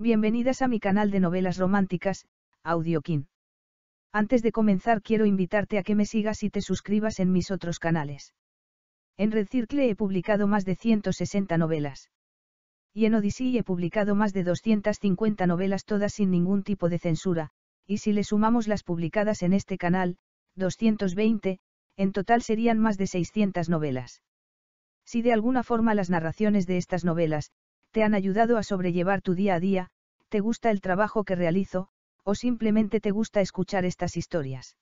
Bienvenidas a mi canal de novelas románticas, Audiokin. Antes de comenzar quiero invitarte a que me sigas y te suscribas en mis otros canales. En Red Circle he publicado más de 160 novelas. Y en Odyssey he publicado más de 250 novelas todas sin ningún tipo de censura, y si le sumamos las publicadas en este canal, 220, en total serían más de 600 novelas. Si de alguna forma las narraciones de estas novelas, te han ayudado a sobrellevar tu día a día, ¿Te gusta el trabajo que realizo, o simplemente te gusta escuchar estas historias?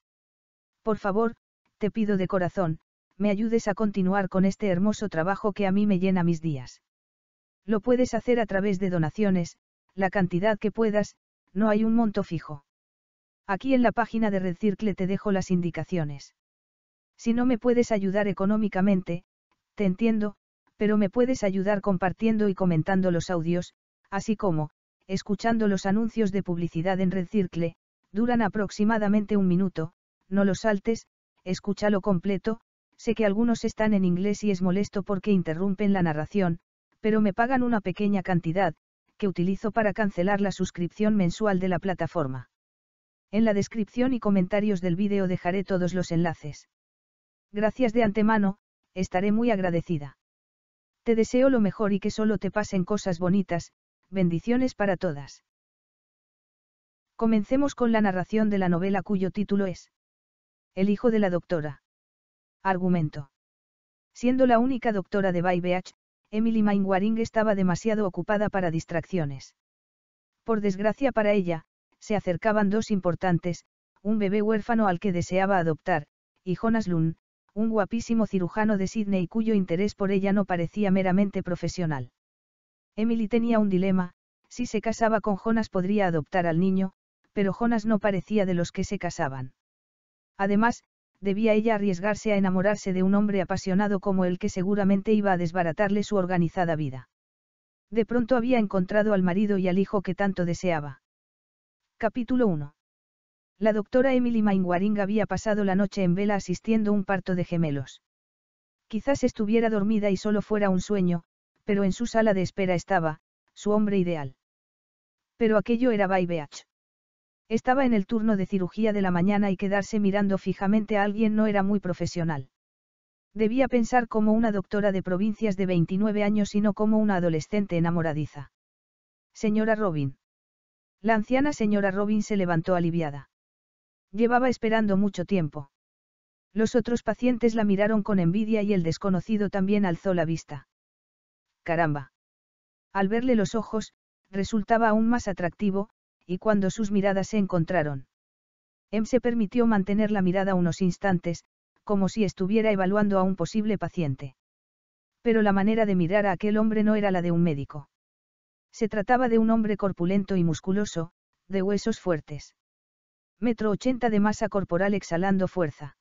Por favor, te pido de corazón, me ayudes a continuar con este hermoso trabajo que a mí me llena mis días. Lo puedes hacer a través de donaciones, la cantidad que puedas, no hay un monto fijo. Aquí en la página de Circle te dejo las indicaciones. Si no me puedes ayudar económicamente, te entiendo, pero me puedes ayudar compartiendo y comentando los audios, así como, escuchando los anuncios de publicidad en Red Circle, duran aproximadamente un minuto, no los saltes, escúchalo completo, sé que algunos están en inglés y es molesto porque interrumpen la narración, pero me pagan una pequeña cantidad, que utilizo para cancelar la suscripción mensual de la plataforma. En la descripción y comentarios del vídeo dejaré todos los enlaces. Gracias de antemano, estaré muy agradecida. Te deseo lo mejor y que solo te pasen cosas bonitas, bendiciones para todas. Comencemos con la narración de la novela cuyo título es El hijo de la doctora. Argumento. Siendo la única doctora de Beach, Emily Mainwaring estaba demasiado ocupada para distracciones. Por desgracia para ella, se acercaban dos importantes, un bebé huérfano al que deseaba adoptar, y Jonas Lund, un guapísimo cirujano de Sydney cuyo interés por ella no parecía meramente profesional. Emily tenía un dilema, si se casaba con Jonas podría adoptar al niño, pero Jonas no parecía de los que se casaban. Además, debía ella arriesgarse a enamorarse de un hombre apasionado como el que seguramente iba a desbaratarle su organizada vida. De pronto había encontrado al marido y al hijo que tanto deseaba. Capítulo 1. La doctora Emily Mainwaring había pasado la noche en vela asistiendo un parto de gemelos. Quizás estuviera dormida y solo fuera un sueño, pero en su sala de espera estaba, su hombre ideal. Pero aquello era Baibeach. Estaba en el turno de cirugía de la mañana y quedarse mirando fijamente a alguien no era muy profesional. Debía pensar como una doctora de provincias de 29 años y no como una adolescente enamoradiza. Señora Robin. La anciana señora Robin se levantó aliviada. Llevaba esperando mucho tiempo. Los otros pacientes la miraron con envidia y el desconocido también alzó la vista caramba. Al verle los ojos, resultaba aún más atractivo, y cuando sus miradas se encontraron. Em se permitió mantener la mirada unos instantes, como si estuviera evaluando a un posible paciente. Pero la manera de mirar a aquel hombre no era la de un médico. Se trataba de un hombre corpulento y musculoso, de huesos fuertes. Metro ochenta de masa corporal exhalando fuerza.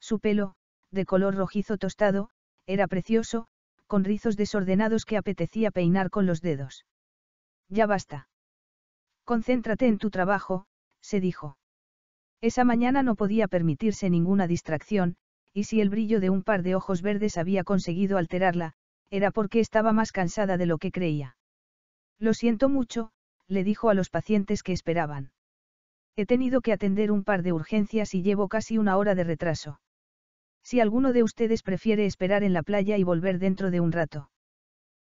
Su pelo, de color rojizo tostado, era precioso, con rizos desordenados que apetecía peinar con los dedos. Ya basta. Concéntrate en tu trabajo, se dijo. Esa mañana no podía permitirse ninguna distracción, y si el brillo de un par de ojos verdes había conseguido alterarla, era porque estaba más cansada de lo que creía. Lo siento mucho, le dijo a los pacientes que esperaban. He tenido que atender un par de urgencias y llevo casi una hora de retraso. Si alguno de ustedes prefiere esperar en la playa y volver dentro de un rato.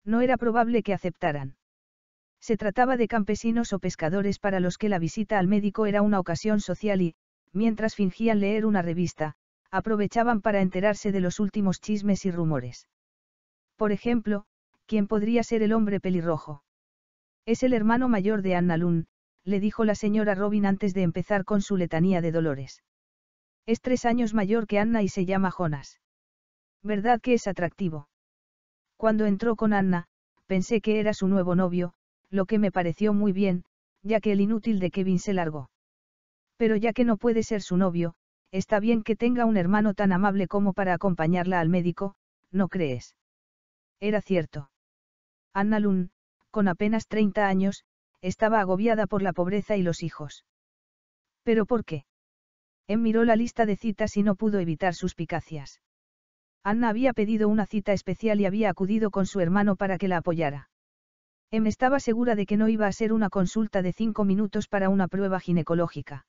No era probable que aceptaran. Se trataba de campesinos o pescadores para los que la visita al médico era una ocasión social y, mientras fingían leer una revista, aprovechaban para enterarse de los últimos chismes y rumores. Por ejemplo, ¿quién podría ser el hombre pelirrojo? Es el hermano mayor de Anna Lund, le dijo la señora Robin antes de empezar con su letanía de dolores. Es tres años mayor que Anna y se llama Jonas. ¿Verdad que es atractivo? Cuando entró con Anna, pensé que era su nuevo novio, lo que me pareció muy bien, ya que el inútil de Kevin se largó. Pero ya que no puede ser su novio, está bien que tenga un hermano tan amable como para acompañarla al médico, ¿no crees? Era cierto. Anna Lund, con apenas 30 años, estaba agobiada por la pobreza y los hijos. ¿Pero por qué? Em miró la lista de citas y no pudo evitar suspicacias. Anna había pedido una cita especial y había acudido con su hermano para que la apoyara. Em estaba segura de que no iba a ser una consulta de cinco minutos para una prueba ginecológica.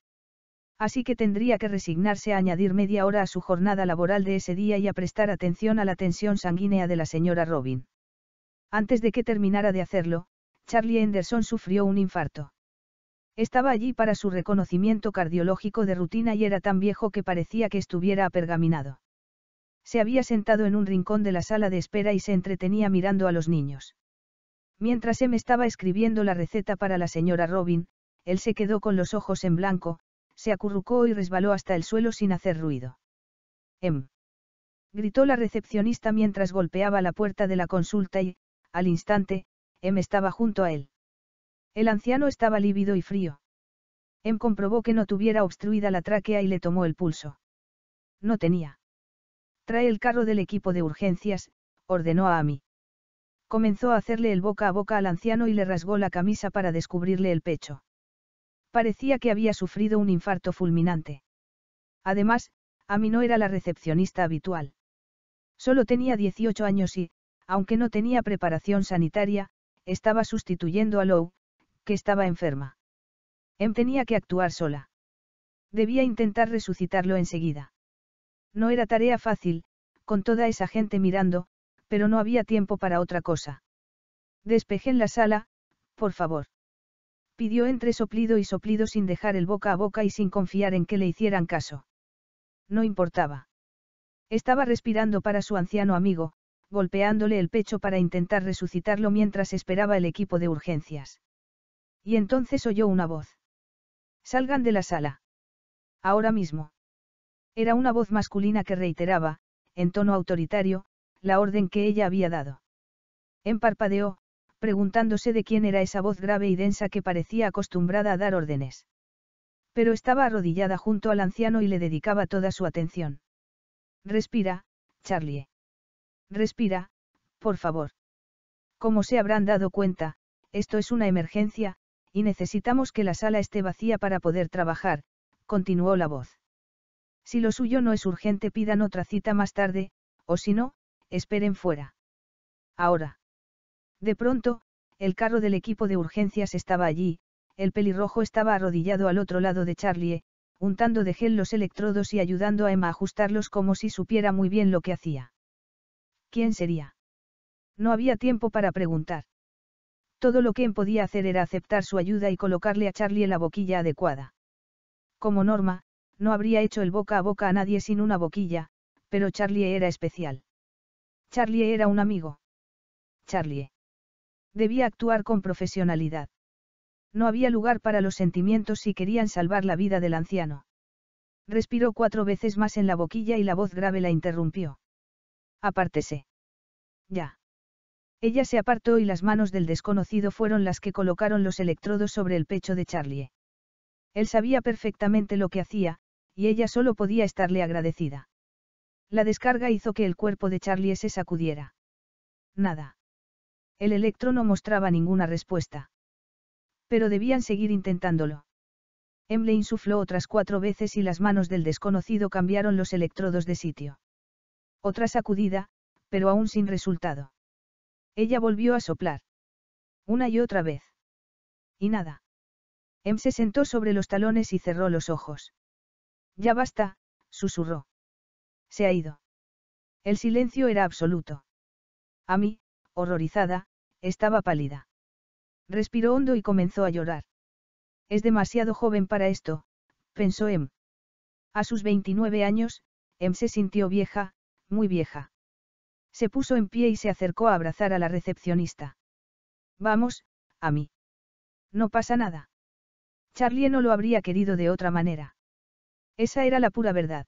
Así que tendría que resignarse a añadir media hora a su jornada laboral de ese día y a prestar atención a la tensión sanguínea de la señora Robin. Antes de que terminara de hacerlo, Charlie Henderson sufrió un infarto. Estaba allí para su reconocimiento cardiológico de rutina y era tan viejo que parecía que estuviera apergaminado. Se había sentado en un rincón de la sala de espera y se entretenía mirando a los niños. Mientras Em estaba escribiendo la receta para la señora Robin, él se quedó con los ojos en blanco, se acurrucó y resbaló hasta el suelo sin hacer ruido. Em. Gritó la recepcionista mientras golpeaba la puerta de la consulta y, al instante, Em estaba junto a él. El anciano estaba lívido y frío. Em comprobó que no tuviera obstruida la tráquea y le tomó el pulso. No tenía. Trae el carro del equipo de urgencias, ordenó a Amy. Comenzó a hacerle el boca a boca al anciano y le rasgó la camisa para descubrirle el pecho. Parecía que había sufrido un infarto fulminante. Además, Ami no era la recepcionista habitual. Solo tenía 18 años y, aunque no tenía preparación sanitaria, estaba sustituyendo a Lou, estaba enferma. Em tenía que actuar sola. Debía intentar resucitarlo enseguida. No era tarea fácil, con toda esa gente mirando, pero no había tiempo para otra cosa. en la sala, por favor. Pidió entre soplido y soplido sin dejar el boca a boca y sin confiar en que le hicieran caso. No importaba. Estaba respirando para su anciano amigo, golpeándole el pecho para intentar resucitarlo mientras esperaba el equipo de urgencias. Y entonces oyó una voz. Salgan de la sala. Ahora mismo. Era una voz masculina que reiteraba, en tono autoritario, la orden que ella había dado. Emparpadeó, preguntándose de quién era esa voz grave y densa que parecía acostumbrada a dar órdenes. Pero estaba arrodillada junto al anciano y le dedicaba toda su atención. Respira, Charlie. Respira, por favor. Como se habrán dado cuenta, esto es una emergencia, y necesitamos que la sala esté vacía para poder trabajar, continuó la voz. Si lo suyo no es urgente, pidan otra cita más tarde, o si no, esperen fuera. Ahora. De pronto, el carro del equipo de urgencias estaba allí, el pelirrojo estaba arrodillado al otro lado de Charlie, untando de gel los electrodos y ayudando a Emma a ajustarlos como si supiera muy bien lo que hacía. ¿Quién sería? No había tiempo para preguntar. Todo lo que podía hacer era aceptar su ayuda y colocarle a Charlie la boquilla adecuada. Como norma, no habría hecho el boca a boca a nadie sin una boquilla, pero Charlie era especial. Charlie era un amigo. Charlie. Debía actuar con profesionalidad. No había lugar para los sentimientos si querían salvar la vida del anciano. Respiró cuatro veces más en la boquilla y la voz grave la interrumpió. Apártese. Ya. Ella se apartó y las manos del desconocido fueron las que colocaron los electrodos sobre el pecho de Charlie. Él sabía perfectamente lo que hacía, y ella solo podía estarle agradecida. La descarga hizo que el cuerpo de Charlie se sacudiera. Nada. El electro no mostraba ninguna respuesta. Pero debían seguir intentándolo. Emble insufló otras cuatro veces y las manos del desconocido cambiaron los electrodos de sitio. Otra sacudida, pero aún sin resultado. Ella volvió a soplar. Una y otra vez. Y nada. Em se sentó sobre los talones y cerró los ojos. Ya basta, susurró. Se ha ido. El silencio era absoluto. A mí, horrorizada, estaba pálida. Respiró hondo y comenzó a llorar. Es demasiado joven para esto, pensó Em. A sus 29 años, Em se sintió vieja, muy vieja. Se puso en pie y se acercó a abrazar a la recepcionista. Vamos, a mí. No pasa nada. Charlie no lo habría querido de otra manera. Esa era la pura verdad.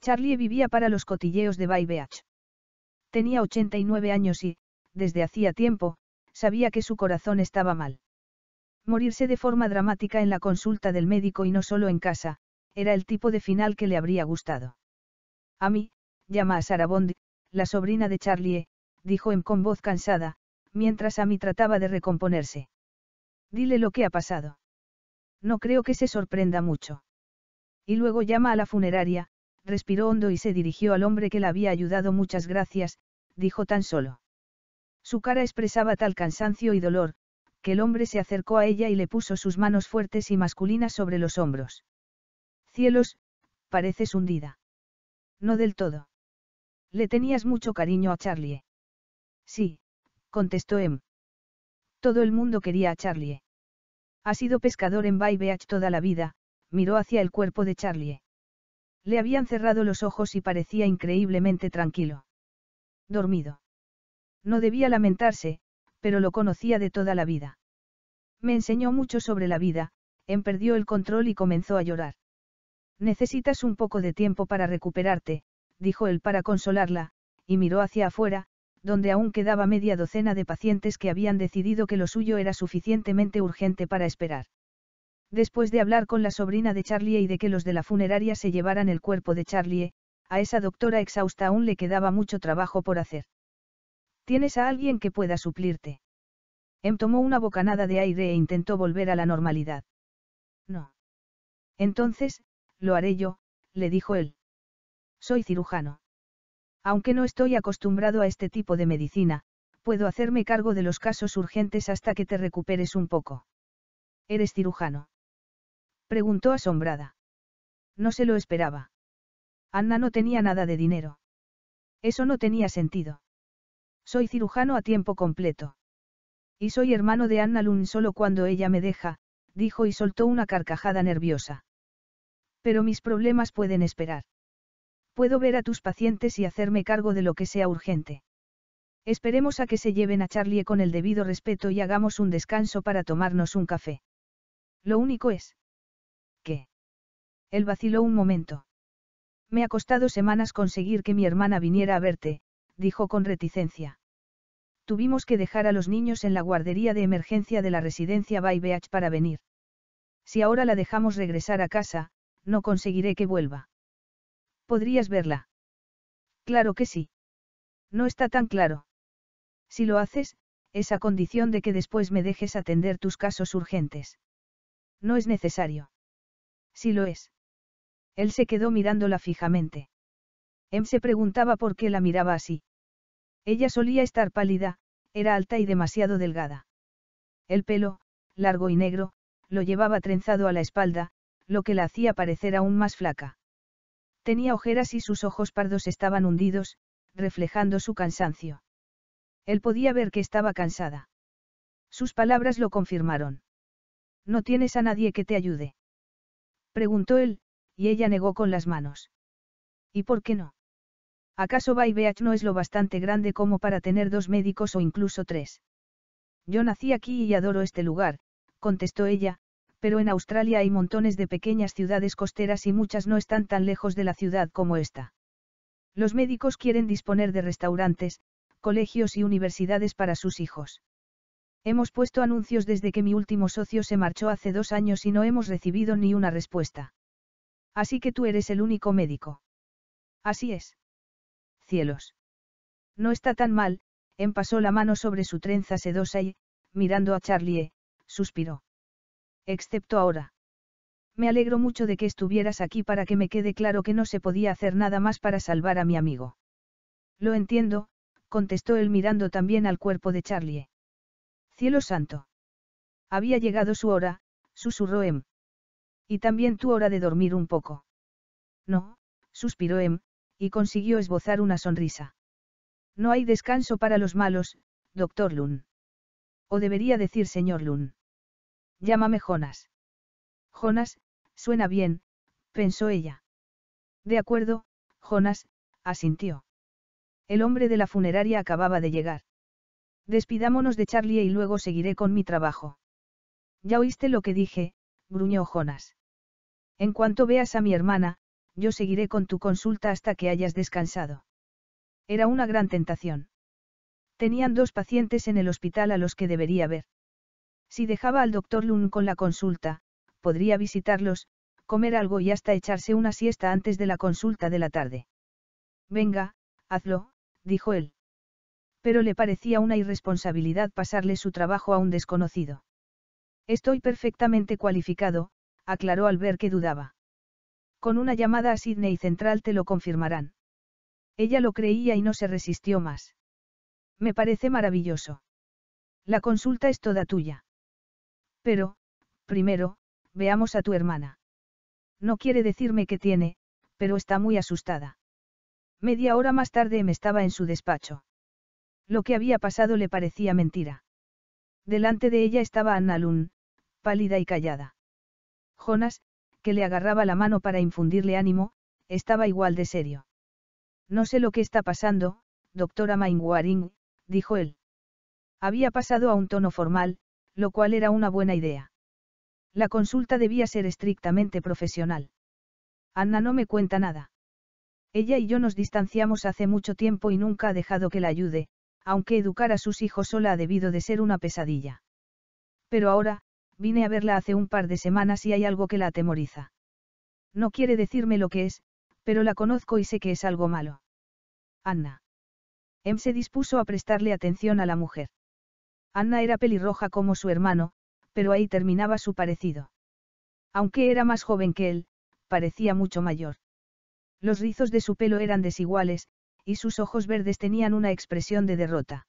Charlie vivía para los cotilleos de Bay Beach. Tenía 89 años y, desde hacía tiempo, sabía que su corazón estaba mal. Morirse de forma dramática en la consulta del médico y no solo en casa, era el tipo de final que le habría gustado. A mí, llama a Sarah la sobrina de Charlie, dijo en em con voz cansada, mientras a mí trataba de recomponerse. Dile lo que ha pasado. No creo que se sorprenda mucho. Y luego llama a la funeraria, respiró hondo y se dirigió al hombre que la había ayudado. Muchas gracias, dijo tan solo. Su cara expresaba tal cansancio y dolor, que el hombre se acercó a ella y le puso sus manos fuertes y masculinas sobre los hombros. Cielos, pareces hundida. No del todo. Le tenías mucho cariño a Charlie. Sí, contestó Em. Todo el mundo quería a Charlie. Ha sido pescador en Bay Beach toda la vida, miró hacia el cuerpo de Charlie. Le habían cerrado los ojos y parecía increíblemente tranquilo. Dormido. No debía lamentarse, pero lo conocía de toda la vida. Me enseñó mucho sobre la vida, Em perdió el control y comenzó a llorar. Necesitas un poco de tiempo para recuperarte, dijo él para consolarla, y miró hacia afuera, donde aún quedaba media docena de pacientes que habían decidido que lo suyo era suficientemente urgente para esperar. Después de hablar con la sobrina de Charlie y de que los de la funeraria se llevaran el cuerpo de Charlie, a esa doctora exhausta aún le quedaba mucho trabajo por hacer. ¿Tienes a alguien que pueda suplirte? Em tomó una bocanada de aire e intentó volver a la normalidad. No. Entonces, lo haré yo, le dijo él. Soy cirujano. Aunque no estoy acostumbrado a este tipo de medicina, puedo hacerme cargo de los casos urgentes hasta que te recuperes un poco. ¿Eres cirujano? Preguntó asombrada. No se lo esperaba. Anna no tenía nada de dinero. Eso no tenía sentido. Soy cirujano a tiempo completo. Y soy hermano de Anna Lund solo cuando ella me deja, dijo y soltó una carcajada nerviosa. Pero mis problemas pueden esperar. Puedo ver a tus pacientes y hacerme cargo de lo que sea urgente. Esperemos a que se lleven a Charlie con el debido respeto y hagamos un descanso para tomarnos un café. Lo único es... ¿Qué? Él vaciló un momento. Me ha costado semanas conseguir que mi hermana viniera a verte, dijo con reticencia. Tuvimos que dejar a los niños en la guardería de emergencia de la residencia Baybeach para venir. Si ahora la dejamos regresar a casa, no conseguiré que vuelva. ¿Podrías verla? Claro que sí. No está tan claro. Si lo haces, es a condición de que después me dejes atender tus casos urgentes. No es necesario. Si lo es. Él se quedó mirándola fijamente. Em se preguntaba por qué la miraba así. Ella solía estar pálida, era alta y demasiado delgada. El pelo, largo y negro, lo llevaba trenzado a la espalda, lo que la hacía parecer aún más flaca. Tenía ojeras y sus ojos pardos estaban hundidos, reflejando su cansancio. Él podía ver que estaba cansada. Sus palabras lo confirmaron. ¿No tienes a nadie que te ayude? Preguntó él, y ella negó con las manos. ¿Y por qué no? ¿Acaso Beach no es lo bastante grande como para tener dos médicos o incluso tres? Yo nací aquí y adoro este lugar, contestó ella, pero en Australia hay montones de pequeñas ciudades costeras y muchas no están tan lejos de la ciudad como esta. Los médicos quieren disponer de restaurantes, colegios y universidades para sus hijos. Hemos puesto anuncios desde que mi último socio se marchó hace dos años y no hemos recibido ni una respuesta. Así que tú eres el único médico. Así es. Cielos. No está tan mal, pasó la mano sobre su trenza sedosa y, mirando a Charlie, suspiró. Excepto ahora. Me alegro mucho de que estuvieras aquí para que me quede claro que no se podía hacer nada más para salvar a mi amigo. Lo entiendo, contestó él mirando también al cuerpo de Charlie. Cielo santo. Había llegado su hora, susurró Em. Y también tu hora de dormir un poco. No, suspiró Em, y consiguió esbozar una sonrisa. No hay descanso para los malos, doctor Lund. O debería decir señor Lund. Llámame Jonas. Jonas, suena bien, pensó ella. De acuerdo, Jonas, asintió. El hombre de la funeraria acababa de llegar. Despidámonos de Charlie y luego seguiré con mi trabajo. Ya oíste lo que dije, gruñó Jonas. En cuanto veas a mi hermana, yo seguiré con tu consulta hasta que hayas descansado. Era una gran tentación. Tenían dos pacientes en el hospital a los que debería ver. Si dejaba al doctor Lun con la consulta, podría visitarlos, comer algo y hasta echarse una siesta antes de la consulta de la tarde. Venga, hazlo, dijo él. Pero le parecía una irresponsabilidad pasarle su trabajo a un desconocido. Estoy perfectamente cualificado, aclaró al ver que dudaba. Con una llamada a Sydney Central te lo confirmarán. Ella lo creía y no se resistió más. Me parece maravilloso. La consulta es toda tuya. Pero, primero, veamos a tu hermana. No quiere decirme qué tiene, pero está muy asustada. Media hora más tarde me estaba en su despacho. Lo que había pasado le parecía mentira. Delante de ella estaba Anna pálida y callada. Jonas, que le agarraba la mano para infundirle ánimo, estaba igual de serio. No sé lo que está pasando, doctora Mainwaring, dijo él. Había pasado a un tono formal, lo cual era una buena idea. La consulta debía ser estrictamente profesional. Anna no me cuenta nada. Ella y yo nos distanciamos hace mucho tiempo y nunca ha dejado que la ayude, aunque educar a sus hijos sola ha debido de ser una pesadilla. Pero ahora, vine a verla hace un par de semanas y hay algo que la atemoriza. No quiere decirme lo que es, pero la conozco y sé que es algo malo. Anna. Em se dispuso a prestarle atención a la mujer. Anna era pelirroja como su hermano, pero ahí terminaba su parecido. Aunque era más joven que él, parecía mucho mayor. Los rizos de su pelo eran desiguales, y sus ojos verdes tenían una expresión de derrota.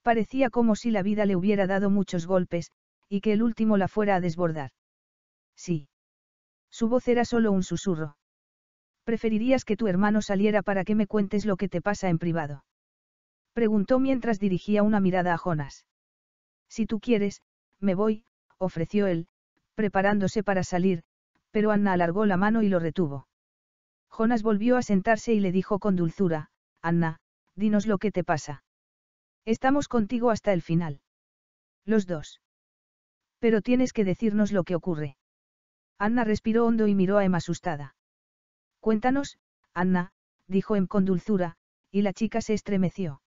Parecía como si la vida le hubiera dado muchos golpes, y que el último la fuera a desbordar. Sí. Su voz era solo un susurro. ¿Preferirías que tu hermano saliera para que me cuentes lo que te pasa en privado? Preguntó mientras dirigía una mirada a Jonas. Si tú quieres, me voy, ofreció él, preparándose para salir, pero Anna alargó la mano y lo retuvo. Jonas volvió a sentarse y le dijo con dulzura, Anna, dinos lo que te pasa. Estamos contigo hasta el final. Los dos. Pero tienes que decirnos lo que ocurre. Anna respiró hondo y miró a Em asustada. Cuéntanos, Anna, dijo Em con dulzura, y la chica se estremeció.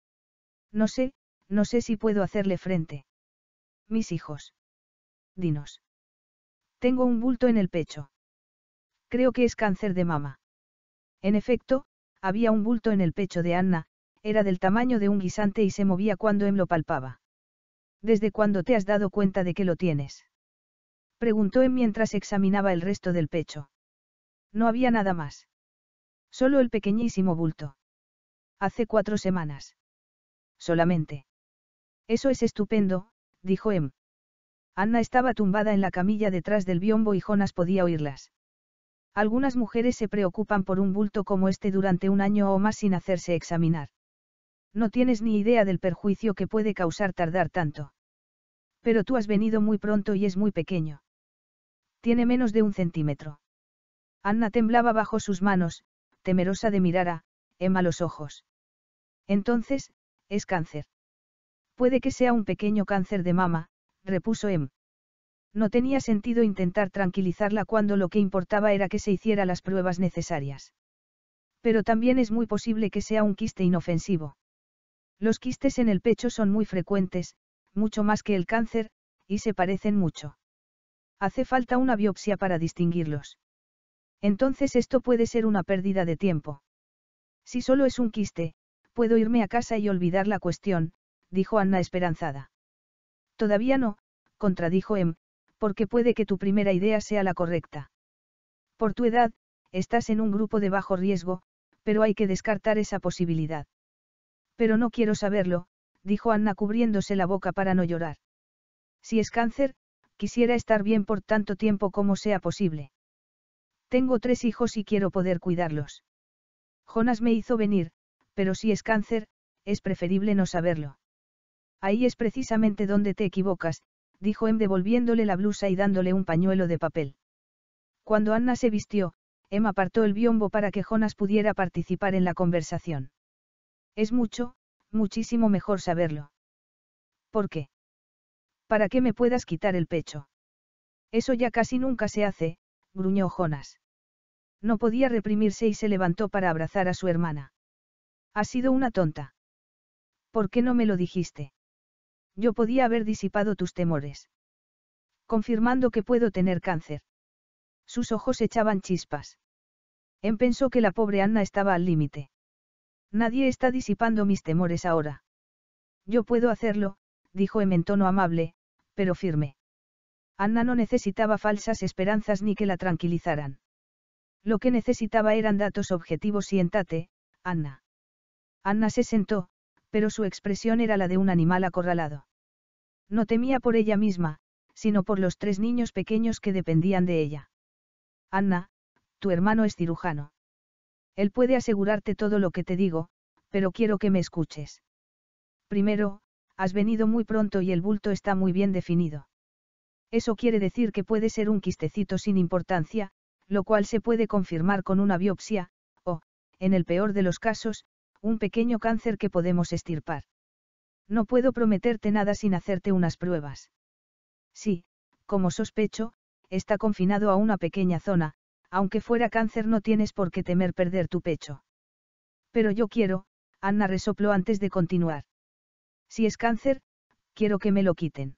No sé, no sé si puedo hacerle frente. Mis hijos. Dinos. Tengo un bulto en el pecho. Creo que es cáncer de mama. En efecto, había un bulto en el pecho de Anna, era del tamaño de un guisante y se movía cuando Em lo palpaba. ¿Desde cuándo te has dado cuenta de que lo tienes? Preguntó Em mientras examinaba el resto del pecho. No había nada más. Solo el pequeñísimo bulto. Hace cuatro semanas. Solamente. Eso es estupendo, dijo Em. Anna estaba tumbada en la camilla detrás del biombo y Jonas podía oírlas. Algunas mujeres se preocupan por un bulto como este durante un año o más sin hacerse examinar. No tienes ni idea del perjuicio que puede causar tardar tanto. Pero tú has venido muy pronto y es muy pequeño. Tiene menos de un centímetro. Anna temblaba bajo sus manos, temerosa de mirar a Emma los ojos. Entonces, es cáncer. Puede que sea un pequeño cáncer de mama, repuso M. Em. No tenía sentido intentar tranquilizarla cuando lo que importaba era que se hiciera las pruebas necesarias. Pero también es muy posible que sea un quiste inofensivo. Los quistes en el pecho son muy frecuentes, mucho más que el cáncer, y se parecen mucho. Hace falta una biopsia para distinguirlos. Entonces esto puede ser una pérdida de tiempo. Si solo es un quiste, puedo irme a casa y olvidar la cuestión, dijo Anna esperanzada. Todavía no, contradijo Em, porque puede que tu primera idea sea la correcta. Por tu edad, estás en un grupo de bajo riesgo, pero hay que descartar esa posibilidad. Pero no quiero saberlo, dijo Anna cubriéndose la boca para no llorar. Si es cáncer, quisiera estar bien por tanto tiempo como sea posible. Tengo tres hijos y quiero poder cuidarlos. Jonas me hizo venir, pero si es cáncer, es preferible no saberlo. Ahí es precisamente donde te equivocas, dijo Em devolviéndole la blusa y dándole un pañuelo de papel. Cuando Anna se vistió, Emma apartó el biombo para que Jonas pudiera participar en la conversación. Es mucho, muchísimo mejor saberlo. ¿Por qué? Para que me puedas quitar el pecho. Eso ya casi nunca se hace, gruñó Jonas. No podía reprimirse y se levantó para abrazar a su hermana. Has sido una tonta. ¿Por qué no me lo dijiste? yo podía haber disipado tus temores. Confirmando que puedo tener cáncer. Sus ojos echaban chispas. En em pensó que la pobre Anna estaba al límite. Nadie está disipando mis temores ahora. Yo puedo hacerlo, dijo em en tono amable, pero firme. Anna no necesitaba falsas esperanzas ni que la tranquilizaran. Lo que necesitaba eran datos objetivos. Siéntate, Anna. Anna se sentó, pero su expresión era la de un animal acorralado. No temía por ella misma, sino por los tres niños pequeños que dependían de ella. Anna, tu hermano es cirujano. Él puede asegurarte todo lo que te digo, pero quiero que me escuches. Primero, has venido muy pronto y el bulto está muy bien definido. Eso quiere decir que puede ser un quistecito sin importancia, lo cual se puede confirmar con una biopsia, o, en el peor de los casos, un pequeño cáncer que podemos estirpar. No puedo prometerte nada sin hacerte unas pruebas. Sí, como sospecho, está confinado a una pequeña zona, aunque fuera cáncer no tienes por qué temer perder tu pecho. Pero yo quiero, Anna resopló antes de continuar. Si es cáncer, quiero que me lo quiten.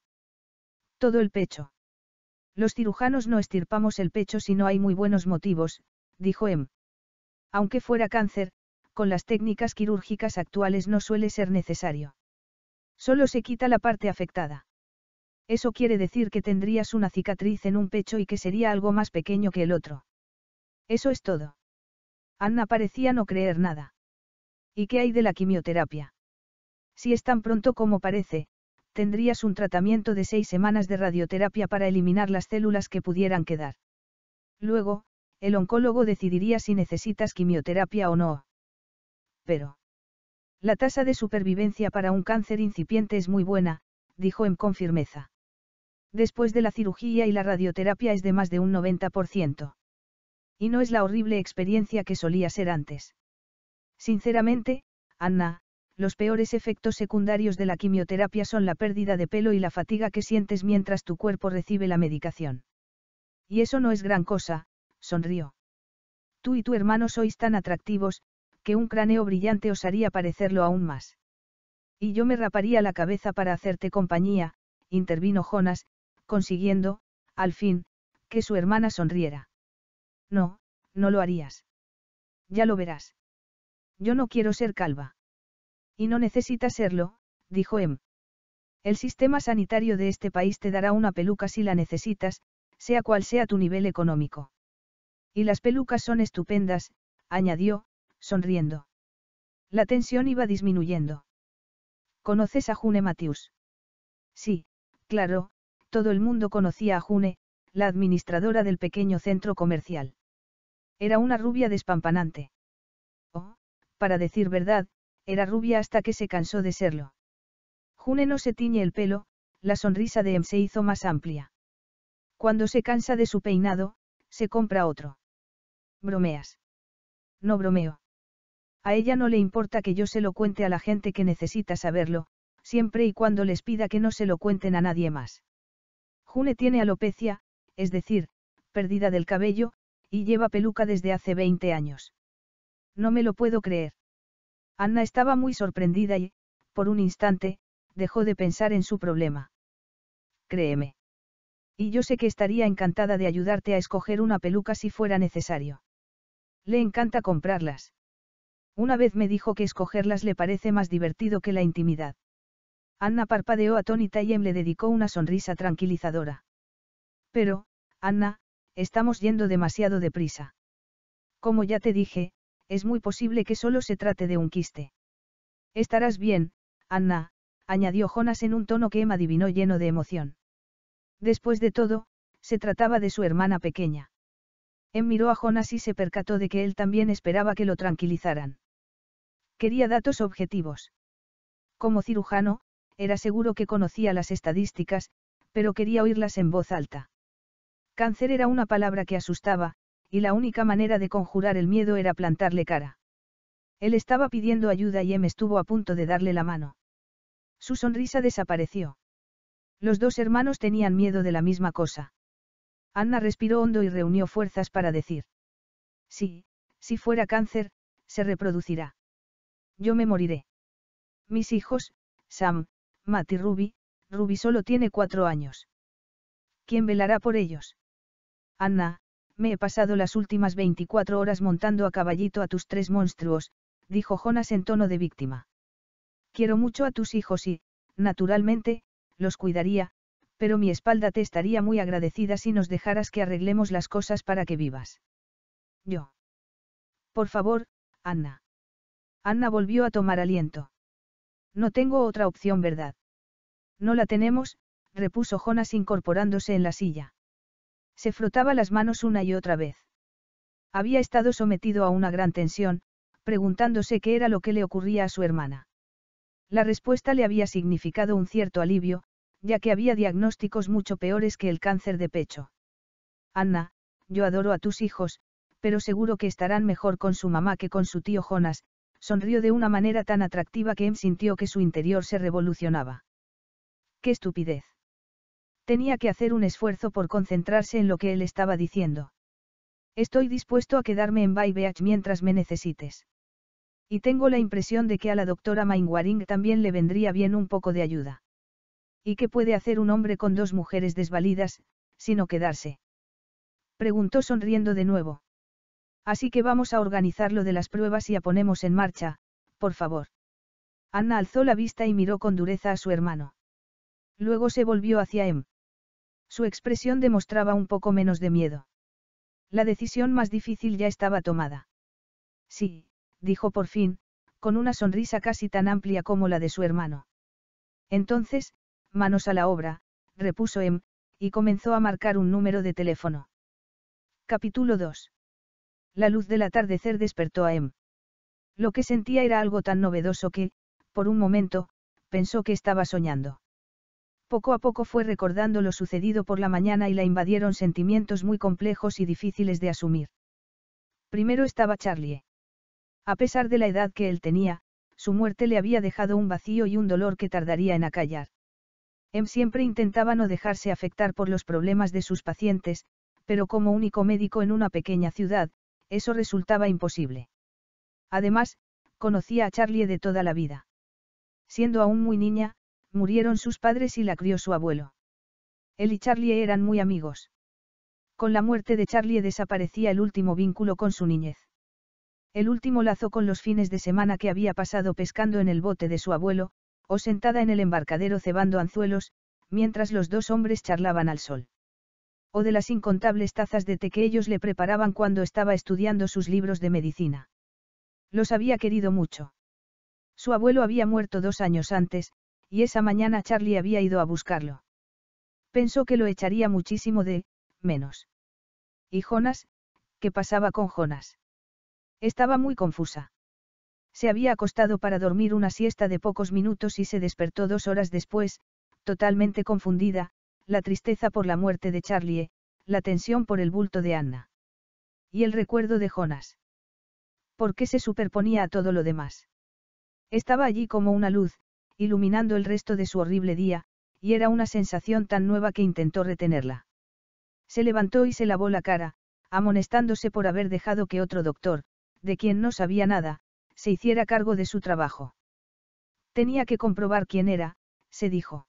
Todo el pecho. Los cirujanos no estirpamos el pecho si no hay muy buenos motivos, dijo Em. Aunque fuera cáncer, con las técnicas quirúrgicas actuales no suele ser necesario. Solo se quita la parte afectada. Eso quiere decir que tendrías una cicatriz en un pecho y que sería algo más pequeño que el otro. Eso es todo. Anna parecía no creer nada. ¿Y qué hay de la quimioterapia? Si es tan pronto como parece, tendrías un tratamiento de seis semanas de radioterapia para eliminar las células que pudieran quedar. Luego, el oncólogo decidiría si necesitas quimioterapia o no. Pero. La tasa de supervivencia para un cáncer incipiente es muy buena, dijo Em con firmeza. Después de la cirugía y la radioterapia es de más de un 90%. Y no es la horrible experiencia que solía ser antes. Sinceramente, Anna, los peores efectos secundarios de la quimioterapia son la pérdida de pelo y la fatiga que sientes mientras tu cuerpo recibe la medicación. Y eso no es gran cosa, sonrió. Tú y tu hermano sois tan atractivos, un cráneo brillante osaría parecerlo aún más. Y yo me raparía la cabeza para hacerte compañía, intervino Jonas, consiguiendo, al fin, que su hermana sonriera. No, no lo harías. Ya lo verás. Yo no quiero ser calva. Y no necesitas serlo, dijo Em. El sistema sanitario de este país te dará una peluca si la necesitas, sea cual sea tu nivel económico. Y las pelucas son estupendas, añadió, sonriendo. La tensión iba disminuyendo. ¿Conoces a June Matthews? Sí, claro, todo el mundo conocía a June, la administradora del pequeño centro comercial. Era una rubia despampanante. Oh, para decir verdad, era rubia hasta que se cansó de serlo. June no se tiñe el pelo, la sonrisa de M se hizo más amplia. Cuando se cansa de su peinado, se compra otro. Bromeas. No bromeo. A ella no le importa que yo se lo cuente a la gente que necesita saberlo, siempre y cuando les pida que no se lo cuenten a nadie más. June tiene alopecia, es decir, pérdida del cabello, y lleva peluca desde hace 20 años. No me lo puedo creer. Anna estaba muy sorprendida y, por un instante, dejó de pensar en su problema. Créeme. Y yo sé que estaría encantada de ayudarte a escoger una peluca si fuera necesario. Le encanta comprarlas. Una vez me dijo que escogerlas le parece más divertido que la intimidad. Anna parpadeó atónita y Em le dedicó una sonrisa tranquilizadora. Pero, Anna, estamos yendo demasiado deprisa. Como ya te dije, es muy posible que solo se trate de un quiste. Estarás bien, Anna, añadió Jonas en un tono que Emma adivinó lleno de emoción. Después de todo, se trataba de su hermana pequeña. Em miró a Jonas y se percató de que él también esperaba que lo tranquilizaran. Quería datos objetivos. Como cirujano, era seguro que conocía las estadísticas, pero quería oírlas en voz alta. Cáncer era una palabra que asustaba, y la única manera de conjurar el miedo era plantarle cara. Él estaba pidiendo ayuda y Em estuvo a punto de darle la mano. Su sonrisa desapareció. Los dos hermanos tenían miedo de la misma cosa. Anna respiró hondo y reunió fuerzas para decir. Sí, si fuera cáncer, se reproducirá. Yo me moriré. Mis hijos, Sam, Matt y Ruby, Ruby solo tiene cuatro años. ¿Quién velará por ellos? Anna, me he pasado las últimas 24 horas montando a caballito a tus tres monstruos, dijo Jonas en tono de víctima. Quiero mucho a tus hijos y, naturalmente, los cuidaría, pero mi espalda te estaría muy agradecida si nos dejaras que arreglemos las cosas para que vivas. Yo. Por favor, Anna. Anna volvió a tomar aliento. No tengo otra opción, ¿verdad? No la tenemos, repuso Jonas incorporándose en la silla. Se frotaba las manos una y otra vez. Había estado sometido a una gran tensión, preguntándose qué era lo que le ocurría a su hermana. La respuesta le había significado un cierto alivio, ya que había diagnósticos mucho peores que el cáncer de pecho. Anna, yo adoro a tus hijos, pero seguro que estarán mejor con su mamá que con su tío Jonas, sonrió de una manera tan atractiva que Em sintió que su interior se revolucionaba. ¡Qué estupidez! Tenía que hacer un esfuerzo por concentrarse en lo que él estaba diciendo. Estoy dispuesto a quedarme en Beach mientras me necesites. Y tengo la impresión de que a la doctora Mainwaring también le vendría bien un poco de ayuda. ¿Y qué puede hacer un hombre con dos mujeres desvalidas, sino quedarse? Preguntó sonriendo de nuevo. Así que vamos a organizar lo de las pruebas y a ponemos en marcha, por favor. Anna alzó la vista y miró con dureza a su hermano. Luego se volvió hacia Em. Su expresión demostraba un poco menos de miedo. La decisión más difícil ya estaba tomada. Sí, dijo por fin, con una sonrisa casi tan amplia como la de su hermano. Entonces, manos a la obra, repuso M, em, y comenzó a marcar un número de teléfono. Capítulo 2. La luz del atardecer despertó a M. Em. Lo que sentía era algo tan novedoso que, por un momento, pensó que estaba soñando. Poco a poco fue recordando lo sucedido por la mañana y la invadieron sentimientos muy complejos y difíciles de asumir. Primero estaba Charlie. A pesar de la edad que él tenía, su muerte le había dejado un vacío y un dolor que tardaría en acallar. Em siempre intentaba no dejarse afectar por los problemas de sus pacientes, pero como único médico en una pequeña ciudad, eso resultaba imposible. Además, conocía a Charlie de toda la vida. Siendo aún muy niña, murieron sus padres y la crió su abuelo. Él y Charlie eran muy amigos. Con la muerte de Charlie desaparecía el último vínculo con su niñez. El último lazo con los fines de semana que había pasado pescando en el bote de su abuelo, o sentada en el embarcadero cebando anzuelos, mientras los dos hombres charlaban al sol. O de las incontables tazas de té que ellos le preparaban cuando estaba estudiando sus libros de medicina. Los había querido mucho. Su abuelo había muerto dos años antes, y esa mañana Charlie había ido a buscarlo. Pensó que lo echaría muchísimo de, menos. ¿Y Jonas? ¿Qué pasaba con Jonas? Estaba muy confusa. Se había acostado para dormir una siesta de pocos minutos y se despertó dos horas después, totalmente confundida, la tristeza por la muerte de Charlie, la tensión por el bulto de Anna. Y el recuerdo de Jonas. ¿Por qué se superponía a todo lo demás? Estaba allí como una luz, iluminando el resto de su horrible día, y era una sensación tan nueva que intentó retenerla. Se levantó y se lavó la cara, amonestándose por haber dejado que otro doctor, de quien no sabía nada, se hiciera cargo de su trabajo. Tenía que comprobar quién era, se dijo.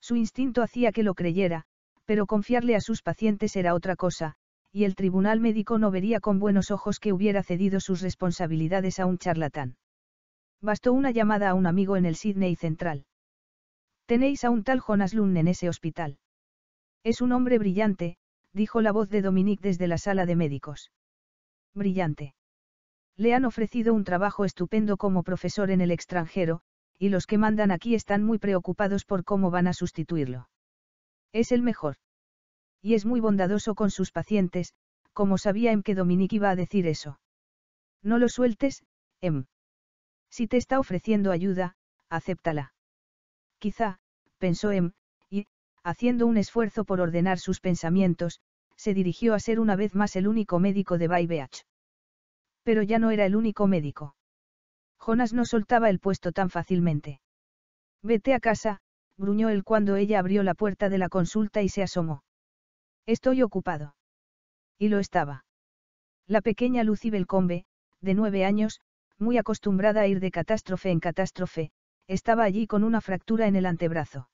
Su instinto hacía que lo creyera, pero confiarle a sus pacientes era otra cosa, y el tribunal médico no vería con buenos ojos que hubiera cedido sus responsabilidades a un charlatán. Bastó una llamada a un amigo en el Sydney Central. Tenéis a un tal Jonas Lund en ese hospital. Es un hombre brillante, dijo la voz de Dominique desde la sala de médicos. Brillante. Le han ofrecido un trabajo estupendo como profesor en el extranjero, y los que mandan aquí están muy preocupados por cómo van a sustituirlo. Es el mejor. Y es muy bondadoso con sus pacientes, como sabía Em que Dominique iba a decir eso. No lo sueltes, Em. Si te está ofreciendo ayuda, acéptala. Quizá, pensó Em, y, haciendo un esfuerzo por ordenar sus pensamientos, se dirigió a ser una vez más el único médico de Baybeach. Pero ya no era el único médico. Jonas no soltaba el puesto tan fácilmente. Vete a casa, gruñó él cuando ella abrió la puerta de la consulta y se asomó. Estoy ocupado. Y lo estaba. La pequeña Lucy Belcombe, de nueve años, muy acostumbrada a ir de catástrofe en catástrofe, estaba allí con una fractura en el antebrazo.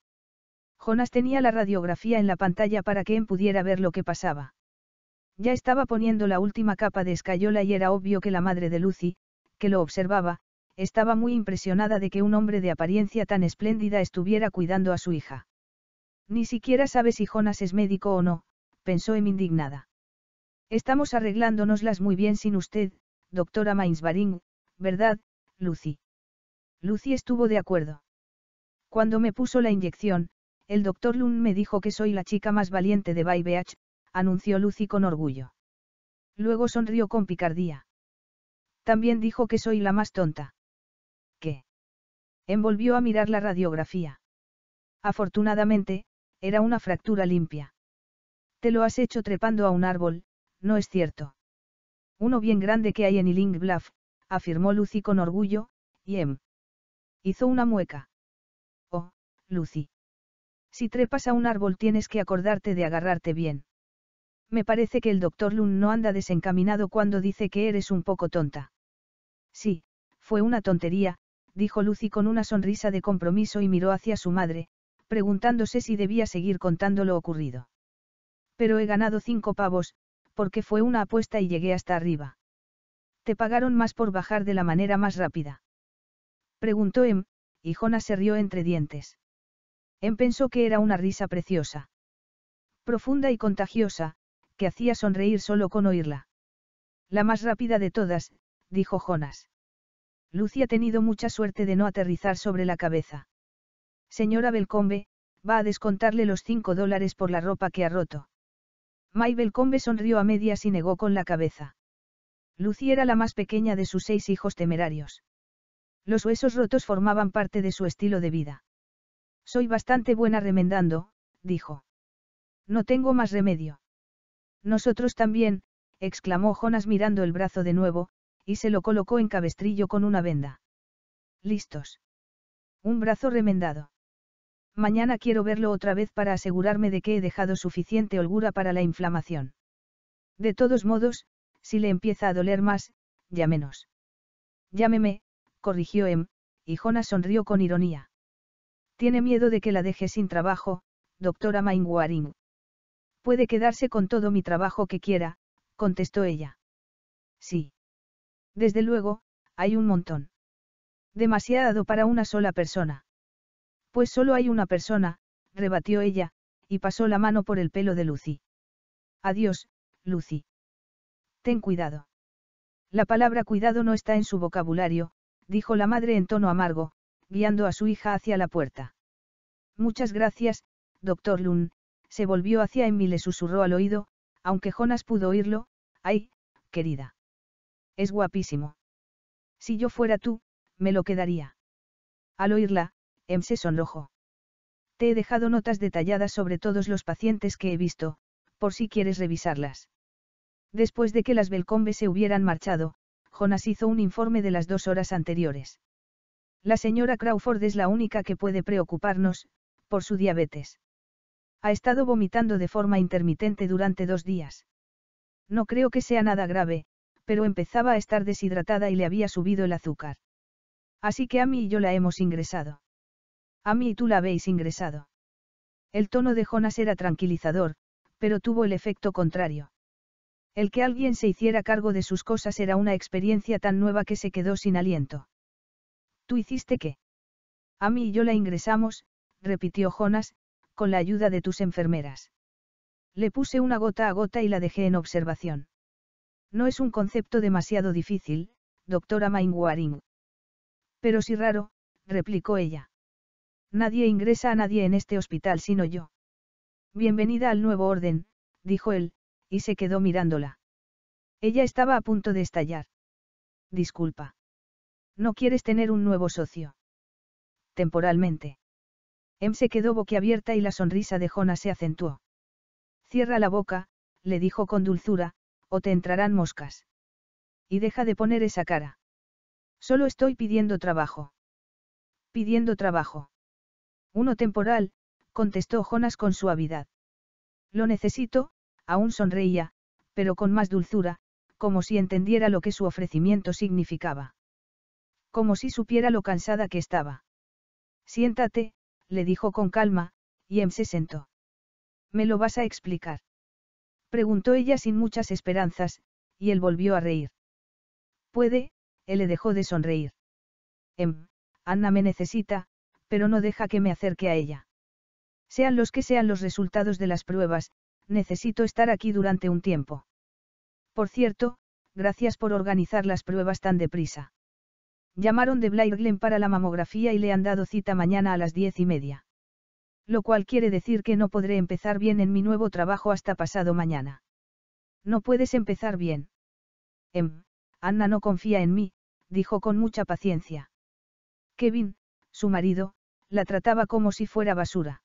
Jonas tenía la radiografía en la pantalla para que él pudiera ver lo que pasaba. Ya estaba poniendo la última capa de escayola y era obvio que la madre de Lucy, que lo observaba, estaba muy impresionada de que un hombre de apariencia tan espléndida estuviera cuidando a su hija. Ni siquiera sabe si Jonas es médico o no, pensó Em indignada. Estamos arreglándonoslas muy bien sin usted, doctora Mainsbaring, ¿verdad, Lucy? Lucy estuvo de acuerdo. Cuando me puso la inyección, el doctor Lund me dijo que soy la chica más valiente de Baybeach anunció Lucy con orgullo. Luego sonrió con picardía. También dijo que soy la más tonta. ¿Qué? Envolvió a mirar la radiografía. Afortunadamente, era una fractura limpia. Te lo has hecho trepando a un árbol, no es cierto. Uno bien grande que hay en Ealing Bluff, afirmó Lucy con orgullo, y Em. Hizo una mueca. Oh, Lucy. Si trepas a un árbol tienes que acordarte de agarrarte bien me parece que el doctor Lund no anda desencaminado cuando dice que eres un poco tonta. Sí, fue una tontería, dijo Lucy con una sonrisa de compromiso y miró hacia su madre, preguntándose si debía seguir contando lo ocurrido. Pero he ganado cinco pavos, porque fue una apuesta y llegué hasta arriba. ¿Te pagaron más por bajar de la manera más rápida? Preguntó Em, y Jonas se rió entre dientes. Em pensó que era una risa preciosa. Profunda y contagiosa, que hacía sonreír solo con oírla. La más rápida de todas, dijo Jonas. Lucy ha tenido mucha suerte de no aterrizar sobre la cabeza. Señora Belcombe, va a descontarle los cinco dólares por la ropa que ha roto. May Belcombe sonrió a medias y negó con la cabeza. Lucy era la más pequeña de sus seis hijos temerarios. Los huesos rotos formaban parte de su estilo de vida. Soy bastante buena remendando, dijo. No tengo más remedio. Nosotros también, exclamó Jonas mirando el brazo de nuevo, y se lo colocó en cabestrillo con una venda. Listos. Un brazo remendado. Mañana quiero verlo otra vez para asegurarme de que he dejado suficiente holgura para la inflamación. De todos modos, si le empieza a doler más, llámenos. Llámeme, corrigió Em, y Jonas sonrió con ironía. Tiene miedo de que la deje sin trabajo, doctora Mainwaring. Puede quedarse con todo mi trabajo que quiera, contestó ella. Sí. Desde luego, hay un montón. Demasiado para una sola persona. Pues solo hay una persona, rebatió ella, y pasó la mano por el pelo de Lucy. Adiós, Lucy. Ten cuidado. La palabra cuidado no está en su vocabulario, dijo la madre en tono amargo, guiando a su hija hacia la puerta. Muchas gracias, doctor Lund, se volvió hacia Emmy y le susurró al oído, aunque Jonas pudo oírlo, ay, querida. Es guapísimo. Si yo fuera tú, me lo quedaría. Al oírla, Em se sonrojó. Te he dejado notas detalladas sobre todos los pacientes que he visto, por si quieres revisarlas. Después de que las Belcombe se hubieran marchado, Jonas hizo un informe de las dos horas anteriores. La señora Crawford es la única que puede preocuparnos, por su diabetes. Ha estado vomitando de forma intermitente durante dos días. No creo que sea nada grave, pero empezaba a estar deshidratada y le había subido el azúcar. Así que a mí y yo la hemos ingresado. A mí y tú la habéis ingresado. El tono de Jonas era tranquilizador, pero tuvo el efecto contrario. El que alguien se hiciera cargo de sus cosas era una experiencia tan nueva que se quedó sin aliento. ¿Tú hiciste qué? A mí y yo la ingresamos, repitió Jonas, con la ayuda de tus enfermeras. Le puse una gota a gota y la dejé en observación. No es un concepto demasiado difícil, doctora Mainwaring. Pero sí raro, replicó ella. Nadie ingresa a nadie en este hospital sino yo. Bienvenida al nuevo orden, dijo él, y se quedó mirándola. Ella estaba a punto de estallar. Disculpa. No quieres tener un nuevo socio. Temporalmente. Em se quedó boquiabierta y la sonrisa de Jonas se acentuó. Cierra la boca, le dijo con dulzura, o te entrarán moscas. Y deja de poner esa cara. Solo estoy pidiendo trabajo. Pidiendo trabajo. Uno temporal, contestó Jonas con suavidad. Lo necesito, aún sonreía, pero con más dulzura, como si entendiera lo que su ofrecimiento significaba. Como si supiera lo cansada que estaba. Siéntate, le dijo con calma, y Em se sentó. ¿Me lo vas a explicar? Preguntó ella sin muchas esperanzas, y él volvió a reír. Puede, él le dejó de sonreír. Em, Anna me necesita, pero no deja que me acerque a ella. Sean los que sean los resultados de las pruebas, necesito estar aquí durante un tiempo. Por cierto, gracias por organizar las pruebas tan deprisa. Llamaron de Blair para la mamografía y le han dado cita mañana a las diez y media. Lo cual quiere decir que no podré empezar bien en mi nuevo trabajo hasta pasado mañana. No puedes empezar bien. Em, Anna no confía en mí, dijo con mucha paciencia. Kevin, su marido, la trataba como si fuera basura.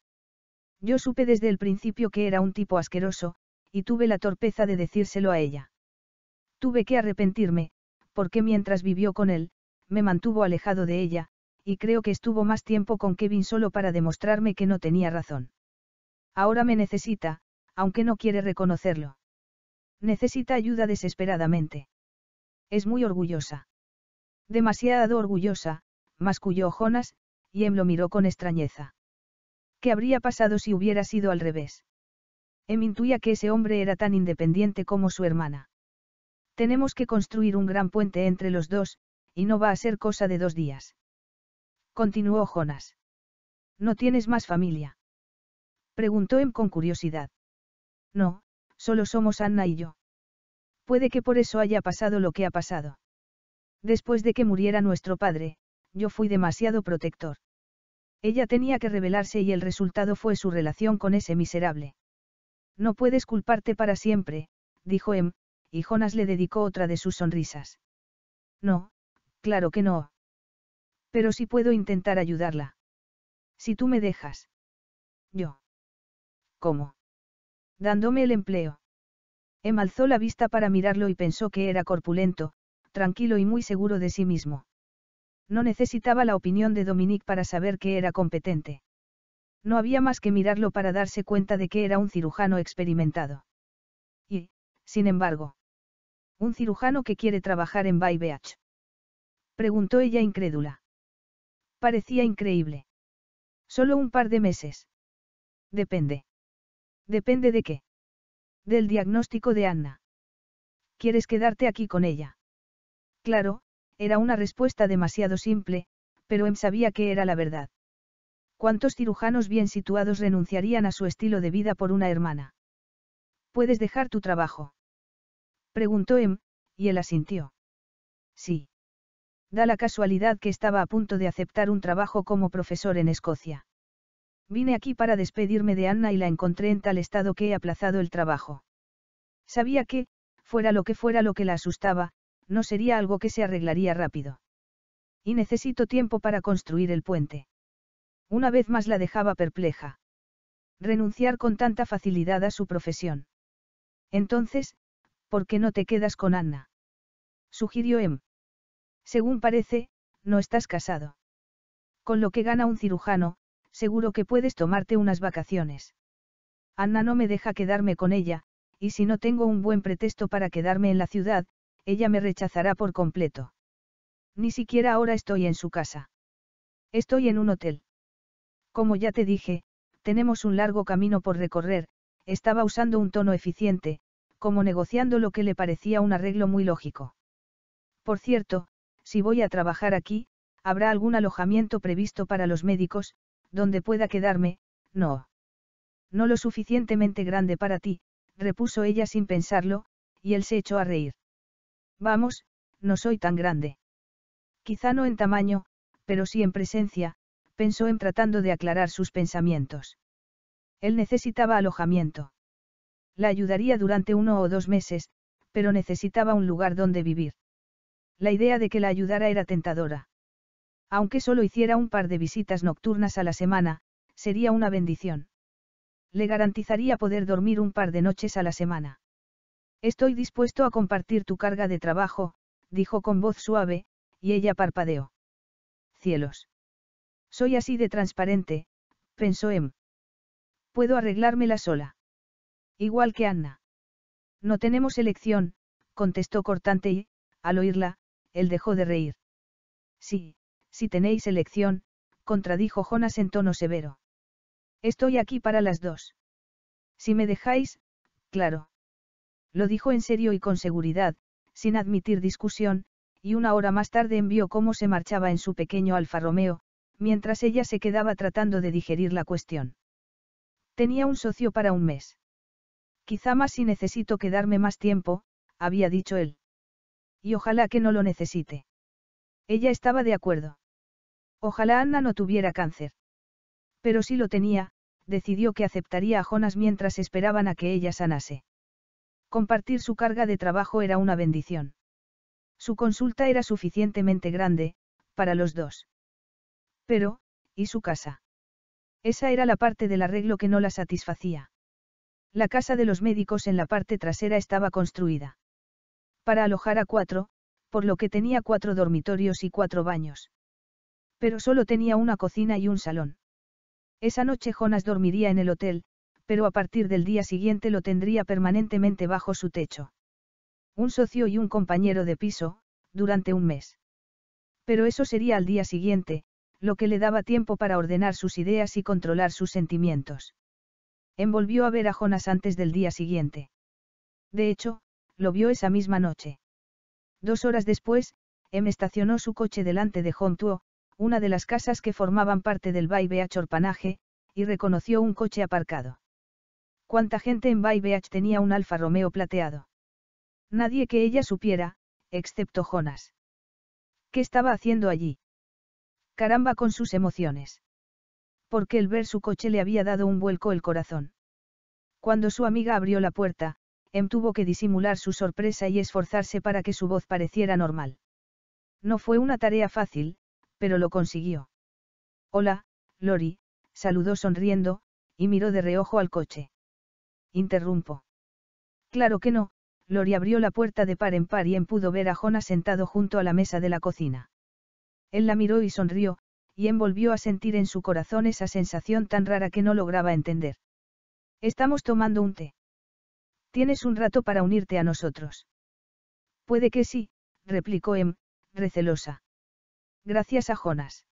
Yo supe desde el principio que era un tipo asqueroso, y tuve la torpeza de decírselo a ella. Tuve que arrepentirme, porque mientras vivió con él, me mantuvo alejado de ella, y creo que estuvo más tiempo con Kevin solo para demostrarme que no tenía razón. Ahora me necesita, aunque no quiere reconocerlo. Necesita ayuda desesperadamente. Es muy orgullosa. Demasiado orgullosa, masculló Jonas, y Em lo miró con extrañeza. ¿Qué habría pasado si hubiera sido al revés? Em intuía que ese hombre era tan independiente como su hermana. Tenemos que construir un gran puente entre los dos, y no va a ser cosa de dos días. Continuó Jonas. ¿No tienes más familia? Preguntó Em con curiosidad. No, solo somos Anna y yo. Puede que por eso haya pasado lo que ha pasado. Después de que muriera nuestro padre, yo fui demasiado protector. Ella tenía que rebelarse y el resultado fue su relación con ese miserable. No puedes culparte para siempre, dijo Em, y Jonas le dedicó otra de sus sonrisas. No, Claro que no. Pero sí puedo intentar ayudarla. Si tú me dejas. Yo. ¿Cómo? Dándome el empleo. Em alzó la vista para mirarlo y pensó que era corpulento, tranquilo y muy seguro de sí mismo. No necesitaba la opinión de Dominique para saber que era competente. No había más que mirarlo para darse cuenta de que era un cirujano experimentado. Y, sin embargo, un cirujano que quiere trabajar en Beach. Preguntó ella incrédula. Parecía increíble. Solo un par de meses. Depende. Depende de qué. Del diagnóstico de Anna. ¿Quieres quedarte aquí con ella? Claro, era una respuesta demasiado simple, pero Em sabía que era la verdad. ¿Cuántos cirujanos bien situados renunciarían a su estilo de vida por una hermana? ¿Puedes dejar tu trabajo? Preguntó Em, y él asintió. Sí. Da la casualidad que estaba a punto de aceptar un trabajo como profesor en Escocia. Vine aquí para despedirme de Anna y la encontré en tal estado que he aplazado el trabajo. Sabía que, fuera lo que fuera lo que la asustaba, no sería algo que se arreglaría rápido. Y necesito tiempo para construir el puente. Una vez más la dejaba perpleja. Renunciar con tanta facilidad a su profesión. Entonces, ¿por qué no te quedas con Anna? Sugirió Em. Según parece, no estás casado. Con lo que gana un cirujano, seguro que puedes tomarte unas vacaciones. Anna no me deja quedarme con ella, y si no tengo un buen pretexto para quedarme en la ciudad, ella me rechazará por completo. Ni siquiera ahora estoy en su casa. Estoy en un hotel. Como ya te dije, tenemos un largo camino por recorrer, estaba usando un tono eficiente, como negociando lo que le parecía un arreglo muy lógico. Por cierto, si voy a trabajar aquí, habrá algún alojamiento previsto para los médicos, donde pueda quedarme, no. No lo suficientemente grande para ti, repuso ella sin pensarlo, y él se echó a reír. Vamos, no soy tan grande. Quizá no en tamaño, pero sí en presencia, pensó en tratando de aclarar sus pensamientos. Él necesitaba alojamiento. La ayudaría durante uno o dos meses, pero necesitaba un lugar donde vivir. La idea de que la ayudara era tentadora. Aunque solo hiciera un par de visitas nocturnas a la semana, sería una bendición. Le garantizaría poder dormir un par de noches a la semana. Estoy dispuesto a compartir tu carga de trabajo, dijo con voz suave, y ella parpadeó. Cielos. Soy así de transparente, pensó Em. Puedo arreglármela sola. Igual que Anna. No tenemos elección, contestó cortante y, al oírla, él dejó de reír. Sí, si tenéis elección, contradijo Jonas en tono severo. Estoy aquí para las dos. Si me dejáis, claro. Lo dijo en serio y con seguridad, sin admitir discusión, y una hora más tarde envió cómo se marchaba en su pequeño Alfa Romeo, mientras ella se quedaba tratando de digerir la cuestión. Tenía un socio para un mes. Quizá más si necesito quedarme más tiempo, había dicho él. Y ojalá que no lo necesite. Ella estaba de acuerdo. Ojalá Anna no tuviera cáncer. Pero si lo tenía, decidió que aceptaría a Jonas mientras esperaban a que ella sanase. Compartir su carga de trabajo era una bendición. Su consulta era suficientemente grande, para los dos. Pero, ¿y su casa? Esa era la parte del arreglo que no la satisfacía. La casa de los médicos en la parte trasera estaba construida para alojar a cuatro, por lo que tenía cuatro dormitorios y cuatro baños. Pero solo tenía una cocina y un salón. Esa noche Jonas dormiría en el hotel, pero a partir del día siguiente lo tendría permanentemente bajo su techo. Un socio y un compañero de piso, durante un mes. Pero eso sería al día siguiente, lo que le daba tiempo para ordenar sus ideas y controlar sus sentimientos. Envolvió a ver a Jonas antes del día siguiente. De hecho, lo vio esa misma noche. Dos horas después, M em estacionó su coche delante de Hontuo, una de las casas que formaban parte del Bay Orpanaje, y reconoció un coche aparcado. ¿Cuánta gente en Bay tenía un Alfa Romeo plateado? Nadie que ella supiera, excepto Jonas. ¿Qué estaba haciendo allí? Caramba con sus emociones. Porque el ver su coche le había dado un vuelco el corazón. Cuando su amiga abrió la puerta, Em tuvo que disimular su sorpresa y esforzarse para que su voz pareciera normal. No fue una tarea fácil, pero lo consiguió. Hola, Lori, saludó sonriendo, y miró de reojo al coche. Interrumpo. Claro que no, Lori abrió la puerta de par en par y Em pudo ver a Jonah sentado junto a la mesa de la cocina. Él la miró y sonrió, y Em volvió a sentir en su corazón esa sensación tan rara que no lograba entender. Estamos tomando un té. Tienes un rato para unirte a nosotros. Puede que sí, replicó Em, recelosa. Gracias a Jonas.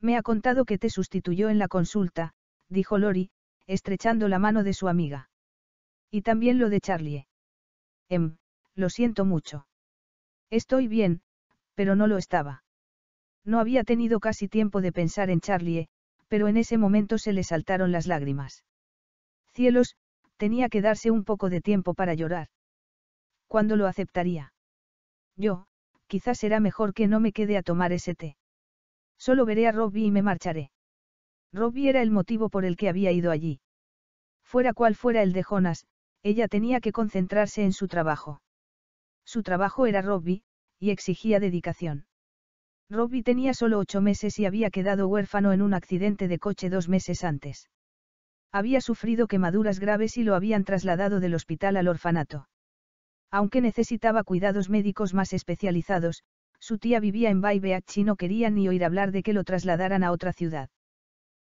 Me ha contado que te sustituyó en la consulta, dijo Lori, estrechando la mano de su amiga. Y también lo de Charlie. Em, lo siento mucho. Estoy bien, pero no lo estaba. No había tenido casi tiempo de pensar en Charlie, pero en ese momento se le saltaron las lágrimas. Cielos, Tenía que darse un poco de tiempo para llorar. ¿Cuándo lo aceptaría? Yo, quizás será mejor que no me quede a tomar ese té. Solo veré a Robbie y me marcharé. Robbie era el motivo por el que había ido allí. Fuera cual fuera el de Jonas, ella tenía que concentrarse en su trabajo. Su trabajo era Robbie, y exigía dedicación. Robbie tenía solo ocho meses y había quedado huérfano en un accidente de coche dos meses antes. Había sufrido quemaduras graves y lo habían trasladado del hospital al orfanato. Aunque necesitaba cuidados médicos más especializados, su tía vivía en Baibeach y no quería ni oír hablar de que lo trasladaran a otra ciudad.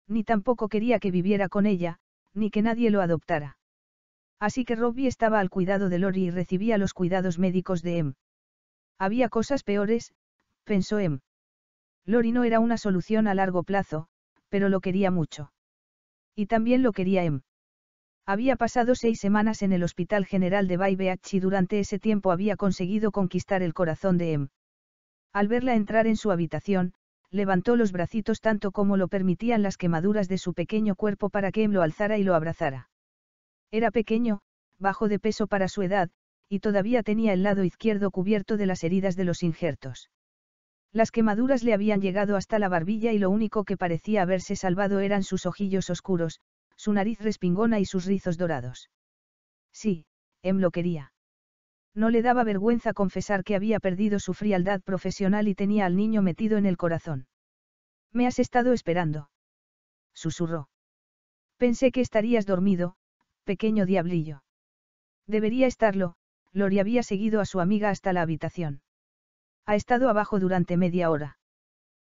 Ni tampoco quería que viviera con ella, ni que nadie lo adoptara. Así que Robbie estaba al cuidado de Lori y recibía los cuidados médicos de M. Em. Había cosas peores, pensó M. Em. Lori no era una solución a largo plazo, pero lo quería mucho. Y también lo quería Em. Había pasado seis semanas en el Hospital General de Baybeach y durante ese tiempo había conseguido conquistar el corazón de Em. Al verla entrar en su habitación, levantó los bracitos tanto como lo permitían las quemaduras de su pequeño cuerpo para que M. Em lo alzara y lo abrazara. Era pequeño, bajo de peso para su edad, y todavía tenía el lado izquierdo cubierto de las heridas de los injertos. Las quemaduras le habían llegado hasta la barbilla y lo único que parecía haberse salvado eran sus ojillos oscuros, su nariz respingona y sus rizos dorados. Sí, Em lo quería. No le daba vergüenza confesar que había perdido su frialdad profesional y tenía al niño metido en el corazón. Me has estado esperando. Susurró. Pensé que estarías dormido, pequeño diablillo. Debería estarlo, Lori había seguido a su amiga hasta la habitación. Ha estado abajo durante media hora.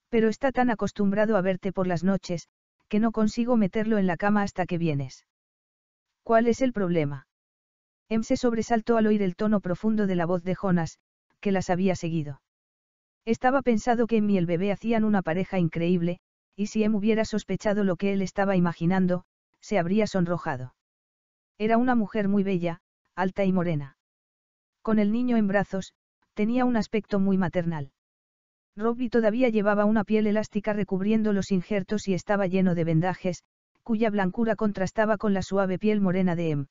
Pero está tan acostumbrado a verte por las noches, que no consigo meterlo en la cama hasta que vienes. ¿Cuál es el problema? Em se sobresaltó al oír el tono profundo de la voz de Jonas, que las había seguido. Estaba pensado que Em y el bebé hacían una pareja increíble, y si Em hubiera sospechado lo que él estaba imaginando, se habría sonrojado. Era una mujer muy bella, alta y morena. Con el niño en brazos, tenía un aspecto muy maternal. Robbie todavía llevaba una piel elástica recubriendo los injertos y estaba lleno de vendajes, cuya blancura contrastaba con la suave piel morena de Em.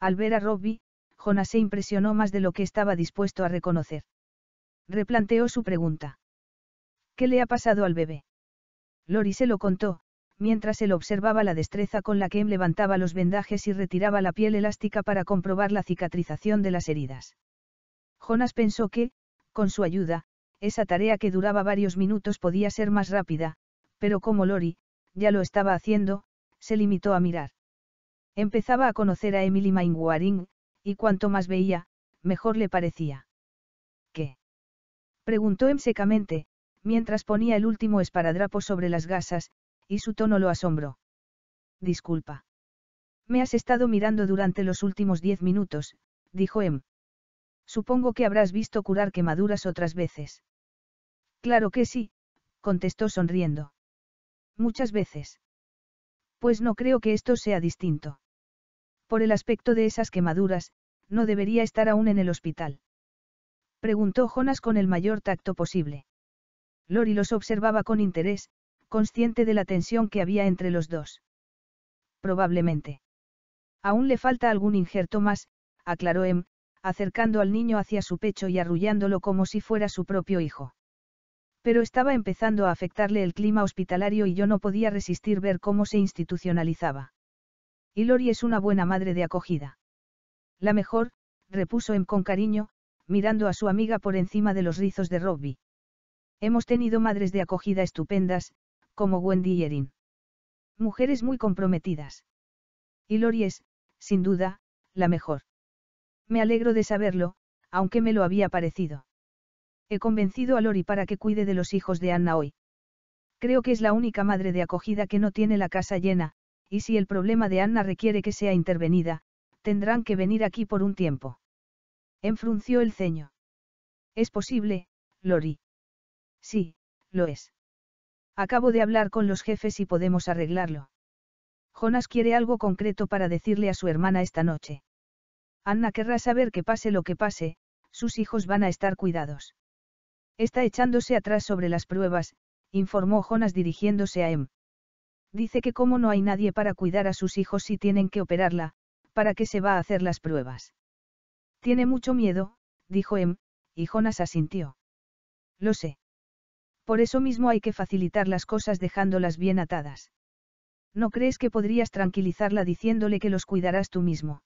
Al ver a Robbie, Jonas se impresionó más de lo que estaba dispuesto a reconocer. Replanteó su pregunta. ¿Qué le ha pasado al bebé? Lori se lo contó, mientras él observaba la destreza con la que Em levantaba los vendajes y retiraba la piel elástica para comprobar la cicatrización de las heridas. Jonas pensó que, con su ayuda, esa tarea que duraba varios minutos podía ser más rápida, pero como Lori, ya lo estaba haciendo, se limitó a mirar. Empezaba a conocer a Emily Mainwaring, y cuanto más veía, mejor le parecía. ¿Qué? Preguntó Em secamente, mientras ponía el último esparadrapo sobre las gasas, y su tono lo asombró. Disculpa. Me has estado mirando durante los últimos diez minutos, dijo Em. Supongo que habrás visto curar quemaduras otras veces. Claro que sí, contestó sonriendo. Muchas veces. Pues no creo que esto sea distinto. Por el aspecto de esas quemaduras, no debería estar aún en el hospital. Preguntó Jonas con el mayor tacto posible. Lori los observaba con interés, consciente de la tensión que había entre los dos. Probablemente. Aún le falta algún injerto más, aclaró Em, acercando al niño hacia su pecho y arrullándolo como si fuera su propio hijo. Pero estaba empezando a afectarle el clima hospitalario y yo no podía resistir ver cómo se institucionalizaba. Y Lori es una buena madre de acogida. La mejor, repuso Em con cariño, mirando a su amiga por encima de los rizos de Robbie. Hemos tenido madres de acogida estupendas, como Wendy y Erin. Mujeres muy comprometidas. Y es, sin duda, la mejor. Me alegro de saberlo, aunque me lo había parecido. He convencido a Lori para que cuide de los hijos de Anna hoy. Creo que es la única madre de acogida que no tiene la casa llena, y si el problema de Anna requiere que sea intervenida, tendrán que venir aquí por un tiempo. Enfrunció el ceño. Es posible, Lori. Sí, lo es. Acabo de hablar con los jefes y podemos arreglarlo. Jonas quiere algo concreto para decirle a su hermana esta noche. Anna querrá saber que pase lo que pase, sus hijos van a estar cuidados. Está echándose atrás sobre las pruebas, informó Jonas dirigiéndose a Em. Dice que como no hay nadie para cuidar a sus hijos si tienen que operarla, ¿para qué se va a hacer las pruebas? Tiene mucho miedo, dijo Em, y Jonas asintió. Lo sé. Por eso mismo hay que facilitar las cosas dejándolas bien atadas. ¿No crees que podrías tranquilizarla diciéndole que los cuidarás tú mismo?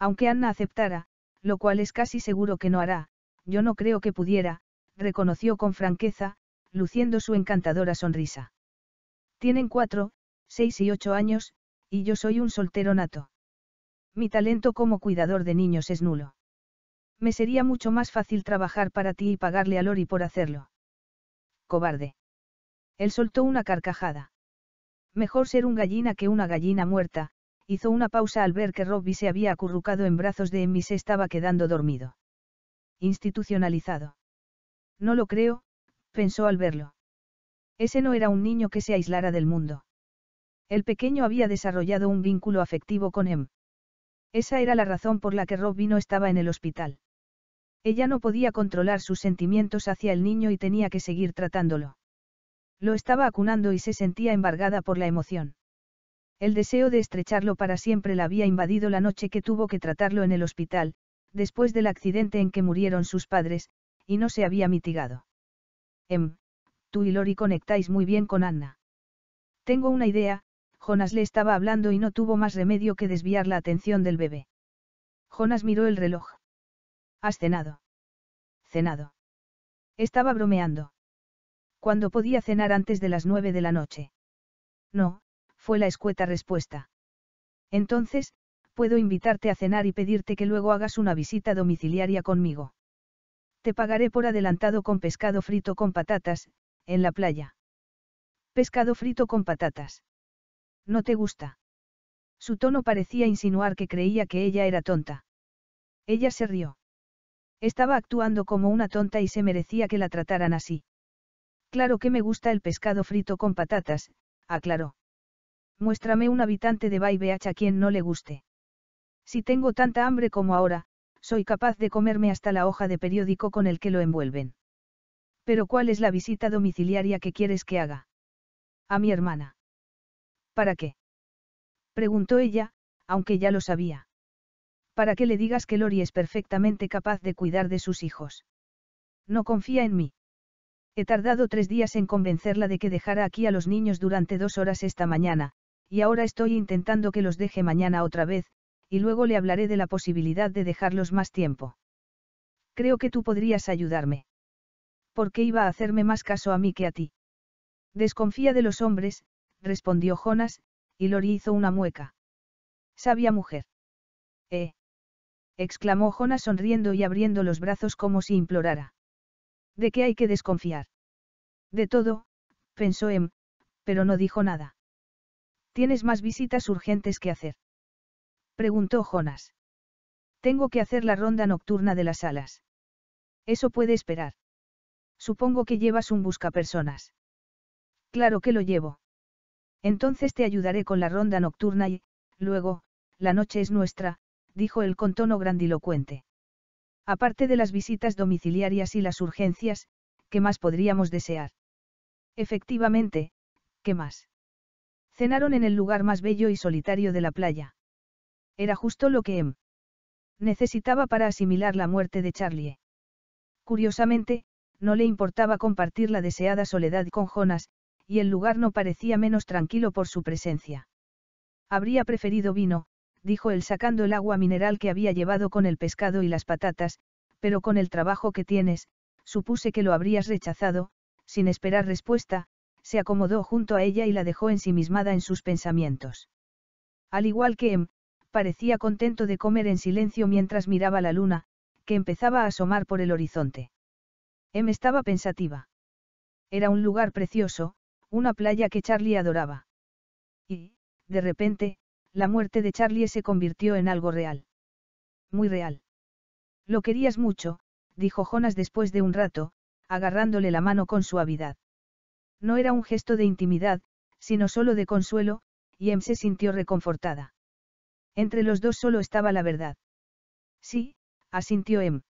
Aunque Anna aceptara, lo cual es casi seguro que no hará, yo no creo que pudiera, reconoció con franqueza, luciendo su encantadora sonrisa. Tienen cuatro, seis y ocho años, y yo soy un soltero nato. Mi talento como cuidador de niños es nulo. Me sería mucho más fácil trabajar para ti y pagarle a Lori por hacerlo. Cobarde. Él soltó una carcajada. Mejor ser un gallina que una gallina muerta, hizo una pausa al ver que Robbie se había acurrucado en brazos de M y se estaba quedando dormido. Institucionalizado. No lo creo, pensó al verlo. Ese no era un niño que se aislara del mundo. El pequeño había desarrollado un vínculo afectivo con Em. Esa era la razón por la que Robbie no estaba en el hospital. Ella no podía controlar sus sentimientos hacia el niño y tenía que seguir tratándolo. Lo estaba acunando y se sentía embargada por la emoción. El deseo de estrecharlo para siempre la había invadido la noche que tuvo que tratarlo en el hospital, después del accidente en que murieron sus padres, y no se había mitigado. Em, tú y Lori conectáis muy bien con Anna. Tengo una idea, Jonas le estaba hablando y no tuvo más remedio que desviar la atención del bebé. Jonas miró el reloj. Has cenado. Cenado. Estaba bromeando. ¿Cuándo podía cenar antes de las nueve de la noche? No, fue la escueta respuesta. Entonces, puedo invitarte a cenar y pedirte que luego hagas una visita domiciliaria conmigo. Te pagaré por adelantado con pescado frito con patatas, en la playa. Pescado frito con patatas. ¿No te gusta? Su tono parecía insinuar que creía que ella era tonta. Ella se rió. Estaba actuando como una tonta y se merecía que la trataran así. Claro que me gusta el pescado frito con patatas, aclaró muéstrame un habitante de Baibach a quien no le guste. Si tengo tanta hambre como ahora, soy capaz de comerme hasta la hoja de periódico con el que lo envuelven. Pero ¿cuál es la visita domiciliaria que quieres que haga? A mi hermana. ¿Para qué? Preguntó ella, aunque ya lo sabía. Para que le digas que Lori es perfectamente capaz de cuidar de sus hijos. No confía en mí. He tardado tres días en convencerla de que dejara aquí a los niños durante dos horas esta mañana, y ahora estoy intentando que los deje mañana otra vez, y luego le hablaré de la posibilidad de dejarlos más tiempo. Creo que tú podrías ayudarme. ¿Por qué iba a hacerme más caso a mí que a ti? Desconfía de los hombres, respondió Jonas, y Lori hizo una mueca. Sabia mujer. Eh. exclamó Jonas sonriendo y abriendo los brazos como si implorara. ¿De qué hay que desconfiar? De todo, pensó Em, pero no dijo nada. ¿Tienes más visitas urgentes que hacer? Preguntó Jonas. Tengo que hacer la ronda nocturna de las alas. Eso puede esperar. Supongo que llevas un buscapersonas. Claro que lo llevo. Entonces te ayudaré con la ronda nocturna y, luego, la noche es nuestra, dijo él con tono grandilocuente. Aparte de las visitas domiciliarias y las urgencias, ¿qué más podríamos desear? Efectivamente, ¿qué más? Cenaron en el lugar más bello y solitario de la playa. Era justo lo que M. necesitaba para asimilar la muerte de Charlie. Curiosamente, no le importaba compartir la deseada soledad con Jonas, y el lugar no parecía menos tranquilo por su presencia. Habría preferido vino, dijo él sacando el agua mineral que había llevado con el pescado y las patatas, pero con el trabajo que tienes, supuse que lo habrías rechazado, sin esperar respuesta, se acomodó junto a ella y la dejó ensimismada en sus pensamientos. Al igual que Em, parecía contento de comer en silencio mientras miraba la luna, que empezaba a asomar por el horizonte. Em estaba pensativa. Era un lugar precioso, una playa que Charlie adoraba. Y, de repente, la muerte de Charlie se convirtió en algo real. Muy real. Lo querías mucho, dijo Jonas después de un rato, agarrándole la mano con suavidad. No era un gesto de intimidad, sino solo de consuelo, y Em se sintió reconfortada. Entre los dos solo estaba la verdad. Sí, asintió Em.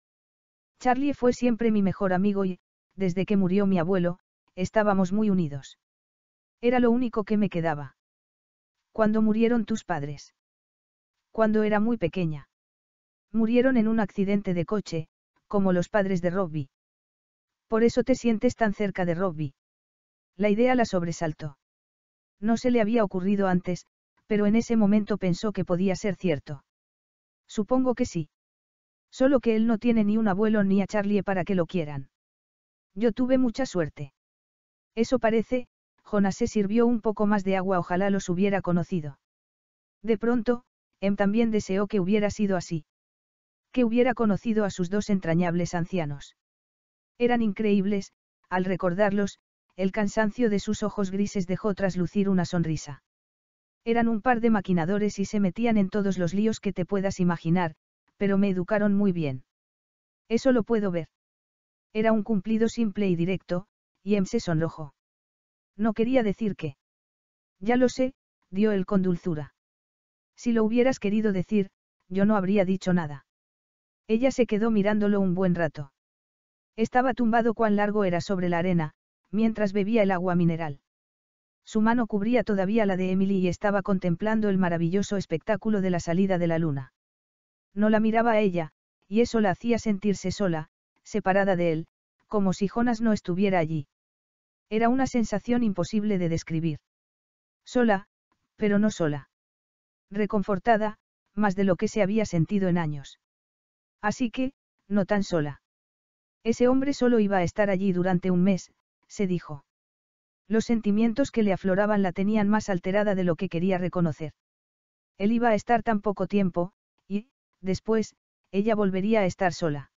Charlie fue siempre mi mejor amigo y, desde que murió mi abuelo, estábamos muy unidos. Era lo único que me quedaba. Cuando murieron tus padres? Cuando era muy pequeña. Murieron en un accidente de coche, como los padres de Robbie. Por eso te sientes tan cerca de Robbie. La idea la sobresaltó. No se le había ocurrido antes, pero en ese momento pensó que podía ser cierto. Supongo que sí. Solo que él no tiene ni un abuelo ni a Charlie para que lo quieran. Yo tuve mucha suerte. Eso parece, Jonas se sirvió un poco más de agua, ojalá los hubiera conocido. De pronto, Em también deseó que hubiera sido así. Que hubiera conocido a sus dos entrañables ancianos. Eran increíbles, al recordarlos, el cansancio de sus ojos grises dejó traslucir una sonrisa. Eran un par de maquinadores y se metían en todos los líos que te puedas imaginar, pero me educaron muy bien. Eso lo puedo ver. Era un cumplido simple y directo, y Em se sonrojó. No quería decir que. Ya lo sé, dio él con dulzura. Si lo hubieras querido decir, yo no habría dicho nada. Ella se quedó mirándolo un buen rato. Estaba tumbado cuán largo era sobre la arena, mientras bebía el agua mineral. Su mano cubría todavía la de Emily y estaba contemplando el maravilloso espectáculo de la salida de la luna. No la miraba a ella, y eso la hacía sentirse sola, separada de él, como si Jonas no estuviera allí. Era una sensación imposible de describir. Sola, pero no sola. Reconfortada, más de lo que se había sentido en años. Así que, no tan sola. Ese hombre solo iba a estar allí durante un mes, se dijo. Los sentimientos que le afloraban la tenían más alterada de lo que quería reconocer. Él iba a estar tan poco tiempo, y, después, ella volvería a estar sola.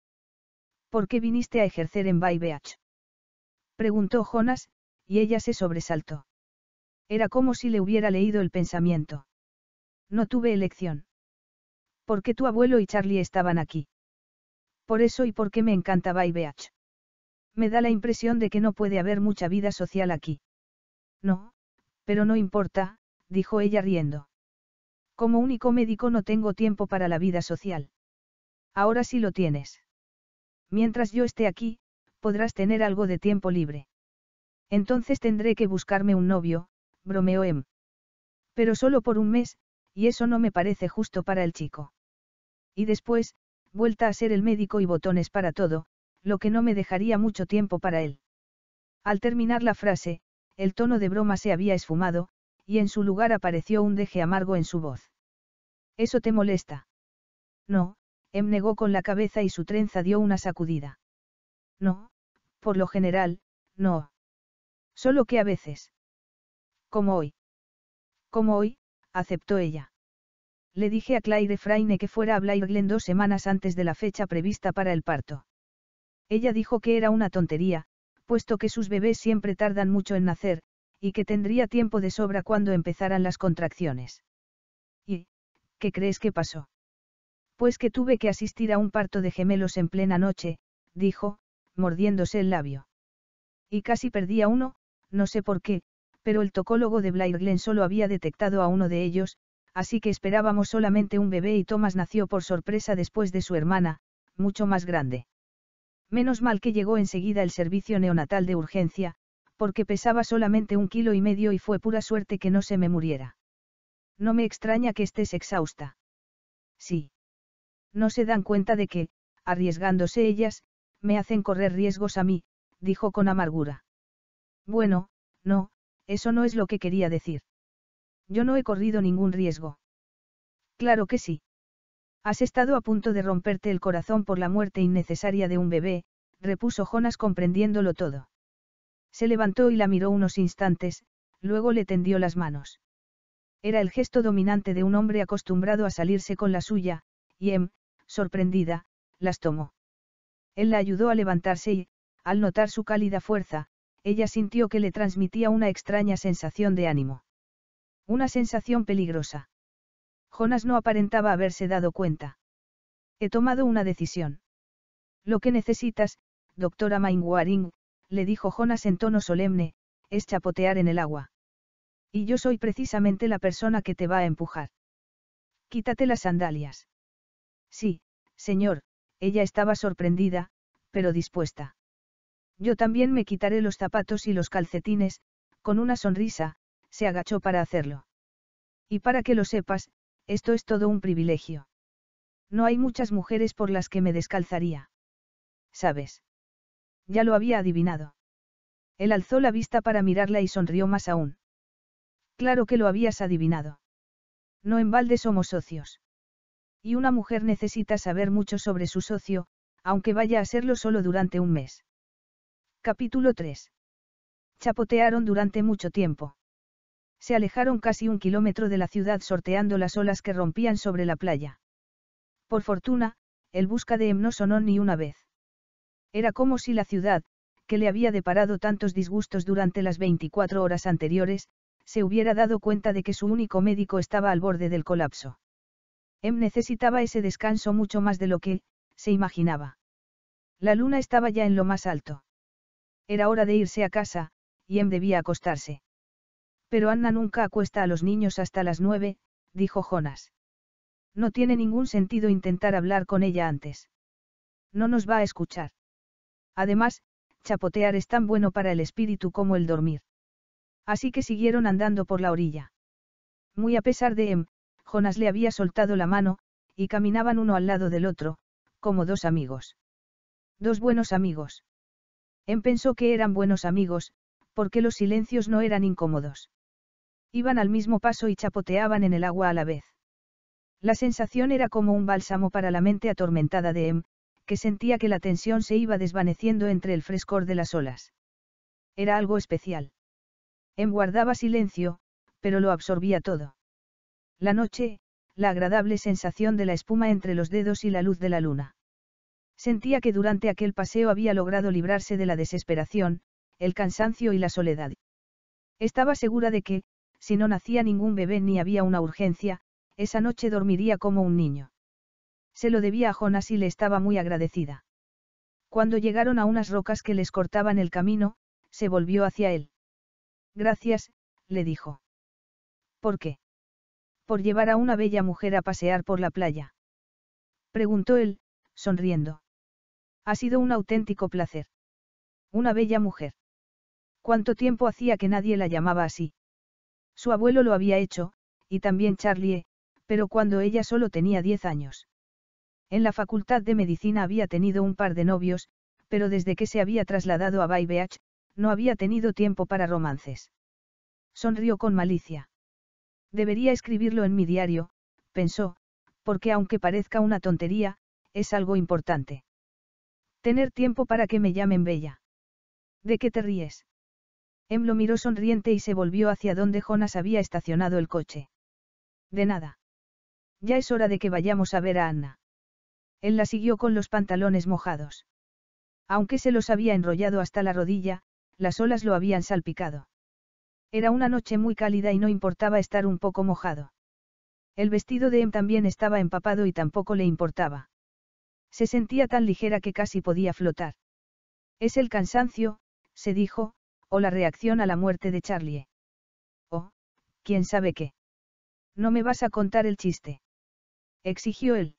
¿Por qué viniste a ejercer en Bay Preguntó Jonas, y ella se sobresaltó. Era como si le hubiera leído el pensamiento. No tuve elección. Porque tu abuelo y Charlie estaban aquí? Por eso y porque me encanta Bay me da la impresión de que no puede haber mucha vida social aquí. No, pero no importa, dijo ella riendo. Como único médico no tengo tiempo para la vida social. Ahora sí lo tienes. Mientras yo esté aquí, podrás tener algo de tiempo libre. Entonces tendré que buscarme un novio, bromeó Em. Pero solo por un mes, y eso no me parece justo para el chico. Y después, vuelta a ser el médico y botones para todo, lo que no me dejaría mucho tiempo para él. Al terminar la frase, el tono de broma se había esfumado, y en su lugar apareció un deje amargo en su voz. ¿Eso te molesta? No, Em negó con la cabeza y su trenza dio una sacudida. No, por lo general, no. Solo que a veces. Como hoy. Como hoy, aceptó ella. Le dije a Claire Fraine que fuera a Blair dos semanas antes de la fecha prevista para el parto. Ella dijo que era una tontería, puesto que sus bebés siempre tardan mucho en nacer, y que tendría tiempo de sobra cuando empezaran las contracciones. ¿Y qué crees que pasó? Pues que tuve que asistir a un parto de gemelos en plena noche, dijo, mordiéndose el labio. Y casi perdía uno, no sé por qué, pero el tocólogo de Blair Glen solo había detectado a uno de ellos, así que esperábamos solamente un bebé y Thomas nació por sorpresa después de su hermana, mucho más grande. Menos mal que llegó enseguida el servicio neonatal de urgencia, porque pesaba solamente un kilo y medio y fue pura suerte que no se me muriera. No me extraña que estés exhausta. Sí. No se dan cuenta de que, arriesgándose ellas, me hacen correr riesgos a mí, dijo con amargura. Bueno, no, eso no es lo que quería decir. Yo no he corrido ningún riesgo. Claro que sí. Has estado a punto de romperte el corazón por la muerte innecesaria de un bebé, repuso Jonas comprendiéndolo todo. Se levantó y la miró unos instantes, luego le tendió las manos. Era el gesto dominante de un hombre acostumbrado a salirse con la suya, y Em, sorprendida, las tomó. Él la ayudó a levantarse y, al notar su cálida fuerza, ella sintió que le transmitía una extraña sensación de ánimo. Una sensación peligrosa. Jonas no aparentaba haberse dado cuenta. He tomado una decisión. Lo que necesitas, doctora Mainwaring, le dijo Jonas en tono solemne, es chapotear en el agua. Y yo soy precisamente la persona que te va a empujar. Quítate las sandalias. Sí, señor, ella estaba sorprendida, pero dispuesta. Yo también me quitaré los zapatos y los calcetines, con una sonrisa, se agachó para hacerlo. Y para que lo sepas, esto es todo un privilegio. No hay muchas mujeres por las que me descalzaría. ¿Sabes? Ya lo había adivinado. Él alzó la vista para mirarla y sonrió más aún. Claro que lo habías adivinado. No en balde somos socios. Y una mujer necesita saber mucho sobre su socio, aunque vaya a serlo solo durante un mes. Capítulo 3. Chapotearon durante mucho tiempo. Se alejaron casi un kilómetro de la ciudad sorteando las olas que rompían sobre la playa. Por fortuna, el busca de Em no sonó ni una vez. Era como si la ciudad, que le había deparado tantos disgustos durante las 24 horas anteriores, se hubiera dado cuenta de que su único médico estaba al borde del colapso. Em necesitaba ese descanso mucho más de lo que, se imaginaba. La luna estaba ya en lo más alto. Era hora de irse a casa, y Em debía acostarse. Pero Anna nunca acuesta a los niños hasta las nueve, dijo Jonas. No tiene ningún sentido intentar hablar con ella antes. No nos va a escuchar. Además, chapotear es tan bueno para el espíritu como el dormir. Así que siguieron andando por la orilla. Muy a pesar de Em, Jonas le había soltado la mano, y caminaban uno al lado del otro, como dos amigos. Dos buenos amigos. Em pensó que eran buenos amigos, porque los silencios no eran incómodos. Iban al mismo paso y chapoteaban en el agua a la vez. La sensación era como un bálsamo para la mente atormentada de Em, que sentía que la tensión se iba desvaneciendo entre el frescor de las olas. Era algo especial. Em guardaba silencio, pero lo absorbía todo. La noche, la agradable sensación de la espuma entre los dedos y la luz de la luna. Sentía que durante aquel paseo había logrado librarse de la desesperación, el cansancio y la soledad. Estaba segura de que, si no nacía ningún bebé ni había una urgencia, esa noche dormiría como un niño. Se lo debía a Jonas y le estaba muy agradecida. Cuando llegaron a unas rocas que les cortaban el camino, se volvió hacia él. Gracias, le dijo. ¿Por qué? Por llevar a una bella mujer a pasear por la playa. Preguntó él, sonriendo. Ha sido un auténtico placer. Una bella mujer. ¿Cuánto tiempo hacía que nadie la llamaba así? Su abuelo lo había hecho, y también Charlie, e, pero cuando ella solo tenía 10 años. En la facultad de medicina había tenido un par de novios, pero desde que se había trasladado a Bay no había tenido tiempo para romances. Sonrió con malicia. Debería escribirlo en mi diario, pensó, porque aunque parezca una tontería, es algo importante. Tener tiempo para que me llamen Bella. ¿De qué te ríes? Em lo miró sonriente y se volvió hacia donde Jonas había estacionado el coche. De nada. Ya es hora de que vayamos a ver a Anna. Él la siguió con los pantalones mojados. Aunque se los había enrollado hasta la rodilla, las olas lo habían salpicado. Era una noche muy cálida y no importaba estar un poco mojado. El vestido de Em también estaba empapado y tampoco le importaba. Se sentía tan ligera que casi podía flotar. Es el cansancio, se dijo, o la reacción a la muerte de Charlie. O, oh, quién sabe qué. No me vas a contar el chiste. Exigió él.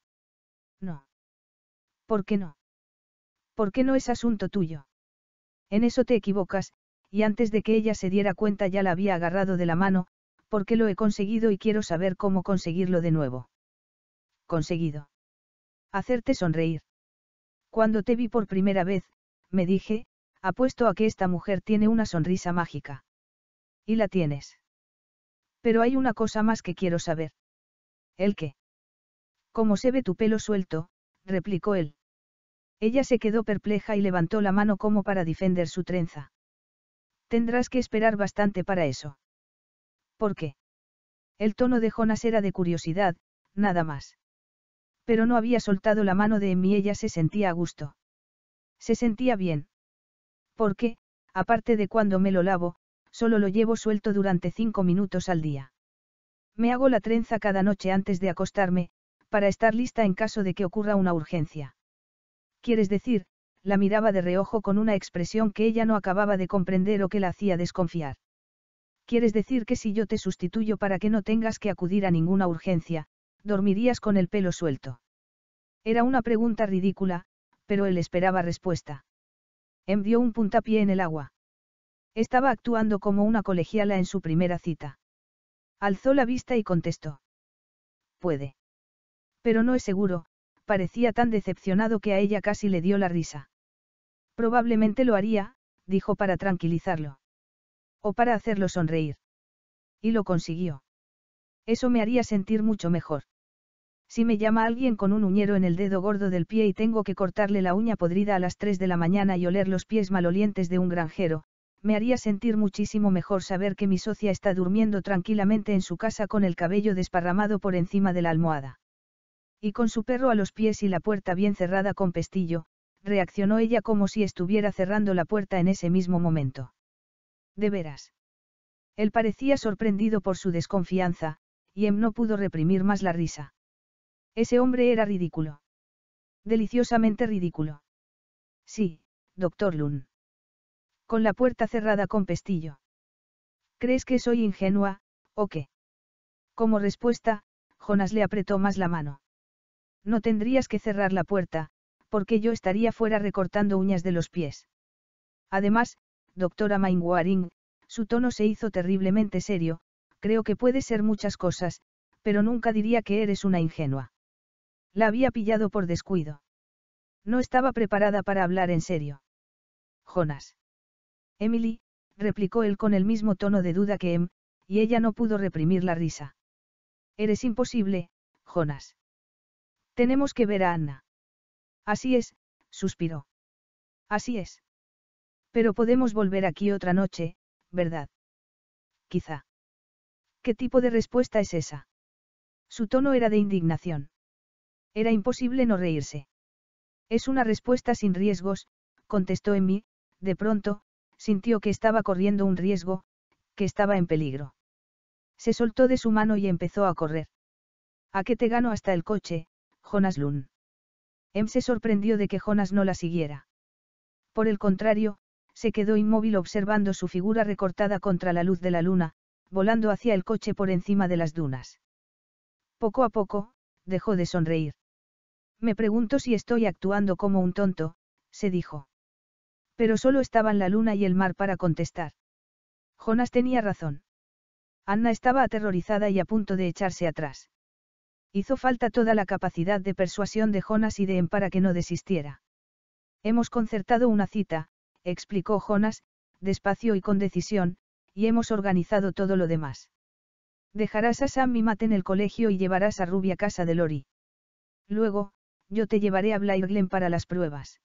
No. ¿Por qué no? ¿Por qué no es asunto tuyo? En eso te equivocas, y antes de que ella se diera cuenta ya la había agarrado de la mano, porque lo he conseguido y quiero saber cómo conseguirlo de nuevo. Conseguido. Hacerte sonreír. Cuando te vi por primera vez, me dije, Apuesto a que esta mujer tiene una sonrisa mágica. Y la tienes. Pero hay una cosa más que quiero saber. ¿El qué? ¿Cómo se ve tu pelo suelto? replicó él. Ella se quedó perpleja y levantó la mano como para defender su trenza. Tendrás que esperar bastante para eso. ¿Por qué? El tono de Jonas era de curiosidad, nada más. Pero no había soltado la mano de Emmy y ella se sentía a gusto. Se sentía bien porque, aparte de cuando me lo lavo, solo lo llevo suelto durante cinco minutos al día. Me hago la trenza cada noche antes de acostarme, para estar lista en caso de que ocurra una urgencia. ¿Quieres decir? La miraba de reojo con una expresión que ella no acababa de comprender o que la hacía desconfiar. ¿Quieres decir que si yo te sustituyo para que no tengas que acudir a ninguna urgencia, dormirías con el pelo suelto? Era una pregunta ridícula, pero él esperaba respuesta. Envió em un puntapié en el agua. Estaba actuando como una colegiala en su primera cita. Alzó la vista y contestó. Puede. Pero no es seguro, parecía tan decepcionado que a ella casi le dio la risa. Probablemente lo haría, dijo para tranquilizarlo. O para hacerlo sonreír. Y lo consiguió. Eso me haría sentir mucho mejor. Si me llama alguien con un uñero en el dedo gordo del pie y tengo que cortarle la uña podrida a las 3 de la mañana y oler los pies malolientes de un granjero, me haría sentir muchísimo mejor saber que mi socia está durmiendo tranquilamente en su casa con el cabello desparramado por encima de la almohada. Y con su perro a los pies y la puerta bien cerrada con pestillo, reaccionó ella como si estuviera cerrando la puerta en ese mismo momento. De veras. Él parecía sorprendido por su desconfianza, y Em no pudo reprimir más la risa. Ese hombre era ridículo. Deliciosamente ridículo. Sí, doctor Lund. Con la puerta cerrada con pestillo. ¿Crees que soy ingenua, o qué? Como respuesta, Jonas le apretó más la mano. No tendrías que cerrar la puerta, porque yo estaría fuera recortando uñas de los pies. Además, doctora Waring, su tono se hizo terriblemente serio, creo que puede ser muchas cosas, pero nunca diría que eres una ingenua. La había pillado por descuido. No estaba preparada para hablar en serio. Jonas. Emily, replicó él con el mismo tono de duda que Em, y ella no pudo reprimir la risa. Eres imposible, Jonas. Tenemos que ver a Anna. Así es, suspiró. Así es. Pero podemos volver aquí otra noche, ¿verdad? Quizá. ¿Qué tipo de respuesta es esa? Su tono era de indignación. Era imposible no reírse. Es una respuesta sin riesgos, contestó Emmy. de pronto, sintió que estaba corriendo un riesgo, que estaba en peligro. Se soltó de su mano y empezó a correr. ¿A qué te gano hasta el coche, Jonas Lund? Em se sorprendió de que Jonas no la siguiera. Por el contrario, se quedó inmóvil observando su figura recortada contra la luz de la luna, volando hacia el coche por encima de las dunas. Poco a poco, dejó de sonreír. Me pregunto si estoy actuando como un tonto, se dijo. Pero solo estaban la luna y el mar para contestar. Jonas tenía razón. Anna estaba aterrorizada y a punto de echarse atrás. Hizo falta toda la capacidad de persuasión de Jonas y de Em para que no desistiera. Hemos concertado una cita, explicó Jonas, despacio y con decisión, y hemos organizado todo lo demás. Dejarás a Sam y Matt en el colegio y llevarás a Rubia a casa de Lori. Luego, yo te llevaré a Blairglen para las pruebas.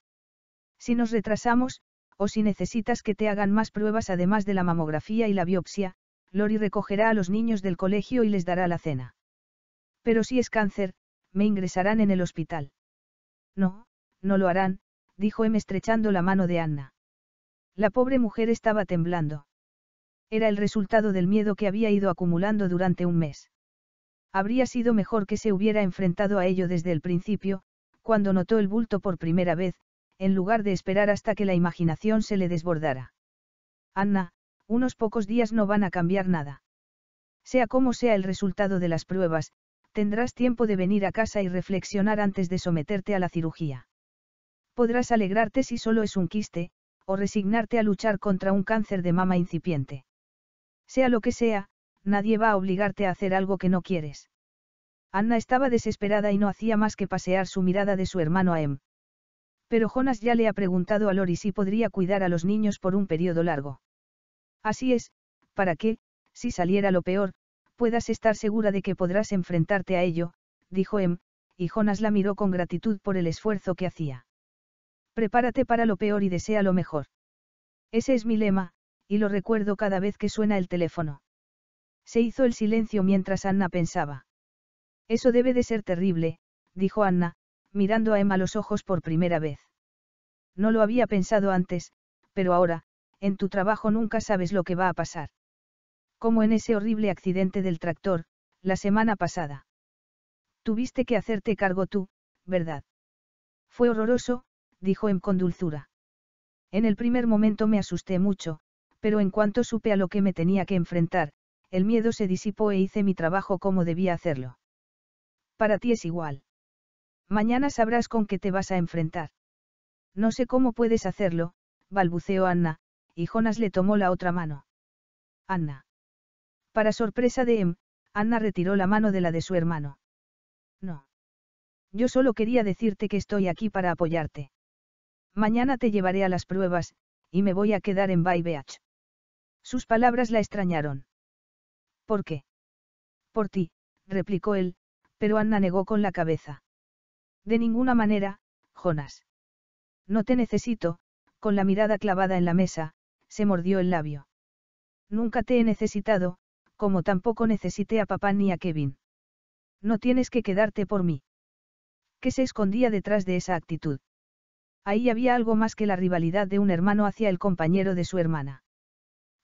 Si nos retrasamos, o si necesitas que te hagan más pruebas además de la mamografía y la biopsia, Lori recogerá a los niños del colegio y les dará la cena. Pero si es cáncer, me ingresarán en el hospital. No, no lo harán, dijo M em estrechando la mano de Anna. La pobre mujer estaba temblando. Era el resultado del miedo que había ido acumulando durante un mes. Habría sido mejor que se hubiera enfrentado a ello desde el principio, cuando notó el bulto por primera vez, en lugar de esperar hasta que la imaginación se le desbordara. Anna, unos pocos días no van a cambiar nada. Sea como sea el resultado de las pruebas, tendrás tiempo de venir a casa y reflexionar antes de someterte a la cirugía. Podrás alegrarte si solo es un quiste, o resignarte a luchar contra un cáncer de mama incipiente. Sea lo que sea, nadie va a obligarte a hacer algo que no quieres. Anna estaba desesperada y no hacía más que pasear su mirada de su hermano a Em. Pero Jonas ya le ha preguntado a Lori si podría cuidar a los niños por un periodo largo. Así es, para que, si saliera lo peor, puedas estar segura de que podrás enfrentarte a ello, dijo Em, y Jonas la miró con gratitud por el esfuerzo que hacía. Prepárate para lo peor y desea lo mejor. Ese es mi lema, y lo recuerdo cada vez que suena el teléfono. Se hizo el silencio mientras Anna pensaba. Eso debe de ser terrible, dijo Anna, mirando a Emma los ojos por primera vez. No lo había pensado antes, pero ahora, en tu trabajo nunca sabes lo que va a pasar. Como en ese horrible accidente del tractor, la semana pasada. Tuviste que hacerte cargo tú, ¿verdad? Fue horroroso, dijo Em con dulzura. En el primer momento me asusté mucho, pero en cuanto supe a lo que me tenía que enfrentar, el miedo se disipó e hice mi trabajo como debía hacerlo. Para ti es igual. Mañana sabrás con qué te vas a enfrentar. No sé cómo puedes hacerlo, balbuceó Anna, y Jonas le tomó la otra mano. Anna. Para sorpresa de Em, Anna retiró la mano de la de su hermano. No. Yo solo quería decirte que estoy aquí para apoyarte. Mañana te llevaré a las pruebas, y me voy a quedar en Bay Sus palabras la extrañaron. ¿Por qué? Por ti, replicó él, pero Anna negó con la cabeza. De ninguna manera, Jonas. No te necesito, con la mirada clavada en la mesa, se mordió el labio. Nunca te he necesitado, como tampoco necesité a papá ni a Kevin. No tienes que quedarte por mí. ¿Qué se escondía detrás de esa actitud? Ahí había algo más que la rivalidad de un hermano hacia el compañero de su hermana.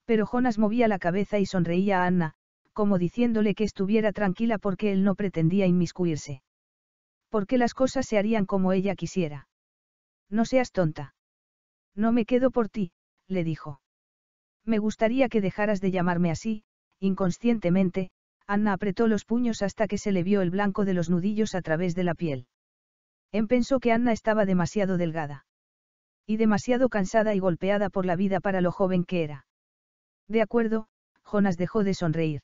Pero Jonas movía la cabeza y sonreía a Anna, como diciéndole que estuviera tranquila porque él no pretendía inmiscuirse. Porque las cosas se harían como ella quisiera. No seas tonta. No me quedo por ti, le dijo. Me gustaría que dejaras de llamarme así, inconscientemente, Anna apretó los puños hasta que se le vio el blanco de los nudillos a través de la piel. En pensó que Anna estaba demasiado delgada. Y demasiado cansada y golpeada por la vida para lo joven que era. De acuerdo, Jonas dejó de sonreír.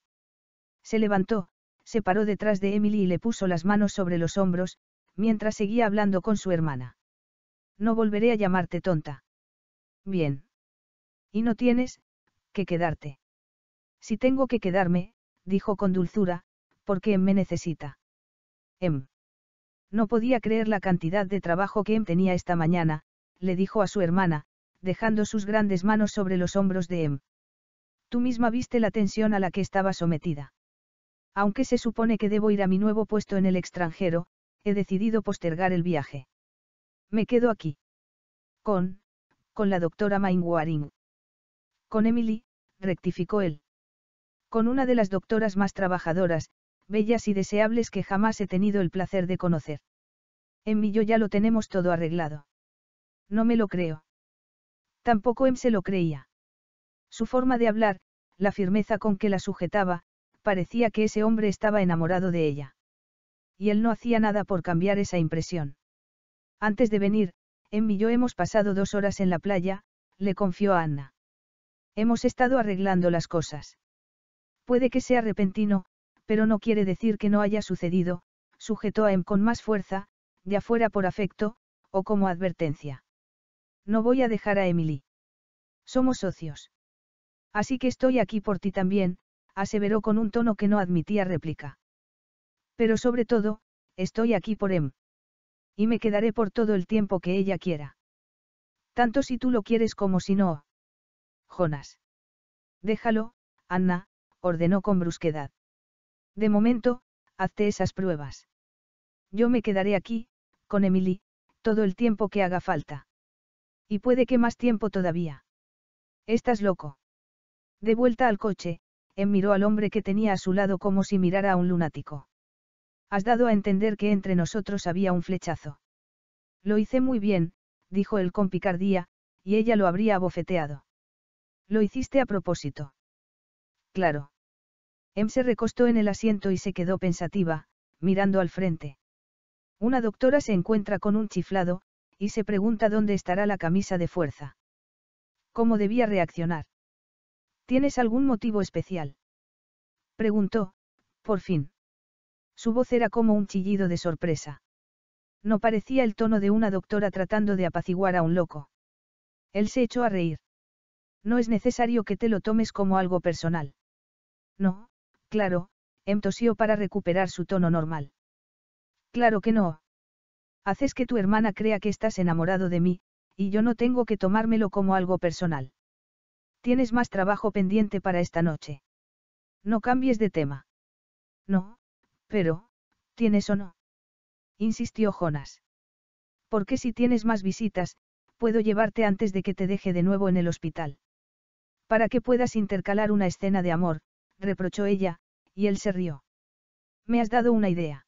Se levantó, se paró detrás de Emily y le puso las manos sobre los hombros, mientras seguía hablando con su hermana. No volveré a llamarte tonta. Bien. Y no tienes, que quedarte. Si tengo que quedarme, dijo con dulzura, porque Em me necesita. Em. No podía creer la cantidad de trabajo que Em tenía esta mañana, le dijo a su hermana, dejando sus grandes manos sobre los hombros de Em. Tú misma viste la tensión a la que estaba sometida. Aunque se supone que debo ir a mi nuevo puesto en el extranjero, he decidido postergar el viaje. Me quedo aquí. Con, con la doctora Mainwaring. Con Emily, rectificó él. Con una de las doctoras más trabajadoras, bellas y deseables que jamás he tenido el placer de conocer. En mí yo ya lo tenemos todo arreglado. No me lo creo. Tampoco Em se lo creía. Su forma de hablar, la firmeza con que la sujetaba, parecía que ese hombre estaba enamorado de ella. Y él no hacía nada por cambiar esa impresión. Antes de venir, en em y yo hemos pasado dos horas en la playa, le confió a Anna. Hemos estado arreglando las cosas. Puede que sea repentino, pero no quiere decir que no haya sucedido, sujetó a Em con más fuerza, ya fuera por afecto, o como advertencia. No voy a dejar a Emily. Somos socios. Así que estoy aquí por ti también, aseveró con un tono que no admitía réplica. Pero sobre todo, estoy aquí por Em. Y me quedaré por todo el tiempo que ella quiera. Tanto si tú lo quieres como si no. Jonas. Déjalo, Anna, ordenó con brusquedad. De momento, hazte esas pruebas. Yo me quedaré aquí, con Emily, todo el tiempo que haga falta. Y puede que más tiempo todavía. Estás loco. De vuelta al coche, Em miró al hombre que tenía a su lado como si mirara a un lunático. Has dado a entender que entre nosotros había un flechazo. Lo hice muy bien, dijo él con picardía, y ella lo habría abofeteado. Lo hiciste a propósito. Claro. Em se recostó en el asiento y se quedó pensativa, mirando al frente. Una doctora se encuentra con un chiflado, y se pregunta dónde estará la camisa de fuerza. ¿Cómo debía reaccionar? ¿Tienes algún motivo especial? Preguntó, por fin. Su voz era como un chillido de sorpresa. No parecía el tono de una doctora tratando de apaciguar a un loco. Él se echó a reír. No es necesario que te lo tomes como algo personal. No, claro, entosió em para recuperar su tono normal. Claro que no. Haces que tu hermana crea que estás enamorado de mí, y yo no tengo que tomármelo como algo personal. Tienes más trabajo pendiente para esta noche. No cambies de tema. No, pero, ¿tienes o no? Insistió Jonas. Porque si tienes más visitas, puedo llevarte antes de que te deje de nuevo en el hospital. Para que puedas intercalar una escena de amor, reprochó ella, y él se rió. Me has dado una idea.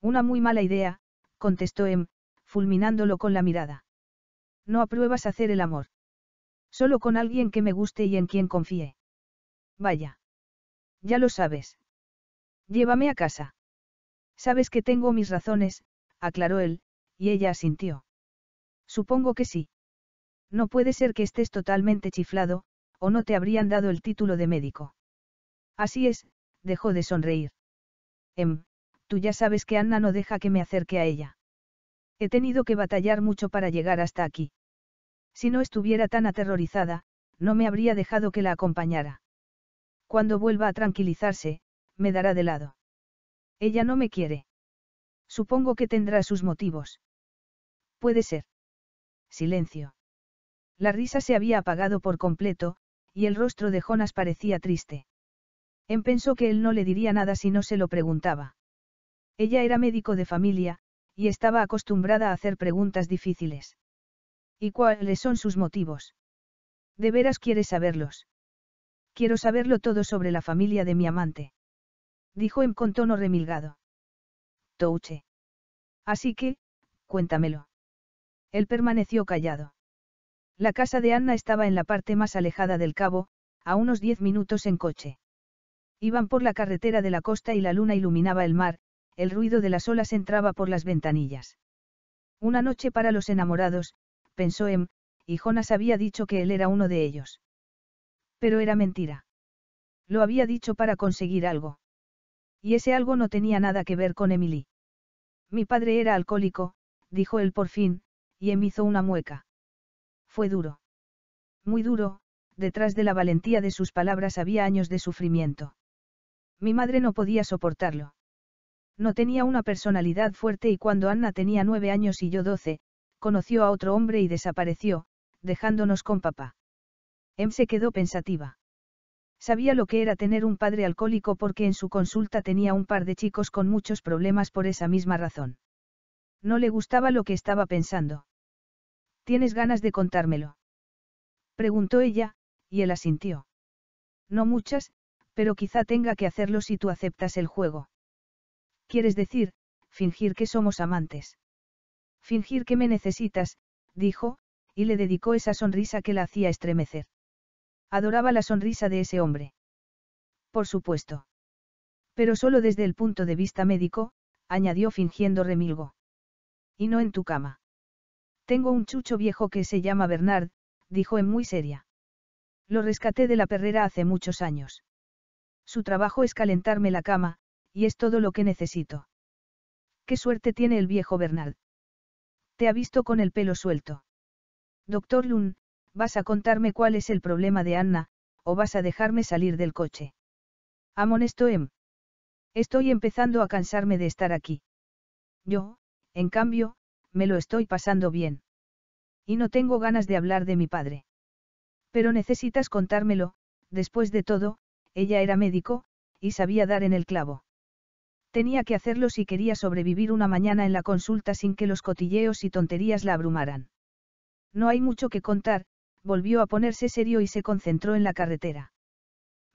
Una muy mala idea, contestó Em, fulminándolo con la mirada. No apruebas hacer el amor. Solo con alguien que me guste y en quien confíe. Vaya. Ya lo sabes. Llévame a casa. Sabes que tengo mis razones, aclaró él, y ella asintió. Supongo que sí. No puede ser que estés totalmente chiflado, o no te habrían dado el título de médico. Así es, dejó de sonreír. Em, tú ya sabes que Anna no deja que me acerque a ella. He tenido que batallar mucho para llegar hasta aquí. Si no estuviera tan aterrorizada, no me habría dejado que la acompañara. Cuando vuelva a tranquilizarse, me dará de lado. Ella no me quiere. Supongo que tendrá sus motivos. Puede ser. Silencio. La risa se había apagado por completo, y el rostro de Jonas parecía triste. Em pensó que él no le diría nada si no se lo preguntaba. Ella era médico de familia, y estaba acostumbrada a hacer preguntas difíciles. ¿Y cuáles son sus motivos? ¿De veras quieres saberlos? Quiero saberlo todo sobre la familia de mi amante. Dijo en con tono remilgado. Touche. Así que, cuéntamelo. Él permaneció callado. La casa de Anna estaba en la parte más alejada del cabo, a unos diez minutos en coche. Iban por la carretera de la costa y la luna iluminaba el mar, el ruido de las olas entraba por las ventanillas. Una noche para los enamorados, pensó Em, y Jonas había dicho que él era uno de ellos. Pero era mentira. Lo había dicho para conseguir algo. Y ese algo no tenía nada que ver con Emily. Mi padre era alcohólico, dijo él por fin, y Em hizo una mueca. Fue duro. Muy duro, detrás de la valentía de sus palabras había años de sufrimiento. Mi madre no podía soportarlo. No tenía una personalidad fuerte y cuando Anna tenía nueve años y yo doce, conoció a otro hombre y desapareció, dejándonos con papá. Em se quedó pensativa. Sabía lo que era tener un padre alcohólico porque en su consulta tenía un par de chicos con muchos problemas por esa misma razón. No le gustaba lo que estaba pensando. ¿Tienes ganas de contármelo? Preguntó ella, y él asintió. No muchas, pero quizá tenga que hacerlo si tú aceptas el juego. ¿Quieres decir, fingir que somos amantes? Fingir que me necesitas, dijo, y le dedicó esa sonrisa que la hacía estremecer. Adoraba la sonrisa de ese hombre. Por supuesto. Pero solo desde el punto de vista médico, añadió fingiendo remilgo. Y no en tu cama. Tengo un chucho viejo que se llama Bernard, dijo en muy seria. Lo rescaté de la perrera hace muchos años. Su trabajo es calentarme la cama, y es todo lo que necesito. Qué suerte tiene el viejo Bernard. Te ha visto con el pelo suelto. Doctor Lun, vas a contarme cuál es el problema de Anna, o vas a dejarme salir del coche. Amonesto Em. Estoy empezando a cansarme de estar aquí. Yo, en cambio, me lo estoy pasando bien. Y no tengo ganas de hablar de mi padre. Pero necesitas contármelo, después de todo, ella era médico, y sabía dar en el clavo. Tenía que hacerlo si quería sobrevivir una mañana en la consulta sin que los cotilleos y tonterías la abrumaran. No hay mucho que contar, volvió a ponerse serio y se concentró en la carretera.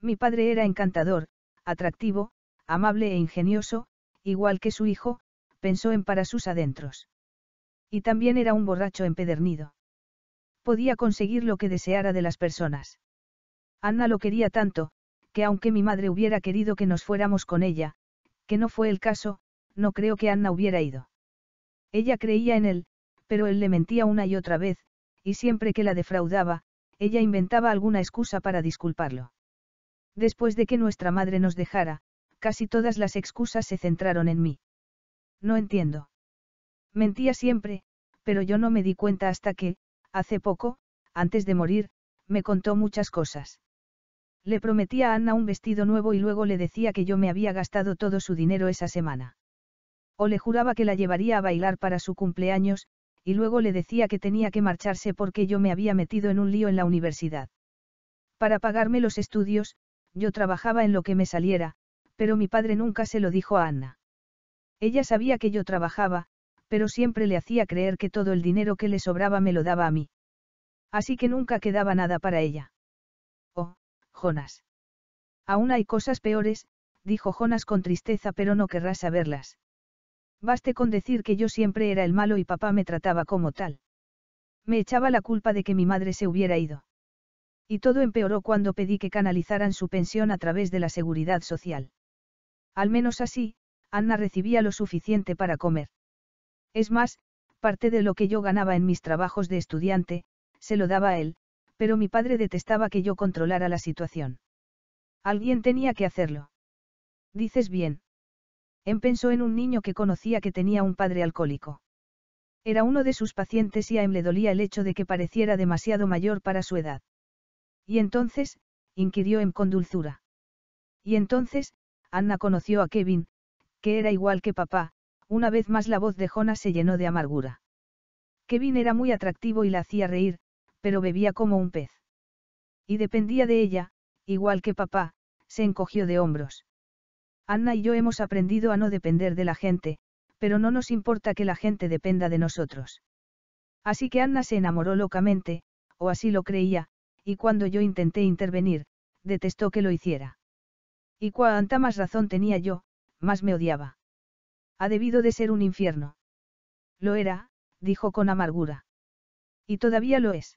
Mi padre era encantador, atractivo, amable e ingenioso, igual que su hijo, pensó en para sus adentros. Y también era un borracho empedernido. Podía conseguir lo que deseara de las personas. Ana lo quería tanto, que aunque mi madre hubiera querido que nos fuéramos con ella, no fue el caso, no creo que Anna hubiera ido. Ella creía en él, pero él le mentía una y otra vez, y siempre que la defraudaba, ella inventaba alguna excusa para disculparlo. Después de que nuestra madre nos dejara, casi todas las excusas se centraron en mí. No entiendo. Mentía siempre, pero yo no me di cuenta hasta que, hace poco, antes de morir, me contó muchas cosas. Le prometía a Anna un vestido nuevo y luego le decía que yo me había gastado todo su dinero esa semana. O le juraba que la llevaría a bailar para su cumpleaños, y luego le decía que tenía que marcharse porque yo me había metido en un lío en la universidad. Para pagarme los estudios, yo trabajaba en lo que me saliera, pero mi padre nunca se lo dijo a Anna. Ella sabía que yo trabajaba, pero siempre le hacía creer que todo el dinero que le sobraba me lo daba a mí. Así que nunca quedaba nada para ella. Jonas. Aún hay cosas peores, dijo Jonas con tristeza, pero no querrás saberlas. Baste con decir que yo siempre era el malo y papá me trataba como tal. Me echaba la culpa de que mi madre se hubiera ido. Y todo empeoró cuando pedí que canalizaran su pensión a través de la seguridad social. Al menos así, Anna recibía lo suficiente para comer. Es más, parte de lo que yo ganaba en mis trabajos de estudiante, se lo daba a él, pero mi padre detestaba que yo controlara la situación. Alguien tenía que hacerlo. Dices bien. Em pensó en un niño que conocía que tenía un padre alcohólico. Era uno de sus pacientes y a Em le dolía el hecho de que pareciera demasiado mayor para su edad. Y entonces, inquirió Em con dulzura. Y entonces, Anna conoció a Kevin, que era igual que papá, una vez más la voz de Jonas se llenó de amargura. Kevin era muy atractivo y la hacía reír, pero bebía como un pez. Y dependía de ella, igual que papá, se encogió de hombros. Anna y yo hemos aprendido a no depender de la gente, pero no nos importa que la gente dependa de nosotros. Así que Anna se enamoró locamente, o así lo creía, y cuando yo intenté intervenir, detestó que lo hiciera. Y cuanta más razón tenía yo, más me odiaba. Ha debido de ser un infierno. Lo era, dijo con amargura. Y todavía lo es.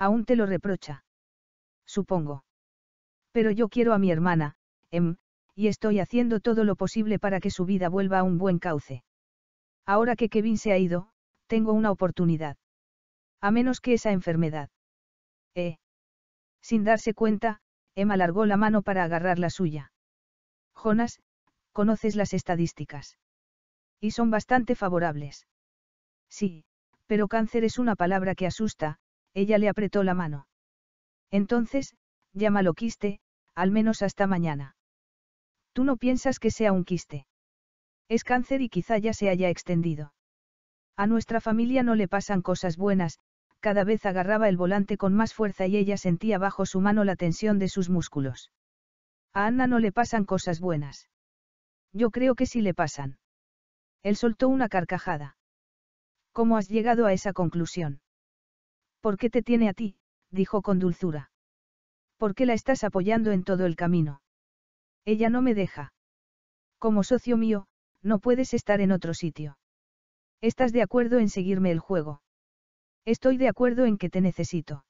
Aún te lo reprocha. Supongo. Pero yo quiero a mi hermana, Em, y estoy haciendo todo lo posible para que su vida vuelva a un buen cauce. Ahora que Kevin se ha ido, tengo una oportunidad. A menos que esa enfermedad. Eh. Sin darse cuenta, Emma alargó la mano para agarrar la suya. Jonas, conoces las estadísticas. Y son bastante favorables. Sí, pero cáncer es una palabra que asusta, ella le apretó la mano. Entonces, llámalo quiste, al menos hasta mañana. Tú no piensas que sea un quiste. Es cáncer y quizá ya se haya extendido. A nuestra familia no le pasan cosas buenas, cada vez agarraba el volante con más fuerza y ella sentía bajo su mano la tensión de sus músculos. A Anna no le pasan cosas buenas. Yo creo que sí le pasan. Él soltó una carcajada. ¿Cómo has llegado a esa conclusión? ¿Por qué te tiene a ti? dijo con dulzura. ¿Por qué la estás apoyando en todo el camino? Ella no me deja. Como socio mío, no puedes estar en otro sitio. ¿Estás de acuerdo en seguirme el juego? Estoy de acuerdo en que te necesito.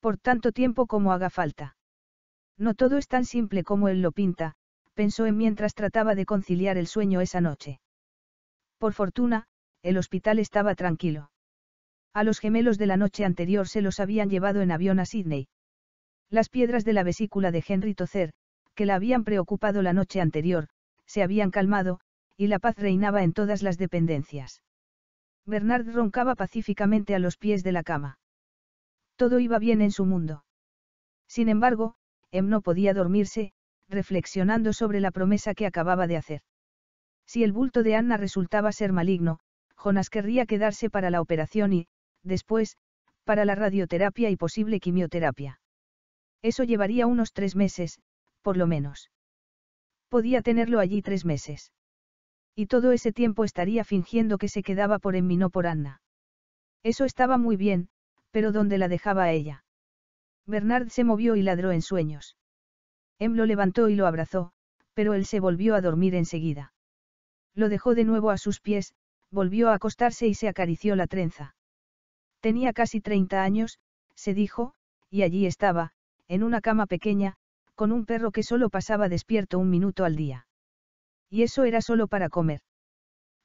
Por tanto tiempo como haga falta. No todo es tan simple como él lo pinta, pensó en mientras trataba de conciliar el sueño esa noche. Por fortuna, el hospital estaba tranquilo. A los gemelos de la noche anterior se los habían llevado en avión a Sydney. Las piedras de la vesícula de Henry Tozer, que la habían preocupado la noche anterior, se habían calmado, y la paz reinaba en todas las dependencias. Bernard roncaba pacíficamente a los pies de la cama. Todo iba bien en su mundo. Sin embargo, Em no podía dormirse, reflexionando sobre la promesa que acababa de hacer. Si el bulto de Anna resultaba ser maligno, Jonas querría quedarse para la operación y, después, para la radioterapia y posible quimioterapia. Eso llevaría unos tres meses, por lo menos. Podía tenerlo allí tres meses. Y todo ese tiempo estaría fingiendo que se quedaba por mí no por Anna. Eso estaba muy bien, pero ¿dónde la dejaba ella? Bernard se movió y ladró en sueños. Em lo levantó y lo abrazó, pero él se volvió a dormir enseguida. Lo dejó de nuevo a sus pies, volvió a acostarse y se acarició la trenza. Tenía casi 30 años, se dijo, y allí estaba, en una cama pequeña, con un perro que solo pasaba despierto un minuto al día. Y eso era solo para comer.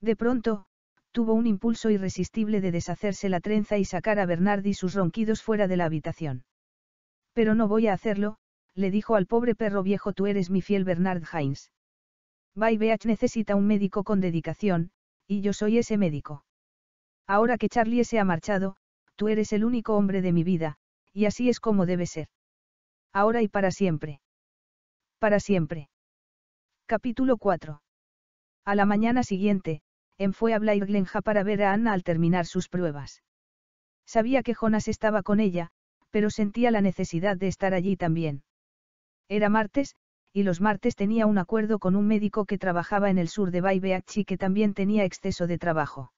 De pronto, tuvo un impulso irresistible de deshacerse la trenza y sacar a Bernard y sus ronquidos fuera de la habitación. Pero no voy a hacerlo, le dijo al pobre perro viejo tú eres mi fiel Bernard Heinz. Beach necesita un médico con dedicación, y yo soy ese médico. Ahora que Charlie se ha marchado, tú eres el único hombre de mi vida, y así es como debe ser. Ahora y para siempre. Para siempre. Capítulo 4. A la mañana siguiente, en fue a Blair para ver a Anna al terminar sus pruebas. Sabía que Jonas estaba con ella, pero sentía la necesidad de estar allí también. Era martes, y los martes tenía un acuerdo con un médico que trabajaba en el sur de y que también tenía exceso de trabajo.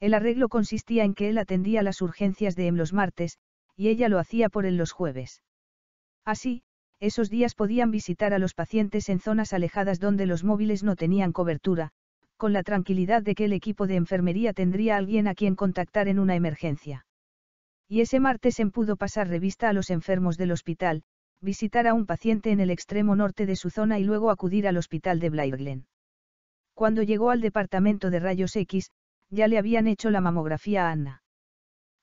El arreglo consistía en que él atendía las urgencias de Em los martes, y ella lo hacía por él los jueves. Así, esos días podían visitar a los pacientes en zonas alejadas donde los móviles no tenían cobertura, con la tranquilidad de que el equipo de enfermería tendría alguien a quien contactar en una emergencia. Y ese martes en em pudo pasar revista a los enfermos del hospital, visitar a un paciente en el extremo norte de su zona y luego acudir al hospital de Blairglen. Cuando llegó al departamento de rayos X, ya le habían hecho la mamografía a Anna.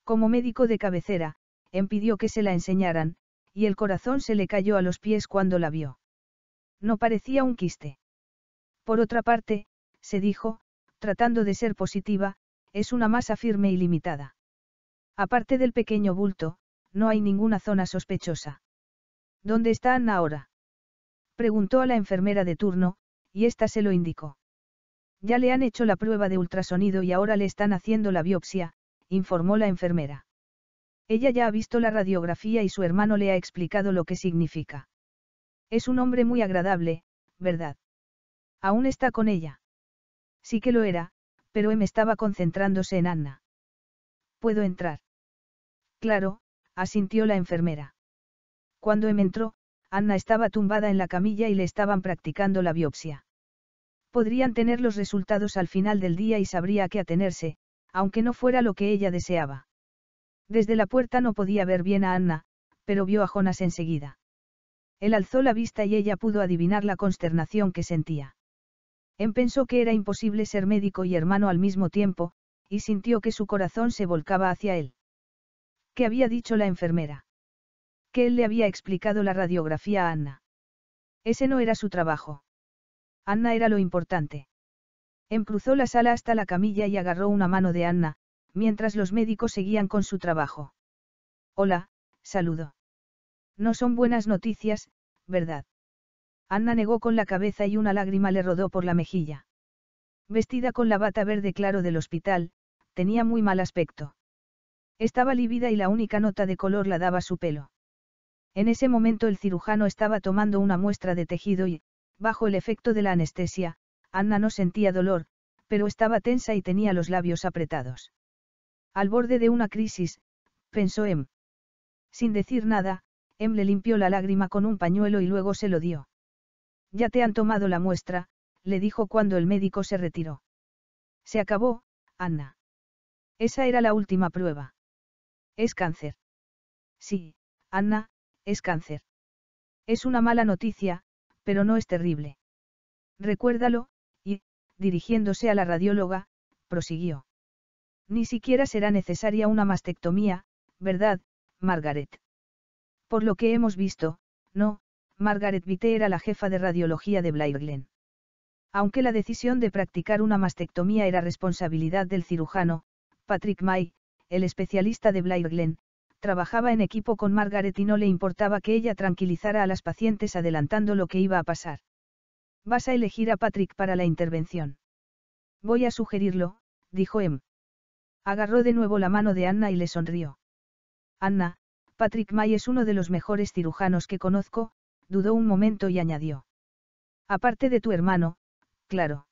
Como médico de cabecera, impidió que se la enseñaran, y el corazón se le cayó a los pies cuando la vio. No parecía un quiste. Por otra parte, se dijo, tratando de ser positiva, es una masa firme y limitada. Aparte del pequeño bulto, no hay ninguna zona sospechosa. ¿Dónde está Anna ahora? Preguntó a la enfermera de turno, y ésta se lo indicó. Ya le han hecho la prueba de ultrasonido y ahora le están haciendo la biopsia, informó la enfermera. Ella ya ha visto la radiografía y su hermano le ha explicado lo que significa. Es un hombre muy agradable, ¿verdad? Aún está con ella. Sí que lo era, pero M estaba concentrándose en Anna. ¿Puedo entrar? Claro, asintió la enfermera. Cuando M entró, Anna estaba tumbada en la camilla y le estaban practicando la biopsia. Podrían tener los resultados al final del día y sabría a qué atenerse, aunque no fuera lo que ella deseaba. Desde la puerta no podía ver bien a Anna, pero vio a Jonas enseguida. Él alzó la vista y ella pudo adivinar la consternación que sentía. Él em pensó que era imposible ser médico y hermano al mismo tiempo, y sintió que su corazón se volcaba hacia él. ¿Qué había dicho la enfermera? Que él le había explicado la radiografía a Anna. Ese no era su trabajo. Anna era lo importante. Empruzó la sala hasta la camilla y agarró una mano de Anna, mientras los médicos seguían con su trabajo. Hola, saludo. No son buenas noticias, ¿verdad? Anna negó con la cabeza y una lágrima le rodó por la mejilla. Vestida con la bata verde claro del hospital, tenía muy mal aspecto. Estaba lívida y la única nota de color la daba su pelo. En ese momento el cirujano estaba tomando una muestra de tejido y, Bajo el efecto de la anestesia, Anna no sentía dolor, pero estaba tensa y tenía los labios apretados. Al borde de una crisis, pensó Em. Sin decir nada, Em le limpió la lágrima con un pañuelo y luego se lo dio. Ya te han tomado la muestra, le dijo cuando el médico se retiró. Se acabó, Anna. Esa era la última prueba. Es cáncer. Sí, Anna, es cáncer. Es una mala noticia, pero no es terrible. Recuérdalo, y, dirigiéndose a la radióloga, prosiguió. Ni siquiera será necesaria una mastectomía, ¿verdad, Margaret? Por lo que hemos visto, no, Margaret Vite era la jefa de radiología de Blair Aunque la decisión de practicar una mastectomía era responsabilidad del cirujano, Patrick May, el especialista de Blair Glen, trabajaba en equipo con Margaret y no le importaba que ella tranquilizara a las pacientes adelantando lo que iba a pasar. Vas a elegir a Patrick para la intervención. Voy a sugerirlo, dijo Em. Agarró de nuevo la mano de Anna y le sonrió. Anna, Patrick May es uno de los mejores cirujanos que conozco, dudó un momento y añadió. Aparte de tu hermano, claro.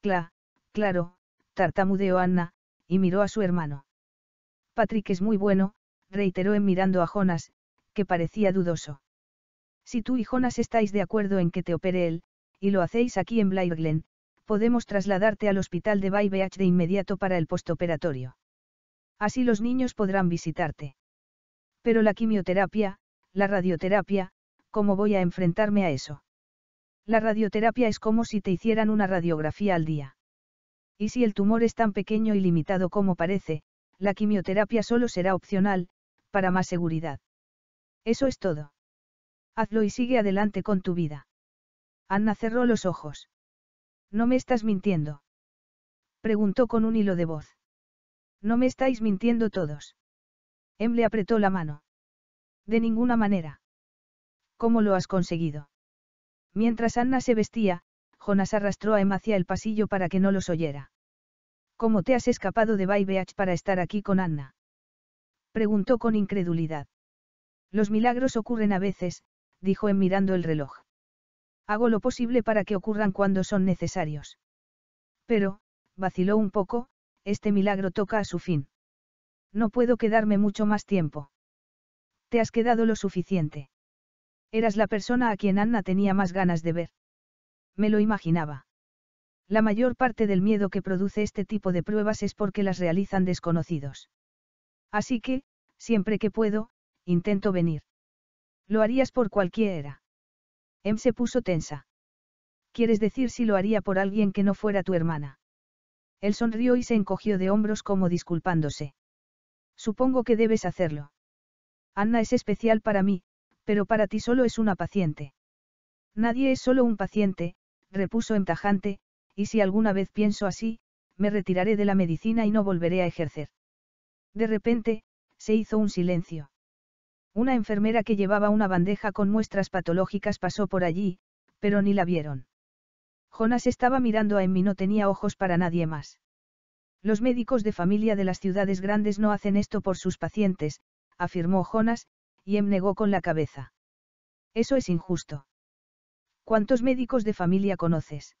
Cla, claro, tartamudeó Anna, y miró a su hermano. Patrick es muy bueno, reiteró en mirando a Jonas, que parecía dudoso. Si tú y Jonas estáis de acuerdo en que te opere él, y lo hacéis aquí en Blair podemos trasladarte al hospital de Bay de inmediato para el postoperatorio. Así los niños podrán visitarte. Pero la quimioterapia, la radioterapia, ¿cómo voy a enfrentarme a eso? La radioterapia es como si te hicieran una radiografía al día. Y si el tumor es tan pequeño y limitado como parece, la quimioterapia solo será opcional, para más seguridad. Eso es todo. Hazlo y sigue adelante con tu vida. Anna cerró los ojos. ¿No me estás mintiendo? Preguntó con un hilo de voz. No me estáis mintiendo todos. Em le apretó la mano. De ninguna manera. ¿Cómo lo has conseguido? Mientras Anna se vestía, Jonas arrastró a Em hacia el pasillo para que no los oyera. ¿Cómo te has escapado de Baybeach para estar aquí con Anna? preguntó con incredulidad. Los milagros ocurren a veces, dijo en mirando el reloj. Hago lo posible para que ocurran cuando son necesarios. Pero, vaciló un poco, este milagro toca a su fin. No puedo quedarme mucho más tiempo. Te has quedado lo suficiente. Eras la persona a quien Anna tenía más ganas de ver. Me lo imaginaba. La mayor parte del miedo que produce este tipo de pruebas es porque las realizan desconocidos. Así que, siempre que puedo, intento venir. Lo harías por cualquiera. Em se puso tensa. ¿Quieres decir si lo haría por alguien que no fuera tu hermana? Él sonrió y se encogió de hombros como disculpándose. Supongo que debes hacerlo. Anna es especial para mí, pero para ti solo es una paciente. Nadie es solo un paciente, repuso en tajante, y si alguna vez pienso así, me retiraré de la medicina y no volveré a ejercer. De repente, se hizo un silencio. Una enfermera que llevaba una bandeja con muestras patológicas pasó por allí, pero ni la vieron. Jonas estaba mirando a Emmy, no tenía ojos para nadie más. Los médicos de familia de las ciudades grandes no hacen esto por sus pacientes, afirmó Jonas, y Em negó con la cabeza. Eso es injusto. ¿Cuántos médicos de familia conoces?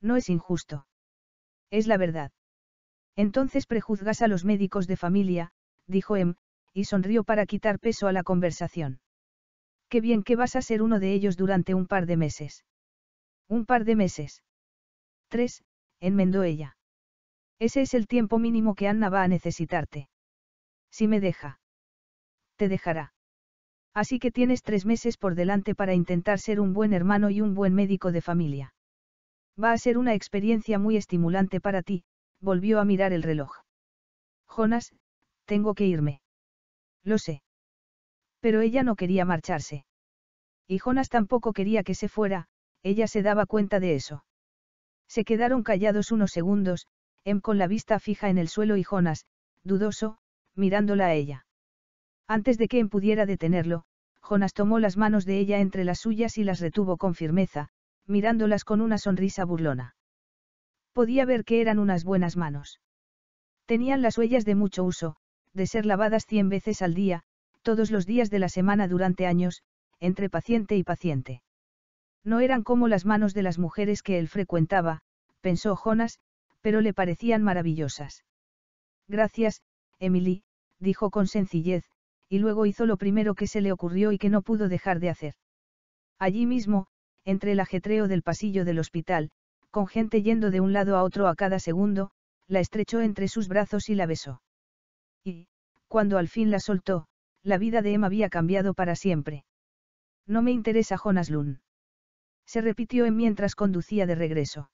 No es injusto. Es la verdad. Entonces prejuzgas a los médicos de familia, dijo Em, y sonrió para quitar peso a la conversación. Qué bien que vas a ser uno de ellos durante un par de meses. Un par de meses. Tres, enmendó ella. Ese es el tiempo mínimo que Anna va a necesitarte. Si me deja. Te dejará. Así que tienes tres meses por delante para intentar ser un buen hermano y un buen médico de familia. Va a ser una experiencia muy estimulante para ti, volvió a mirar el reloj. Jonas, tengo que irme. Lo sé. Pero ella no quería marcharse. Y Jonas tampoco quería que se fuera, ella se daba cuenta de eso. Se quedaron callados unos segundos, Em con la vista fija en el suelo y Jonas, dudoso, mirándola a ella. Antes de que Em pudiera detenerlo, Jonas tomó las manos de ella entre las suyas y las retuvo con firmeza, mirándolas con una sonrisa burlona. Podía ver que eran unas buenas manos. Tenían las huellas de mucho uso, de ser lavadas cien veces al día, todos los días de la semana durante años, entre paciente y paciente. No eran como las manos de las mujeres que él frecuentaba, pensó Jonas, pero le parecían maravillosas. Gracias, Emily, dijo con sencillez, y luego hizo lo primero que se le ocurrió y que no pudo dejar de hacer. Allí mismo, entre el ajetreo del pasillo del hospital, con gente yendo de un lado a otro a cada segundo, la estrechó entre sus brazos y la besó. Y, cuando al fin la soltó, la vida de Emma había cambiado para siempre. No me interesa Jonas Lund. Se repitió en mientras conducía de regreso.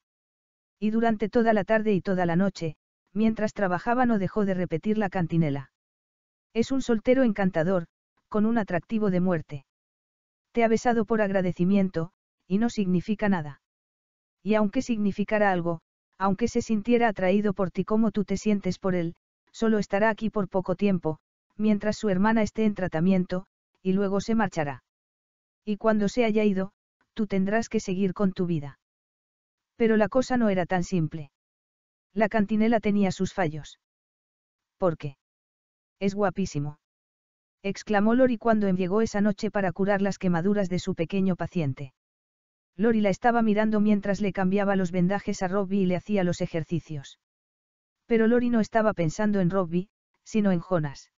Y durante toda la tarde y toda la noche, mientras trabajaba no dejó de repetir la cantinela. Es un soltero encantador, con un atractivo de muerte. Te ha besado por agradecimiento, y no significa nada. Y aunque significara algo, aunque se sintiera atraído por ti como tú te sientes por él, solo estará aquí por poco tiempo, mientras su hermana esté en tratamiento, y luego se marchará. Y cuando se haya ido, tú tendrás que seguir con tu vida. Pero la cosa no era tan simple. La cantinela tenía sus fallos. ¿Por qué? Es guapísimo. Exclamó Lori cuando llegó esa noche para curar las quemaduras de su pequeño paciente. Lori la estaba mirando mientras le cambiaba los vendajes a Robbie y le hacía los ejercicios. Pero Lori no estaba pensando en Robbie, sino en Jonas.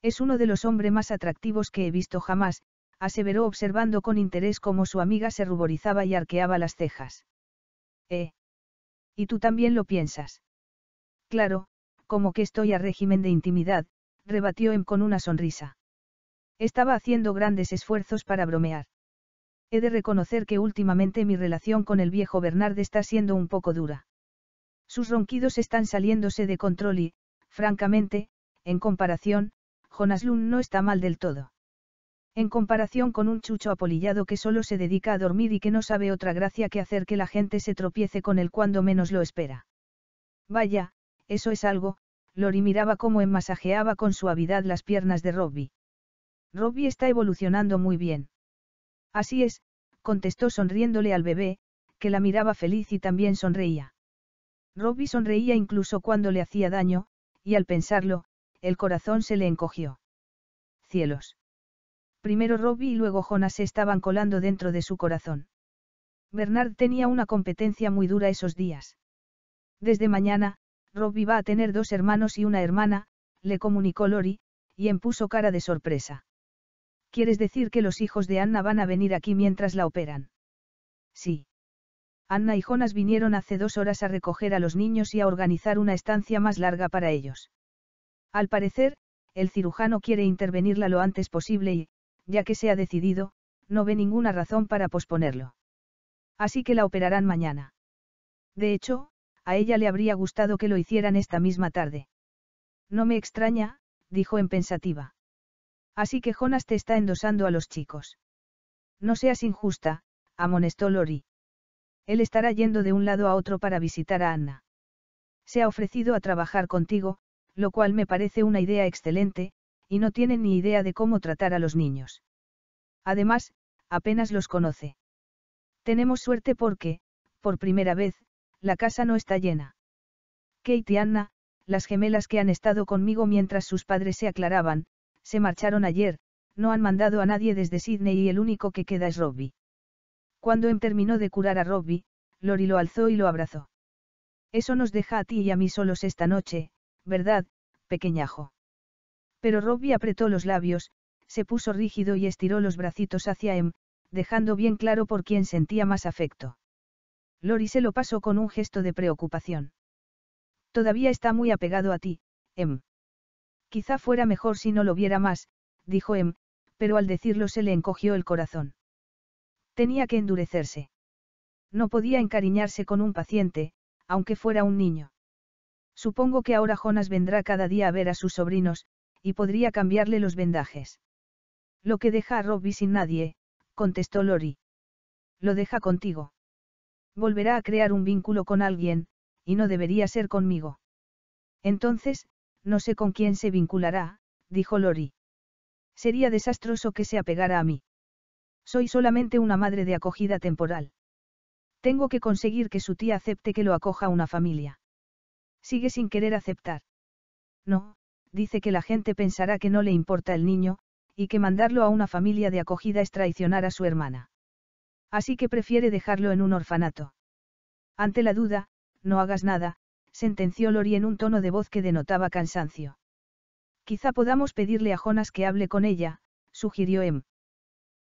Es uno de los hombres más atractivos que he visto jamás, aseveró observando con interés cómo su amiga se ruborizaba y arqueaba las cejas. ¿Eh? ¿Y tú también lo piensas? Claro, como que estoy a régimen de intimidad, rebatió Em con una sonrisa. Estaba haciendo grandes esfuerzos para bromear. He de reconocer que últimamente mi relación con el viejo Bernard está siendo un poco dura. Sus ronquidos están saliéndose de control y, francamente, en comparación, Jonas Lund no está mal del todo. En comparación con un chucho apolillado que solo se dedica a dormir y que no sabe otra gracia que hacer que la gente se tropiece con él cuando menos lo espera. Vaya, eso es algo, Lori miraba cómo enmasajeaba con suavidad las piernas de Robbie. Robbie está evolucionando muy bien. Así es, contestó sonriéndole al bebé, que la miraba feliz y también sonreía. Robbie sonreía incluso cuando le hacía daño, y al pensarlo, el corazón se le encogió. Cielos. Primero Robbie y luego Jonas se estaban colando dentro de su corazón. Bernard tenía una competencia muy dura esos días. Desde mañana, Robbie va a tener dos hermanos y una hermana, le comunicó Lori, y empuso cara de sorpresa. ¿Quieres decir que los hijos de Anna van a venir aquí mientras la operan? Sí. Anna y Jonas vinieron hace dos horas a recoger a los niños y a organizar una estancia más larga para ellos. Al parecer, el cirujano quiere intervenirla lo antes posible y, ya que se ha decidido, no ve ninguna razón para posponerlo. Así que la operarán mañana. De hecho, a ella le habría gustado que lo hicieran esta misma tarde. No me extraña, dijo en pensativa. Así que Jonas te está endosando a los chicos. No seas injusta, amonestó Lori. Él estará yendo de un lado a otro para visitar a Anna. Se ha ofrecido a trabajar contigo, lo cual me parece una idea excelente, y no tiene ni idea de cómo tratar a los niños. Además, apenas los conoce. Tenemos suerte porque, por primera vez, la casa no está llena. Kate y Anna, las gemelas que han estado conmigo mientras sus padres se aclaraban, se marcharon ayer, no han mandado a nadie desde Sydney y el único que queda es Robbie. Cuando Em terminó de curar a Robbie, Lori lo alzó y lo abrazó. Eso nos deja a ti y a mí solos esta noche, ¿verdad, pequeñajo? Pero Robbie apretó los labios, se puso rígido y estiró los bracitos hacia Em, dejando bien claro por quién sentía más afecto. Lori se lo pasó con un gesto de preocupación. Todavía está muy apegado a ti, Em. Quizá fuera mejor si no lo viera más, dijo Em, pero al decirlo se le encogió el corazón. Tenía que endurecerse. No podía encariñarse con un paciente, aunque fuera un niño. Supongo que ahora Jonas vendrá cada día a ver a sus sobrinos, y podría cambiarle los vendajes. Lo que deja a Robbie sin nadie, contestó Lori. Lo deja contigo. Volverá a crear un vínculo con alguien, y no debería ser conmigo. Entonces, no sé con quién se vinculará, dijo Lori. Sería desastroso que se apegara a mí. Soy solamente una madre de acogida temporal. Tengo que conseguir que su tía acepte que lo acoja una familia. Sigue sin querer aceptar. No, dice que la gente pensará que no le importa el niño, y que mandarlo a una familia de acogida es traicionar a su hermana. Así que prefiere dejarlo en un orfanato. Ante la duda, no hagas nada, sentenció Lori en un tono de voz que denotaba cansancio. Quizá podamos pedirle a Jonas que hable con ella, sugirió Em.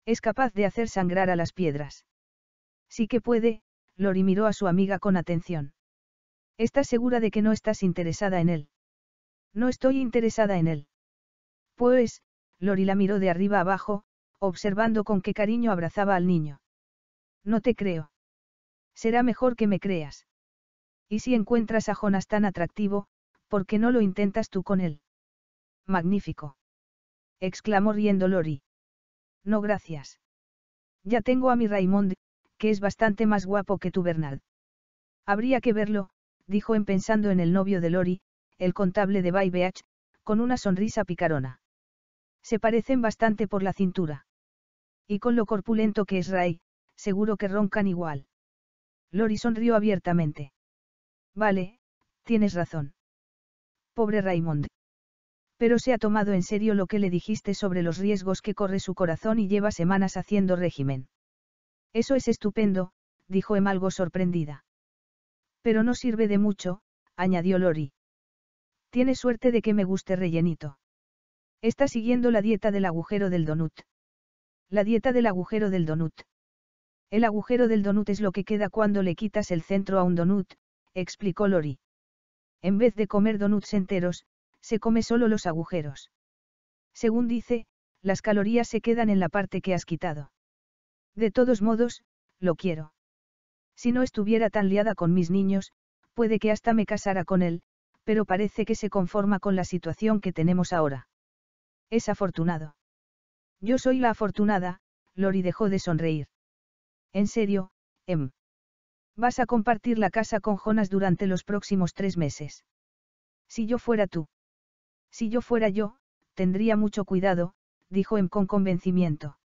Es capaz de hacer sangrar a las piedras. Sí que puede, Lori miró a su amiga con atención. ¿Estás segura de que no estás interesada en él? No estoy interesada en él. Pues, Lori la miró de arriba abajo, observando con qué cariño abrazaba al niño. No te creo. Será mejor que me creas. Y si encuentras a Jonas tan atractivo, ¿por qué no lo intentas tú con él? Magnífico. exclamó riendo Lori. No gracias. Ya tengo a mi Raymond, que es bastante más guapo que tu Bernard. Habría que verlo, dijo en pensando en el novio de Lori, el contable de Baybeach, con una sonrisa picarona. Se parecen bastante por la cintura. Y con lo corpulento que es Ray, seguro que roncan igual. Lori sonrió abiertamente. Vale, tienes razón. Pobre Raymond. Pero se ha tomado en serio lo que le dijiste sobre los riesgos que corre su corazón y lleva semanas haciendo régimen. Eso es estupendo, dijo Em algo sorprendida. Pero no sirve de mucho, añadió Lori. Tiene suerte de que me guste rellenito. Está siguiendo la dieta del agujero del donut. La dieta del agujero del donut. El agujero del donut es lo que queda cuando le quitas el centro a un donut, explicó Lori. En vez de comer donuts enteros, se come solo los agujeros. Según dice, las calorías se quedan en la parte que has quitado. De todos modos, lo quiero. Si no estuviera tan liada con mis niños, puede que hasta me casara con él, pero parece que se conforma con la situación que tenemos ahora. Es afortunado. Yo soy la afortunada, Lori dejó de sonreír. En serio, Em. Vas a compartir la casa con Jonas durante los próximos tres meses. Si yo fuera tú. Si yo fuera yo, tendría mucho cuidado, dijo M. Em con convencimiento.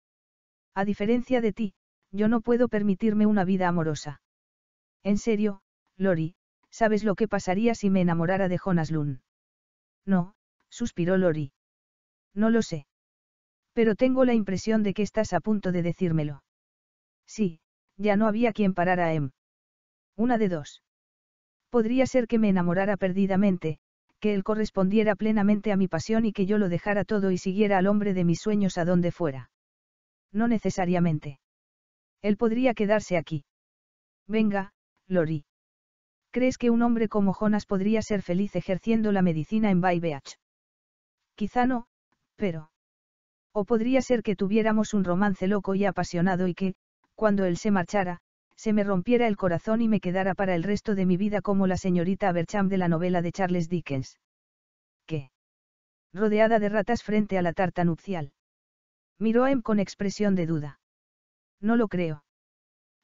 A diferencia de ti, yo no puedo permitirme una vida amorosa. En serio, Lori, ¿sabes lo que pasaría si me enamorara de Jonas Lund? No, suspiró Lori. No lo sé. Pero tengo la impresión de que estás a punto de decírmelo. Sí, ya no había quien parara a M. Em. Una de dos. Podría ser que me enamorara perdidamente, él correspondiera plenamente a mi pasión y que yo lo dejara todo y siguiera al hombre de mis sueños a donde fuera. No necesariamente. Él podría quedarse aquí. Venga, Lori. ¿Crees que un hombre como Jonas podría ser feliz ejerciendo la medicina en Beach? Quizá no, pero... O podría ser que tuviéramos un romance loco y apasionado y que, cuando él se marchara, se me rompiera el corazón y me quedara para el resto de mi vida como la señorita Abercham de la novela de Charles Dickens. ¿Qué? Rodeada de ratas frente a la tarta nupcial. Miró a Em con expresión de duda. No lo creo.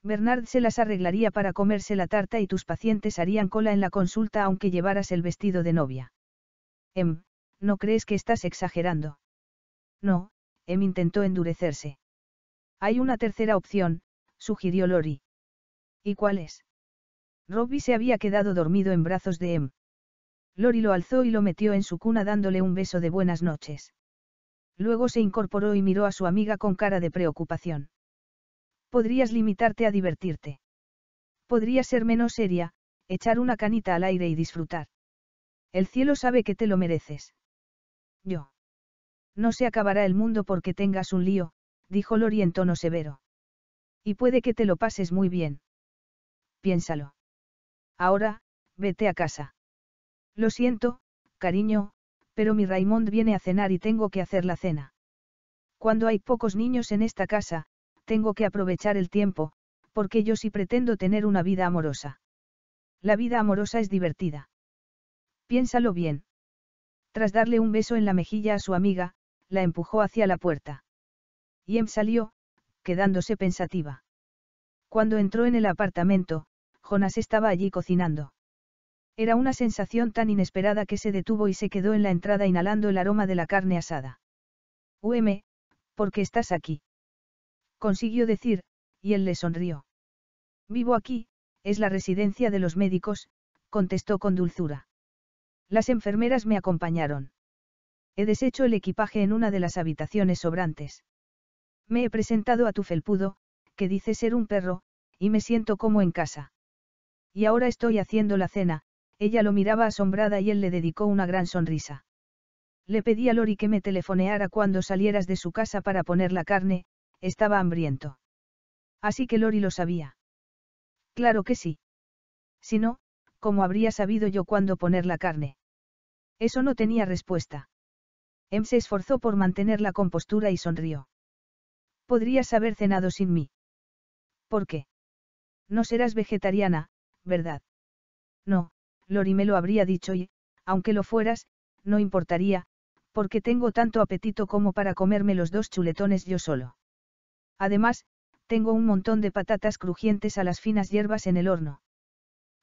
Bernard se las arreglaría para comerse la tarta y tus pacientes harían cola en la consulta aunque llevaras el vestido de novia. Em, ¿no crees que estás exagerando? No, Em intentó endurecerse. Hay una tercera opción, sugirió Lori. ¿Y es? Robbie se había quedado dormido en brazos de Em. Lori lo alzó y lo metió en su cuna dándole un beso de buenas noches. Luego se incorporó y miró a su amiga con cara de preocupación. Podrías limitarte a divertirte. Podrías ser menos seria, echar una canita al aire y disfrutar. El cielo sabe que te lo mereces. Yo. No se acabará el mundo porque tengas un lío, dijo Lori en tono severo. Y puede que te lo pases muy bien piénsalo. Ahora, vete a casa. Lo siento, cariño, pero mi Raymond viene a cenar y tengo que hacer la cena. Cuando hay pocos niños en esta casa, tengo que aprovechar el tiempo, porque yo sí pretendo tener una vida amorosa. La vida amorosa es divertida. Piénsalo bien. Tras darle un beso en la mejilla a su amiga, la empujó hacia la puerta. Yem salió, quedándose pensativa. Cuando entró en el apartamento, Jonas estaba allí cocinando. Era una sensación tan inesperada que se detuvo y se quedó en la entrada inhalando el aroma de la carne asada. UM, ¿por qué estás aquí? Consiguió decir, y él le sonrió. Vivo aquí, es la residencia de los médicos, contestó con dulzura. Las enfermeras me acompañaron. He deshecho el equipaje en una de las habitaciones sobrantes. Me he presentado a tu felpudo, que dice ser un perro, y me siento como en casa. Y ahora estoy haciendo la cena, ella lo miraba asombrada y él le dedicó una gran sonrisa. Le pedí a Lori que me telefoneara cuando salieras de su casa para poner la carne, estaba hambriento. Así que Lori lo sabía. Claro que sí. Si no, ¿cómo habría sabido yo cuándo poner la carne? Eso no tenía respuesta. Em se esforzó por mantener la compostura y sonrió. Podrías haber cenado sin mí. ¿Por qué? No serás vegetariana, ¿verdad? No, Lori me lo habría dicho y, aunque lo fueras, no importaría, porque tengo tanto apetito como para comerme los dos chuletones yo solo. Además, tengo un montón de patatas crujientes a las finas hierbas en el horno.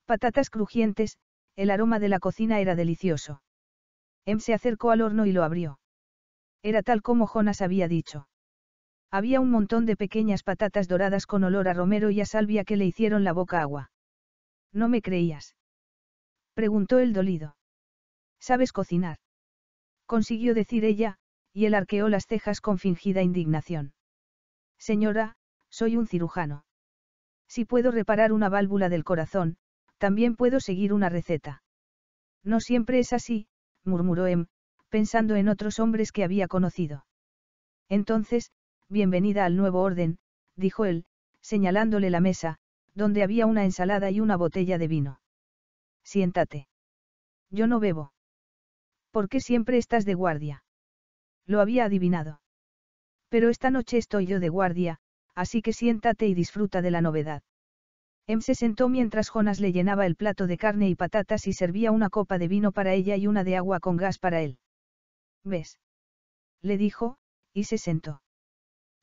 Patatas crujientes, el aroma de la cocina era delicioso. Em se acercó al horno y lo abrió. Era tal como Jonas había dicho. Había un montón de pequeñas patatas doradas con olor a romero y a salvia que le hicieron la boca agua. ¿No me creías? Preguntó el dolido. ¿Sabes cocinar? Consiguió decir ella, y él arqueó las cejas con fingida indignación. Señora, soy un cirujano. Si puedo reparar una válvula del corazón, también puedo seguir una receta. No siempre es así, murmuró Em, pensando en otros hombres que había conocido. Entonces, bienvenida al nuevo orden, dijo él, señalándole la mesa, donde había una ensalada y una botella de vino. Siéntate. Yo no bebo. ¿Por qué siempre estás de guardia? Lo había adivinado. Pero esta noche estoy yo de guardia, así que siéntate y disfruta de la novedad. Em se sentó mientras Jonas le llenaba el plato de carne y patatas y servía una copa de vino para ella y una de agua con gas para él. ¿Ves? Le dijo, y se sentó.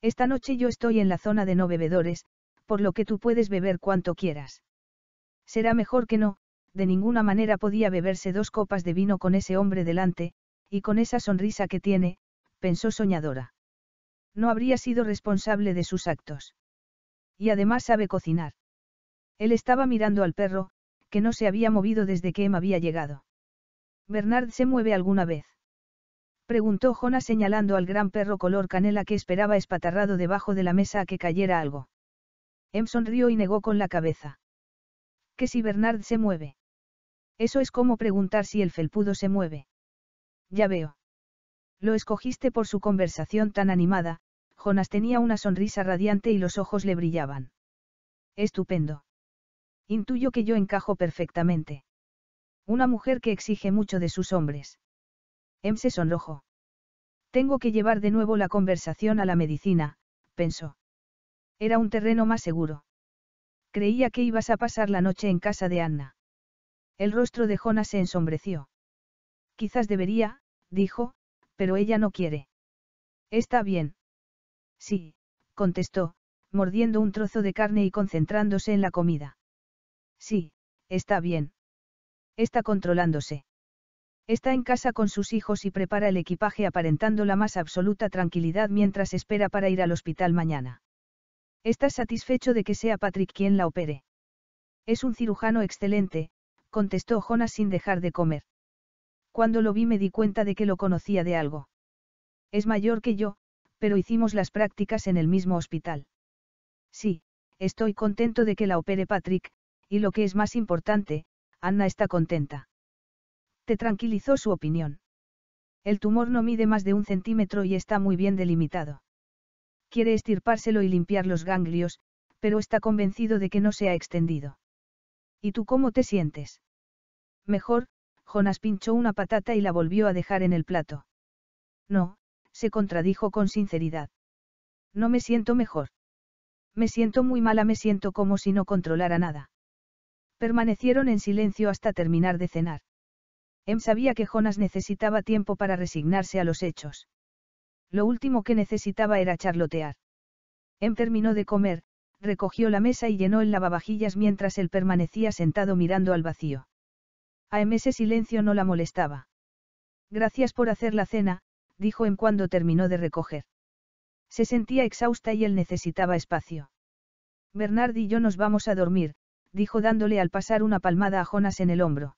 Esta noche yo estoy en la zona de no bebedores, por lo que tú puedes beber cuanto quieras. Será mejor que no, de ninguna manera podía beberse dos copas de vino con ese hombre delante, y con esa sonrisa que tiene, pensó soñadora. No habría sido responsable de sus actos. Y además sabe cocinar. Él estaba mirando al perro, que no se había movido desde que Emma había llegado. ¿Bernard se mueve alguna vez? Preguntó Jonas señalando al gran perro color canela que esperaba espatarrado debajo de la mesa a que cayera algo. Em sonrió y negó con la cabeza. ¿Que si Bernard se mueve? Eso es como preguntar si el felpudo se mueve. Ya veo. Lo escogiste por su conversación tan animada, Jonas tenía una sonrisa radiante y los ojos le brillaban. Estupendo. Intuyo que yo encajo perfectamente. Una mujer que exige mucho de sus hombres. Em se sonrojó. Tengo que llevar de nuevo la conversación a la medicina, pensó. Era un terreno más seguro. Creía que ibas a pasar la noche en casa de Anna. El rostro de Jonas se ensombreció. Quizás debería, dijo, pero ella no quiere. Está bien. Sí, contestó, mordiendo un trozo de carne y concentrándose en la comida. Sí, está bien. Está controlándose. Está en casa con sus hijos y prepara el equipaje aparentando la más absoluta tranquilidad mientras espera para ir al hospital mañana. Estás satisfecho de que sea Patrick quien la opere. Es un cirujano excelente, contestó Jonas sin dejar de comer. Cuando lo vi me di cuenta de que lo conocía de algo. Es mayor que yo, pero hicimos las prácticas en el mismo hospital. Sí, estoy contento de que la opere Patrick, y lo que es más importante, Anna está contenta. Te tranquilizó su opinión. El tumor no mide más de un centímetro y está muy bien delimitado. Quiere estirpárselo y limpiar los ganglios, pero está convencido de que no se ha extendido. ¿Y tú cómo te sientes? Mejor, Jonas pinchó una patata y la volvió a dejar en el plato. No, se contradijo con sinceridad. No me siento mejor. Me siento muy mala, me siento como si no controlara nada. Permanecieron en silencio hasta terminar de cenar. Em sabía que Jonas necesitaba tiempo para resignarse a los hechos. Lo último que necesitaba era charlotear. Em terminó de comer, recogió la mesa y llenó el lavavajillas mientras él permanecía sentado mirando al vacío. A em ese silencio no la molestaba. Gracias por hacer la cena, dijo en em cuando terminó de recoger. Se sentía exhausta y él necesitaba espacio. Bernard y yo nos vamos a dormir, dijo dándole al pasar una palmada a Jonas en el hombro.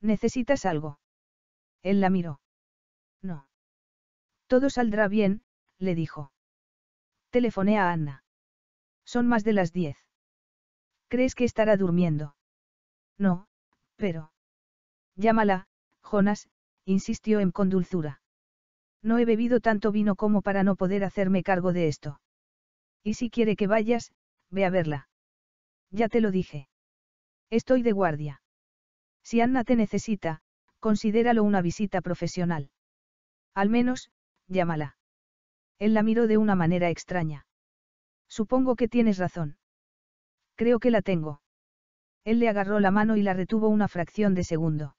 ¿Necesitas algo? Él la miró. No. Todo saldrá bien, le dijo. Telefoné a Anna. Son más de las diez. ¿Crees que estará durmiendo? No, pero. Llámala, Jonas, insistió en con dulzura. No he bebido tanto vino como para no poder hacerme cargo de esto. Y si quiere que vayas, ve a verla. Ya te lo dije. Estoy de guardia. Si Anna te necesita, considéralo una visita profesional. Al menos, llámala. Él la miró de una manera extraña. Supongo que tienes razón. Creo que la tengo. Él le agarró la mano y la retuvo una fracción de segundo.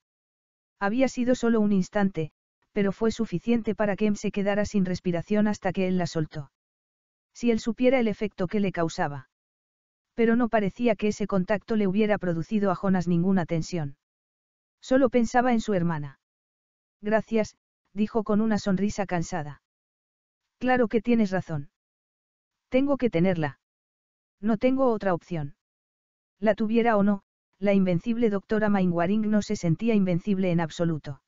Había sido solo un instante, pero fue suficiente para que Em se quedara sin respiración hasta que él la soltó. Si él supiera el efecto que le causaba. Pero no parecía que ese contacto le hubiera producido a Jonas ninguna tensión. Solo pensaba en su hermana. Gracias, dijo con una sonrisa cansada. Claro que tienes razón. Tengo que tenerla. No tengo otra opción. La tuviera o no, la invencible doctora Mainwaring no se sentía invencible en absoluto.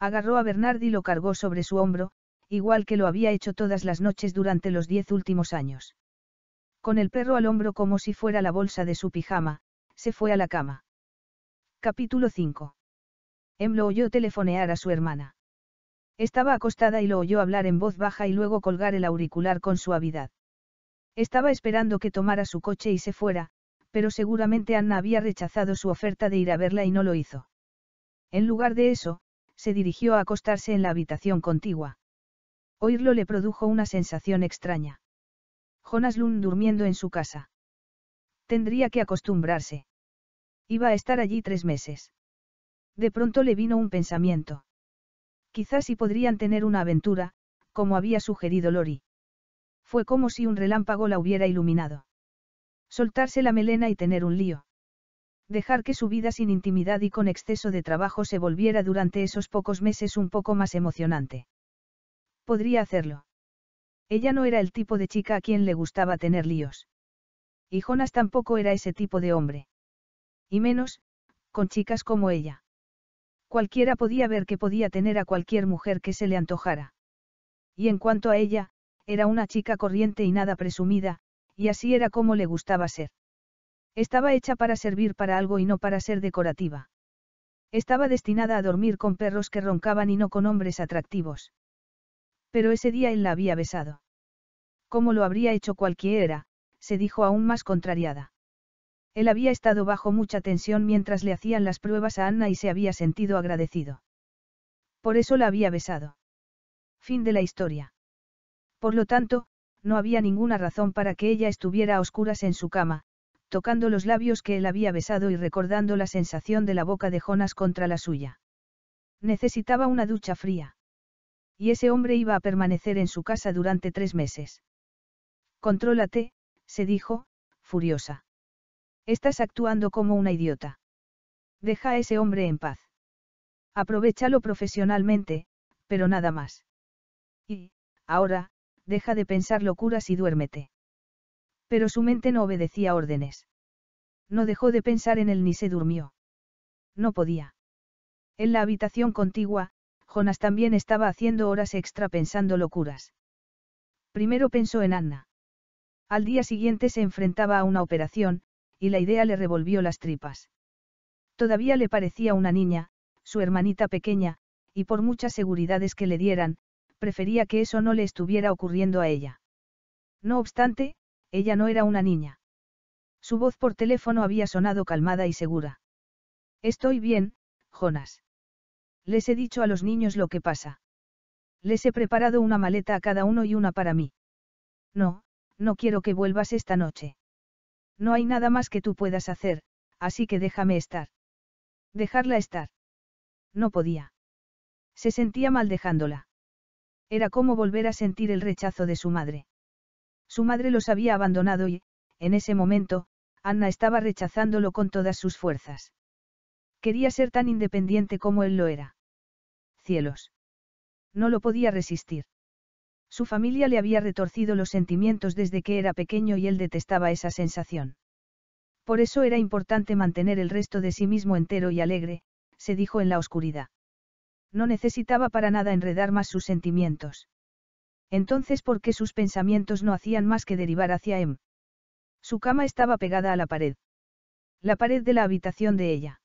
Agarró a Bernard y lo cargó sobre su hombro, igual que lo había hecho todas las noches durante los diez últimos años. Con el perro al hombro como si fuera la bolsa de su pijama, se fue a la cama. Capítulo 5. Em lo oyó telefonear a su hermana. Estaba acostada y lo oyó hablar en voz baja y luego colgar el auricular con suavidad. Estaba esperando que tomara su coche y se fuera, pero seguramente Anna había rechazado su oferta de ir a verla y no lo hizo. En lugar de eso, se dirigió a acostarse en la habitación contigua. Oírlo le produjo una sensación extraña. Jonas Lund durmiendo en su casa. Tendría que acostumbrarse. Iba a estar allí tres meses. De pronto le vino un pensamiento. Quizás si podrían tener una aventura, como había sugerido Lori. Fue como si un relámpago la hubiera iluminado. Soltarse la melena y tener un lío. Dejar que su vida sin intimidad y con exceso de trabajo se volviera durante esos pocos meses un poco más emocionante. Podría hacerlo. Ella no era el tipo de chica a quien le gustaba tener líos. Y Jonas tampoco era ese tipo de hombre. Y menos, con chicas como ella. Cualquiera podía ver que podía tener a cualquier mujer que se le antojara. Y en cuanto a ella, era una chica corriente y nada presumida, y así era como le gustaba ser. Estaba hecha para servir para algo y no para ser decorativa. Estaba destinada a dormir con perros que roncaban y no con hombres atractivos. Pero ese día él la había besado. ¿Cómo lo habría hecho cualquiera? se dijo aún más contrariada. Él había estado bajo mucha tensión mientras le hacían las pruebas a Anna y se había sentido agradecido. Por eso la había besado. Fin de la historia. Por lo tanto, no había ninguna razón para que ella estuviera a oscuras en su cama, tocando los labios que él había besado y recordando la sensación de la boca de Jonas contra la suya. Necesitaba una ducha fría. Y ese hombre iba a permanecer en su casa durante tres meses. Contrólate, se dijo, furiosa. Estás actuando como una idiota. Deja a ese hombre en paz. Aprovechalo profesionalmente, pero nada más. Y, ahora, deja de pensar locuras y duérmete. Pero su mente no obedecía órdenes. No dejó de pensar en él ni se durmió. No podía. En la habitación contigua, Jonas también estaba haciendo horas extra pensando locuras. Primero pensó en Anna. Al día siguiente se enfrentaba a una operación, y la idea le revolvió las tripas. Todavía le parecía una niña, su hermanita pequeña, y por muchas seguridades que le dieran, prefería que eso no le estuviera ocurriendo a ella. No obstante, ella no era una niña. Su voz por teléfono había sonado calmada y segura. Estoy bien, Jonas. Les he dicho a los niños lo que pasa. Les he preparado una maleta a cada uno y una para mí. No, no quiero que vuelvas esta noche. No hay nada más que tú puedas hacer, así que déjame estar. Dejarla estar. No podía. Se sentía mal dejándola. Era como volver a sentir el rechazo de su madre. Su madre los había abandonado y, en ese momento, Anna estaba rechazándolo con todas sus fuerzas. Quería ser tan independiente como él lo era. Cielos. No lo podía resistir. Su familia le había retorcido los sentimientos desde que era pequeño y él detestaba esa sensación. Por eso era importante mantener el resto de sí mismo entero y alegre, se dijo en la oscuridad. No necesitaba para nada enredar más sus sentimientos. Entonces, ¿por qué sus pensamientos no hacían más que derivar hacia Em? Su cama estaba pegada a la pared. La pared de la habitación de ella.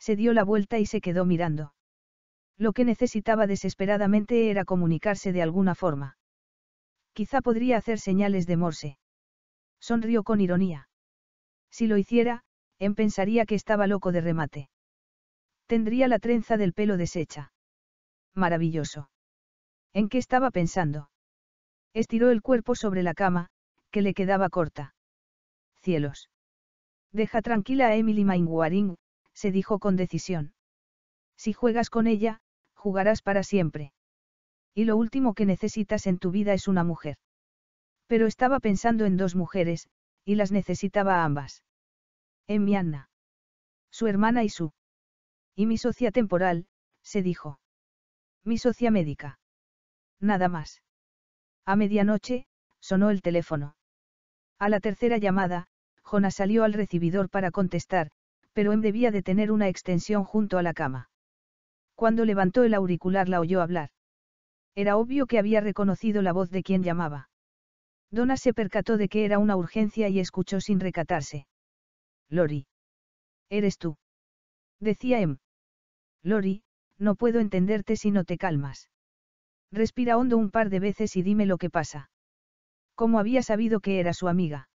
Se dio la vuelta y se quedó mirando. Lo que necesitaba desesperadamente era comunicarse de alguna forma. Quizá podría hacer señales de Morse. Sonrió con ironía. Si lo hiciera, Em pensaría que estaba loco de remate. Tendría la trenza del pelo deshecha. Maravilloso. ¿En qué estaba pensando? Estiró el cuerpo sobre la cama, que le quedaba corta. Cielos. Deja tranquila a Emily Mainwaring, se dijo con decisión. Si juegas con ella, jugarás para siempre. Y lo último que necesitas en tu vida es una mujer. Pero estaba pensando en dos mujeres, y las necesitaba ambas. En mi Su hermana y su. Y mi socia temporal, se dijo. Mi socia médica. Nada más. A medianoche, sonó el teléfono. A la tercera llamada, Jona salió al recibidor para contestar, pero Em debía de tener una extensión junto a la cama. Cuando levantó el auricular la oyó hablar. Era obvio que había reconocido la voz de quien llamaba. Donna se percató de que era una urgencia y escuchó sin recatarse. Lori. Eres tú. Decía Em. Lori, no puedo entenderte si no te calmas. Respira hondo un par de veces y dime lo que pasa. ¿Cómo había sabido que era su amiga?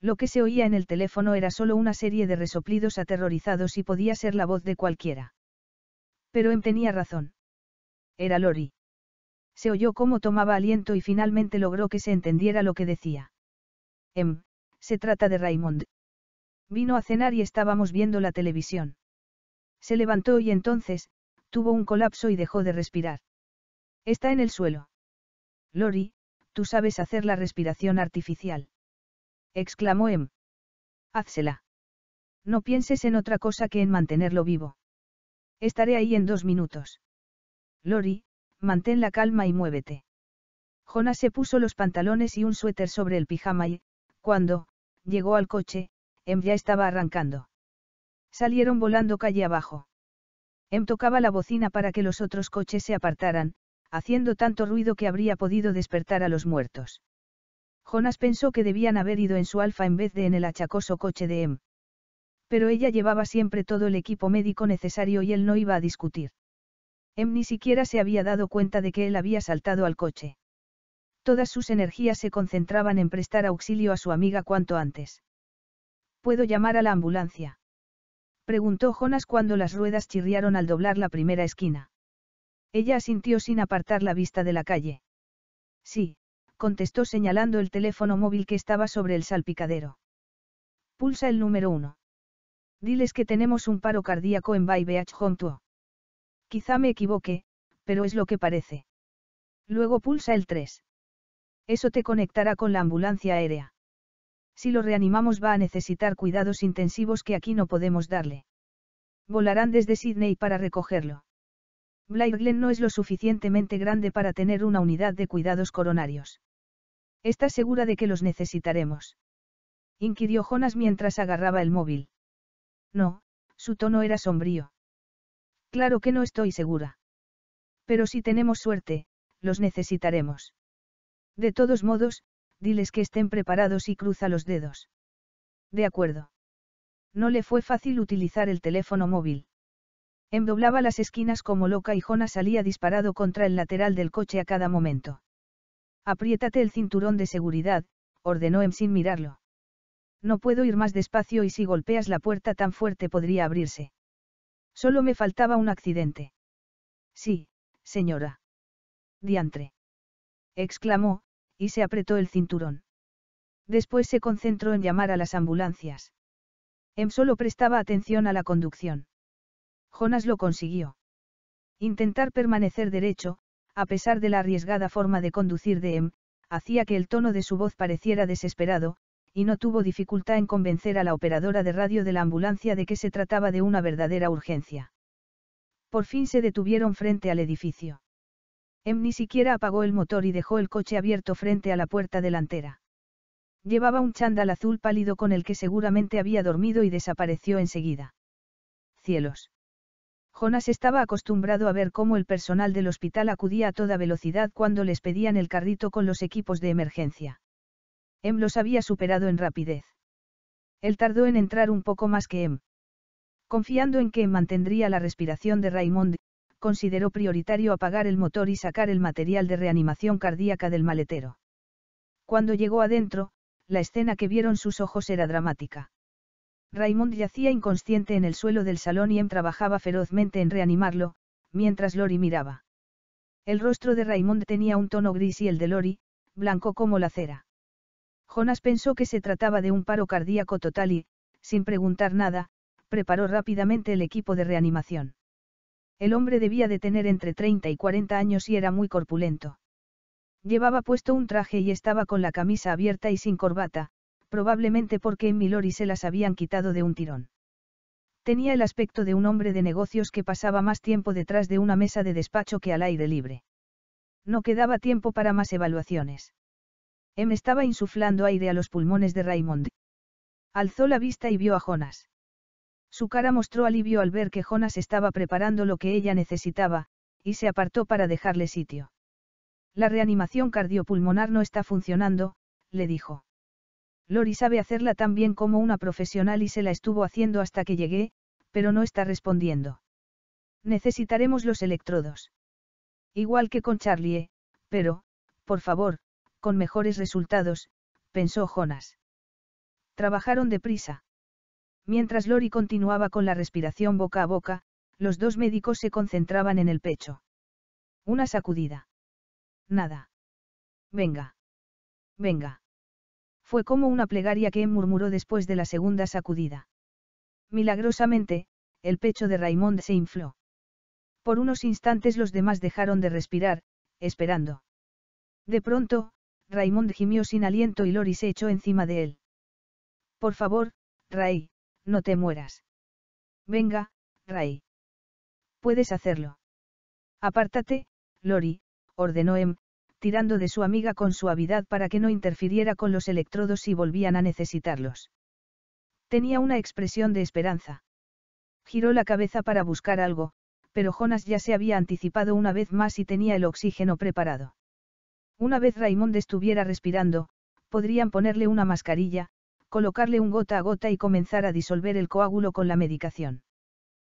Lo que se oía en el teléfono era solo una serie de resoplidos aterrorizados y podía ser la voz de cualquiera. Pero Em tenía razón. Era Lori. Se oyó cómo tomaba aliento y finalmente logró que se entendiera lo que decía. Em, se trata de Raymond. Vino a cenar y estábamos viendo la televisión. Se levantó y entonces, tuvo un colapso y dejó de respirar. Está en el suelo. Lori, tú sabes hacer la respiración artificial. Exclamó Em. Házsela. No pienses en otra cosa que en mantenerlo vivo. Estaré ahí en dos minutos. Lori, mantén la calma y muévete. Jonas se puso los pantalones y un suéter sobre el pijama y, cuando, llegó al coche, Em ya estaba arrancando. Salieron volando calle abajo. Em tocaba la bocina para que los otros coches se apartaran, haciendo tanto ruido que habría podido despertar a los muertos. Jonas pensó que debían haber ido en su alfa en vez de en el achacoso coche de Em. Pero ella llevaba siempre todo el equipo médico necesario y él no iba a discutir. Em ni siquiera se había dado cuenta de que él había saltado al coche. Todas sus energías se concentraban en prestar auxilio a su amiga cuanto antes. ¿Puedo llamar a la ambulancia? Preguntó Jonas cuando las ruedas chirriaron al doblar la primera esquina. Ella asintió sin apartar la vista de la calle. Sí, contestó señalando el teléfono móvil que estaba sobre el salpicadero. Pulsa el número uno. Diles que tenemos un paro cardíaco en Bay Beach Quizá me equivoque, pero es lo que parece. Luego pulsa el 3. Eso te conectará con la ambulancia aérea. Si lo reanimamos va a necesitar cuidados intensivos que aquí no podemos darle. Volarán desde Sydney para recogerlo. Blair no es lo suficientemente grande para tener una unidad de cuidados coronarios. ¿Estás segura de que los necesitaremos? inquirió Jonas mientras agarraba el móvil. No, su tono era sombrío. Claro que no estoy segura. Pero si tenemos suerte, los necesitaremos. De todos modos, diles que estén preparados y cruza los dedos. De acuerdo. No le fue fácil utilizar el teléfono móvil. Endoblaba las esquinas como loca y Jona salía disparado contra el lateral del coche a cada momento. Apriétate el cinturón de seguridad, ordenó Em sin mirarlo. No puedo ir más despacio y si golpeas la puerta tan fuerte podría abrirse. Solo me faltaba un accidente. Sí, señora. Diantre. exclamó, y se apretó el cinturón. Después se concentró en llamar a las ambulancias. Em solo prestaba atención a la conducción. Jonas lo consiguió. Intentar permanecer derecho, a pesar de la arriesgada forma de conducir de Em, hacía que el tono de su voz pareciera desesperado, y no tuvo dificultad en convencer a la operadora de radio de la ambulancia de que se trataba de una verdadera urgencia. Por fin se detuvieron frente al edificio. Em ni siquiera apagó el motor y dejó el coche abierto frente a la puerta delantera. Llevaba un chándal azul pálido con el que seguramente había dormido y desapareció enseguida. Cielos. Jonas estaba acostumbrado a ver cómo el personal del hospital acudía a toda velocidad cuando les pedían el carrito con los equipos de emergencia. Em los había superado en rapidez. Él tardó en entrar un poco más que Em. Confiando en que Em mantendría la respiración de Raymond, consideró prioritario apagar el motor y sacar el material de reanimación cardíaca del maletero. Cuando llegó adentro, la escena que vieron sus ojos era dramática. Raymond yacía inconsciente en el suelo del salón y Em trabajaba ferozmente en reanimarlo, mientras Lori miraba. El rostro de Raymond tenía un tono gris y el de Lori, blanco como la cera. Jonas pensó que se trataba de un paro cardíaco total y, sin preguntar nada, preparó rápidamente el equipo de reanimación. El hombre debía de tener entre 30 y 40 años y era muy corpulento. Llevaba puesto un traje y estaba con la camisa abierta y sin corbata, probablemente porque en Milori se las habían quitado de un tirón. Tenía el aspecto de un hombre de negocios que pasaba más tiempo detrás de una mesa de despacho que al aire libre. No quedaba tiempo para más evaluaciones. Em estaba insuflando aire a los pulmones de Raymond. Alzó la vista y vio a Jonas. Su cara mostró alivio al ver que Jonas estaba preparando lo que ella necesitaba, y se apartó para dejarle sitio. La reanimación cardiopulmonar no está funcionando, le dijo. Lori sabe hacerla tan bien como una profesional y se la estuvo haciendo hasta que llegué, pero no está respondiendo. Necesitaremos los electrodos. Igual que con Charlie, eh, pero, por favor, con mejores resultados, pensó Jonas. Trabajaron deprisa. Mientras Lori continuaba con la respiración boca a boca, los dos médicos se concentraban en el pecho. Una sacudida. Nada. Venga. Venga. Fue como una plegaria que murmuró después de la segunda sacudida. Milagrosamente, el pecho de Raymond se infló. Por unos instantes los demás dejaron de respirar, esperando. De pronto, Raymond gimió sin aliento y Lori se echó encima de él. Por favor, Ray, no te mueras. Venga, Ray. Puedes hacerlo. Apártate, Lori, ordenó Em, tirando de su amiga con suavidad para que no interfiriera con los electrodos y volvían a necesitarlos. Tenía una expresión de esperanza. Giró la cabeza para buscar algo, pero Jonas ya se había anticipado una vez más y tenía el oxígeno preparado. Una vez Raimond estuviera respirando, podrían ponerle una mascarilla, colocarle un gota a gota y comenzar a disolver el coágulo con la medicación.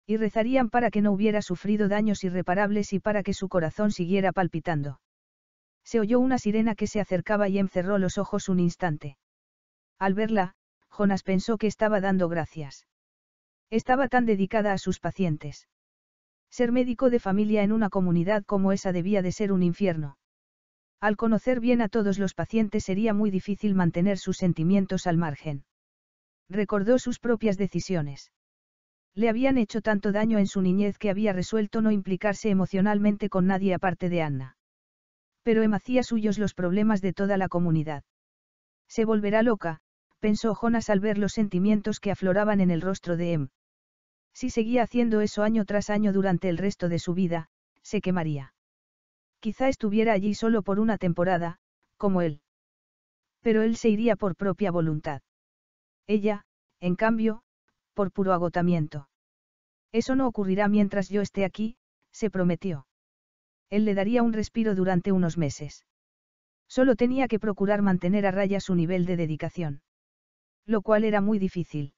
Y rezarían para que no hubiera sufrido daños irreparables y para que su corazón siguiera palpitando. Se oyó una sirena que se acercaba y encerró los ojos un instante. Al verla, Jonas pensó que estaba dando gracias. Estaba tan dedicada a sus pacientes. Ser médico de familia en una comunidad como esa debía de ser un infierno. Al conocer bien a todos los pacientes sería muy difícil mantener sus sentimientos al margen. Recordó sus propias decisiones. Le habían hecho tanto daño en su niñez que había resuelto no implicarse emocionalmente con nadie aparte de Anna. Pero Em hacía suyos los problemas de toda la comunidad. Se volverá loca, pensó Jonas al ver los sentimientos que afloraban en el rostro de Em. Si seguía haciendo eso año tras año durante el resto de su vida, se quemaría. Quizá estuviera allí solo por una temporada, como él. Pero él se iría por propia voluntad. Ella, en cambio, por puro agotamiento. Eso no ocurrirá mientras yo esté aquí, se prometió. Él le daría un respiro durante unos meses. Solo tenía que procurar mantener a raya su nivel de dedicación. Lo cual era muy difícil.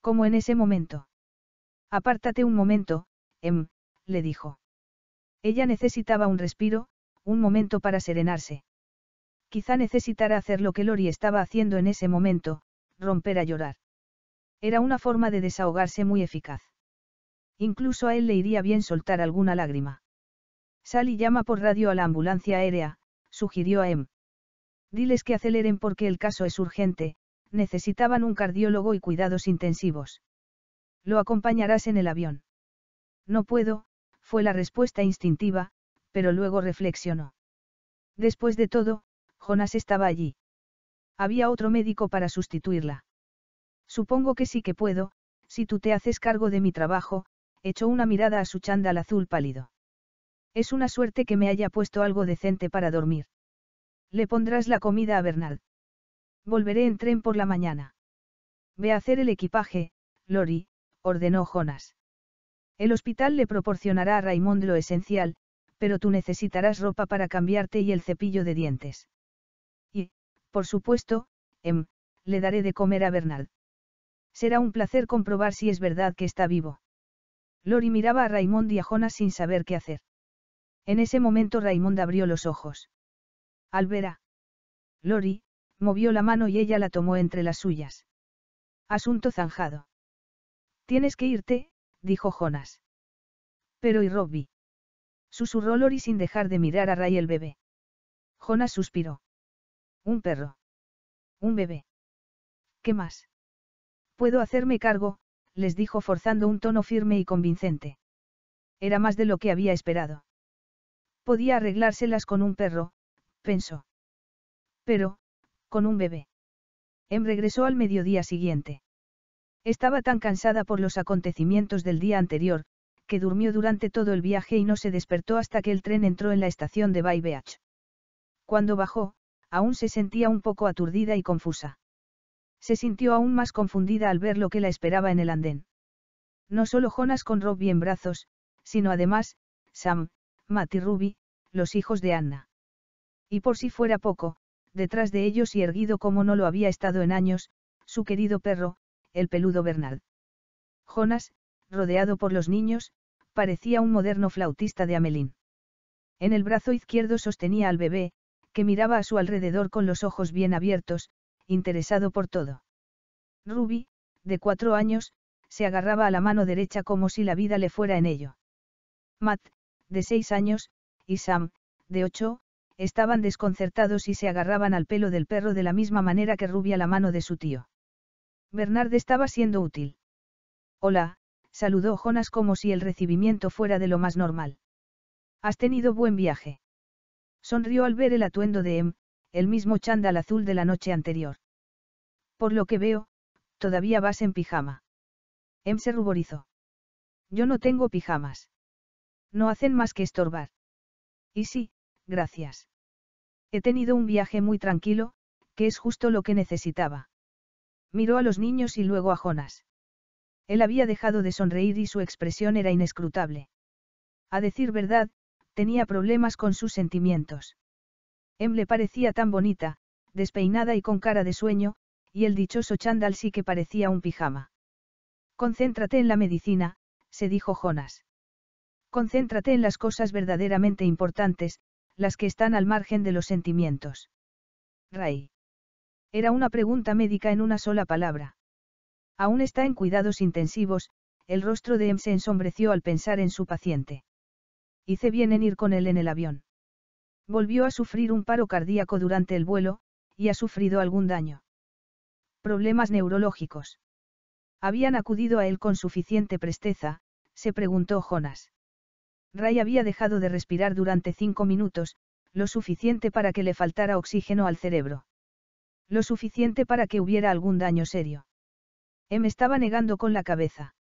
Como en ese momento. Apártate un momento, Em, le dijo. Ella necesitaba un respiro, un momento para serenarse. Quizá necesitara hacer lo que Lori estaba haciendo en ese momento, romper a llorar. Era una forma de desahogarse muy eficaz. Incluso a él le iría bien soltar alguna lágrima. Sally llama por radio a la ambulancia aérea, sugirió a Em. Diles que aceleren porque el caso es urgente, necesitaban un cardiólogo y cuidados intensivos. Lo acompañarás en el avión. No puedo, fue la respuesta instintiva, pero luego reflexionó. Después de todo, Jonas estaba allí. Había otro médico para sustituirla. Supongo que sí que puedo, si tú te haces cargo de mi trabajo, echó una mirada a su chándal azul pálido. Es una suerte que me haya puesto algo decente para dormir. Le pondrás la comida a Bernal. Volveré en tren por la mañana. Ve a hacer el equipaje, Lori, ordenó Jonas. El hospital le proporcionará a Raymond lo esencial, pero tú necesitarás ropa para cambiarte y el cepillo de dientes. Y, por supuesto, em, le daré de comer a Bernard. Será un placer comprobar si es verdad que está vivo. Lori miraba a Raymond y a Jonas sin saber qué hacer. En ese momento Raymond abrió los ojos. Al ver a Lori, movió la mano y ella la tomó entre las suyas. Asunto zanjado. Tienes que irte, dijo Jonas. Pero ¿y Robbie? Susurró Lori sin dejar de mirar a Ray el bebé. Jonas suspiró. Un perro. Un bebé. ¿Qué más? Puedo hacerme cargo, les dijo forzando un tono firme y convincente. Era más de lo que había esperado. Podía arreglárselas con un perro, pensó. Pero, con un bebé. Em regresó al mediodía siguiente. Estaba tan cansada por los acontecimientos del día anterior, que durmió durante todo el viaje y no se despertó hasta que el tren entró en la estación de Bay Beach. Cuando bajó, aún se sentía un poco aturdida y confusa. Se sintió aún más confundida al ver lo que la esperaba en el andén. No solo Jonas con Robbie en brazos, sino además, Sam, Matt y Ruby, los hijos de Anna. Y por si fuera poco, detrás de ellos y erguido como no lo había estado en años, su querido perro, el peludo Bernard. Jonas, rodeado por los niños, parecía un moderno flautista de Amelín. En el brazo izquierdo sostenía al bebé, que miraba a su alrededor con los ojos bien abiertos, interesado por todo. Ruby, de cuatro años, se agarraba a la mano derecha como si la vida le fuera en ello. Matt, de seis años, y Sam, de ocho, estaban desconcertados y se agarraban al pelo del perro de la misma manera que Ruby a la mano de su tío. Bernard estaba siendo útil. Hola, saludó Jonas como si el recibimiento fuera de lo más normal. Has tenido buen viaje. Sonrió al ver el atuendo de M, em, el mismo chándal azul de la noche anterior. Por lo que veo, todavía vas en pijama. M em se ruborizó. Yo no tengo pijamas. No hacen más que estorbar. Y sí, gracias. He tenido un viaje muy tranquilo, que es justo lo que necesitaba. Miró a los niños y luego a Jonas. Él había dejado de sonreír y su expresión era inescrutable. A decir verdad, tenía problemas con sus sentimientos. Em le parecía tan bonita, despeinada y con cara de sueño, y el dichoso chándal sí que parecía un pijama. Concéntrate en la medicina, se dijo Jonas. Concéntrate en las cosas verdaderamente importantes, las que están al margen de los sentimientos. Ray. Era una pregunta médica en una sola palabra. Aún está en cuidados intensivos, el rostro de M em se ensombreció al pensar en su paciente. Hice bien en ir con él en el avión. Volvió a sufrir un paro cardíaco durante el vuelo, y ha sufrido algún daño. Problemas neurológicos. Habían acudido a él con suficiente presteza, se preguntó Jonas. Ray había dejado de respirar durante cinco minutos, lo suficiente para que le faltara oxígeno al cerebro. Lo suficiente para que hubiera algún daño serio. Em estaba negando con la cabeza.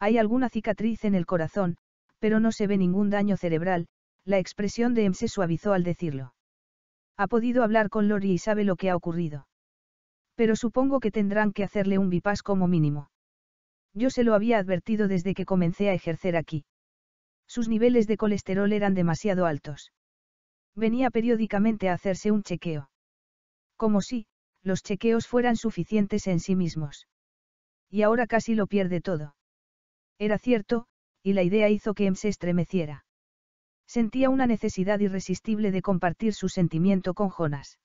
Hay alguna cicatriz en el corazón, pero no se ve ningún daño cerebral, la expresión de Em se suavizó al decirlo. Ha podido hablar con Lori y sabe lo que ha ocurrido. Pero supongo que tendrán que hacerle un bypass como mínimo. Yo se lo había advertido desde que comencé a ejercer aquí. Sus niveles de colesterol eran demasiado altos. Venía periódicamente a hacerse un chequeo. Como si, los chequeos fueran suficientes en sí mismos. Y ahora casi lo pierde todo. Era cierto, y la idea hizo que Em se estremeciera. Sentía una necesidad irresistible de compartir su sentimiento con Jonas.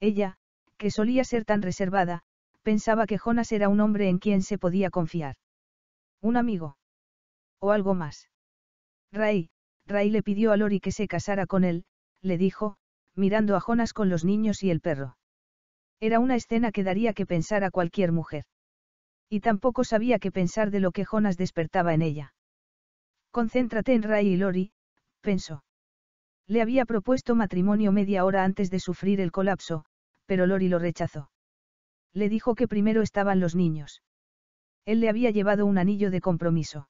Ella, que solía ser tan reservada, pensaba que Jonas era un hombre en quien se podía confiar. Un amigo. O algo más. Ray, Ray le pidió a Lori que se casara con él, le dijo, mirando a Jonas con los niños y el perro. Era una escena que daría que pensar a cualquier mujer. Y tampoco sabía qué pensar de lo que Jonas despertaba en ella. Concéntrate en Ray y Lori, pensó. Le había propuesto matrimonio media hora antes de sufrir el colapso, pero Lori lo rechazó. Le dijo que primero estaban los niños. Él le había llevado un anillo de compromiso.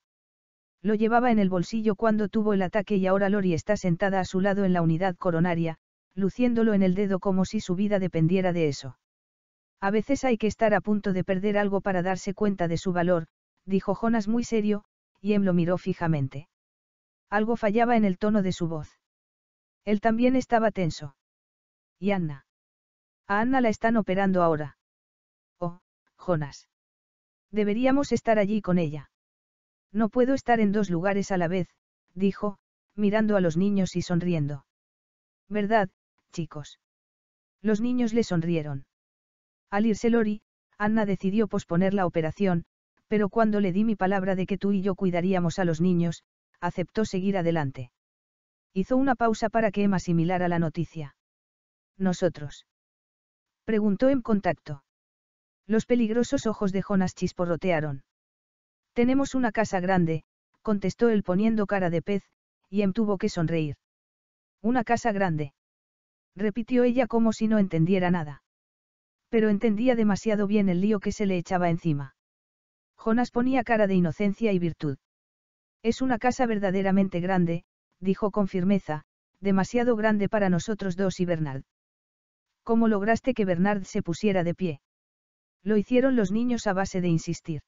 Lo llevaba en el bolsillo cuando tuvo el ataque y ahora Lori está sentada a su lado en la unidad coronaria, luciéndolo en el dedo como si su vida dependiera de eso. A veces hay que estar a punto de perder algo para darse cuenta de su valor, dijo Jonas muy serio, y Em lo miró fijamente. Algo fallaba en el tono de su voz. Él también estaba tenso. ¿Y Anna? A Anna la están operando ahora. Oh, Jonas. Deberíamos estar allí con ella. No puedo estar en dos lugares a la vez, dijo, mirando a los niños y sonriendo. ¿Verdad, chicos. Los niños le sonrieron. Al irse Lori, Anna decidió posponer la operación, pero cuando le di mi palabra de que tú y yo cuidaríamos a los niños, aceptó seguir adelante. Hizo una pausa para que Emma asimilara la noticia. ¿Nosotros? Preguntó en contacto. Los peligrosos ojos de Jonas chisporrotearon. Tenemos una casa grande, contestó él poniendo cara de pez, y Em tuvo que sonreír. Una casa grande repitió ella como si no entendiera nada. Pero entendía demasiado bien el lío que se le echaba encima. Jonas ponía cara de inocencia y virtud. Es una casa verdaderamente grande, dijo con firmeza, demasiado grande para nosotros dos y Bernard. ¿Cómo lograste que Bernard se pusiera de pie? Lo hicieron los niños a base de insistir.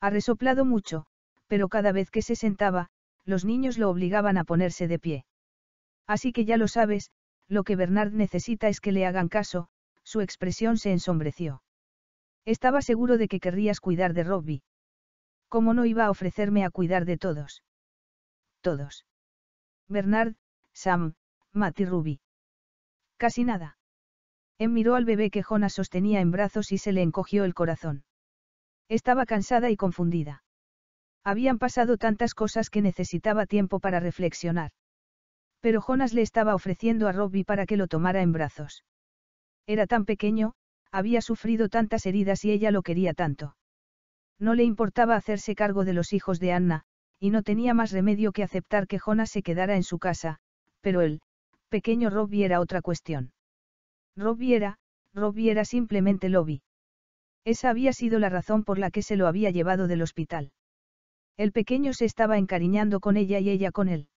Ha resoplado mucho, pero cada vez que se sentaba, los niños lo obligaban a ponerse de pie. Así que ya lo sabes, lo que Bernard necesita es que le hagan caso, su expresión se ensombreció. Estaba seguro de que querrías cuidar de Robbie. ¿Cómo no iba a ofrecerme a cuidar de todos? Todos. Bernard, Sam, Matt y Ruby. Casi nada. Em miró al bebé que Jonas sostenía en brazos y se le encogió el corazón. Estaba cansada y confundida. Habían pasado tantas cosas que necesitaba tiempo para reflexionar. Pero Jonas le estaba ofreciendo a Robbie para que lo tomara en brazos. Era tan pequeño, había sufrido tantas heridas y ella lo quería tanto. No le importaba hacerse cargo de los hijos de Anna, y no tenía más remedio que aceptar que Jonas se quedara en su casa, pero el pequeño Robbie era otra cuestión. Robbie era, Robbie era simplemente Lobby. Esa había sido la razón por la que se lo había llevado del hospital. El pequeño se estaba encariñando con ella y ella con él.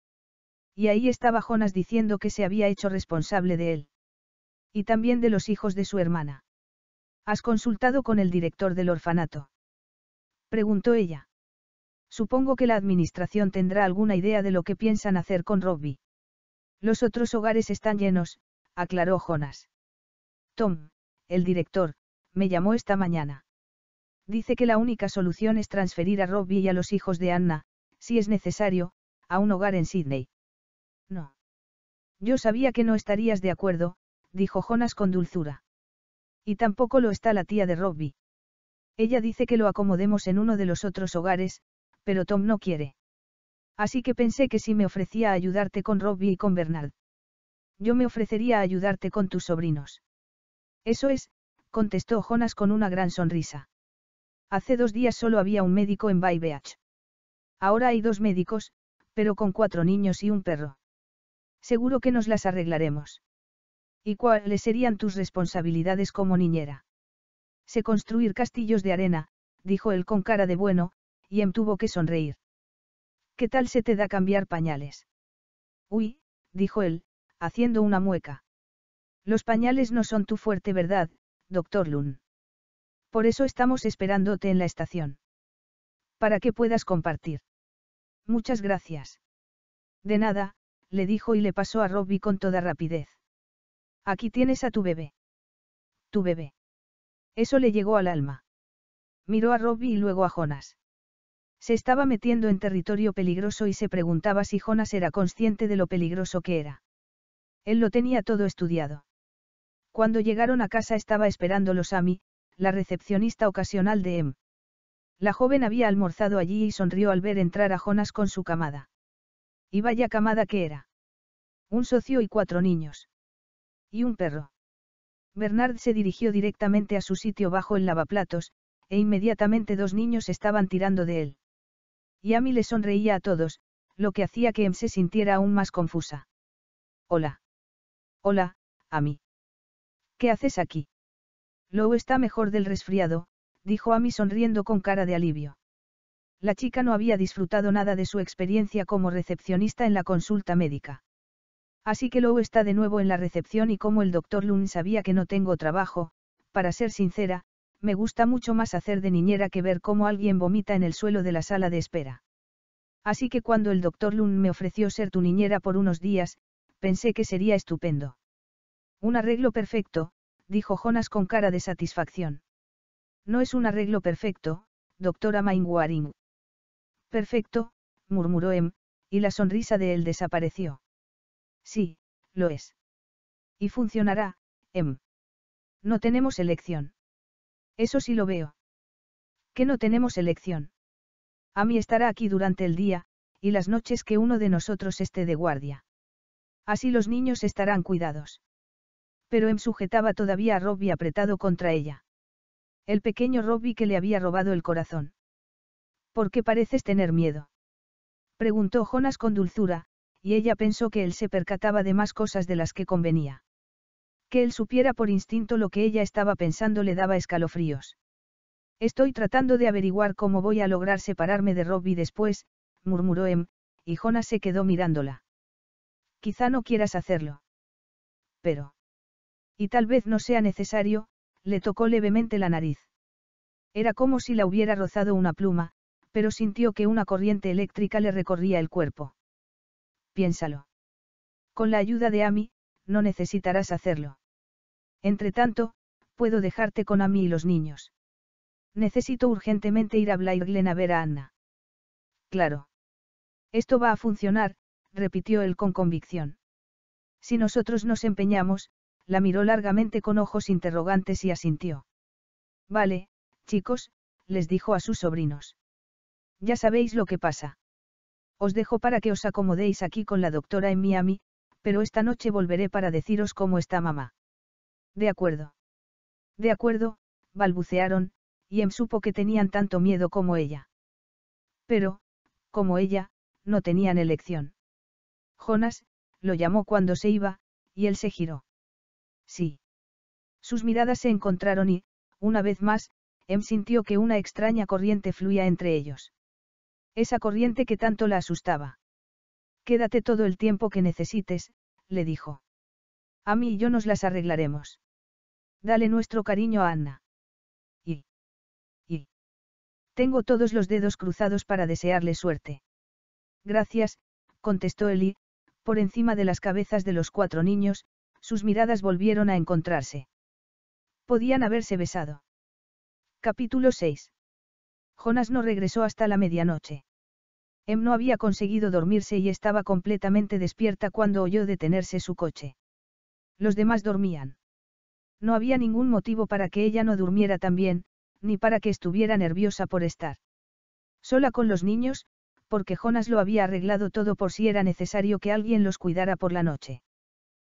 Y ahí estaba Jonas diciendo que se había hecho responsable de él. Y también de los hijos de su hermana. ¿Has consultado con el director del orfanato? Preguntó ella. Supongo que la administración tendrá alguna idea de lo que piensan hacer con Robbie. Los otros hogares están llenos, aclaró Jonas. Tom, el director, me llamó esta mañana. Dice que la única solución es transferir a Robbie y a los hijos de Anna, si es necesario, a un hogar en Sydney. No. Yo sabía que no estarías de acuerdo, dijo Jonas con dulzura. Y tampoco lo está la tía de Robbie. Ella dice que lo acomodemos en uno de los otros hogares, pero Tom no quiere. Así que pensé que si me ofrecía ayudarte con Robbie y con Bernard. Yo me ofrecería a ayudarte con tus sobrinos. Eso es, contestó Jonas con una gran sonrisa. Hace dos días solo había un médico en Bay Beach. Ahora hay dos médicos, pero con cuatro niños y un perro. Seguro que nos las arreglaremos. ¿Y cuáles serían tus responsabilidades como niñera? Sé construir castillos de arena, dijo él con cara de bueno, y em tuvo que sonreír. ¿Qué tal se te da cambiar pañales? Uy, dijo él, haciendo una mueca. Los pañales no son tu fuerte verdad, doctor Lun. Por eso estamos esperándote en la estación. Para que puedas compartir. Muchas gracias. De nada, le dijo y le pasó a Robbie con toda rapidez. Aquí tienes a tu bebé. Tu bebé. Eso le llegó al alma. Miró a Robbie y luego a Jonas. Se estaba metiendo en territorio peligroso y se preguntaba si Jonas era consciente de lo peligroso que era. Él lo tenía todo estudiado. Cuando llegaron a casa estaba esperándolo Sammy, la recepcionista ocasional de M. La joven había almorzado allí y sonrió al ver entrar a Jonas con su camada. Y vaya camada que era. Un socio y cuatro niños. Y un perro. Bernard se dirigió directamente a su sitio bajo el lavaplatos, e inmediatamente dos niños estaban tirando de él. Y mí le sonreía a todos, lo que hacía que Em se sintiera aún más confusa. Hola. Hola, mí. ¿Qué haces aquí? Lou está mejor del resfriado, dijo Ami sonriendo con cara de alivio. La chica no había disfrutado nada de su experiencia como recepcionista en la consulta médica. Así que Lou está de nuevo en la recepción y como el doctor Lund sabía que no tengo trabajo, para ser sincera, me gusta mucho más hacer de niñera que ver cómo alguien vomita en el suelo de la sala de espera. Así que cuando el doctor Lund me ofreció ser tu niñera por unos días, pensé que sería estupendo. Un arreglo perfecto, dijo Jonas con cara de satisfacción. No es un arreglo perfecto, doctora Mainwaring. Perfecto, murmuró Em, y la sonrisa de él desapareció. Sí, lo es. Y funcionará, Em. No tenemos elección. Eso sí lo veo. Que no tenemos elección. A mí estará aquí durante el día, y las noches que uno de nosotros esté de guardia. Así los niños estarán cuidados. Pero Em sujetaba todavía a Robbie apretado contra ella. El pequeño Robbie que le había robado el corazón. ¿Por qué pareces tener miedo? Preguntó Jonas con dulzura, y ella pensó que él se percataba de más cosas de las que convenía. Que él supiera por instinto lo que ella estaba pensando le daba escalofríos. Estoy tratando de averiguar cómo voy a lograr separarme de Robbie después, murmuró Em, y Jonas se quedó mirándola. Quizá no quieras hacerlo. Pero. Y tal vez no sea necesario, le tocó levemente la nariz. Era como si la hubiera rozado una pluma, pero sintió que una corriente eléctrica le recorría el cuerpo. Piénsalo. Con la ayuda de Amy, no necesitarás hacerlo. Entretanto, puedo dejarte con Amy y los niños. Necesito urgentemente ir a Blairglen a ver a Anna. Claro. Esto va a funcionar, repitió él con convicción. Si nosotros nos empeñamos, la miró largamente con ojos interrogantes y asintió. Vale, chicos, les dijo a sus sobrinos. Ya sabéis lo que pasa. Os dejo para que os acomodéis aquí con la doctora en Miami, pero esta noche volveré para deciros cómo está mamá. De acuerdo. De acuerdo, balbucearon, y em supo que tenían tanto miedo como ella. Pero, como ella, no tenían elección. Jonas, lo llamó cuando se iba, y él se giró. Sí. Sus miradas se encontraron y, una vez más, Em sintió que una extraña corriente fluía entre ellos. Esa corriente que tanto la asustaba. Quédate todo el tiempo que necesites, le dijo. A mí y yo nos las arreglaremos. Dale nuestro cariño a Anna. Y. Y. Tengo todos los dedos cruzados para desearle suerte. Gracias, contestó Eli, por encima de las cabezas de los cuatro niños, sus miradas volvieron a encontrarse. Podían haberse besado. Capítulo 6. Jonas no regresó hasta la medianoche. Em no había conseguido dormirse y estaba completamente despierta cuando oyó detenerse su coche. Los demás dormían. No había ningún motivo para que ella no durmiera también, ni para que estuviera nerviosa por estar. Sola con los niños, porque Jonas lo había arreglado todo por si era necesario que alguien los cuidara por la noche.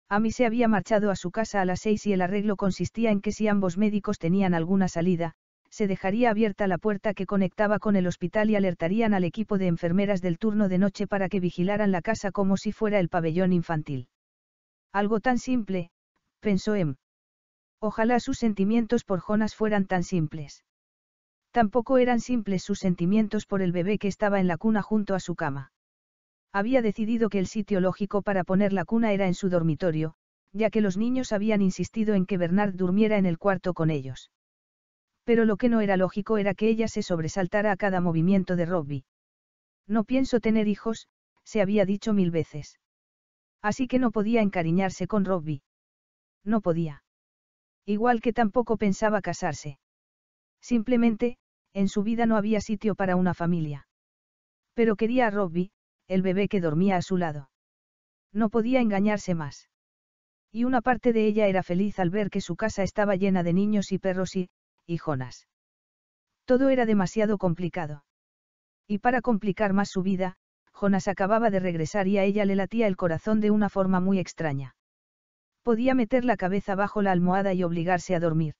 Ami se había marchado a su casa a las seis y el arreglo consistía en que si ambos médicos tenían alguna salida, se dejaría abierta la puerta que conectaba con el hospital y alertarían al equipo de enfermeras del turno de noche para que vigilaran la casa como si fuera el pabellón infantil. Algo tan simple, pensó Em. Ojalá sus sentimientos por Jonas fueran tan simples. Tampoco eran simples sus sentimientos por el bebé que estaba en la cuna junto a su cama. Había decidido que el sitio lógico para poner la cuna era en su dormitorio, ya que los niños habían insistido en que Bernard durmiera en el cuarto con ellos pero lo que no era lógico era que ella se sobresaltara a cada movimiento de Robbie. No pienso tener hijos, se había dicho mil veces. Así que no podía encariñarse con Robbie. No podía. Igual que tampoco pensaba casarse. Simplemente, en su vida no había sitio para una familia. Pero quería a Robbie, el bebé que dormía a su lado. No podía engañarse más. Y una parte de ella era feliz al ver que su casa estaba llena de niños y perros y, y Jonas. Todo era demasiado complicado. Y para complicar más su vida, Jonas acababa de regresar y a ella le latía el corazón de una forma muy extraña. Podía meter la cabeza bajo la almohada y obligarse a dormir.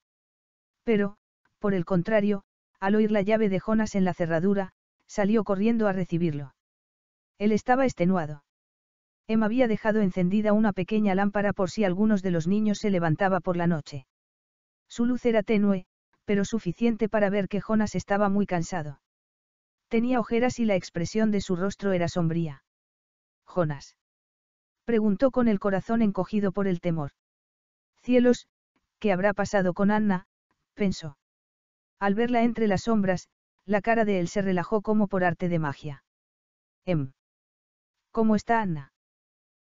Pero, por el contrario, al oír la llave de Jonas en la cerradura, salió corriendo a recibirlo. Él estaba extenuado. Emma había dejado encendida una pequeña lámpara por si algunos de los niños se levantaba por la noche. Su luz era tenue, pero suficiente para ver que Jonas estaba muy cansado. Tenía ojeras y la expresión de su rostro era sombría. Jonas. Preguntó con el corazón encogido por el temor. Cielos, ¿qué habrá pasado con Anna? pensó. Al verla entre las sombras, la cara de él se relajó como por arte de magia. Em. ¿Cómo está Anna?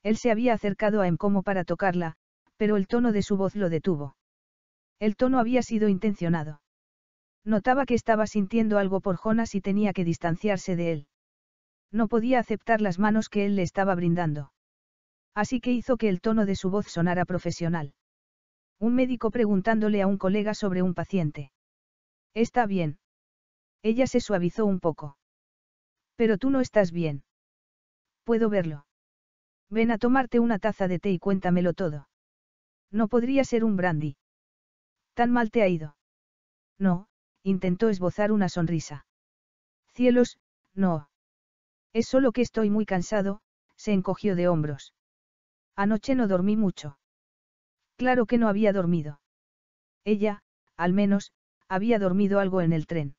Él se había acercado a Em como para tocarla, pero el tono de su voz lo detuvo. El tono había sido intencionado. Notaba que estaba sintiendo algo por Jonas y tenía que distanciarse de él. No podía aceptar las manos que él le estaba brindando. Así que hizo que el tono de su voz sonara profesional. Un médico preguntándole a un colega sobre un paciente. Está bien. Ella se suavizó un poco. Pero tú no estás bien. Puedo verlo. Ven a tomarte una taza de té y cuéntamelo todo. No podría ser un brandy. ¿Tan mal te ha ido? No, intentó esbozar una sonrisa. Cielos, no. Es solo que estoy muy cansado, se encogió de hombros. Anoche no dormí mucho. Claro que no había dormido. Ella, al menos, había dormido algo en el tren.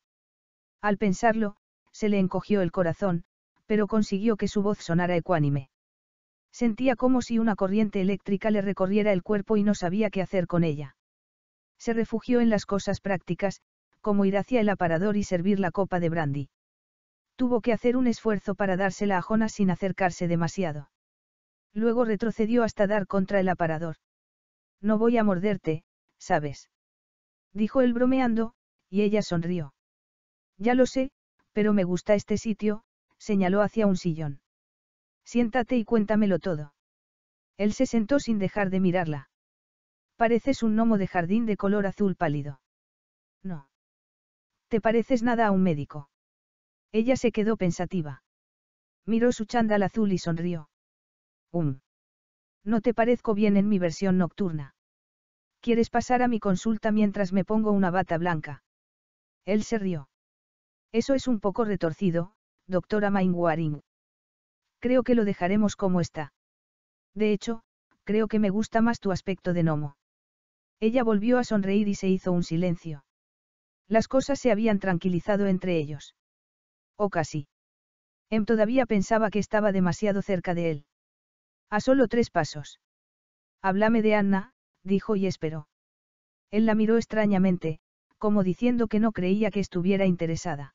Al pensarlo, se le encogió el corazón, pero consiguió que su voz sonara ecuánime. Sentía como si una corriente eléctrica le recorriera el cuerpo y no sabía qué hacer con ella. Se refugió en las cosas prácticas, como ir hacia el aparador y servir la copa de brandy. Tuvo que hacer un esfuerzo para dársela a Jonas sin acercarse demasiado. Luego retrocedió hasta dar contra el aparador. No voy a morderte, ¿sabes? Dijo él bromeando, y ella sonrió. Ya lo sé, pero me gusta este sitio, señaló hacia un sillón. Siéntate y cuéntamelo todo. Él se sentó sin dejar de mirarla. Pareces un gnomo de jardín de color azul pálido. No. Te pareces nada a un médico. Ella se quedó pensativa. Miró su chándal azul y sonrió. Um. No te parezco bien en mi versión nocturna. ¿Quieres pasar a mi consulta mientras me pongo una bata blanca? Él se rió. Eso es un poco retorcido, doctora Mainwaring. Creo que lo dejaremos como está. De hecho, creo que me gusta más tu aspecto de gnomo. Ella volvió a sonreír y se hizo un silencio. Las cosas se habían tranquilizado entre ellos. O oh, casi. Em todavía pensaba que estaba demasiado cerca de él. A solo tres pasos. Háblame de Anna, dijo y esperó. Él la miró extrañamente, como diciendo que no creía que estuviera interesada.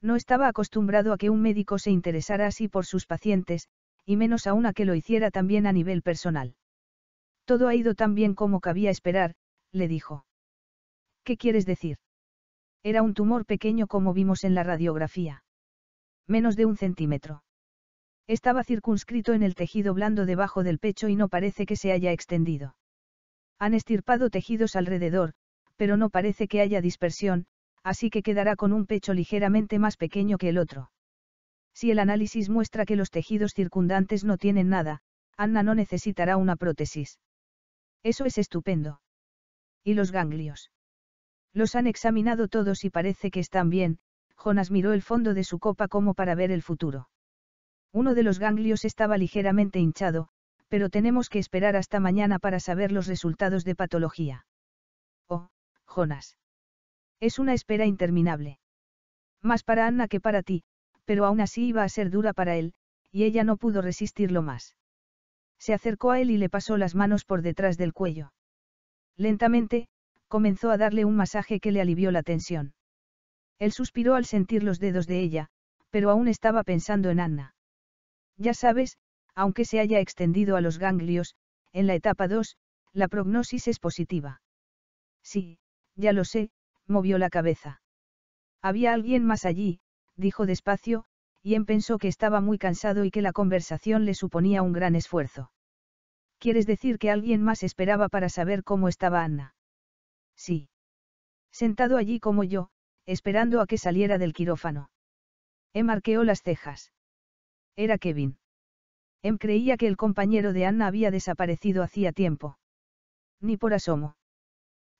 No estaba acostumbrado a que un médico se interesara así por sus pacientes, y menos aún a que lo hiciera también a nivel personal. Todo ha ido tan bien como cabía esperar, le dijo. ¿Qué quieres decir? Era un tumor pequeño como vimos en la radiografía. Menos de un centímetro. Estaba circunscrito en el tejido blando debajo del pecho y no parece que se haya extendido. Han estirpado tejidos alrededor, pero no parece que haya dispersión, así que quedará con un pecho ligeramente más pequeño que el otro. Si el análisis muestra que los tejidos circundantes no tienen nada, Anna no necesitará una prótesis. Eso es estupendo. ¿Y los ganglios? Los han examinado todos y parece que están bien, Jonas miró el fondo de su copa como para ver el futuro. Uno de los ganglios estaba ligeramente hinchado, pero tenemos que esperar hasta mañana para saber los resultados de patología. Oh, Jonas. Es una espera interminable. Más para Anna que para ti, pero aún así iba a ser dura para él, y ella no pudo resistirlo más. Se acercó a él y le pasó las manos por detrás del cuello. Lentamente, comenzó a darle un masaje que le alivió la tensión. Él suspiró al sentir los dedos de ella, pero aún estaba pensando en Anna. Ya sabes, aunque se haya extendido a los ganglios, en la etapa 2, la prognosis es positiva. Sí, ya lo sé, movió la cabeza. Había alguien más allí, dijo despacio, M pensó que estaba muy cansado y que la conversación le suponía un gran esfuerzo. ¿Quieres decir que alguien más esperaba para saber cómo estaba Anna? Sí. Sentado allí como yo, esperando a que saliera del quirófano. Em arqueó las cejas. Era Kevin. Em creía que el compañero de Anna había desaparecido hacía tiempo. Ni por asomo.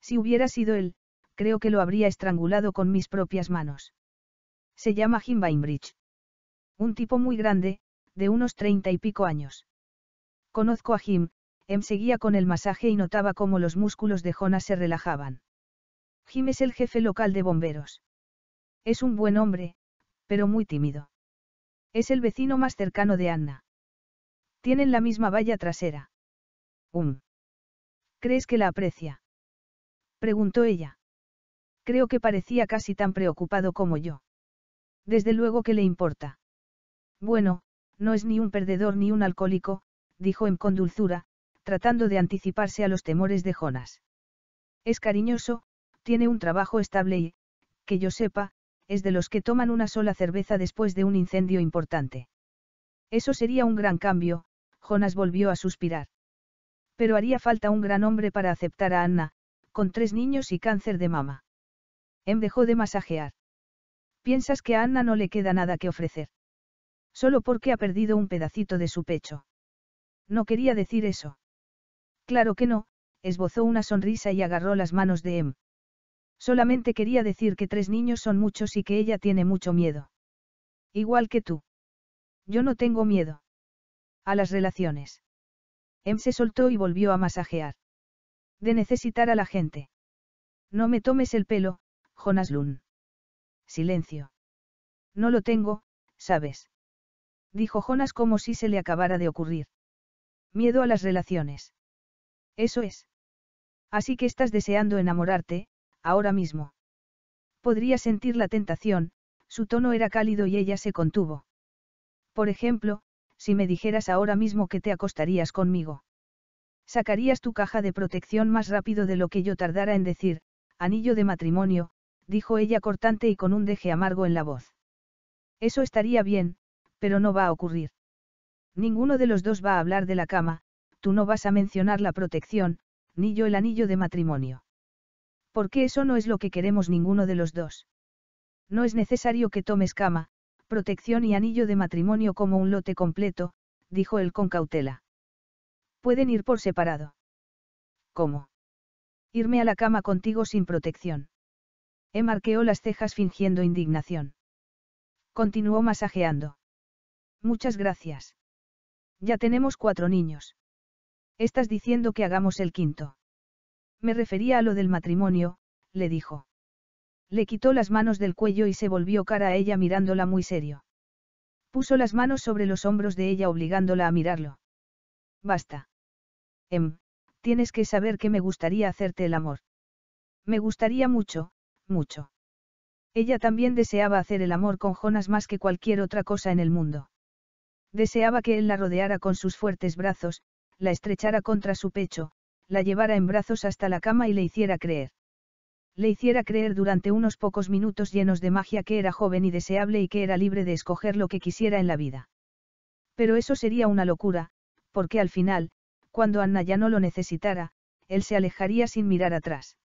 Si hubiera sido él, creo que lo habría estrangulado con mis propias manos. Se llama Jim Bainbridge. Un tipo muy grande, de unos treinta y pico años. Conozco a Jim, Em seguía con el masaje y notaba cómo los músculos de Jonas se relajaban. Jim es el jefe local de bomberos. Es un buen hombre, pero muy tímido. Es el vecino más cercano de Anna. Tienen la misma valla trasera. Um. ¿Crees que la aprecia? Preguntó ella. Creo que parecía casi tan preocupado como yo. Desde luego que le importa. Bueno, no es ni un perdedor ni un alcohólico, dijo Em con dulzura, tratando de anticiparse a los temores de Jonas. Es cariñoso, tiene un trabajo estable y, que yo sepa, es de los que toman una sola cerveza después de un incendio importante. Eso sería un gran cambio, Jonas volvió a suspirar. Pero haría falta un gran hombre para aceptar a Anna, con tres niños y cáncer de mama. Em dejó de masajear. ¿Piensas que a Anna no le queda nada que ofrecer? Solo porque ha perdido un pedacito de su pecho. No quería decir eso. Claro que no, esbozó una sonrisa y agarró las manos de Em. Solamente quería decir que tres niños son muchos y que ella tiene mucho miedo. Igual que tú. Yo no tengo miedo. A las relaciones. Em se soltó y volvió a masajear. De necesitar a la gente. No me tomes el pelo, Jonas Lund. Silencio. No lo tengo, sabes dijo Jonas como si se le acabara de ocurrir. Miedo a las relaciones. Eso es. Así que estás deseando enamorarte, ahora mismo. Podría sentir la tentación, su tono era cálido y ella se contuvo. Por ejemplo, si me dijeras ahora mismo que te acostarías conmigo. Sacarías tu caja de protección más rápido de lo que yo tardara en decir, anillo de matrimonio, dijo ella cortante y con un deje amargo en la voz. Eso estaría bien, pero no va a ocurrir. Ninguno de los dos va a hablar de la cama, tú no vas a mencionar la protección, ni yo el anillo de matrimonio. Porque eso no es lo que queremos ninguno de los dos. No es necesario que tomes cama, protección y anillo de matrimonio como un lote completo, dijo él con cautela. Pueden ir por separado. ¿Cómo? Irme a la cama contigo sin protección. E marqueó las cejas fingiendo indignación. Continuó masajeando. Muchas gracias. Ya tenemos cuatro niños. Estás diciendo que hagamos el quinto. Me refería a lo del matrimonio, le dijo. Le quitó las manos del cuello y se volvió cara a ella mirándola muy serio. Puso las manos sobre los hombros de ella obligándola a mirarlo. Basta. Em, tienes que saber que me gustaría hacerte el amor. Me gustaría mucho, mucho. Ella también deseaba hacer el amor con Jonas más que cualquier otra cosa en el mundo. Deseaba que él la rodeara con sus fuertes brazos, la estrechara contra su pecho, la llevara en brazos hasta la cama y le hiciera creer. Le hiciera creer durante unos pocos minutos llenos de magia que era joven y deseable y que era libre de escoger lo que quisiera en la vida. Pero eso sería una locura, porque al final, cuando Anna ya no lo necesitara, él se alejaría sin mirar atrás.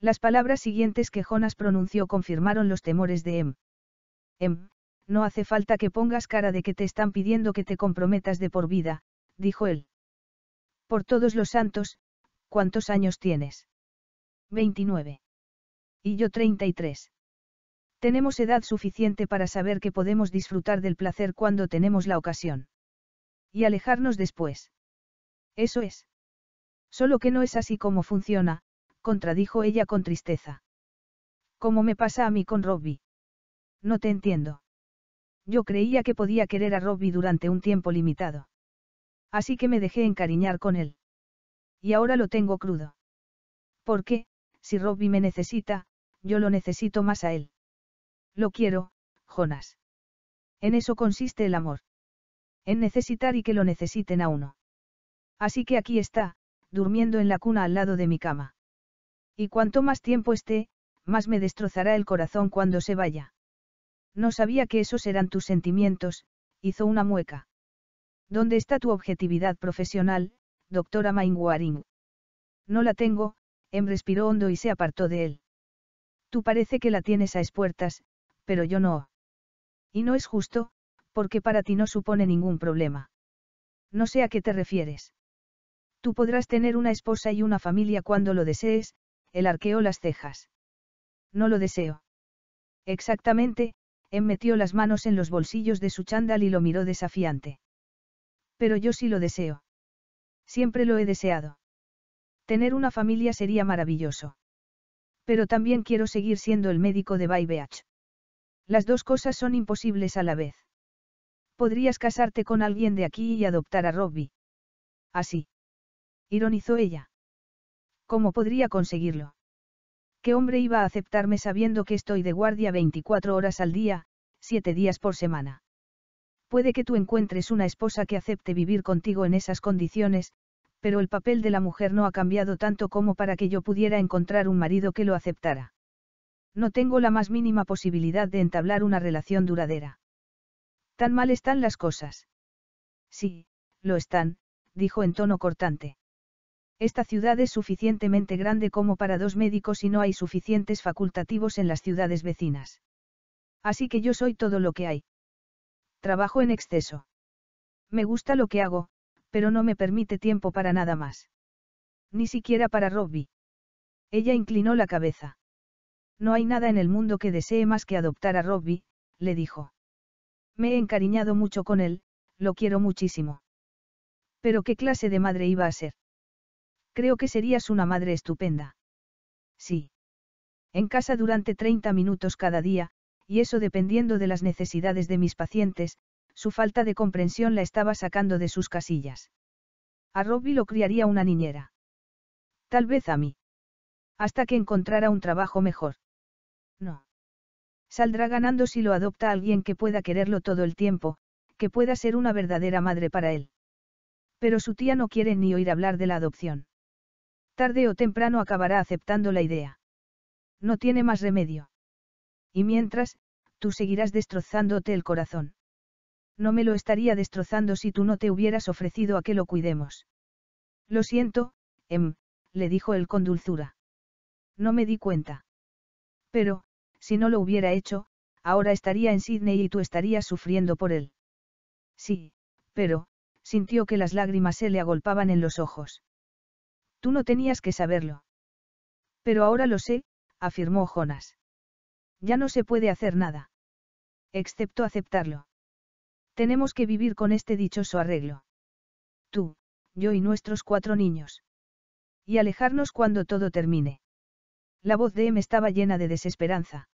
Las palabras siguientes que Jonas pronunció confirmaron los temores de M. Em. M. Em, no hace falta que pongas cara de que te están pidiendo que te comprometas de por vida, dijo él. Por todos los santos, ¿cuántos años tienes? 29. Y yo 33. Tenemos edad suficiente para saber que podemos disfrutar del placer cuando tenemos la ocasión. Y alejarnos después. Eso es. Solo que no es así como funciona, contradijo ella con tristeza. Como me pasa a mí con Robbie. No te entiendo. Yo creía que podía querer a Robbie durante un tiempo limitado. Así que me dejé encariñar con él. Y ahora lo tengo crudo. Porque, si Robbie me necesita, yo lo necesito más a él. Lo quiero, Jonas. En eso consiste el amor. En necesitar y que lo necesiten a uno. Así que aquí está, durmiendo en la cuna al lado de mi cama. Y cuanto más tiempo esté, más me destrozará el corazón cuando se vaya. No sabía que esos eran tus sentimientos, hizo una mueca. ¿Dónde está tu objetividad profesional, doctora Mainwaring? No la tengo, Em respiró hondo y se apartó de él. Tú parece que la tienes a espuertas, pero yo no. Y no es justo, porque para ti no supone ningún problema. No sé a qué te refieres. Tú podrás tener una esposa y una familia cuando lo desees, el arqueó las cejas. No lo deseo. Exactamente, Em metió las manos en los bolsillos de su chándal y lo miró desafiante. Pero yo sí lo deseo. Siempre lo he deseado. Tener una familia sería maravilloso. Pero también quiero seguir siendo el médico de Baybach. Las dos cosas son imposibles a la vez. Podrías casarte con alguien de aquí y adoptar a Robbie. Así. Ironizó ella. ¿Cómo podría conseguirlo? hombre iba a aceptarme sabiendo que estoy de guardia 24 horas al día, 7 días por semana? Puede que tú encuentres una esposa que acepte vivir contigo en esas condiciones, pero el papel de la mujer no ha cambiado tanto como para que yo pudiera encontrar un marido que lo aceptara. No tengo la más mínima posibilidad de entablar una relación duradera. Tan mal están las cosas. Sí, lo están, dijo en tono cortante. Esta ciudad es suficientemente grande como para dos médicos y no hay suficientes facultativos en las ciudades vecinas. Así que yo soy todo lo que hay. Trabajo en exceso. Me gusta lo que hago, pero no me permite tiempo para nada más. Ni siquiera para Robbie. Ella inclinó la cabeza. No hay nada en el mundo que desee más que adoptar a Robbie, le dijo. Me he encariñado mucho con él, lo quiero muchísimo. Pero ¿qué clase de madre iba a ser? Creo que serías una madre estupenda. Sí. En casa durante 30 minutos cada día, y eso dependiendo de las necesidades de mis pacientes, su falta de comprensión la estaba sacando de sus casillas. A Robbie lo criaría una niñera. Tal vez a mí. Hasta que encontrara un trabajo mejor. No. Saldrá ganando si lo adopta alguien que pueda quererlo todo el tiempo, que pueda ser una verdadera madre para él. Pero su tía no quiere ni oír hablar de la adopción. Tarde o temprano acabará aceptando la idea. No tiene más remedio. Y mientras, tú seguirás destrozándote el corazón. No me lo estaría destrozando si tú no te hubieras ofrecido a que lo cuidemos. Lo siento, Em, le dijo él con dulzura. No me di cuenta. Pero, si no lo hubiera hecho, ahora estaría en Sydney y tú estarías sufriendo por él. Sí, pero, sintió que las lágrimas se le agolpaban en los ojos. Tú no tenías que saberlo. Pero ahora lo sé, afirmó Jonas. Ya no se puede hacer nada. Excepto aceptarlo. Tenemos que vivir con este dichoso arreglo. Tú, yo y nuestros cuatro niños. Y alejarnos cuando todo termine. La voz de M em estaba llena de desesperanza.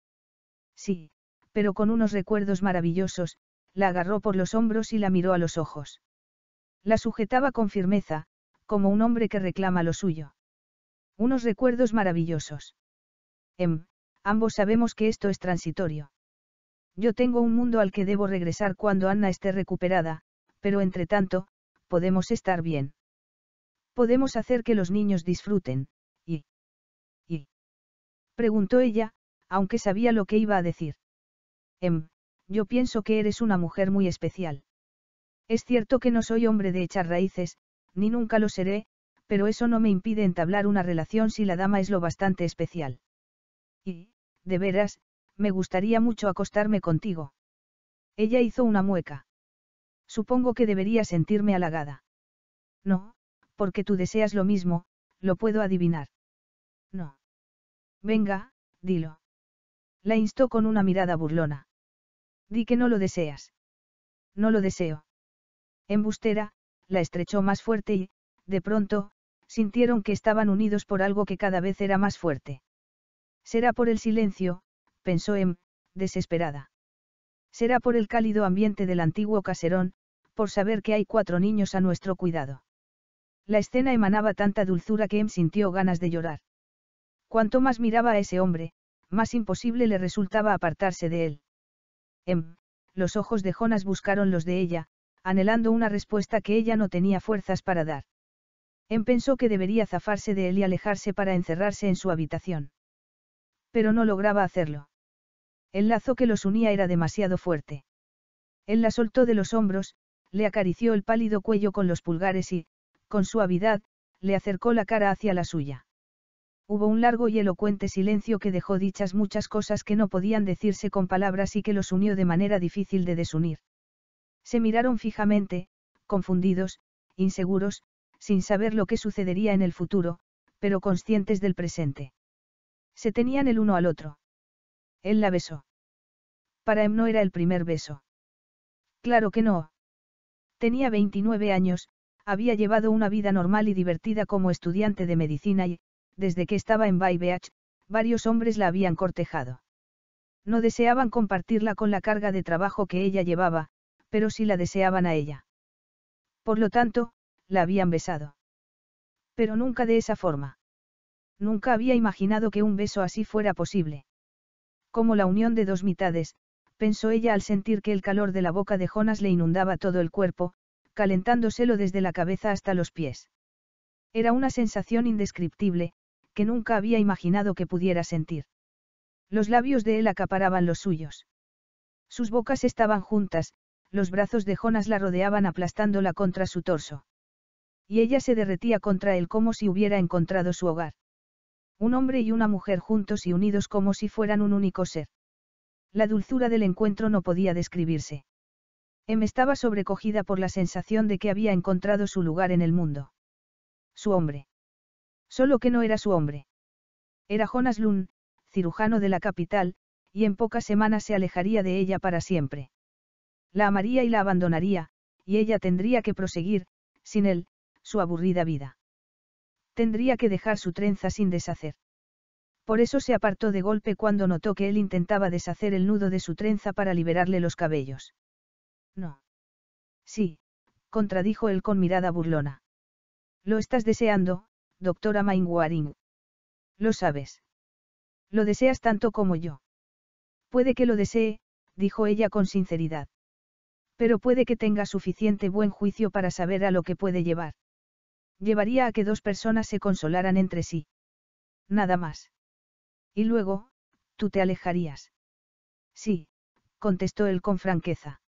Sí, pero con unos recuerdos maravillosos, la agarró por los hombros y la miró a los ojos. La sujetaba con firmeza, como un hombre que reclama lo suyo. Unos recuerdos maravillosos. Em, ambos sabemos que esto es transitorio. Yo tengo un mundo al que debo regresar cuando Anna esté recuperada, pero entre tanto, podemos estar bien. Podemos hacer que los niños disfruten, y... ¿Y? Preguntó ella, aunque sabía lo que iba a decir. Em, yo pienso que eres una mujer muy especial. Es cierto que no soy hombre de echar raíces, ni nunca lo seré, pero eso no me impide entablar una relación si la dama es lo bastante especial. Y, de veras, me gustaría mucho acostarme contigo. Ella hizo una mueca. Supongo que debería sentirme halagada. No, porque tú deseas lo mismo, lo puedo adivinar. No. Venga, dilo. La instó con una mirada burlona. Di que no lo deseas. No lo deseo. Embustera, la estrechó más fuerte y, de pronto, sintieron que estaban unidos por algo que cada vez era más fuerte. Será por el silencio, pensó Em, desesperada. Será por el cálido ambiente del antiguo caserón, por saber que hay cuatro niños a nuestro cuidado. La escena emanaba tanta dulzura que Em sintió ganas de llorar. Cuanto más miraba a ese hombre, más imposible le resultaba apartarse de él. Em, los ojos de Jonas buscaron los de ella, anhelando una respuesta que ella no tenía fuerzas para dar. él em pensó que debería zafarse de él y alejarse para encerrarse en su habitación. Pero no lograba hacerlo. El lazo que los unía era demasiado fuerte. Él la soltó de los hombros, le acarició el pálido cuello con los pulgares y, con suavidad, le acercó la cara hacia la suya. Hubo un largo y elocuente silencio que dejó dichas muchas cosas que no podían decirse con palabras y que los unió de manera difícil de desunir. Se miraron fijamente, confundidos, inseguros, sin saber lo que sucedería en el futuro, pero conscientes del presente. Se tenían el uno al otro. Él la besó. Para él em no era el primer beso. Claro que no. Tenía 29 años, había llevado una vida normal y divertida como estudiante de medicina y, desde que estaba en Bay Beach, varios hombres la habían cortejado. No deseaban compartirla con la carga de trabajo que ella llevaba, pero sí la deseaban a ella. Por lo tanto, la habían besado. Pero nunca de esa forma. Nunca había imaginado que un beso así fuera posible. Como la unión de dos mitades, pensó ella al sentir que el calor de la boca de Jonas le inundaba todo el cuerpo, calentándoselo desde la cabeza hasta los pies. Era una sensación indescriptible, que nunca había imaginado que pudiera sentir. Los labios de él acaparaban los suyos. Sus bocas estaban juntas, los brazos de Jonas la rodeaban aplastándola contra su torso. Y ella se derretía contra él como si hubiera encontrado su hogar. Un hombre y una mujer juntos y unidos como si fueran un único ser. La dulzura del encuentro no podía describirse. Em estaba sobrecogida por la sensación de que había encontrado su lugar en el mundo. Su hombre. Solo que no era su hombre. Era Jonas Lund, cirujano de la capital, y en pocas semanas se alejaría de ella para siempre la amaría y la abandonaría, y ella tendría que proseguir, sin él, su aburrida vida. Tendría que dejar su trenza sin deshacer. Por eso se apartó de golpe cuando notó que él intentaba deshacer el nudo de su trenza para liberarle los cabellos. No. Sí, contradijo él con mirada burlona. Lo estás deseando, doctora Mainwaring. Lo sabes. Lo deseas tanto como yo. Puede que lo desee, dijo ella con sinceridad pero puede que tenga suficiente buen juicio para saber a lo que puede llevar. Llevaría a que dos personas se consolaran entre sí. Nada más. Y luego, tú te alejarías. Sí, contestó él con franqueza.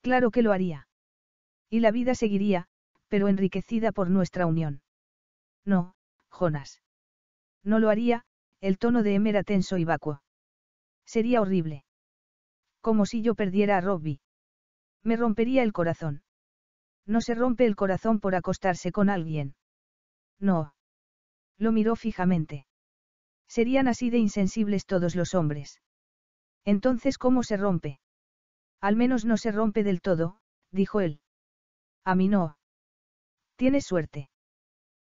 Claro que lo haría. Y la vida seguiría, pero enriquecida por nuestra unión. No, Jonas. No lo haría, el tono de M era tenso y vacuo. Sería horrible. Como si yo perdiera a Robbie. Me rompería el corazón. No se rompe el corazón por acostarse con alguien. No. Lo miró fijamente. Serían así de insensibles todos los hombres. Entonces, ¿cómo se rompe? Al menos no se rompe del todo, dijo él. A mí no. Tienes suerte.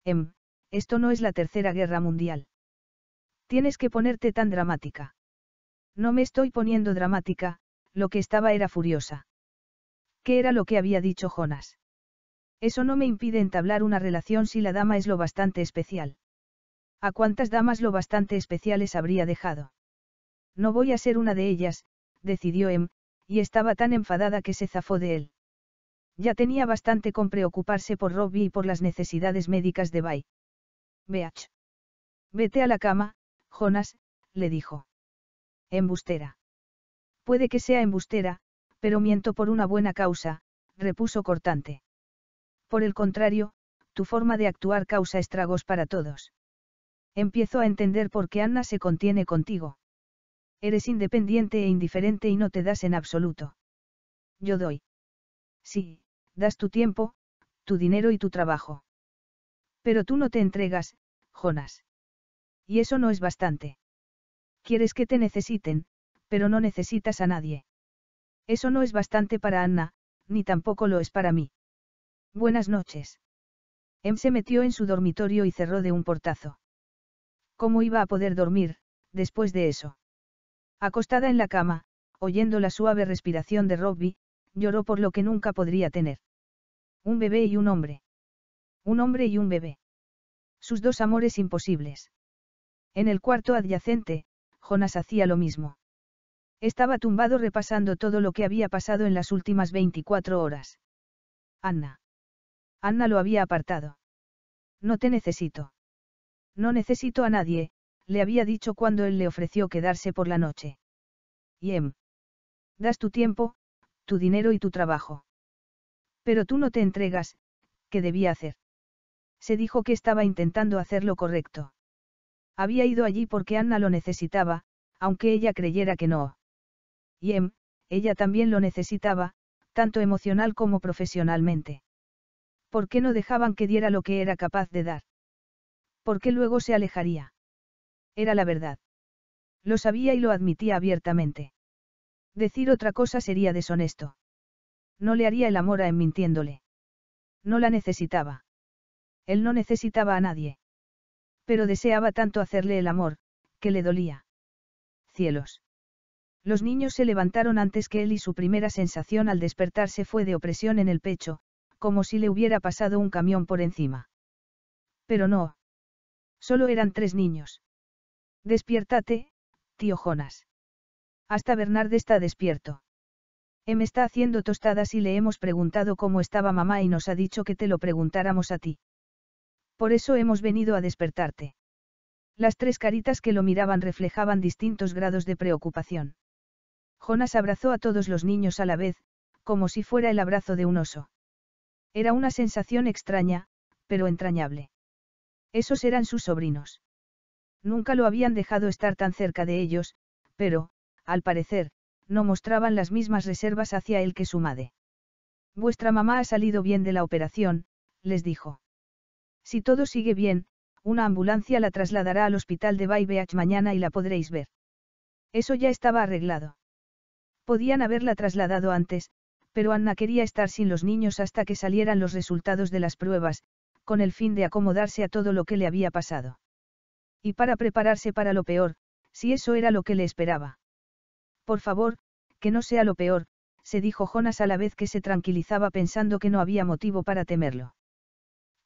Em, esto no es la Tercera Guerra Mundial. Tienes que ponerte tan dramática. No me estoy poniendo dramática, lo que estaba era furiosa. ¿Qué era lo que había dicho Jonas? Eso no me impide entablar una relación si la dama es lo bastante especial. ¿A cuántas damas lo bastante especiales habría dejado? No voy a ser una de ellas, decidió Em, y estaba tan enfadada que se zafó de él. Ya tenía bastante con preocuparse por Robbie y por las necesidades médicas de Bay. Beach. Vete a la cama, Jonas, le dijo. Embustera. Puede que sea embustera, pero miento por una buena causa, repuso cortante. Por el contrario, tu forma de actuar causa estragos para todos. Empiezo a entender por qué Anna se contiene contigo. Eres independiente e indiferente y no te das en absoluto. Yo doy. Sí, das tu tiempo, tu dinero y tu trabajo. Pero tú no te entregas, Jonas. Y eso no es bastante. Quieres que te necesiten, pero no necesitas a nadie. Eso no es bastante para Anna, ni tampoco lo es para mí. Buenas noches. Em se metió en su dormitorio y cerró de un portazo. ¿Cómo iba a poder dormir, después de eso? Acostada en la cama, oyendo la suave respiración de Robbie, lloró por lo que nunca podría tener. Un bebé y un hombre. Un hombre y un bebé. Sus dos amores imposibles. En el cuarto adyacente, Jonas hacía lo mismo. Estaba tumbado repasando todo lo que había pasado en las últimas 24 horas. Anna. Anna lo había apartado. No te necesito. No necesito a nadie, le había dicho cuando él le ofreció quedarse por la noche. Yem. Das tu tiempo, tu dinero y tu trabajo. Pero tú no te entregas, ¿qué debía hacer? Se dijo que estaba intentando hacer lo correcto. Había ido allí porque Anna lo necesitaba, aunque ella creyera que no. Y em, ella también lo necesitaba, tanto emocional como profesionalmente. ¿Por qué no dejaban que diera lo que era capaz de dar? ¿Por qué luego se alejaría? Era la verdad. Lo sabía y lo admitía abiertamente. Decir otra cosa sería deshonesto. No le haría el amor a Em mintiéndole. No la necesitaba. Él no necesitaba a nadie. Pero deseaba tanto hacerle el amor, que le dolía. Cielos. Los niños se levantaron antes que él y su primera sensación al despertarse fue de opresión en el pecho, como si le hubiera pasado un camión por encima. Pero no. Solo eran tres niños. Despiértate, tío Jonas. Hasta Bernard está despierto. Em está haciendo tostadas y le hemos preguntado cómo estaba mamá y nos ha dicho que te lo preguntáramos a ti. Por eso hemos venido a despertarte. Las tres caritas que lo miraban reflejaban distintos grados de preocupación. Jonas abrazó a todos los niños a la vez, como si fuera el abrazo de un oso. Era una sensación extraña, pero entrañable. Esos eran sus sobrinos. Nunca lo habían dejado estar tan cerca de ellos, pero, al parecer, no mostraban las mismas reservas hacia él que su madre. Vuestra mamá ha salido bien de la operación, les dijo. Si todo sigue bien, una ambulancia la trasladará al hospital de Baibeach mañana y la podréis ver. Eso ya estaba arreglado. Podían haberla trasladado antes, pero Anna quería estar sin los niños hasta que salieran los resultados de las pruebas, con el fin de acomodarse a todo lo que le había pasado. Y para prepararse para lo peor, si eso era lo que le esperaba. Por favor, que no sea lo peor, se dijo Jonas a la vez que se tranquilizaba pensando que no había motivo para temerlo.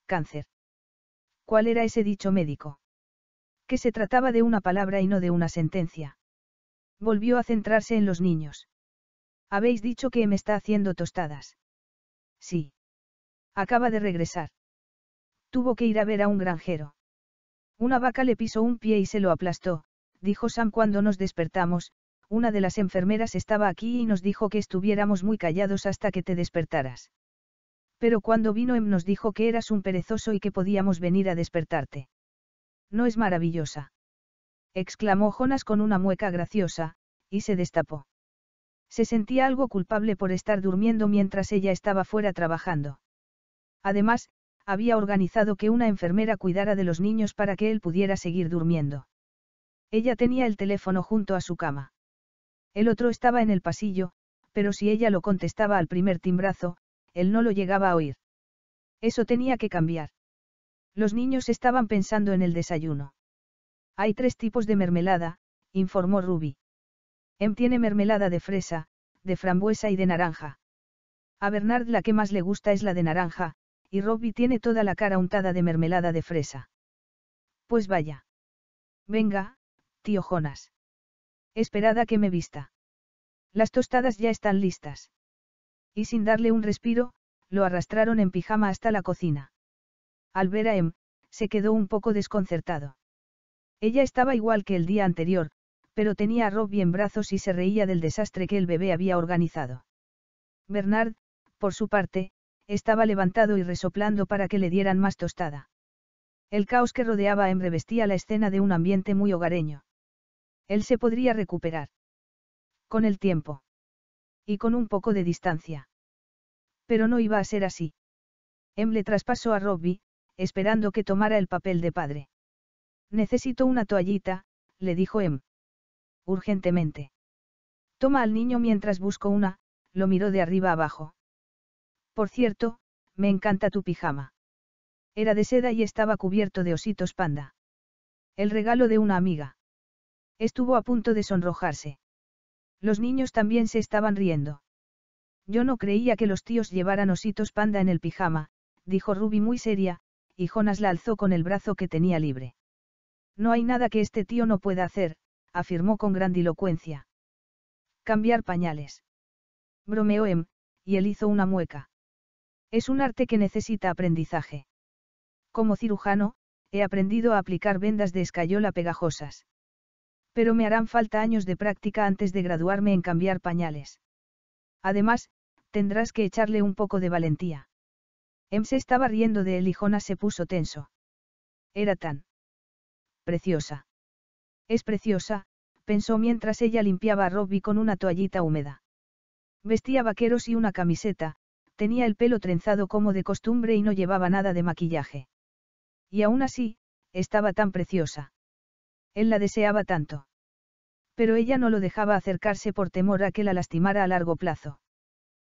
Cáncer. ¿Cuál era ese dicho médico? Que se trataba de una palabra y no de una sentencia. Volvió a centrarse en los niños. Habéis dicho que me está haciendo tostadas. Sí. Acaba de regresar. Tuvo que ir a ver a un granjero. Una vaca le pisó un pie y se lo aplastó, dijo Sam cuando nos despertamos, una de las enfermeras estaba aquí y nos dijo que estuviéramos muy callados hasta que te despertaras. Pero cuando vino Em nos dijo que eras un perezoso y que podíamos venir a despertarte. ¿No es maravillosa? exclamó Jonas con una mueca graciosa, y se destapó. Se sentía algo culpable por estar durmiendo mientras ella estaba fuera trabajando. Además, había organizado que una enfermera cuidara de los niños para que él pudiera seguir durmiendo. Ella tenía el teléfono junto a su cama. El otro estaba en el pasillo, pero si ella lo contestaba al primer timbrazo, él no lo llegaba a oír. Eso tenía que cambiar. Los niños estaban pensando en el desayuno. Hay tres tipos de mermelada, informó Ruby. Em tiene mermelada de fresa, de frambuesa y de naranja. A Bernard la que más le gusta es la de naranja, y Robbie tiene toda la cara untada de mermelada de fresa. Pues vaya. Venga, tío Jonas. Esperada a que me vista. Las tostadas ya están listas. Y sin darle un respiro, lo arrastraron en pijama hasta la cocina. Al ver a Em, se quedó un poco desconcertado. Ella estaba igual que el día anterior, pero tenía a Robbie en brazos y se reía del desastre que el bebé había organizado. Bernard, por su parte, estaba levantado y resoplando para que le dieran más tostada. El caos que rodeaba a Emre vestía la escena de un ambiente muy hogareño. Él se podría recuperar. Con el tiempo. Y con un poco de distancia. Pero no iba a ser así. Emre traspasó a Robbie, esperando que tomara el papel de padre. Necesito una toallita, le dijo Em. Urgentemente. Toma al niño mientras busco una, lo miró de arriba abajo. Por cierto, me encanta tu pijama. Era de seda y estaba cubierto de ositos panda. El regalo de una amiga. Estuvo a punto de sonrojarse. Los niños también se estaban riendo. Yo no creía que los tíos llevaran ositos panda en el pijama, dijo Ruby muy seria, y Jonas la alzó con el brazo que tenía libre. No hay nada que este tío no pueda hacer, afirmó con grandilocuencia. Cambiar pañales. Bromeó Em, y él hizo una mueca. Es un arte que necesita aprendizaje. Como cirujano, he aprendido a aplicar vendas de escayola pegajosas. Pero me harán falta años de práctica antes de graduarme en cambiar pañales. Además, tendrás que echarle un poco de valentía. Em se estaba riendo de él y Jonas se puso tenso. Era tan preciosa. Es preciosa, pensó mientras ella limpiaba a Robbie con una toallita húmeda. Vestía vaqueros y una camiseta, tenía el pelo trenzado como de costumbre y no llevaba nada de maquillaje. Y aún así, estaba tan preciosa. Él la deseaba tanto. Pero ella no lo dejaba acercarse por temor a que la lastimara a largo plazo.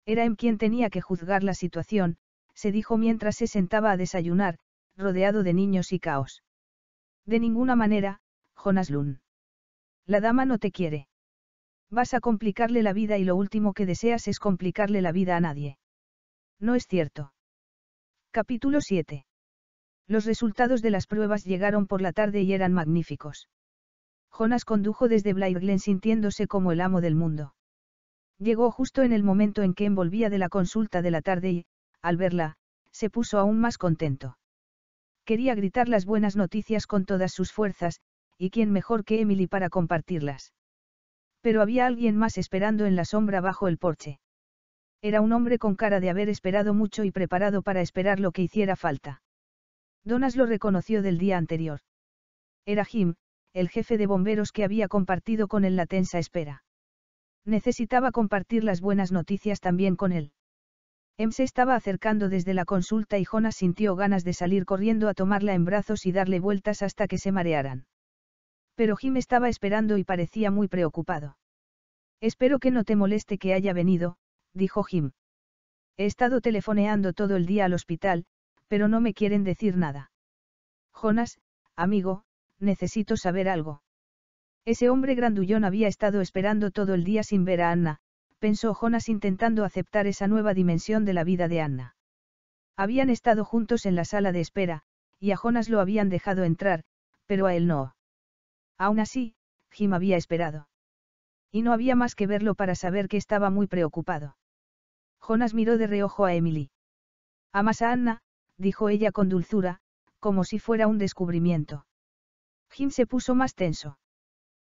Era en quien tenía que juzgar la situación, se dijo mientras se sentaba a desayunar, rodeado de niños y caos. De ninguna manera, Jonas Lund. La dama no te quiere. Vas a complicarle la vida y lo último que deseas es complicarle la vida a nadie. No es cierto. Capítulo 7. Los resultados de las pruebas llegaron por la tarde y eran magníficos. Jonas condujo desde Blairglen sintiéndose como el amo del mundo. Llegó justo en el momento en que envolvía de la consulta de la tarde y, al verla, se puso aún más contento. Quería gritar las buenas noticias con todas sus fuerzas, y quién mejor que Emily para compartirlas. Pero había alguien más esperando en la sombra bajo el porche. Era un hombre con cara de haber esperado mucho y preparado para esperar lo que hiciera falta. Donas lo reconoció del día anterior. Era Jim, el jefe de bomberos que había compartido con él la tensa espera. Necesitaba compartir las buenas noticias también con él. Em se estaba acercando desde la consulta y Jonas sintió ganas de salir corriendo a tomarla en brazos y darle vueltas hasta que se marearan. Pero Jim estaba esperando y parecía muy preocupado. Espero que no te moleste que haya venido, dijo Jim. He estado telefoneando todo el día al hospital, pero no me quieren decir nada. Jonas, amigo, necesito saber algo. Ese hombre grandullón había estado esperando todo el día sin ver a Anna, pensó Jonas intentando aceptar esa nueva dimensión de la vida de Anna. Habían estado juntos en la sala de espera, y a Jonas lo habían dejado entrar, pero a él no. Aún así, Jim había esperado. Y no había más que verlo para saber que estaba muy preocupado. Jonas miró de reojo a Emily. Amas a Anna, dijo ella con dulzura, como si fuera un descubrimiento. Jim se puso más tenso.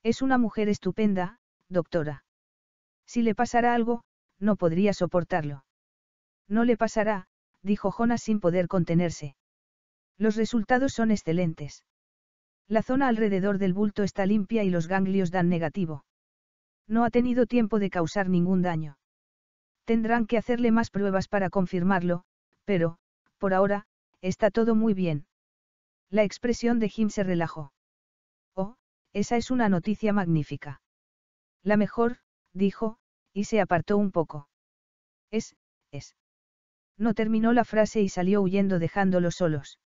Es una mujer estupenda, doctora. Si le pasara algo, no podría soportarlo. No le pasará, dijo Jonas sin poder contenerse. Los resultados son excelentes. La zona alrededor del bulto está limpia y los ganglios dan negativo. No ha tenido tiempo de causar ningún daño. Tendrán que hacerle más pruebas para confirmarlo, pero, por ahora, está todo muy bien. La expresión de Jim se relajó. Oh, esa es una noticia magnífica. La mejor, dijo, y se apartó un poco. Es, es. No terminó la frase y salió huyendo dejándolo solos.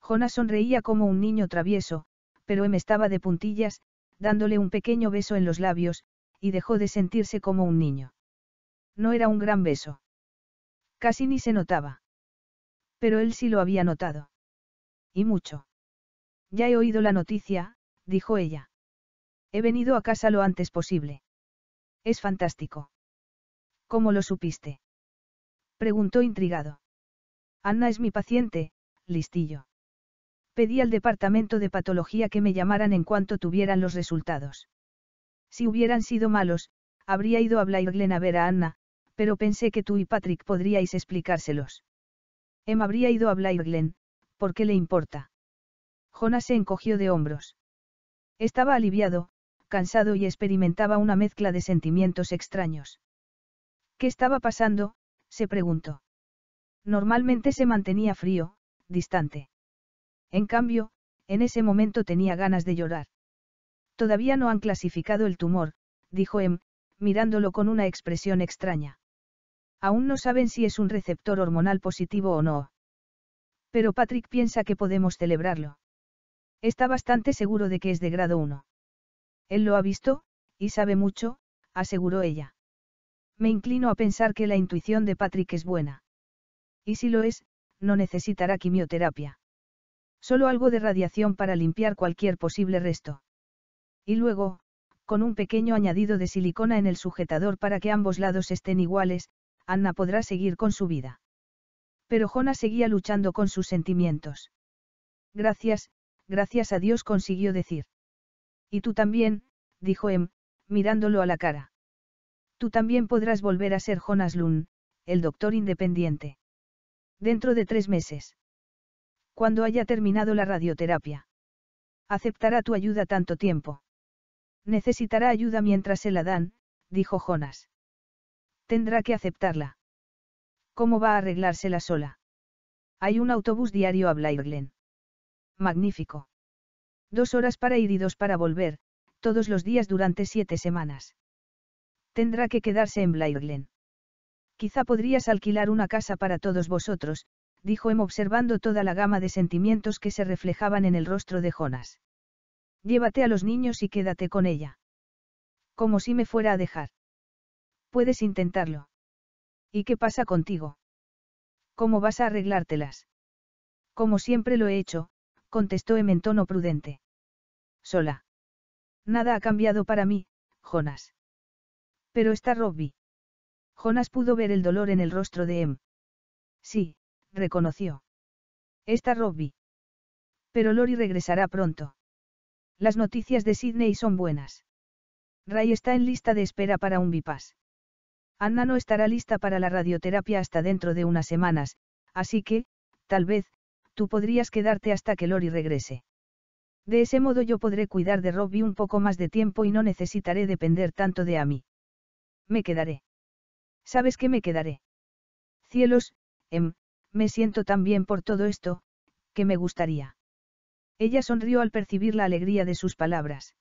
Jonah sonreía como un niño travieso, pero Em estaba de puntillas, dándole un pequeño beso en los labios, y dejó de sentirse como un niño. No era un gran beso. Casi ni se notaba. Pero él sí lo había notado. Y mucho. Ya he oído la noticia, dijo ella. He venido a casa lo antes posible. Es fantástico. ¿Cómo lo supiste? Preguntó intrigado. Anna es mi paciente, listillo. Pedí al departamento de patología que me llamaran en cuanto tuvieran los resultados. Si hubieran sido malos, habría ido a Blairglen a ver a Anna, pero pensé que tú y Patrick podríais explicárselos. Em habría ido a Blairglen, ¿por qué le importa? Jonas se encogió de hombros. Estaba aliviado, cansado y experimentaba una mezcla de sentimientos extraños. ¿Qué estaba pasando? se preguntó. Normalmente se mantenía frío, distante. En cambio, en ese momento tenía ganas de llorar. Todavía no han clasificado el tumor, dijo Em, mirándolo con una expresión extraña. Aún no saben si es un receptor hormonal positivo o no. Pero Patrick piensa que podemos celebrarlo. Está bastante seguro de que es de grado 1. Él lo ha visto, y sabe mucho, aseguró ella. Me inclino a pensar que la intuición de Patrick es buena. Y si lo es, no necesitará quimioterapia. Solo algo de radiación para limpiar cualquier posible resto. Y luego, con un pequeño añadido de silicona en el sujetador para que ambos lados estén iguales, Anna podrá seguir con su vida. Pero Jonah seguía luchando con sus sentimientos. Gracias, gracias a Dios consiguió decir. Y tú también, dijo Em, mirándolo a la cara. Tú también podrás volver a ser Jonas Lund, el doctor independiente. Dentro de tres meses. Cuando haya terminado la radioterapia. Aceptará tu ayuda tanto tiempo. Necesitará ayuda mientras se la dan, dijo Jonas. Tendrá que aceptarla. ¿Cómo va a arreglársela sola? Hay un autobús diario a Blairglen. Magnífico. Dos horas para ir y dos para volver, todos los días durante siete semanas. Tendrá que quedarse en Blairglen. Quizá podrías alquilar una casa para todos vosotros, dijo Em observando toda la gama de sentimientos que se reflejaban en el rostro de Jonas. Llévate a los niños y quédate con ella. Como si me fuera a dejar. Puedes intentarlo. ¿Y qué pasa contigo? ¿Cómo vas a arreglártelas? Como siempre lo he hecho, contestó em en tono prudente. Sola. Nada ha cambiado para mí, Jonas. Pero está Robbie. Jonas pudo ver el dolor en el rostro de M. Em. Sí, reconoció. Está Robbie. Pero Lori regresará pronto. Las noticias de Sydney son buenas. Ray está en lista de espera para un bypass. Anna no estará lista para la radioterapia hasta dentro de unas semanas, así que, tal vez, tú podrías quedarte hasta que Lori regrese. De ese modo yo podré cuidar de Robbie un poco más de tiempo y no necesitaré depender tanto de a mí. Me quedaré. ¿Sabes que me quedaré? Cielos, em, me siento tan bien por todo esto, que me gustaría. Ella sonrió al percibir la alegría de sus palabras.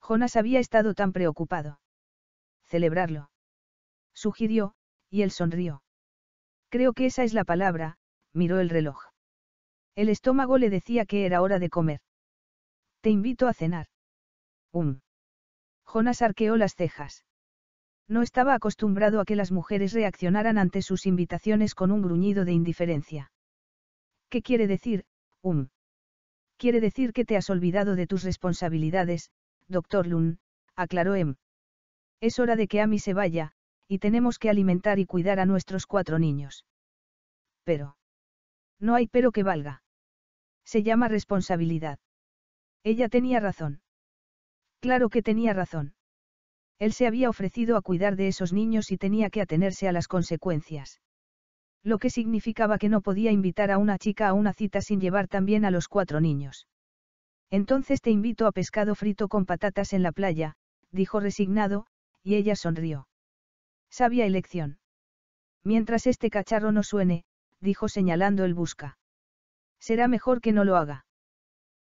Jonas había estado tan preocupado. Celebrarlo. Sugirió, y él sonrió. Creo que esa es la palabra, miró el reloj. El estómago le decía que era hora de comer. Te invito a cenar. Um. Jonas arqueó las cejas. No estaba acostumbrado a que las mujeres reaccionaran ante sus invitaciones con un gruñido de indiferencia. ¿Qué quiere decir, um? Quiere decir que te has olvidado de tus responsabilidades, doctor Lund, aclaró Em. Es hora de que Amy se vaya, y tenemos que alimentar y cuidar a nuestros cuatro niños. Pero. No hay pero que valga. Se llama responsabilidad. Ella tenía razón. Claro que tenía razón. Él se había ofrecido a cuidar de esos niños y tenía que atenerse a las consecuencias. Lo que significaba que no podía invitar a una chica a una cita sin llevar también a los cuatro niños. Entonces te invito a pescado frito con patatas en la playa, dijo resignado, y ella sonrió. Sabia elección. Mientras este cacharro no suene, dijo señalando el busca. Será mejor que no lo haga.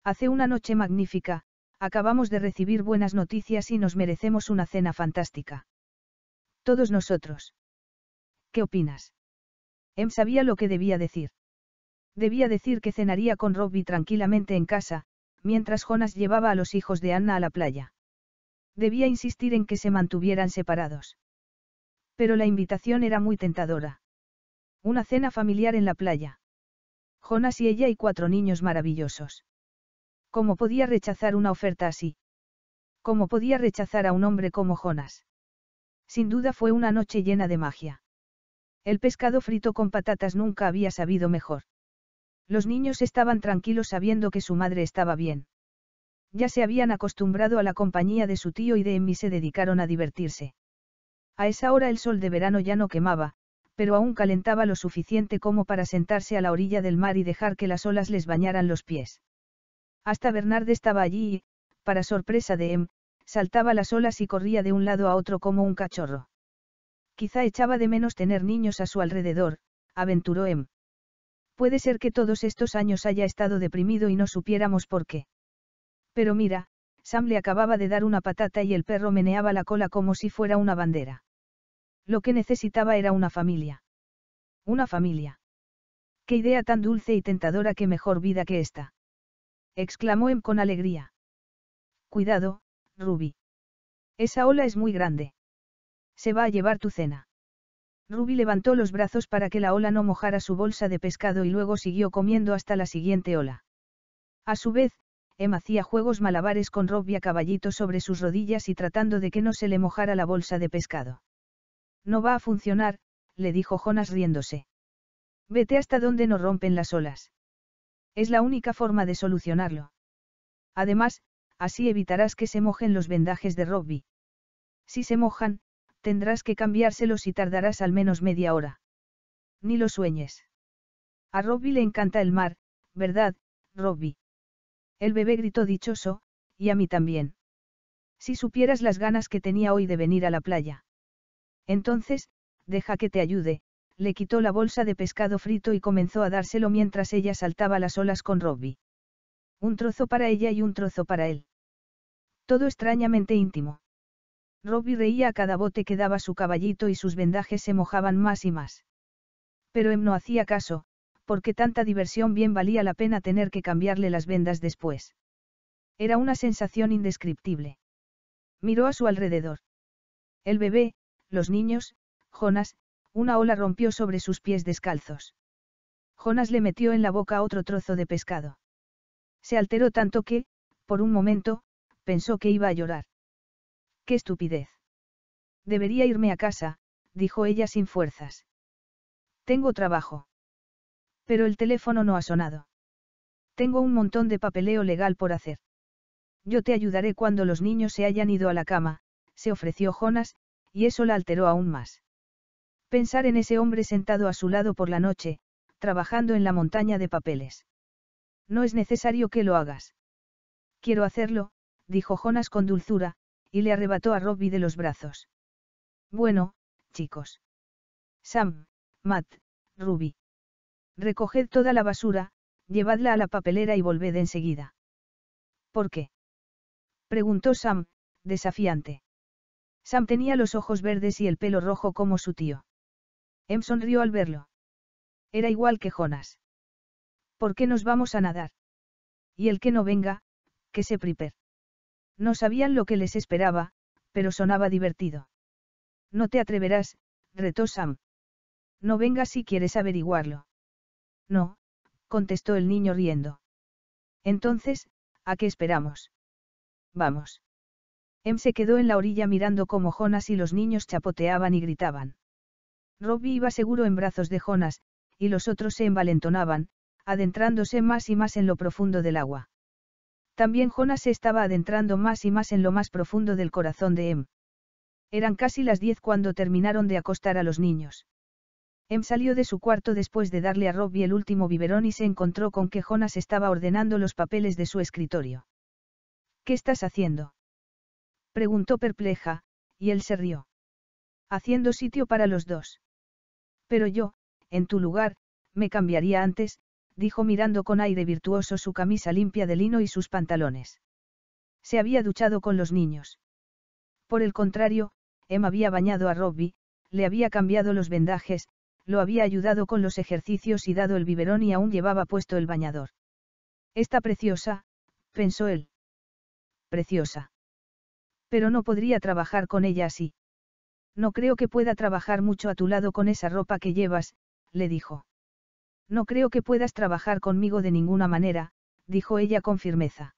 Hace una noche magnífica, acabamos de recibir buenas noticias y nos merecemos una cena fantástica. Todos nosotros. ¿Qué opinas? Em sabía lo que debía decir. Debía decir que cenaría con Robbie tranquilamente en casa, mientras Jonas llevaba a los hijos de Anna a la playa. Debía insistir en que se mantuvieran separados. Pero la invitación era muy tentadora. Una cena familiar en la playa. Jonas y ella y cuatro niños maravillosos. ¿Cómo podía rechazar una oferta así? ¿Cómo podía rechazar a un hombre como Jonas? Sin duda fue una noche llena de magia. El pescado frito con patatas nunca había sabido mejor. Los niños estaban tranquilos sabiendo que su madre estaba bien. Ya se habían acostumbrado a la compañía de su tío y de Emmy se dedicaron a divertirse. A esa hora el sol de verano ya no quemaba, pero aún calentaba lo suficiente como para sentarse a la orilla del mar y dejar que las olas les bañaran los pies. Hasta Bernard estaba allí y, para sorpresa de Em, saltaba las olas y corría de un lado a otro como un cachorro. Quizá echaba de menos tener niños a su alrededor, aventuró Em. Puede ser que todos estos años haya estado deprimido y no supiéramos por qué. Pero mira, Sam le acababa de dar una patata y el perro meneaba la cola como si fuera una bandera. Lo que necesitaba era una familia. Una familia. Qué idea tan dulce y tentadora, qué mejor vida que esta. Exclamó Em con alegría. Cuidado, Ruby. Esa ola es muy grande. Se va a llevar tu cena. Ruby levantó los brazos para que la ola no mojara su bolsa de pescado y luego siguió comiendo hasta la siguiente ola. A su vez, Em hacía juegos malabares con Robby a caballito sobre sus rodillas y tratando de que no se le mojara la bolsa de pescado. No va a funcionar, le dijo Jonas riéndose. Vete hasta donde no rompen las olas. Es la única forma de solucionarlo. Además, así evitarás que se mojen los vendajes de Robbie. Si se mojan, tendrás que cambiárselos y tardarás al menos media hora. Ni lo sueñes. A Robbie le encanta el mar, ¿verdad, Robbie? El bebé gritó dichoso, y a mí también. Si supieras las ganas que tenía hoy de venir a la playa. Entonces, deja que te ayude, le quitó la bolsa de pescado frito y comenzó a dárselo mientras ella saltaba las olas con Robbie. Un trozo para ella y un trozo para él. Todo extrañamente íntimo. Robbie reía a cada bote que daba su caballito y sus vendajes se mojaban más y más. Pero Em no hacía caso, porque tanta diversión bien valía la pena tener que cambiarle las vendas después. Era una sensación indescriptible. Miró a su alrededor. El bebé, los niños, Jonas, una ola rompió sobre sus pies descalzos. Jonas le metió en la boca otro trozo de pescado. Se alteró tanto que, por un momento, pensó que iba a llorar. ¡Qué estupidez! Debería irme a casa, dijo ella sin fuerzas. Tengo trabajo. Pero el teléfono no ha sonado. Tengo un montón de papeleo legal por hacer. Yo te ayudaré cuando los niños se hayan ido a la cama, se ofreció Jonas, y eso la alteró aún más. Pensar en ese hombre sentado a su lado por la noche, trabajando en la montaña de papeles. No es necesario que lo hagas. Quiero hacerlo, dijo Jonas con dulzura, y le arrebató a Robbie de los brazos. Bueno, chicos. Sam, Matt, Ruby. Recoged toda la basura, llevadla a la papelera y volved enseguida. ¿Por qué? preguntó Sam, desafiante. Sam tenía los ojos verdes y el pelo rojo como su tío. Em sonrió al verlo. Era igual que Jonas. ¿Por qué nos vamos a nadar? Y el que no venga, que se priper. No sabían lo que les esperaba, pero sonaba divertido. No te atreverás, retó Sam. No vengas si quieres averiguarlo. No, contestó el niño riendo. Entonces, ¿a qué esperamos? Vamos. Em se quedó en la orilla mirando cómo Jonas y los niños chapoteaban y gritaban. Robbie iba seguro en brazos de Jonas, y los otros se envalentonaban, adentrándose más y más en lo profundo del agua. También Jonas se estaba adentrando más y más en lo más profundo del corazón de Em. Eran casi las diez cuando terminaron de acostar a los niños. Em salió de su cuarto después de darle a Robbie el último biberón y se encontró con que Jonas estaba ordenando los papeles de su escritorio. ¿Qué estás haciendo? Preguntó perpleja, y él se rió. Haciendo sitio para los dos. Pero yo, en tu lugar, me cambiaría antes, dijo mirando con aire virtuoso su camisa limpia de lino y sus pantalones. Se había duchado con los niños. Por el contrario, Em había bañado a Robbie, le había cambiado los vendajes, lo había ayudado con los ejercicios y dado el biberón y aún llevaba puesto el bañador. esta preciosa, pensó él. Preciosa. Pero no podría trabajar con ella así. No creo que pueda trabajar mucho a tu lado con esa ropa que llevas, le dijo. No creo que puedas trabajar conmigo de ninguna manera, dijo ella con firmeza.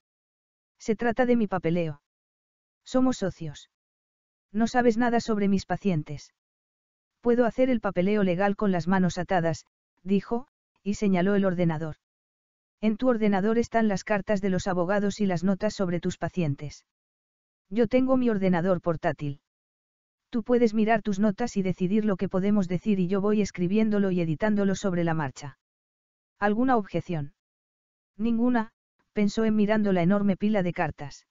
Se trata de mi papeleo. Somos socios. No sabes nada sobre mis pacientes. Puedo hacer el papeleo legal con las manos atadas, dijo, y señaló el ordenador. En tu ordenador están las cartas de los abogados y las notas sobre tus pacientes. Yo tengo mi ordenador portátil. Tú puedes mirar tus notas y decidir lo que podemos decir y yo voy escribiéndolo y editándolo sobre la marcha. ¿Alguna objeción? Ninguna, pensó en mirando la enorme pila de cartas.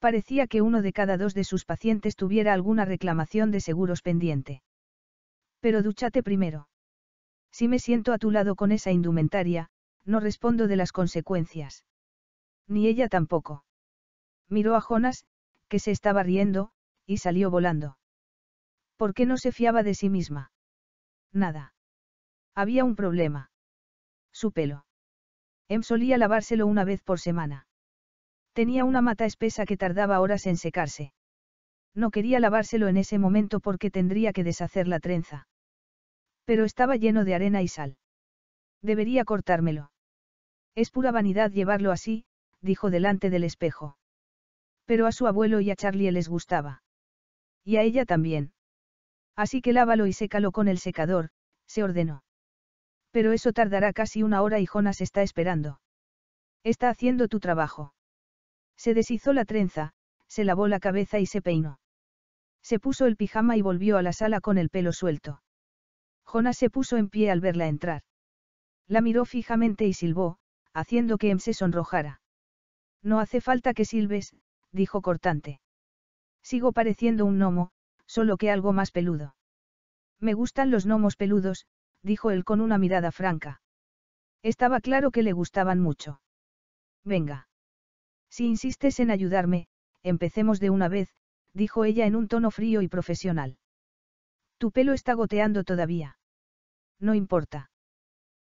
Parecía que uno de cada dos de sus pacientes tuviera alguna reclamación de seguros pendiente. Pero dúchate primero. Si me siento a tu lado con esa indumentaria, no respondo de las consecuencias. Ni ella tampoco. Miró a Jonas, que se estaba riendo, y salió volando. ¿Por qué no se fiaba de sí misma? Nada. Había un problema. Su pelo. Em solía lavárselo una vez por semana. Tenía una mata espesa que tardaba horas en secarse. No quería lavárselo en ese momento porque tendría que deshacer la trenza. Pero estaba lleno de arena y sal. Debería cortármelo. Es pura vanidad llevarlo así, dijo delante del espejo pero a su abuelo y a Charlie les gustaba. Y a ella también. Así que lávalo y sécalo con el secador, se ordenó. Pero eso tardará casi una hora y Jonas está esperando. Está haciendo tu trabajo. Se deshizo la trenza, se lavó la cabeza y se peinó. Se puso el pijama y volvió a la sala con el pelo suelto. Jonas se puso en pie al verla entrar. La miró fijamente y silbó, haciendo que Em se sonrojara. No hace falta que silbes, dijo cortante. Sigo pareciendo un gnomo, solo que algo más peludo. Me gustan los gnomos peludos, dijo él con una mirada franca. Estaba claro que le gustaban mucho. Venga. Si insistes en ayudarme, empecemos de una vez, dijo ella en un tono frío y profesional. Tu pelo está goteando todavía. No importa.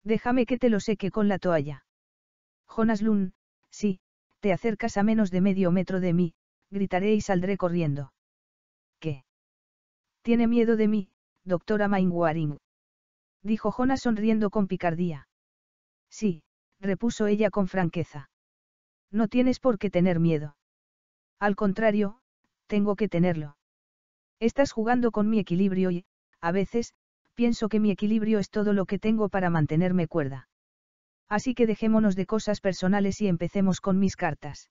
Déjame que te lo seque con la toalla. Jonas Lund, sí, te acercas a menos de medio metro de mí, gritaré y saldré corriendo. ¿Qué? Tiene miedo de mí, doctora Mainwaring. Dijo Jonah sonriendo con picardía. Sí, repuso ella con franqueza. No tienes por qué tener miedo. Al contrario, tengo que tenerlo. Estás jugando con mi equilibrio y, a veces, pienso que mi equilibrio es todo lo que tengo para mantenerme cuerda. Así que dejémonos de cosas personales y empecemos con mis cartas.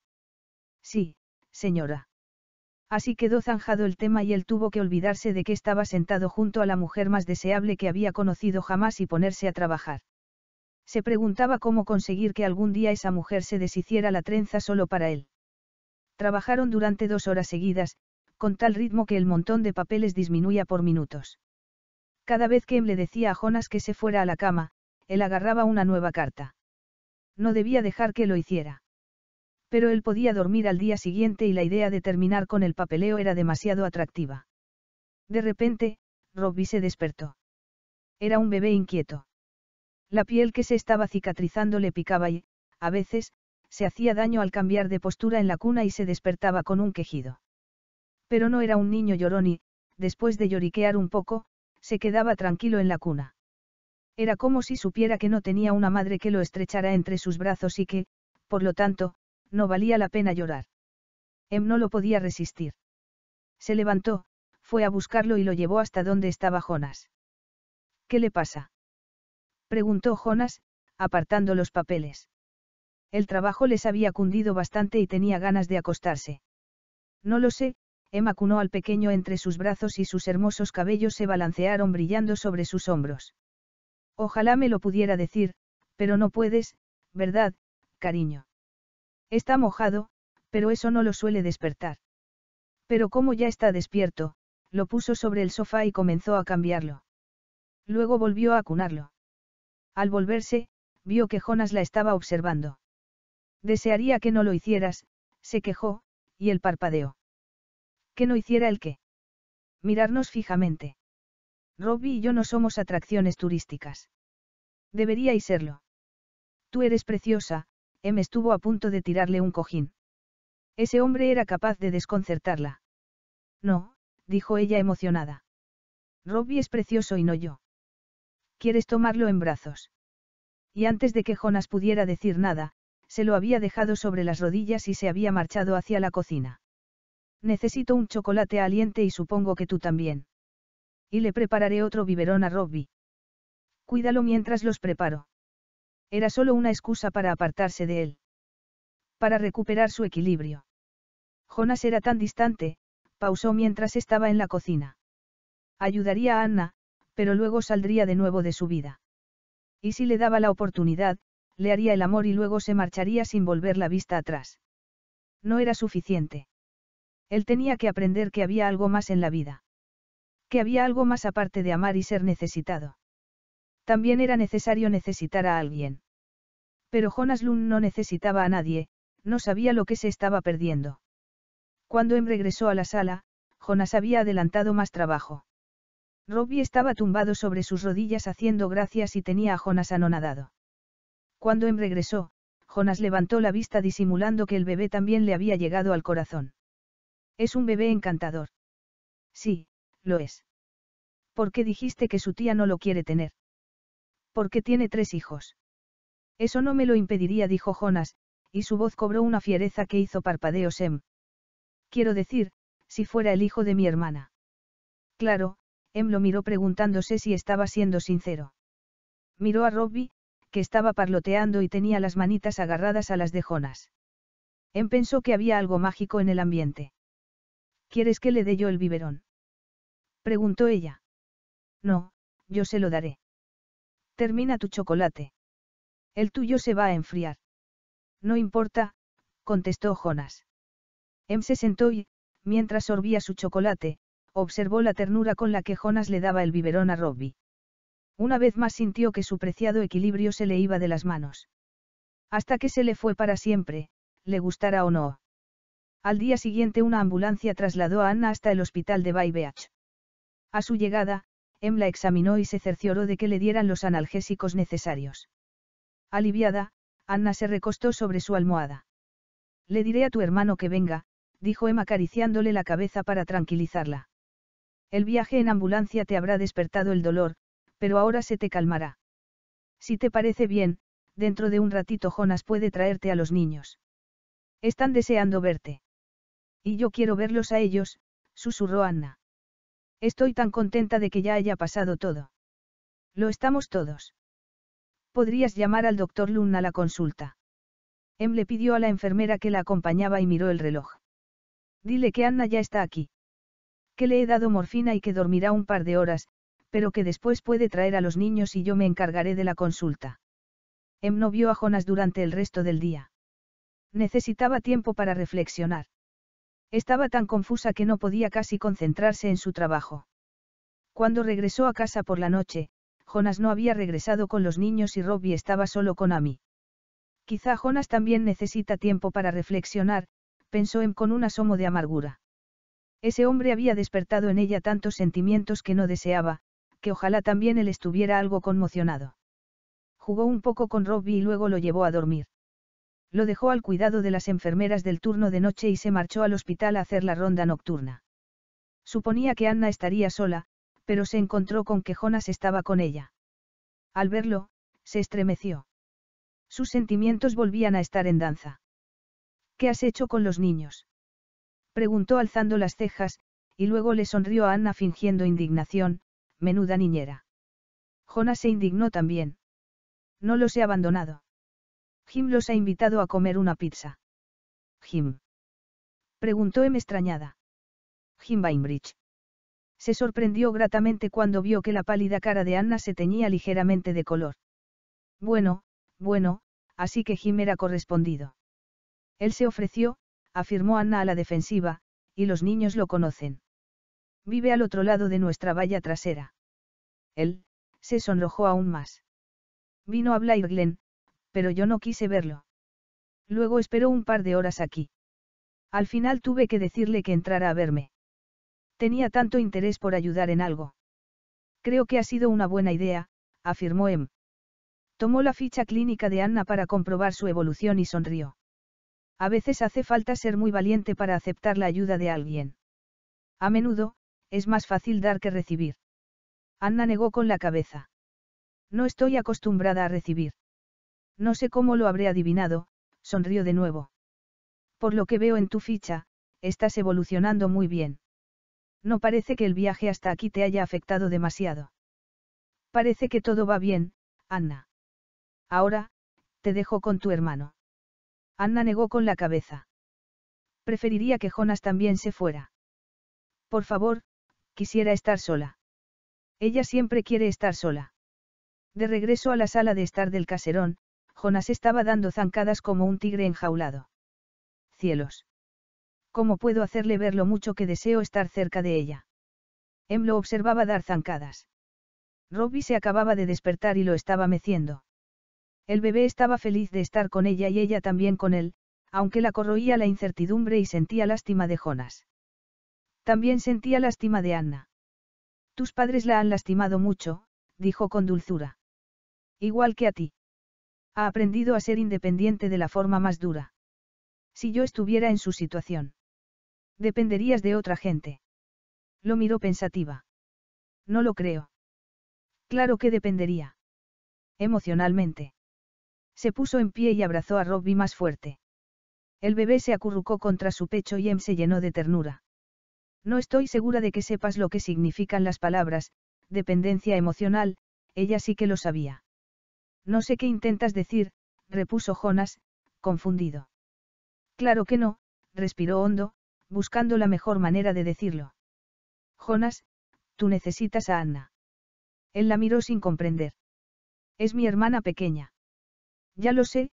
Sí, señora. Así quedó zanjado el tema y él tuvo que olvidarse de que estaba sentado junto a la mujer más deseable que había conocido jamás y ponerse a trabajar. Se preguntaba cómo conseguir que algún día esa mujer se deshiciera la trenza solo para él. Trabajaron durante dos horas seguidas, con tal ritmo que el montón de papeles disminuía por minutos. Cada vez que él em le decía a Jonas que se fuera a la cama, él agarraba una nueva carta. No debía dejar que lo hiciera. Pero él podía dormir al día siguiente y la idea de terminar con el papeleo era demasiado atractiva. De repente, Robbie se despertó. Era un bebé inquieto. La piel que se estaba cicatrizando le picaba y, a veces, se hacía daño al cambiar de postura en la cuna y se despertaba con un quejido. Pero no era un niño llorón y, después de lloriquear un poco, se quedaba tranquilo en la cuna. Era como si supiera que no tenía una madre que lo estrechara entre sus brazos y que, por lo tanto, no valía la pena llorar. Em no lo podía resistir. Se levantó, fue a buscarlo y lo llevó hasta donde estaba Jonas. ¿Qué le pasa? preguntó Jonas, apartando los papeles. El trabajo les había cundido bastante y tenía ganas de acostarse. No lo sé, Emma acunó al pequeño entre sus brazos y sus hermosos cabellos se balancearon brillando sobre sus hombros. Ojalá me lo pudiera decir, pero no puedes, ¿verdad, cariño? Está mojado, pero eso no lo suele despertar. Pero como ya está despierto, lo puso sobre el sofá y comenzó a cambiarlo. Luego volvió a acunarlo. Al volverse, vio que Jonas la estaba observando. Desearía que no lo hicieras, se quejó, y el parpadeó. Que no hiciera el qué. Mirarnos fijamente. Robbie y yo no somos atracciones turísticas. Deberíais serlo. Tú eres preciosa, M em estuvo a punto de tirarle un cojín. Ese hombre era capaz de desconcertarla. No, dijo ella emocionada. Robbie es precioso y no yo. ¿Quieres tomarlo en brazos? Y antes de que Jonas pudiera decir nada, se lo había dejado sobre las rodillas y se había marchado hacia la cocina. Necesito un chocolate aliente y supongo que tú también. Y le prepararé otro biberón a Robbie. Cuídalo mientras los preparo. Era solo una excusa para apartarse de él. Para recuperar su equilibrio. Jonas era tan distante, pausó mientras estaba en la cocina. Ayudaría a Anna, pero luego saldría de nuevo de su vida. Y si le daba la oportunidad, le haría el amor y luego se marcharía sin volver la vista atrás. No era suficiente. Él tenía que aprender que había algo más en la vida que había algo más aparte de amar y ser necesitado. También era necesario necesitar a alguien. Pero Jonas Lund no necesitaba a nadie, no sabía lo que se estaba perdiendo. Cuando Em regresó a la sala, Jonas había adelantado más trabajo. Robbie estaba tumbado sobre sus rodillas haciendo gracias y tenía a Jonas anonadado. Cuando Em regresó, Jonas levantó la vista disimulando que el bebé también le había llegado al corazón. Es un bebé encantador. Sí, lo es. ¿Por qué dijiste que su tía no lo quiere tener? Porque tiene tres hijos. Eso no me lo impediría, dijo Jonas, y su voz cobró una fiereza que hizo parpadeos Sem. Quiero decir, si fuera el hijo de mi hermana. Claro, Em lo miró preguntándose si estaba siendo sincero. Miró a Robbie, que estaba parloteando y tenía las manitas agarradas a las de Jonas. Em pensó que había algo mágico en el ambiente. ¿Quieres que le dé yo el biberón? Preguntó ella. No, yo se lo daré. Termina tu chocolate. El tuyo se va a enfriar. No importa, contestó Jonas. Em se sentó y, mientras sorbía su chocolate, observó la ternura con la que Jonas le daba el biberón a Robbie. Una vez más sintió que su preciado equilibrio se le iba de las manos. Hasta que se le fue para siempre, le gustara o no. Al día siguiente una ambulancia trasladó a Anna hasta el hospital de Baybeach a su llegada, Em la examinó y se cercioró de que le dieran los analgésicos necesarios. Aliviada, Anna se recostó sobre su almohada. Le diré a tu hermano que venga, dijo Em acariciándole la cabeza para tranquilizarla. El viaje en ambulancia te habrá despertado el dolor, pero ahora se te calmará. Si te parece bien, dentro de un ratito Jonas puede traerte a los niños. Están deseando verte. Y yo quiero verlos a ellos, susurró Anna. Estoy tan contenta de que ya haya pasado todo. Lo estamos todos. Podrías llamar al doctor Luna a la consulta. Em le pidió a la enfermera que la acompañaba y miró el reloj. Dile que Anna ya está aquí. Que le he dado morfina y que dormirá un par de horas, pero que después puede traer a los niños y yo me encargaré de la consulta. Em no vio a Jonas durante el resto del día. Necesitaba tiempo para reflexionar. Estaba tan confusa que no podía casi concentrarse en su trabajo. Cuando regresó a casa por la noche, Jonas no había regresado con los niños y Robbie estaba solo con Amy. Quizá Jonas también necesita tiempo para reflexionar, pensó Em con un asomo de amargura. Ese hombre había despertado en ella tantos sentimientos que no deseaba, que ojalá también él estuviera algo conmocionado. Jugó un poco con Robbie y luego lo llevó a dormir. Lo dejó al cuidado de las enfermeras del turno de noche y se marchó al hospital a hacer la ronda nocturna. Suponía que Anna estaría sola, pero se encontró con que Jonas estaba con ella. Al verlo, se estremeció. Sus sentimientos volvían a estar en danza. ¿Qué has hecho con los niños? Preguntó alzando las cejas, y luego le sonrió a Anna fingiendo indignación, menuda niñera. Jonas se indignó también. No los he abandonado. Jim los ha invitado a comer una pizza. Jim. Preguntó M extrañada. Jim Bainbridge. Se sorprendió gratamente cuando vio que la pálida cara de Anna se teñía ligeramente de color. Bueno, bueno, así que Jim era correspondido. Él se ofreció, afirmó Anna a la defensiva, y los niños lo conocen. Vive al otro lado de nuestra valla trasera. Él, se sonrojó aún más. Vino a pero yo no quise verlo. Luego esperó un par de horas aquí. Al final tuve que decirle que entrara a verme. Tenía tanto interés por ayudar en algo. Creo que ha sido una buena idea, afirmó Em. Tomó la ficha clínica de Anna para comprobar su evolución y sonrió. A veces hace falta ser muy valiente para aceptar la ayuda de alguien. A menudo, es más fácil dar que recibir. Anna negó con la cabeza. No estoy acostumbrada a recibir. No sé cómo lo habré adivinado, sonrió de nuevo. Por lo que veo en tu ficha, estás evolucionando muy bien. No parece que el viaje hasta aquí te haya afectado demasiado. Parece que todo va bien, Anna. Ahora, te dejo con tu hermano. Anna negó con la cabeza. Preferiría que Jonas también se fuera. Por favor, quisiera estar sola. Ella siempre quiere estar sola. De regreso a la sala de estar del caserón, Jonas estaba dando zancadas como un tigre enjaulado. Cielos. ¿Cómo puedo hacerle ver lo mucho que deseo estar cerca de ella? Em lo observaba dar zancadas. Robbie se acababa de despertar y lo estaba meciendo. El bebé estaba feliz de estar con ella y ella también con él, aunque la corroía la incertidumbre y sentía lástima de Jonas. También sentía lástima de Anna. Tus padres la han lastimado mucho, dijo con dulzura. Igual que a ti. Ha aprendido a ser independiente de la forma más dura. Si yo estuviera en su situación. Dependerías de otra gente. Lo miró pensativa. No lo creo. Claro que dependería. Emocionalmente. Se puso en pie y abrazó a Robbie más fuerte. El bebé se acurrucó contra su pecho y Em se llenó de ternura. No estoy segura de que sepas lo que significan las palabras, dependencia emocional, ella sí que lo sabía. No sé qué intentas decir, repuso Jonas, confundido. Claro que no, respiró Hondo, buscando la mejor manera de decirlo. Jonas, tú necesitas a Anna. Él la miró sin comprender. Es mi hermana pequeña. Ya lo sé,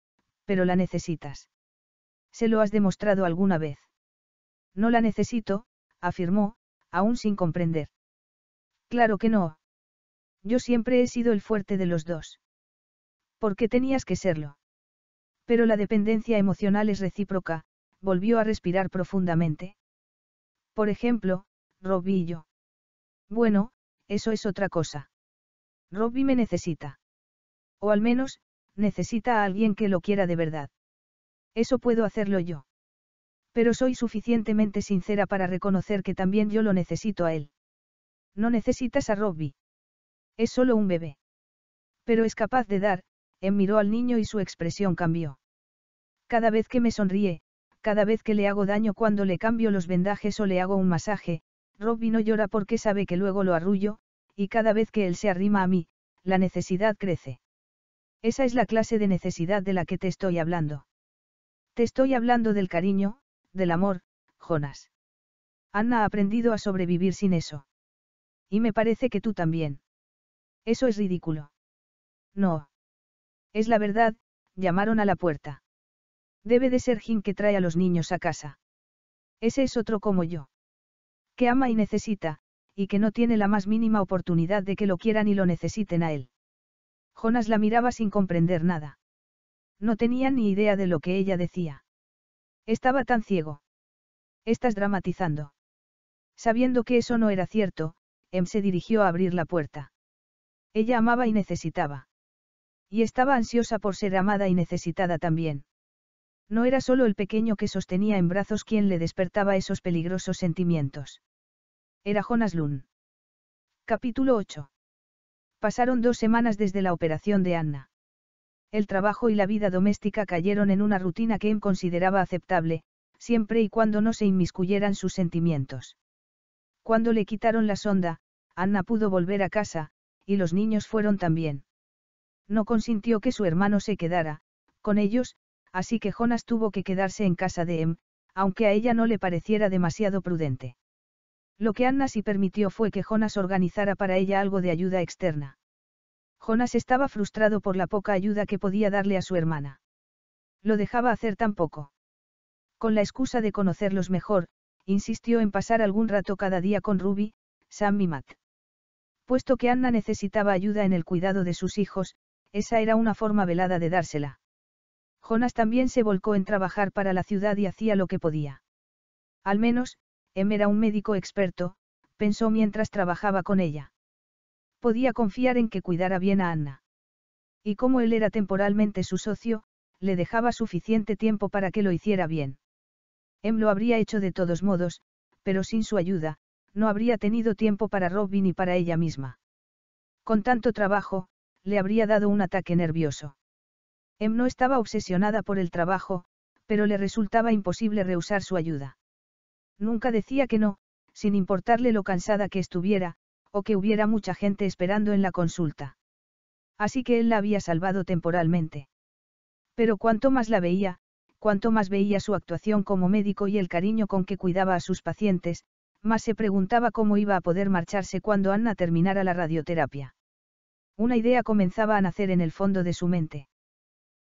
pero la necesitas. Se lo has demostrado alguna vez. No la necesito, afirmó, aún sin comprender. Claro que no. Yo siempre he sido el fuerte de los dos. Porque tenías que serlo? Pero la dependencia emocional es recíproca, volvió a respirar profundamente. Por ejemplo, yo. Bueno, eso es otra cosa. Robby me necesita. O al menos, necesita a alguien que lo quiera de verdad. Eso puedo hacerlo yo. Pero soy suficientemente sincera para reconocer que también yo lo necesito a él. No necesitas a Robby. Es solo un bebé. Pero es capaz de dar, miró al niño y su expresión cambió. Cada vez que me sonríe, cada vez que le hago daño cuando le cambio los vendajes o le hago un masaje, Robbie no llora porque sabe que luego lo arrullo, y cada vez que él se arrima a mí, la necesidad crece. Esa es la clase de necesidad de la que te estoy hablando. Te estoy hablando del cariño, del amor, Jonas. Anna ha aprendido a sobrevivir sin eso. Y me parece que tú también. Eso es ridículo. No. Es la verdad, llamaron a la puerta. Debe de ser Jim que trae a los niños a casa. Ese es otro como yo. Que ama y necesita, y que no tiene la más mínima oportunidad de que lo quieran y lo necesiten a él. Jonas la miraba sin comprender nada. No tenía ni idea de lo que ella decía. Estaba tan ciego. Estás dramatizando. Sabiendo que eso no era cierto, Em se dirigió a abrir la puerta. Ella amaba y necesitaba. Y estaba ansiosa por ser amada y necesitada también. No era solo el pequeño que sostenía en brazos quien le despertaba esos peligrosos sentimientos. Era Jonas Lund. Capítulo 8. Pasaron dos semanas desde la operación de Anna. El trabajo y la vida doméstica cayeron en una rutina que él em consideraba aceptable, siempre y cuando no se inmiscuyeran sus sentimientos. Cuando le quitaron la sonda, Anna pudo volver a casa, y los niños fueron también no consintió que su hermano se quedara, con ellos, así que Jonas tuvo que quedarse en casa de Em, aunque a ella no le pareciera demasiado prudente. Lo que Anna sí permitió fue que Jonas organizara para ella algo de ayuda externa. Jonas estaba frustrado por la poca ayuda que podía darle a su hermana. Lo dejaba hacer tan poco. Con la excusa de conocerlos mejor, insistió en pasar algún rato cada día con Ruby, Sam y Matt. Puesto que Anna necesitaba ayuda en el cuidado de sus hijos, esa era una forma velada de dársela. Jonas también se volcó en trabajar para la ciudad y hacía lo que podía. Al menos, Em era un médico experto, pensó mientras trabajaba con ella. Podía confiar en que cuidara bien a Anna. Y como él era temporalmente su socio, le dejaba suficiente tiempo para que lo hiciera bien. Em lo habría hecho de todos modos, pero sin su ayuda, no habría tenido tiempo para Robin y para ella misma. Con tanto trabajo, le habría dado un ataque nervioso. Em no estaba obsesionada por el trabajo, pero le resultaba imposible rehusar su ayuda. Nunca decía que no, sin importarle lo cansada que estuviera, o que hubiera mucha gente esperando en la consulta. Así que él la había salvado temporalmente. Pero cuanto más la veía, cuanto más veía su actuación como médico y el cariño con que cuidaba a sus pacientes, más se preguntaba cómo iba a poder marcharse cuando Anna terminara la radioterapia. Una idea comenzaba a nacer en el fondo de su mente.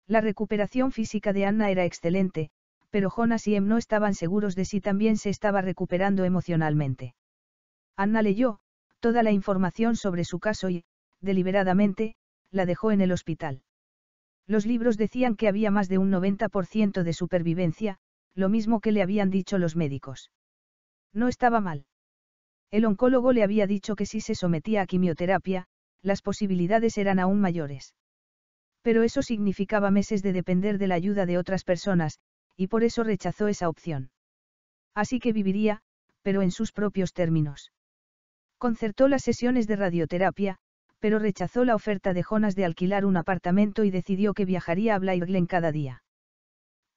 La recuperación física de Anna era excelente, pero Jonas y Em no estaban seguros de si también se estaba recuperando emocionalmente. Anna leyó, toda la información sobre su caso y, deliberadamente, la dejó en el hospital. Los libros decían que había más de un 90% de supervivencia, lo mismo que le habían dicho los médicos. No estaba mal. El oncólogo le había dicho que si se sometía a quimioterapia, las posibilidades eran aún mayores. Pero eso significaba meses de depender de la ayuda de otras personas, y por eso rechazó esa opción. Así que viviría, pero en sus propios términos. Concertó las sesiones de radioterapia, pero rechazó la oferta de Jonas de alquilar un apartamento y decidió que viajaría a Blair cada día.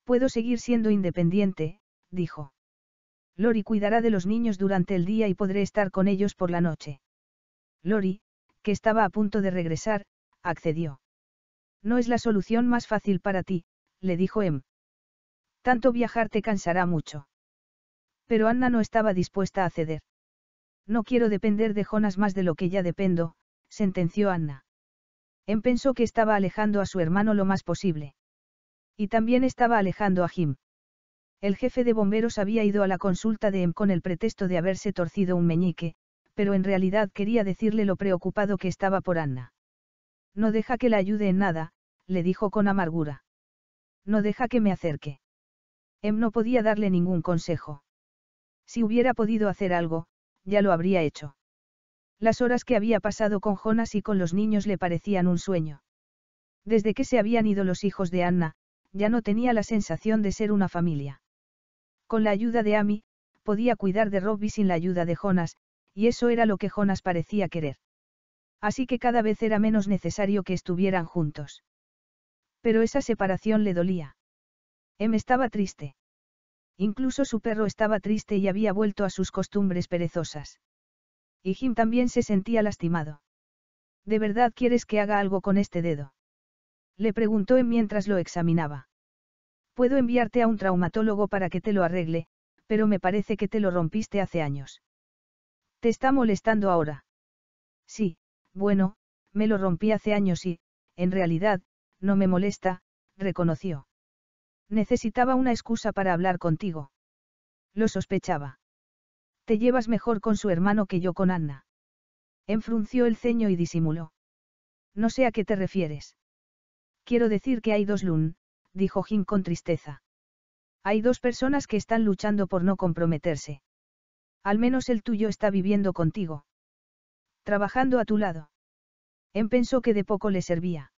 Puedo seguir siendo independiente, dijo. Lori cuidará de los niños durante el día y podré estar con ellos por la noche. Lori, estaba a punto de regresar, accedió. No es la solución más fácil para ti, le dijo Em. Tanto viajar te cansará mucho. Pero Anna no estaba dispuesta a ceder. No quiero depender de Jonas más de lo que ya dependo, sentenció Anna. Em pensó que estaba alejando a su hermano lo más posible. Y también estaba alejando a Jim. El jefe de bomberos había ido a la consulta de Em con el pretexto de haberse torcido un meñique, pero en realidad quería decirle lo preocupado que estaba por Anna. No deja que la ayude en nada, le dijo con amargura. No deja que me acerque. Em no podía darle ningún consejo. Si hubiera podido hacer algo, ya lo habría hecho. Las horas que había pasado con Jonas y con los niños le parecían un sueño. Desde que se habían ido los hijos de Anna, ya no tenía la sensación de ser una familia. Con la ayuda de Amy, podía cuidar de Robbie sin la ayuda de Jonas, y eso era lo que Jonas parecía querer. Así que cada vez era menos necesario que estuvieran juntos. Pero esa separación le dolía. Em estaba triste. Incluso su perro estaba triste y había vuelto a sus costumbres perezosas. Y Jim también se sentía lastimado. ¿De verdad quieres que haga algo con este dedo? Le preguntó Em mientras lo examinaba. Puedo enviarte a un traumatólogo para que te lo arregle, pero me parece que te lo rompiste hace años. ¿Te está molestando ahora? Sí, bueno, me lo rompí hace años y, en realidad, no me molesta, reconoció. Necesitaba una excusa para hablar contigo. Lo sospechaba. Te llevas mejor con su hermano que yo con Anna. Enfrunció el ceño y disimuló. No sé a qué te refieres. Quiero decir que hay dos Lun, dijo Jim con tristeza. Hay dos personas que están luchando por no comprometerse. Al menos el tuyo está viviendo contigo. Trabajando a tu lado. En em pensó que de poco le servía.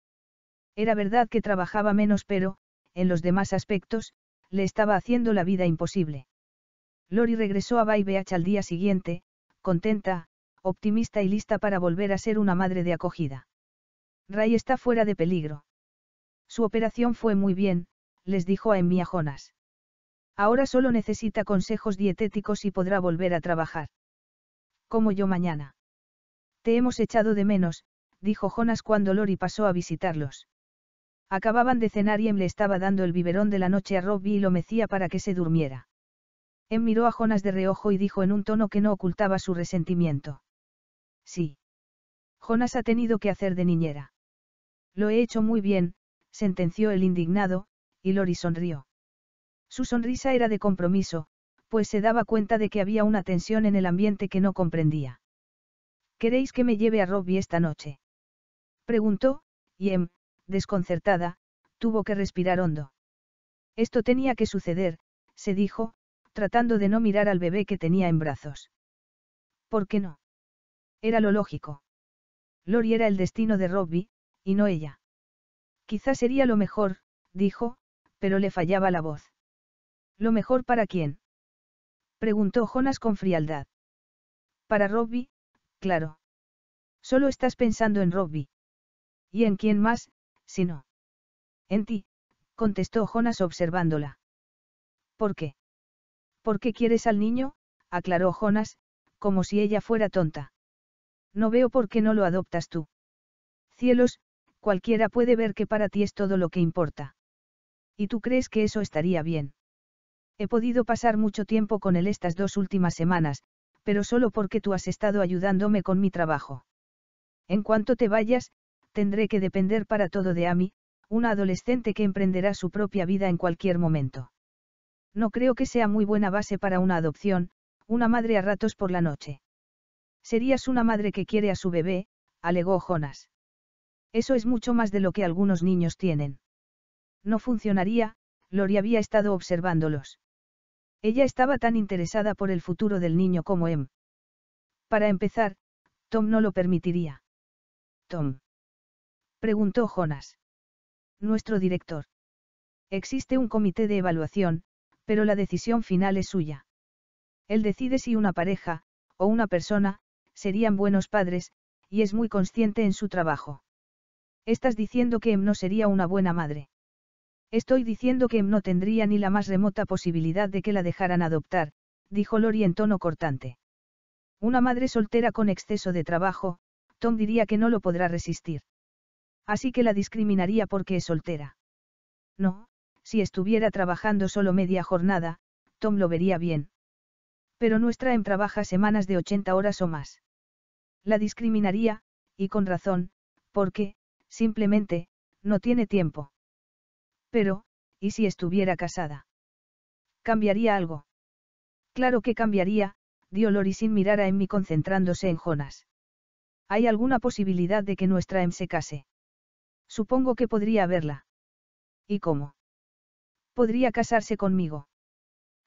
Era verdad que trabajaba menos, pero, en los demás aspectos, le estaba haciendo la vida imposible. Lori regresó a Beach al día siguiente, contenta, optimista y lista para volver a ser una madre de acogida. Ray está fuera de peligro. Su operación fue muy bien, les dijo a a Jonas. Ahora solo necesita consejos dietéticos y podrá volver a trabajar. Como yo mañana. Te hemos echado de menos, dijo Jonas cuando Lori pasó a visitarlos. Acababan de cenar y Em le estaba dando el biberón de la noche a Robbie y lo mecía para que se durmiera. Em miró a Jonas de reojo y dijo en un tono que no ocultaba su resentimiento. Sí. Jonas ha tenido que hacer de niñera. Lo he hecho muy bien, sentenció el indignado, y Lori sonrió. Su sonrisa era de compromiso, pues se daba cuenta de que había una tensión en el ambiente que no comprendía. ¿Queréis que me lleve a Robbie esta noche? Preguntó, y Em, desconcertada, tuvo que respirar hondo. Esto tenía que suceder, se dijo, tratando de no mirar al bebé que tenía en brazos. ¿Por qué no? Era lo lógico. Lori era el destino de Robbie, y no ella. Quizás sería lo mejor, dijo, pero le fallaba la voz. ¿Lo mejor para quién? Preguntó Jonas con frialdad. Para Robbie, claro. Solo estás pensando en Robbie. ¿Y en quién más, si no? En ti, contestó Jonas observándola. ¿Por qué? ¿Por qué quieres al niño? aclaró Jonas, como si ella fuera tonta. No veo por qué no lo adoptas tú. Cielos, cualquiera puede ver que para ti es todo lo que importa. ¿Y tú crees que eso estaría bien? He podido pasar mucho tiempo con él estas dos últimas semanas, pero solo porque tú has estado ayudándome con mi trabajo. En cuanto te vayas, tendré que depender para todo de Amy, una adolescente que emprenderá su propia vida en cualquier momento. No creo que sea muy buena base para una adopción, una madre a ratos por la noche. Serías una madre que quiere a su bebé, alegó Jonas. Eso es mucho más de lo que algunos niños tienen. No funcionaría, Lori había estado observándolos. Ella estaba tan interesada por el futuro del niño como Em. Para empezar, Tom no lo permitiría. Tom. Preguntó Jonas. Nuestro director. Existe un comité de evaluación, pero la decisión final es suya. Él decide si una pareja, o una persona, serían buenos padres, y es muy consciente en su trabajo. Estás diciendo que Em no sería una buena madre. Estoy diciendo que no tendría ni la más remota posibilidad de que la dejaran adoptar, dijo Lori en tono cortante. Una madre soltera con exceso de trabajo, Tom diría que no lo podrá resistir. Así que la discriminaría porque es soltera. No, si estuviera trabajando solo media jornada, Tom lo vería bien. Pero nuestra Em trabaja semanas de 80 horas o más. La discriminaría, y con razón, porque, simplemente, no tiene tiempo. Pero, ¿y si estuviera casada? ¿Cambiaría algo? Claro que cambiaría, dio Lori sin mirar a Emmy concentrándose en Jonas. ¿Hay alguna posibilidad de que nuestra Em se case? Supongo que podría haberla. ¿Y cómo? Podría casarse conmigo.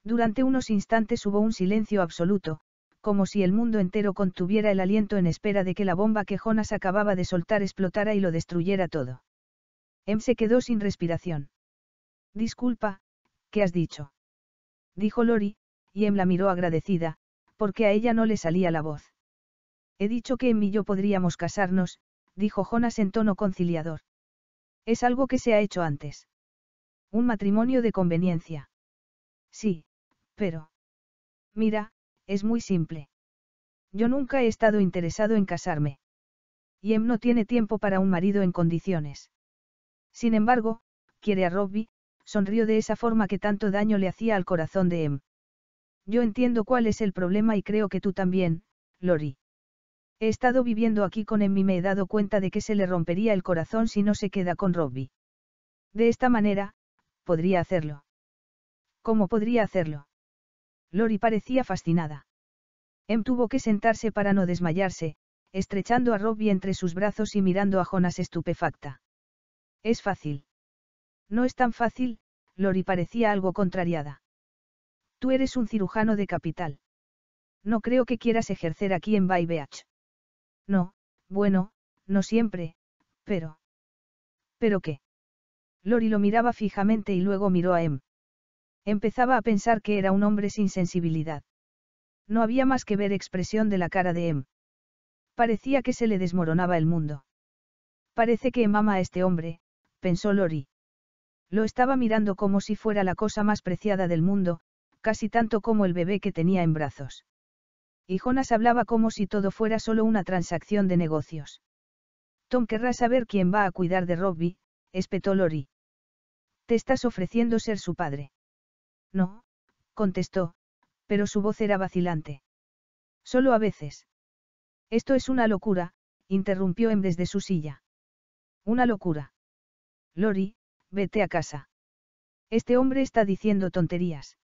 Durante unos instantes hubo un silencio absoluto, como si el mundo entero contuviera el aliento en espera de que la bomba que Jonas acababa de soltar explotara y lo destruyera todo. Em se quedó sin respiración. Disculpa, ¿qué has dicho? Dijo Lori, y Em la miró agradecida, porque a ella no le salía la voz. He dicho que Em y yo podríamos casarnos, dijo Jonas en tono conciliador. Es algo que se ha hecho antes. Un matrimonio de conveniencia. Sí, pero... Mira, es muy simple. Yo nunca he estado interesado en casarme. Y Em no tiene tiempo para un marido en condiciones. Sin embargo, quiere a Robbie, sonrió de esa forma que tanto daño le hacía al corazón de Em. Yo entiendo cuál es el problema y creo que tú también, Lori. He estado viviendo aquí con Em y me he dado cuenta de que se le rompería el corazón si no se queda con Robbie. De esta manera, podría hacerlo. ¿Cómo podría hacerlo? Lori parecía fascinada. Em tuvo que sentarse para no desmayarse, estrechando a Robbie entre sus brazos y mirando a Jonas estupefacta. Es fácil. No es tan fácil, Lori parecía algo contrariada. Tú eres un cirujano de capital. No creo que quieras ejercer aquí en Bay No, bueno, no siempre, pero... ¿Pero qué? Lori lo miraba fijamente y luego miró a Em. Empezaba a pensar que era un hombre sin sensibilidad. No había más que ver expresión de la cara de Em. Parecía que se le desmoronaba el mundo. Parece que em ama a este hombre, pensó Lori. Lo estaba mirando como si fuera la cosa más preciada del mundo, casi tanto como el bebé que tenía en brazos. Y Jonas hablaba como si todo fuera solo una transacción de negocios. Tom querrá saber quién va a cuidar de Robbie, espetó Lori. ¿Te estás ofreciendo ser su padre? No, contestó, pero su voz era vacilante. Solo a veces. Esto es una locura, interrumpió Em desde su silla. Una locura. Lori, vete a casa. Este hombre está diciendo tonterías.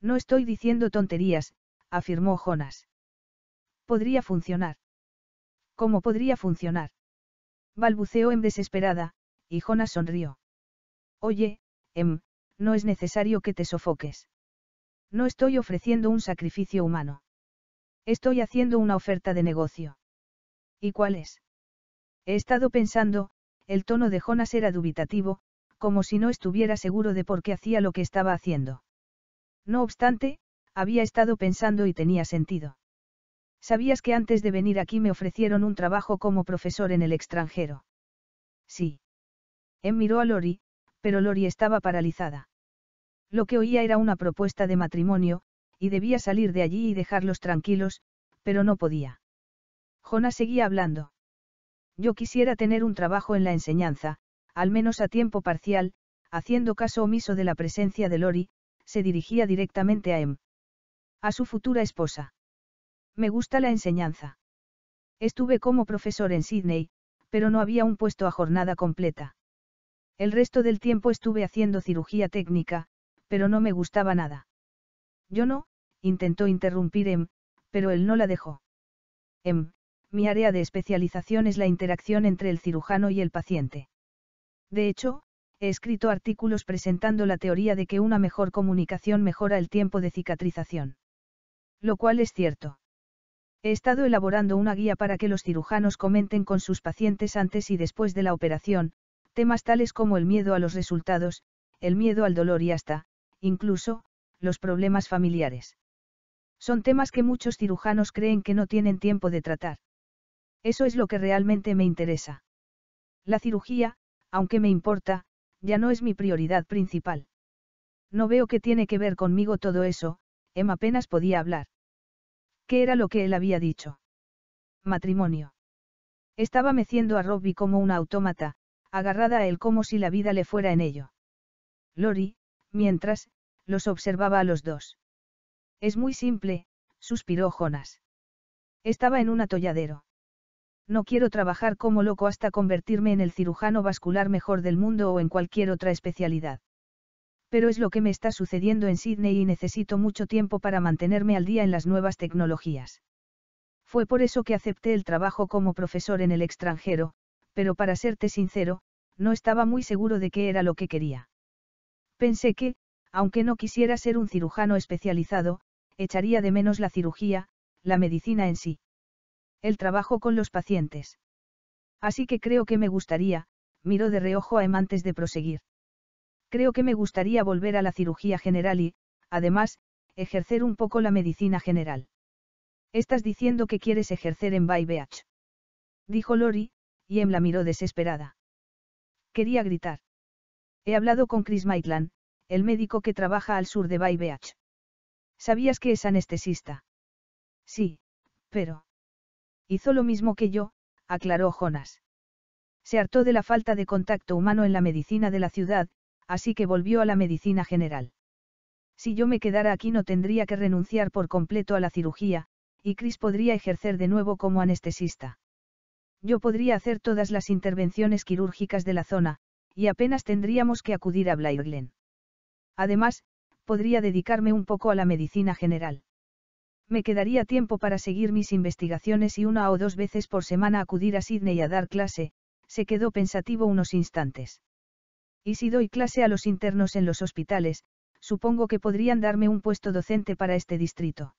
No estoy diciendo tonterías, afirmó Jonas. Podría funcionar. ¿Cómo podría funcionar? Balbuceó en desesperada, y Jonas sonrió. Oye, Em, no es necesario que te sofoques. No estoy ofreciendo un sacrificio humano. Estoy haciendo una oferta de negocio. ¿Y cuál es? He estado pensando, el tono de Jonas era dubitativo, como si no estuviera seguro de por qué hacía lo que estaba haciendo. No obstante, había estado pensando y tenía sentido. ¿Sabías que antes de venir aquí me ofrecieron un trabajo como profesor en el extranjero? Sí. Él em miró a Lori, pero Lori estaba paralizada. Lo que oía era una propuesta de matrimonio, y debía salir de allí y dejarlos tranquilos, pero no podía. Jonah seguía hablando. Yo quisiera tener un trabajo en la enseñanza, al menos a tiempo parcial, haciendo caso omiso de la presencia de Lori, se dirigía directamente a Em. A su futura esposa. Me gusta la enseñanza. Estuve como profesor en Sydney, pero no había un puesto a jornada completa. El resto del tiempo estuve haciendo cirugía técnica, pero no me gustaba nada. Yo no, intentó interrumpir Em, pero él no la dejó. Em, mi área de especialización es la interacción entre el cirujano y el paciente. De hecho, he escrito artículos presentando la teoría de que una mejor comunicación mejora el tiempo de cicatrización. Lo cual es cierto. He estado elaborando una guía para que los cirujanos comenten con sus pacientes antes y después de la operación, temas tales como el miedo a los resultados, el miedo al dolor y hasta, incluso, los problemas familiares. Son temas que muchos cirujanos creen que no tienen tiempo de tratar. Eso es lo que realmente me interesa. La cirugía, aunque me importa, ya no es mi prioridad principal. No veo qué tiene que ver conmigo todo eso, Emma apenas podía hablar. ¿Qué era lo que él había dicho? Matrimonio. Estaba meciendo a Robbie como un autómata, agarrada a él como si la vida le fuera en ello. Lori, mientras, los observaba a los dos. Es muy simple, suspiró Jonas. Estaba en un atolladero. No quiero trabajar como loco hasta convertirme en el cirujano vascular mejor del mundo o en cualquier otra especialidad. Pero es lo que me está sucediendo en Sydney y necesito mucho tiempo para mantenerme al día en las nuevas tecnologías. Fue por eso que acepté el trabajo como profesor en el extranjero, pero para serte sincero, no estaba muy seguro de qué era lo que quería. Pensé que, aunque no quisiera ser un cirujano especializado, echaría de menos la cirugía, la medicina en sí. El trabajo con los pacientes. Así que creo que me gustaría, miró de reojo a Em antes de proseguir. Creo que me gustaría volver a la cirugía general y, además, ejercer un poco la medicina general. Estás diciendo que quieres ejercer en Beach. Dijo Lori, y Em la miró desesperada. Quería gritar. He hablado con Chris Maitland, el médico que trabaja al sur de Beach. ¿Sabías que es anestesista? Sí, pero... Hizo lo mismo que yo, aclaró Jonas. Se hartó de la falta de contacto humano en la medicina de la ciudad, así que volvió a la medicina general. Si yo me quedara aquí no tendría que renunciar por completo a la cirugía, y Chris podría ejercer de nuevo como anestesista. Yo podría hacer todas las intervenciones quirúrgicas de la zona, y apenas tendríamos que acudir a Blair Además, podría dedicarme un poco a la medicina general me quedaría tiempo para seguir mis investigaciones y una o dos veces por semana acudir a Sydney a dar clase, se quedó pensativo unos instantes. Y si doy clase a los internos en los hospitales, supongo que podrían darme un puesto docente para este distrito.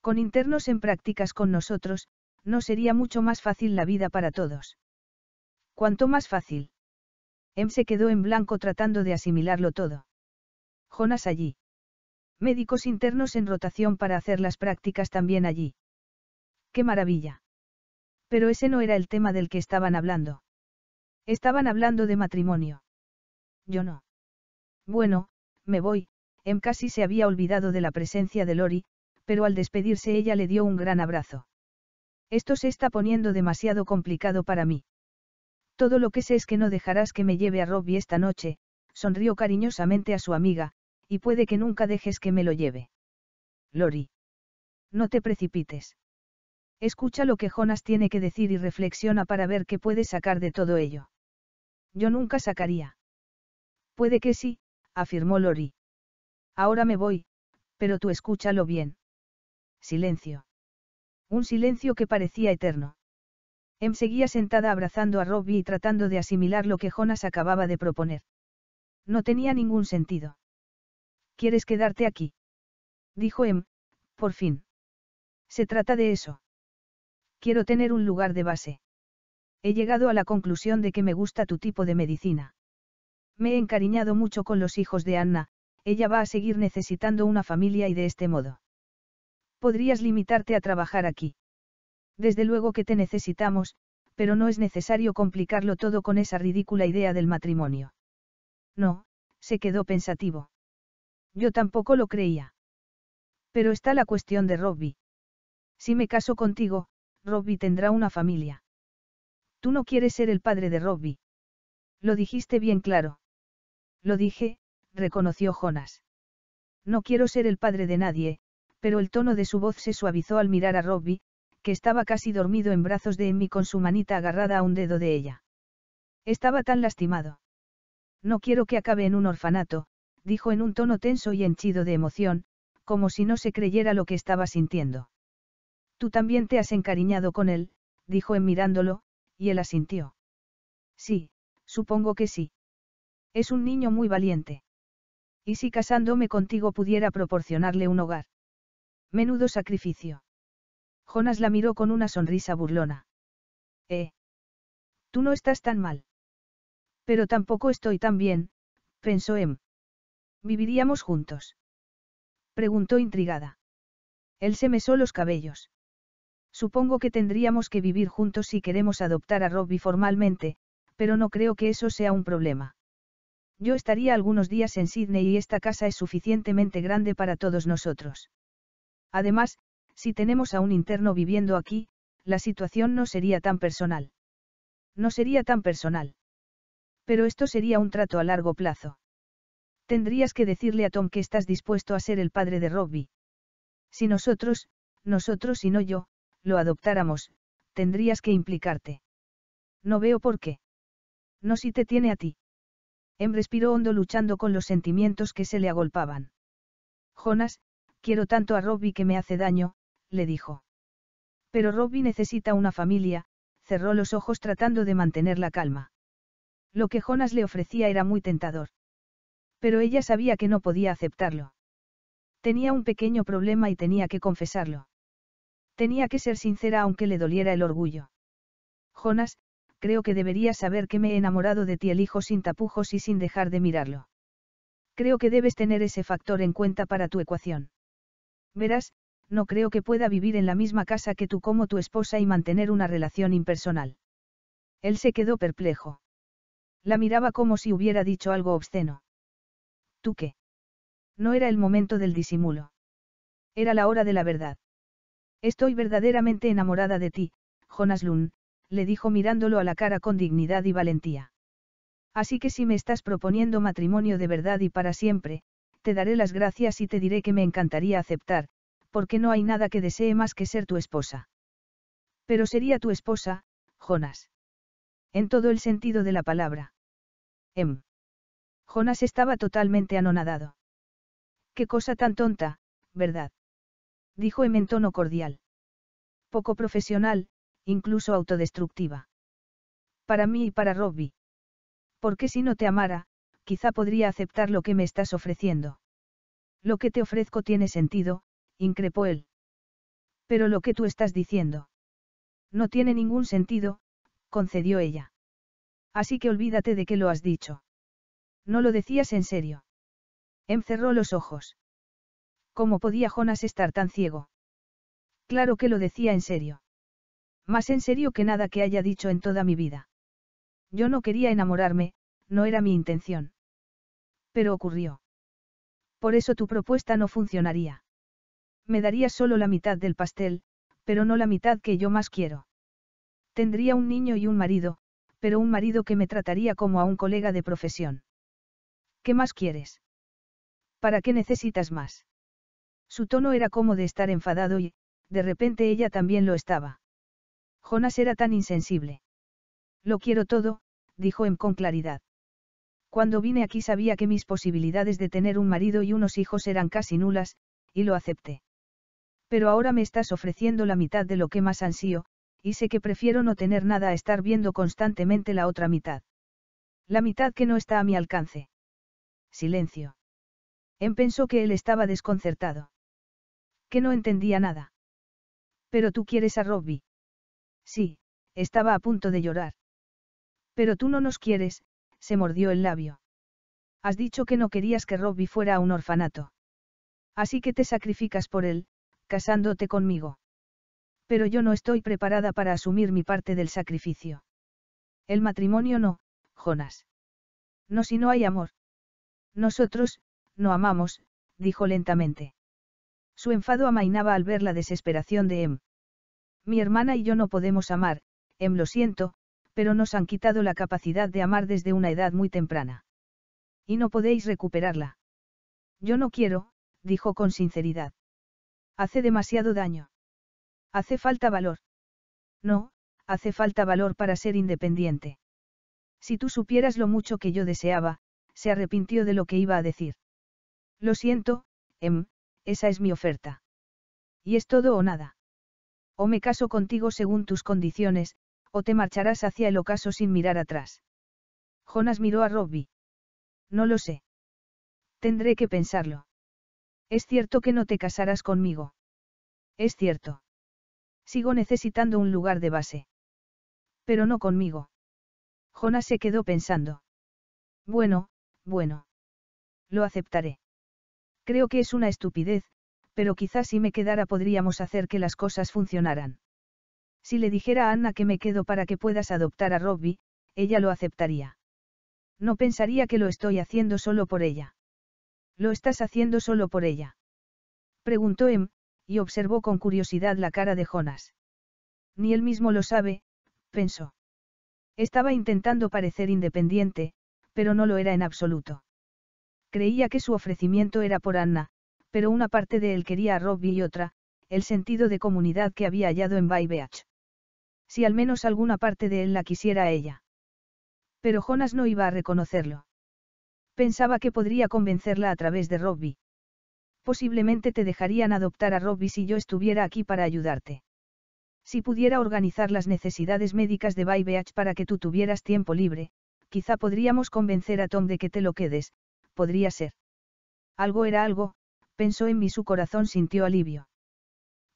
Con internos en prácticas con nosotros, no sería mucho más fácil la vida para todos. Cuanto más fácil? Em se quedó en blanco tratando de asimilarlo todo. Jonas allí. Médicos internos en rotación para hacer las prácticas también allí. ¡Qué maravilla! Pero ese no era el tema del que estaban hablando. Estaban hablando de matrimonio. Yo no. Bueno, me voy, Em casi se había olvidado de la presencia de Lori, pero al despedirse ella le dio un gran abrazo. Esto se está poniendo demasiado complicado para mí. Todo lo que sé es que no dejarás que me lleve a Robbie esta noche, sonrió cariñosamente a su amiga, y puede que nunca dejes que me lo lleve. Lori. No te precipites. Escucha lo que Jonas tiene que decir y reflexiona para ver qué puedes sacar de todo ello. Yo nunca sacaría. Puede que sí, afirmó Lori. Ahora me voy, pero tú escúchalo bien. Silencio. Un silencio que parecía eterno. Em seguía sentada abrazando a Robbie y tratando de asimilar lo que Jonas acababa de proponer. No tenía ningún sentido. ¿Quieres quedarte aquí? Dijo Em, por fin. Se trata de eso. Quiero tener un lugar de base. He llegado a la conclusión de que me gusta tu tipo de medicina. Me he encariñado mucho con los hijos de Anna, ella va a seguir necesitando una familia y de este modo. Podrías limitarte a trabajar aquí. Desde luego que te necesitamos, pero no es necesario complicarlo todo con esa ridícula idea del matrimonio. No, se quedó pensativo. Yo tampoco lo creía. Pero está la cuestión de Robbie. Si me caso contigo, Robbie tendrá una familia. Tú no quieres ser el padre de Robbie. Lo dijiste bien claro. Lo dije, reconoció Jonas. No quiero ser el padre de nadie, pero el tono de su voz se suavizó al mirar a Robbie, que estaba casi dormido en brazos de Emmy con su manita agarrada a un dedo de ella. Estaba tan lastimado. No quiero que acabe en un orfanato, dijo en un tono tenso y henchido de emoción, como si no se creyera lo que estaba sintiendo. Tú también te has encariñado con él, dijo en mirándolo, y él asintió. Sí, supongo que sí. Es un niño muy valiente. ¿Y si casándome contigo pudiera proporcionarle un hogar? Menudo sacrificio. Jonas la miró con una sonrisa burlona. Eh. Tú no estás tan mal. Pero tampoco estoy tan bien, pensó Em. ¿Viviríamos juntos? Preguntó intrigada. Él se mesó los cabellos. Supongo que tendríamos que vivir juntos si queremos adoptar a Robbie formalmente, pero no creo que eso sea un problema. Yo estaría algunos días en Sydney y esta casa es suficientemente grande para todos nosotros. Además, si tenemos a un interno viviendo aquí, la situación no sería tan personal. No sería tan personal. Pero esto sería un trato a largo plazo. Tendrías que decirle a Tom que estás dispuesto a ser el padre de Robbie. Si nosotros, nosotros y no yo, lo adoptáramos, tendrías que implicarte. No veo por qué. No si te tiene a ti. Em respiró hondo luchando con los sentimientos que se le agolpaban. Jonas, quiero tanto a Robbie que me hace daño, le dijo. Pero Robbie necesita una familia, cerró los ojos tratando de mantener la calma. Lo que Jonas le ofrecía era muy tentador. Pero ella sabía que no podía aceptarlo. Tenía un pequeño problema y tenía que confesarlo. Tenía que ser sincera aunque le doliera el orgullo. Jonas, creo que deberías saber que me he enamorado de ti, el hijo sin tapujos y sin dejar de mirarlo. Creo que debes tener ese factor en cuenta para tu ecuación. Verás, no creo que pueda vivir en la misma casa que tú como tu esposa y mantener una relación impersonal. Él se quedó perplejo. La miraba como si hubiera dicho algo obsceno. ¿Tú qué? No era el momento del disimulo. Era la hora de la verdad. Estoy verdaderamente enamorada de ti, Jonas Lund, le dijo mirándolo a la cara con dignidad y valentía. Así que si me estás proponiendo matrimonio de verdad y para siempre, te daré las gracias y te diré que me encantaría aceptar, porque no hay nada que desee más que ser tu esposa. Pero sería tu esposa, Jonas. En todo el sentido de la palabra. Em. Jonas estaba totalmente anonadado. Qué cosa tan tonta, ¿verdad? Dijo em en tono cordial. Poco profesional, incluso autodestructiva. Para mí y para Robbie. Porque si no te amara, quizá podría aceptar lo que me estás ofreciendo. Lo que te ofrezco tiene sentido, increpó él. Pero lo que tú estás diciendo. No tiene ningún sentido, concedió ella. Así que olvídate de que lo has dicho. No lo decías en serio. Encerró los ojos. ¿Cómo podía Jonas estar tan ciego? Claro que lo decía en serio. Más en serio que nada que haya dicho en toda mi vida. Yo no quería enamorarme, no era mi intención. Pero ocurrió. Por eso tu propuesta no funcionaría. Me darías solo la mitad del pastel, pero no la mitad que yo más quiero. Tendría un niño y un marido, pero un marido que me trataría como a un colega de profesión. ¿Qué más quieres? ¿Para qué necesitas más? Su tono era como de estar enfadado y, de repente ella también lo estaba. Jonas era tan insensible. Lo quiero todo, dijo Em con claridad. Cuando vine aquí sabía que mis posibilidades de tener un marido y unos hijos eran casi nulas, y lo acepté. Pero ahora me estás ofreciendo la mitad de lo que más ansío, y sé que prefiero no tener nada a estar viendo constantemente la otra mitad. La mitad que no está a mi alcance silencio. En em pensó que él estaba desconcertado. Que no entendía nada. Pero tú quieres a Robbie. Sí, estaba a punto de llorar. Pero tú no nos quieres, se mordió el labio. Has dicho que no querías que Robbie fuera a un orfanato. Así que te sacrificas por él, casándote conmigo. Pero yo no estoy preparada para asumir mi parte del sacrificio. El matrimonio no, Jonas. No si no hay amor. Nosotros, no amamos, dijo lentamente. Su enfado amainaba al ver la desesperación de M. Em. Mi hermana y yo no podemos amar, Em lo siento, pero nos han quitado la capacidad de amar desde una edad muy temprana. Y no podéis recuperarla. Yo no quiero, dijo con sinceridad. Hace demasiado daño. Hace falta valor. No, hace falta valor para ser independiente. Si tú supieras lo mucho que yo deseaba, se arrepintió de lo que iba a decir. Lo siento, Em, esa es mi oferta. Y es todo o nada. O me caso contigo según tus condiciones, o te marcharás hacia el ocaso sin mirar atrás. Jonas miró a Robbie. No lo sé. Tendré que pensarlo. Es cierto que no te casarás conmigo. Es cierto. Sigo necesitando un lugar de base. Pero no conmigo. Jonas se quedó pensando. Bueno, bueno. Lo aceptaré. Creo que es una estupidez, pero quizás si me quedara podríamos hacer que las cosas funcionaran. Si le dijera a Anna que me quedo para que puedas adoptar a Robbie, ella lo aceptaría. No pensaría que lo estoy haciendo solo por ella. ¿Lo estás haciendo solo por ella? Preguntó Em, y observó con curiosidad la cara de Jonas. Ni él mismo lo sabe, pensó. Estaba intentando parecer independiente, pero no lo era en absoluto. Creía que su ofrecimiento era por Anna, pero una parte de él quería a Robbie y otra, el sentido de comunidad que había hallado en Bay Si al menos alguna parte de él la quisiera a ella. Pero Jonas no iba a reconocerlo. Pensaba que podría convencerla a través de Robbie. Posiblemente te dejarían adoptar a Robbie si yo estuviera aquí para ayudarte. Si pudiera organizar las necesidades médicas de Bay para que tú tuvieras tiempo libre, Quizá podríamos convencer a Tom de que te lo quedes, podría ser. Algo era algo, pensó en mí su corazón sintió alivio.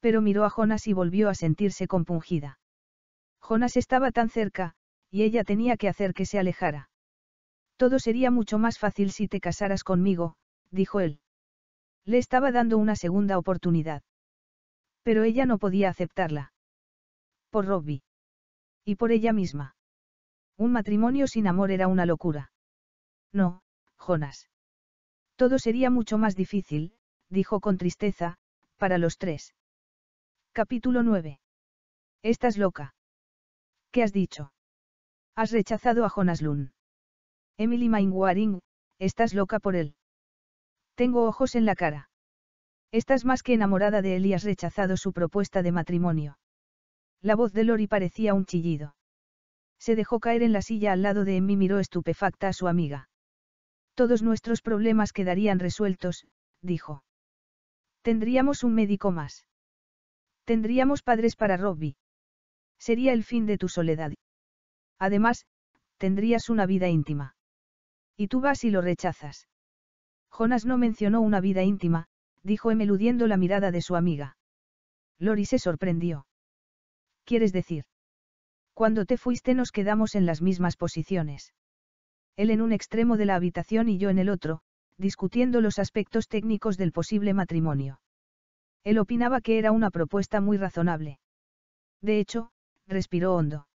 Pero miró a Jonas y volvió a sentirse compungida. Jonas estaba tan cerca, y ella tenía que hacer que se alejara. Todo sería mucho más fácil si te casaras conmigo, dijo él. Le estaba dando una segunda oportunidad. Pero ella no podía aceptarla. Por Robbie. Y por ella misma. Un matrimonio sin amor era una locura. No, Jonas. Todo sería mucho más difícil, dijo con tristeza, para los tres. Capítulo 9. Estás loca. ¿Qué has dicho? Has rechazado a Jonas Lund. Emily Mainwaring, estás loca por él. Tengo ojos en la cara. Estás más que enamorada de él y has rechazado su propuesta de matrimonio. La voz de Lori parecía un chillido. Se dejó caer en la silla al lado de Emmy miró estupefacta a su amiga. Todos nuestros problemas quedarían resueltos, dijo. Tendríamos un médico más. Tendríamos padres para Robbie. Sería el fin de tu soledad. Además, tendrías una vida íntima. Y tú vas y lo rechazas. Jonas no mencionó una vida íntima, dijo eludiendo la mirada de su amiga. Lori se sorprendió. ¿Quieres decir? Cuando te fuiste nos quedamos en las mismas posiciones. Él en un extremo de la habitación y yo en el otro, discutiendo los aspectos técnicos del posible matrimonio. Él opinaba que era una propuesta muy razonable. De hecho, respiró hondo.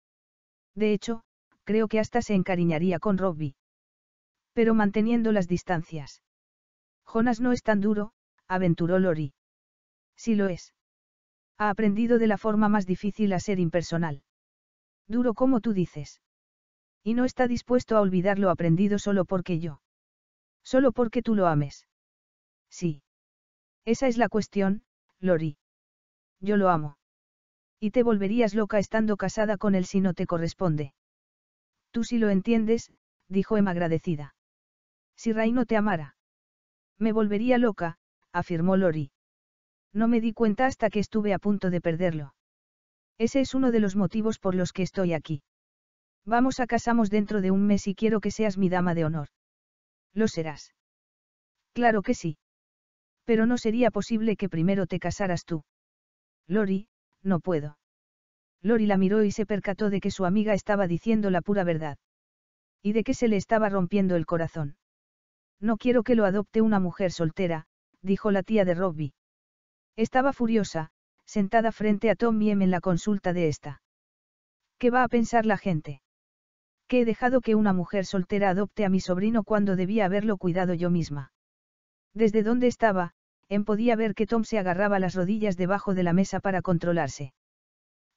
De hecho, creo que hasta se encariñaría con Robbie. Pero manteniendo las distancias. Jonas no es tan duro, aventuró Lori. Sí lo es. Ha aprendido de la forma más difícil a ser impersonal. Duro como tú dices. Y no está dispuesto a olvidar lo aprendido solo porque yo. Solo porque tú lo ames. Sí. Esa es la cuestión, Lori. Yo lo amo. Y te volverías loca estando casada con él si no te corresponde. Tú sí lo entiendes, dijo Emma agradecida. Si Ray no te amara. Me volvería loca, afirmó Lori. No me di cuenta hasta que estuve a punto de perderlo. Ese es uno de los motivos por los que estoy aquí. Vamos a casamos dentro de un mes y quiero que seas mi dama de honor. Lo serás. Claro que sí. Pero no sería posible que primero te casaras tú. Lori, no puedo. Lori la miró y se percató de que su amiga estaba diciendo la pura verdad. Y de que se le estaba rompiendo el corazón. No quiero que lo adopte una mujer soltera, dijo la tía de Robbie. Estaba furiosa, sentada frente a Tom Miem en la consulta de esta. ¿Qué va a pensar la gente? ¿Qué he dejado que una mujer soltera adopte a mi sobrino cuando debía haberlo cuidado yo misma. Desde donde estaba, Em podía ver que Tom se agarraba las rodillas debajo de la mesa para controlarse.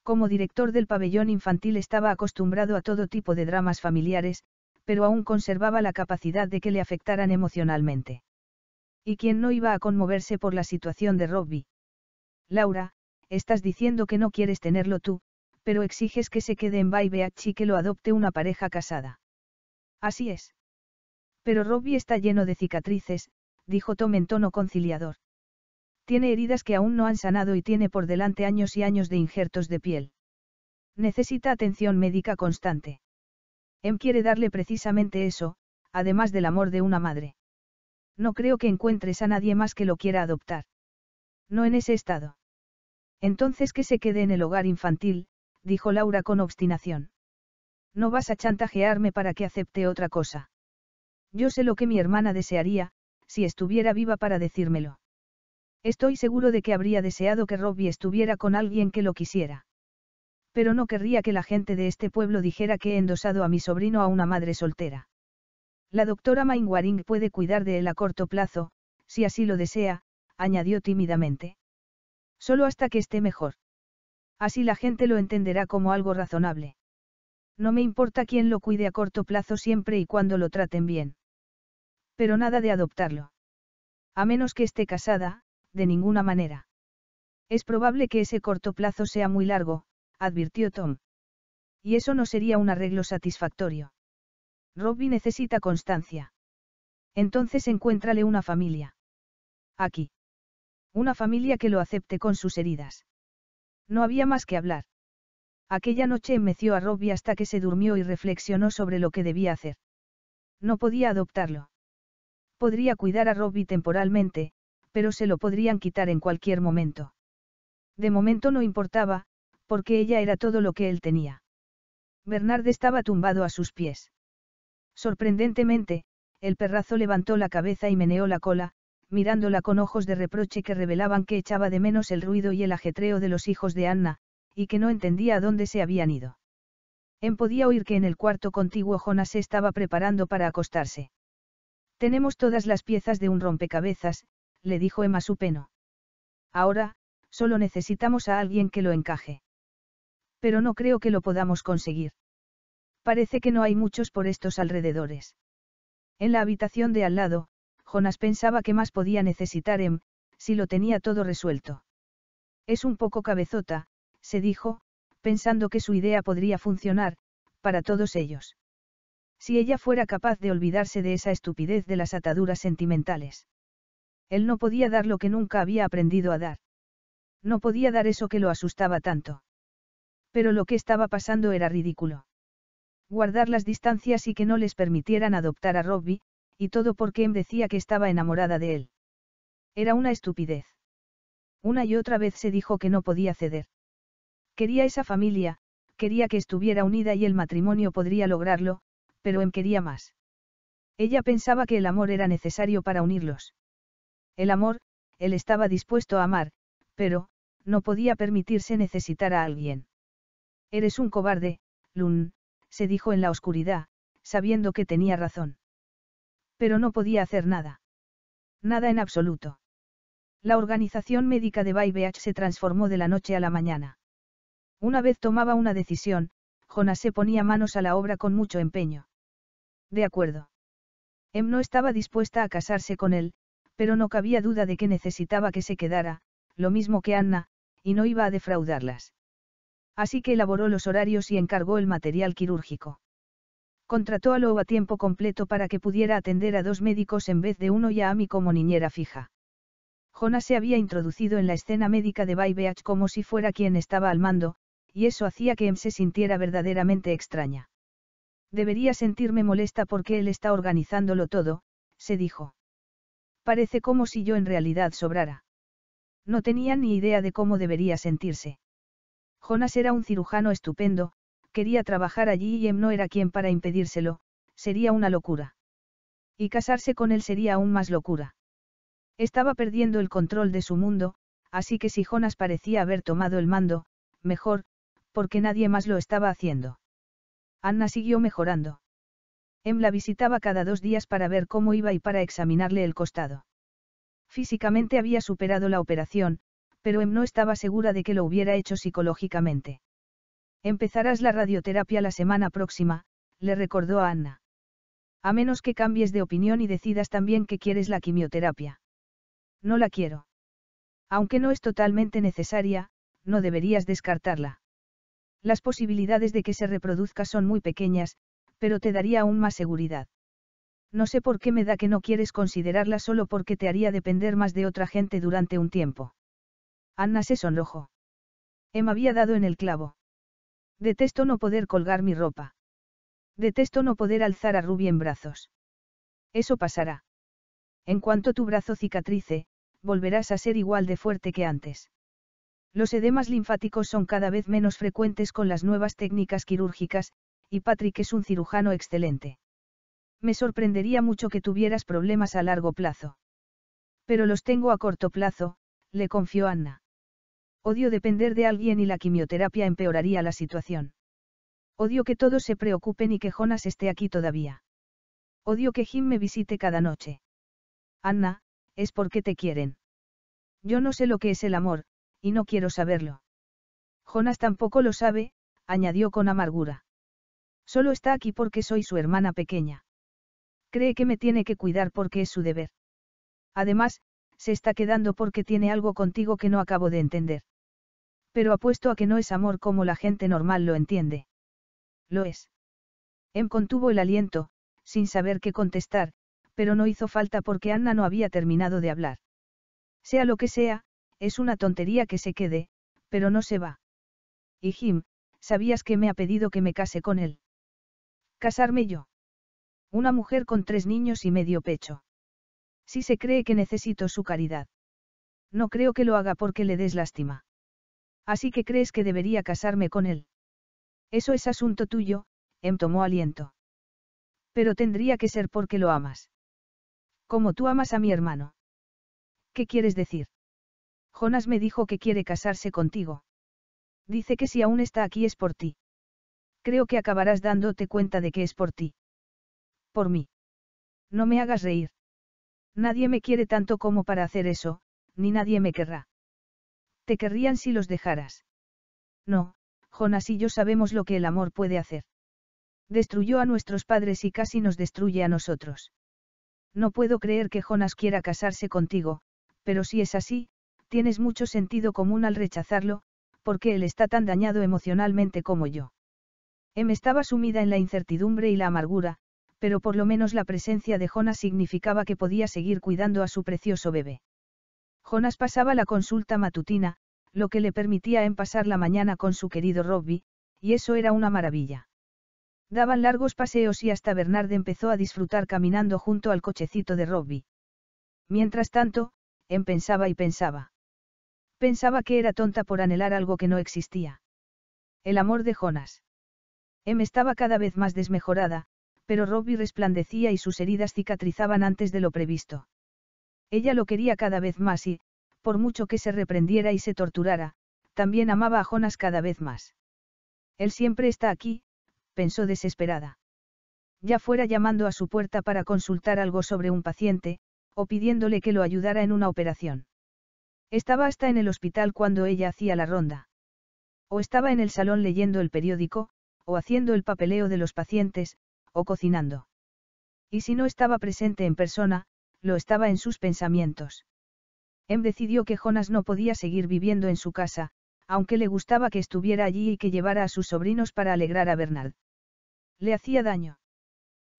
Como director del pabellón infantil estaba acostumbrado a todo tipo de dramas familiares, pero aún conservaba la capacidad de que le afectaran emocionalmente. ¿Y quién no iba a conmoverse por la situación de Robbie? Laura, estás diciendo que no quieres tenerlo tú, pero exiges que se quede en Baibeach y que lo adopte una pareja casada. Así es. Pero Robbie está lleno de cicatrices, dijo Tom en tono conciliador. Tiene heridas que aún no han sanado y tiene por delante años y años de injertos de piel. Necesita atención médica constante. Em quiere darle precisamente eso, además del amor de una madre. No creo que encuentres a nadie más que lo quiera adoptar. No en ese estado. Entonces que se quede en el hogar infantil, dijo Laura con obstinación. No vas a chantajearme para que acepte otra cosa. Yo sé lo que mi hermana desearía, si estuviera viva para decírmelo. Estoy seguro de que habría deseado que Robbie estuviera con alguien que lo quisiera. Pero no querría que la gente de este pueblo dijera que he endosado a mi sobrino a una madre soltera. La doctora Mainwaring puede cuidar de él a corto plazo, si así lo desea, añadió tímidamente. Solo hasta que esté mejor. Así la gente lo entenderá como algo razonable. No me importa quién lo cuide a corto plazo siempre y cuando lo traten bien. Pero nada de adoptarlo. A menos que esté casada, de ninguna manera. Es probable que ese corto plazo sea muy largo, advirtió Tom. Y eso no sería un arreglo satisfactorio. Robbie necesita constancia. Entonces encuéntrale una familia. Aquí. Una familia que lo acepte con sus heridas. No había más que hablar. Aquella noche enmeció a Robbie hasta que se durmió y reflexionó sobre lo que debía hacer. No podía adoptarlo. Podría cuidar a Robbie temporalmente, pero se lo podrían quitar en cualquier momento. De momento no importaba, porque ella era todo lo que él tenía. Bernard estaba tumbado a sus pies. Sorprendentemente, el perrazo levantó la cabeza y meneó la cola, mirándola con ojos de reproche que revelaban que echaba de menos el ruido y el ajetreo de los hijos de Anna, y que no entendía a dónde se habían ido. En podía oír que en el cuarto contiguo Jonas se estaba preparando para acostarse. Tenemos todas las piezas de un rompecabezas, le dijo Emma su peno. Ahora, solo necesitamos a alguien que lo encaje. Pero no creo que lo podamos conseguir. Parece que no hay muchos por estos alrededores. En la habitación de al lado, Jonas pensaba que más podía necesitar Em, si lo tenía todo resuelto. Es un poco cabezota, se dijo, pensando que su idea podría funcionar, para todos ellos. Si ella fuera capaz de olvidarse de esa estupidez de las ataduras sentimentales. Él no podía dar lo que nunca había aprendido a dar. No podía dar eso que lo asustaba tanto. Pero lo que estaba pasando era ridículo. Guardar las distancias y que no les permitieran adoptar a Robbie, y todo porque Em decía que estaba enamorada de él. Era una estupidez. Una y otra vez se dijo que no podía ceder. Quería esa familia, quería que estuviera unida y el matrimonio podría lograrlo, pero Em quería más. Ella pensaba que el amor era necesario para unirlos. El amor, él estaba dispuesto a amar, pero, no podía permitirse necesitar a alguien. Eres un cobarde, Lun, se dijo en la oscuridad, sabiendo que tenía razón. Pero no podía hacer nada. Nada en absoluto. La organización médica de Baibeach se transformó de la noche a la mañana. Una vez tomaba una decisión, Jonas se ponía manos a la obra con mucho empeño. De acuerdo. Em no estaba dispuesta a casarse con él, pero no cabía duda de que necesitaba que se quedara, lo mismo que Anna, y no iba a defraudarlas. Así que elaboró los horarios y encargó el material quirúrgico. Contrató a Lou a tiempo completo para que pudiera atender a dos médicos en vez de uno y a Amy como niñera fija. Jonas se había introducido en la escena médica de Baybeach como si fuera quien estaba al mando, y eso hacía que Em se sintiera verdaderamente extraña. Debería sentirme molesta porque él está organizándolo todo, se dijo. Parece como si yo en realidad sobrara. No tenía ni idea de cómo debería sentirse. Jonas era un cirujano estupendo, Quería trabajar allí y Em no era quien para impedírselo, sería una locura. Y casarse con él sería aún más locura. Estaba perdiendo el control de su mundo, así que si Jonas parecía haber tomado el mando, mejor, porque nadie más lo estaba haciendo. Anna siguió mejorando. Em la visitaba cada dos días para ver cómo iba y para examinarle el costado. Físicamente había superado la operación, pero Em no estaba segura de que lo hubiera hecho psicológicamente. Empezarás la radioterapia la semana próxima, le recordó a Anna. A menos que cambies de opinión y decidas también que quieres la quimioterapia. No la quiero. Aunque no es totalmente necesaria, no deberías descartarla. Las posibilidades de que se reproduzca son muy pequeñas, pero te daría aún más seguridad. No sé por qué me da que no quieres considerarla solo porque te haría depender más de otra gente durante un tiempo. Anna se sonrojó. Em había dado en el clavo. Detesto no poder colgar mi ropa. Detesto no poder alzar a Ruby en brazos. Eso pasará. En cuanto tu brazo cicatrice, volverás a ser igual de fuerte que antes. Los edemas linfáticos son cada vez menos frecuentes con las nuevas técnicas quirúrgicas, y Patrick es un cirujano excelente. Me sorprendería mucho que tuvieras problemas a largo plazo. Pero los tengo a corto plazo, le confió Anna. Odio depender de alguien y la quimioterapia empeoraría la situación. Odio que todos se preocupen y que Jonas esté aquí todavía. Odio que Jim me visite cada noche. Anna, es porque te quieren. Yo no sé lo que es el amor, y no quiero saberlo. Jonas tampoco lo sabe, añadió con amargura. Solo está aquí porque soy su hermana pequeña. Cree que me tiene que cuidar porque es su deber. Además, se está quedando porque tiene algo contigo que no acabo de entender. Pero apuesto a que no es amor como la gente normal lo entiende. Lo es. Em contuvo el aliento, sin saber qué contestar, pero no hizo falta porque Anna no había terminado de hablar. Sea lo que sea, es una tontería que se quede, pero no se va. Y Jim, ¿sabías que me ha pedido que me case con él? ¿Casarme yo? Una mujer con tres niños y medio pecho. Si se cree que necesito su caridad. No creo que lo haga porque le des lástima. Así que crees que debería casarme con él. Eso es asunto tuyo, Em tomó aliento. Pero tendría que ser porque lo amas. Como tú amas a mi hermano. ¿Qué quieres decir? Jonas me dijo que quiere casarse contigo. Dice que si aún está aquí es por ti. Creo que acabarás dándote cuenta de que es por ti. Por mí. No me hagas reír. Nadie me quiere tanto como para hacer eso, ni nadie me querrá. Te querrían si los dejaras. No, Jonas y yo sabemos lo que el amor puede hacer. Destruyó a nuestros padres y casi nos destruye a nosotros. No puedo creer que Jonas quiera casarse contigo, pero si es así, tienes mucho sentido común al rechazarlo, porque él está tan dañado emocionalmente como yo. Em estaba sumida en la incertidumbre y la amargura, pero por lo menos la presencia de Jonas significaba que podía seguir cuidando a su precioso bebé. Jonas pasaba la consulta matutina, lo que le permitía en pasar la mañana con su querido Robbie, y eso era una maravilla. Daban largos paseos y hasta Bernard empezó a disfrutar caminando junto al cochecito de Robbie. Mientras tanto, Em pensaba y pensaba. Pensaba que era tonta por anhelar algo que no existía. El amor de Jonas. Em estaba cada vez más desmejorada, pero Robbie resplandecía y sus heridas cicatrizaban antes de lo previsto. Ella lo quería cada vez más y, por mucho que se reprendiera y se torturara, también amaba a Jonas cada vez más. Él siempre está aquí, pensó desesperada. Ya fuera llamando a su puerta para consultar algo sobre un paciente, o pidiéndole que lo ayudara en una operación. Estaba hasta en el hospital cuando ella hacía la ronda. O estaba en el salón leyendo el periódico, o haciendo el papeleo de los pacientes, o cocinando. Y si no estaba presente en persona, lo estaba en sus pensamientos. Em decidió que Jonas no podía seguir viviendo en su casa, aunque le gustaba que estuviera allí y que llevara a sus sobrinos para alegrar a Bernal. Le hacía daño.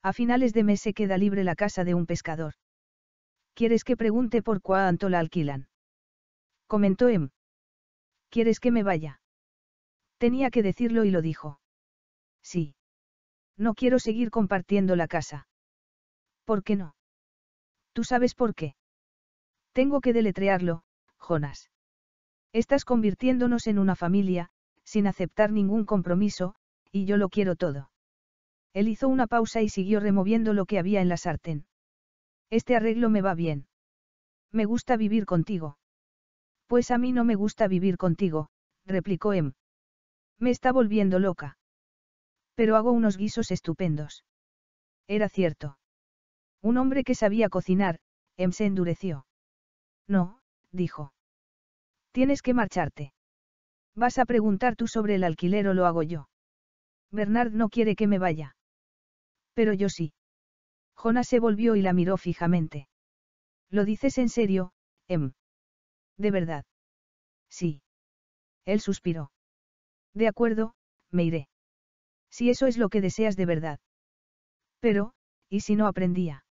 A finales de mes se queda libre la casa de un pescador. ¿Quieres que pregunte por cuánto la alquilan? Comentó Em. ¿Quieres que me vaya? Tenía que decirlo y lo dijo. Sí. No quiero seguir compartiendo la casa. ¿Por qué no? ¿Tú sabes por qué? Tengo que deletrearlo, Jonas. Estás convirtiéndonos en una familia, sin aceptar ningún compromiso, y yo lo quiero todo. Él hizo una pausa y siguió removiendo lo que había en la sartén. Este arreglo me va bien. Me gusta vivir contigo. Pues a mí no me gusta vivir contigo, replicó Em. Me está volviendo loca. Pero hago unos guisos estupendos. Era cierto. Un hombre que sabía cocinar, Em se endureció. No, dijo. Tienes que marcharte. Vas a preguntar tú sobre el alquiler o lo hago yo. Bernard no quiere que me vaya. Pero yo sí. Jonas se volvió y la miró fijamente. ¿Lo dices en serio, Em? ¿De verdad? Sí. Él suspiró. De acuerdo, me iré. Si eso es lo que deseas de verdad. Pero, ¿y si no aprendía?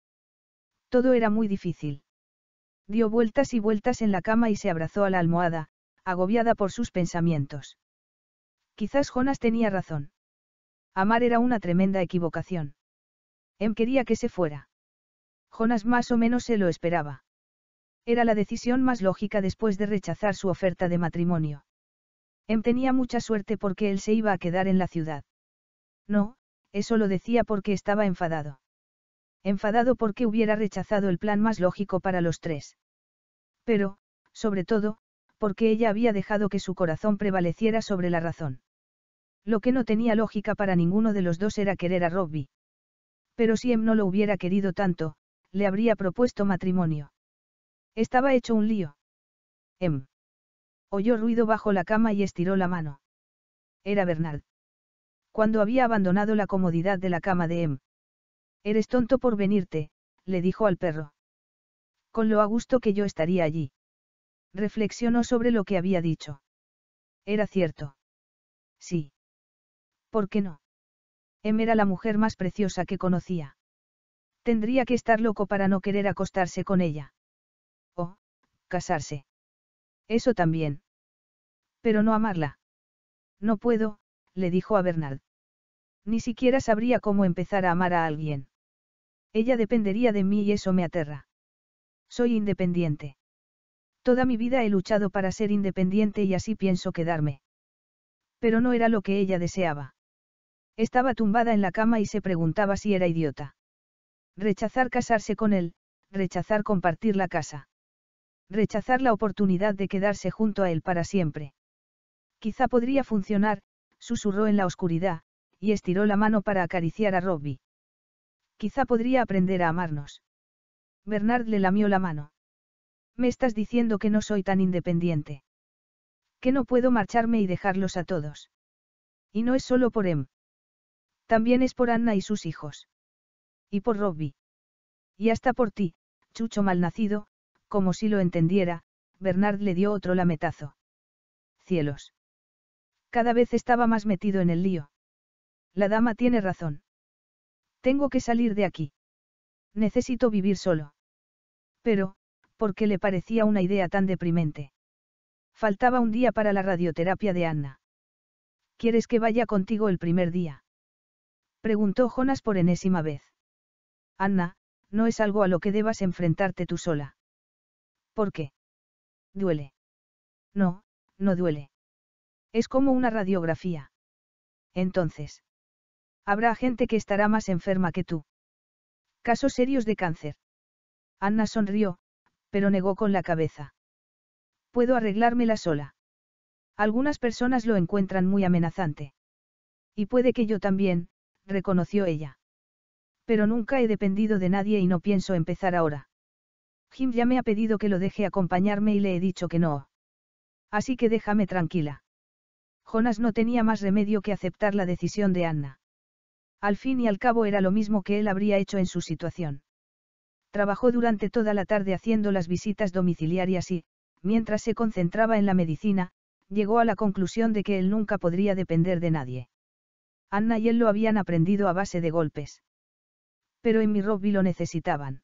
Todo era muy difícil. Dio vueltas y vueltas en la cama y se abrazó a la almohada, agobiada por sus pensamientos. Quizás Jonas tenía razón. Amar era una tremenda equivocación. Em quería que se fuera. Jonas más o menos se lo esperaba. Era la decisión más lógica después de rechazar su oferta de matrimonio. Em tenía mucha suerte porque él se iba a quedar en la ciudad. No, eso lo decía porque estaba enfadado enfadado porque hubiera rechazado el plan más lógico para los tres. Pero, sobre todo, porque ella había dejado que su corazón prevaleciera sobre la razón. Lo que no tenía lógica para ninguno de los dos era querer a Robbie. Pero si Em no lo hubiera querido tanto, le habría propuesto matrimonio. Estaba hecho un lío. Em. Oyó ruido bajo la cama y estiró la mano. Era Bernard. Cuando había abandonado la comodidad de la cama de Em. Eres tonto por venirte, le dijo al perro. Con lo a gusto que yo estaría allí. Reflexionó sobre lo que había dicho. Era cierto. Sí. ¿Por qué no? M em era la mujer más preciosa que conocía. Tendría que estar loco para no querer acostarse con ella. O, casarse. Eso también. Pero no amarla. No puedo, le dijo a Bernard. Ni siquiera sabría cómo empezar a amar a alguien. Ella dependería de mí y eso me aterra. Soy independiente. Toda mi vida he luchado para ser independiente y así pienso quedarme. Pero no era lo que ella deseaba. Estaba tumbada en la cama y se preguntaba si era idiota. Rechazar casarse con él, rechazar compartir la casa. Rechazar la oportunidad de quedarse junto a él para siempre. Quizá podría funcionar, susurró en la oscuridad, y estiró la mano para acariciar a Robbie. Quizá podría aprender a amarnos. Bernard le lamió la mano. Me estás diciendo que no soy tan independiente. Que no puedo marcharme y dejarlos a todos. Y no es solo por Em. También es por Anna y sus hijos. Y por Robbie. Y hasta por ti, Chucho malnacido, como si lo entendiera, Bernard le dio otro lametazo. Cielos. Cada vez estaba más metido en el lío. La dama tiene razón. Tengo que salir de aquí. Necesito vivir solo. Pero, ¿por qué le parecía una idea tan deprimente? Faltaba un día para la radioterapia de Anna. ¿Quieres que vaya contigo el primer día? Preguntó Jonas por enésima vez. Anna, no es algo a lo que debas enfrentarte tú sola. ¿Por qué? Duele. No, no duele. Es como una radiografía. Entonces. Habrá gente que estará más enferma que tú. Casos serios de cáncer. Anna sonrió, pero negó con la cabeza. Puedo arreglármela sola. Algunas personas lo encuentran muy amenazante. Y puede que yo también, reconoció ella. Pero nunca he dependido de nadie y no pienso empezar ahora. Jim ya me ha pedido que lo deje acompañarme y le he dicho que no. Así que déjame tranquila. Jonas no tenía más remedio que aceptar la decisión de Anna. Al fin y al cabo era lo mismo que él habría hecho en su situación. Trabajó durante toda la tarde haciendo las visitas domiciliarias y, mientras se concentraba en la medicina, llegó a la conclusión de que él nunca podría depender de nadie. Anna y él lo habían aprendido a base de golpes. Pero en mi Robby lo necesitaban.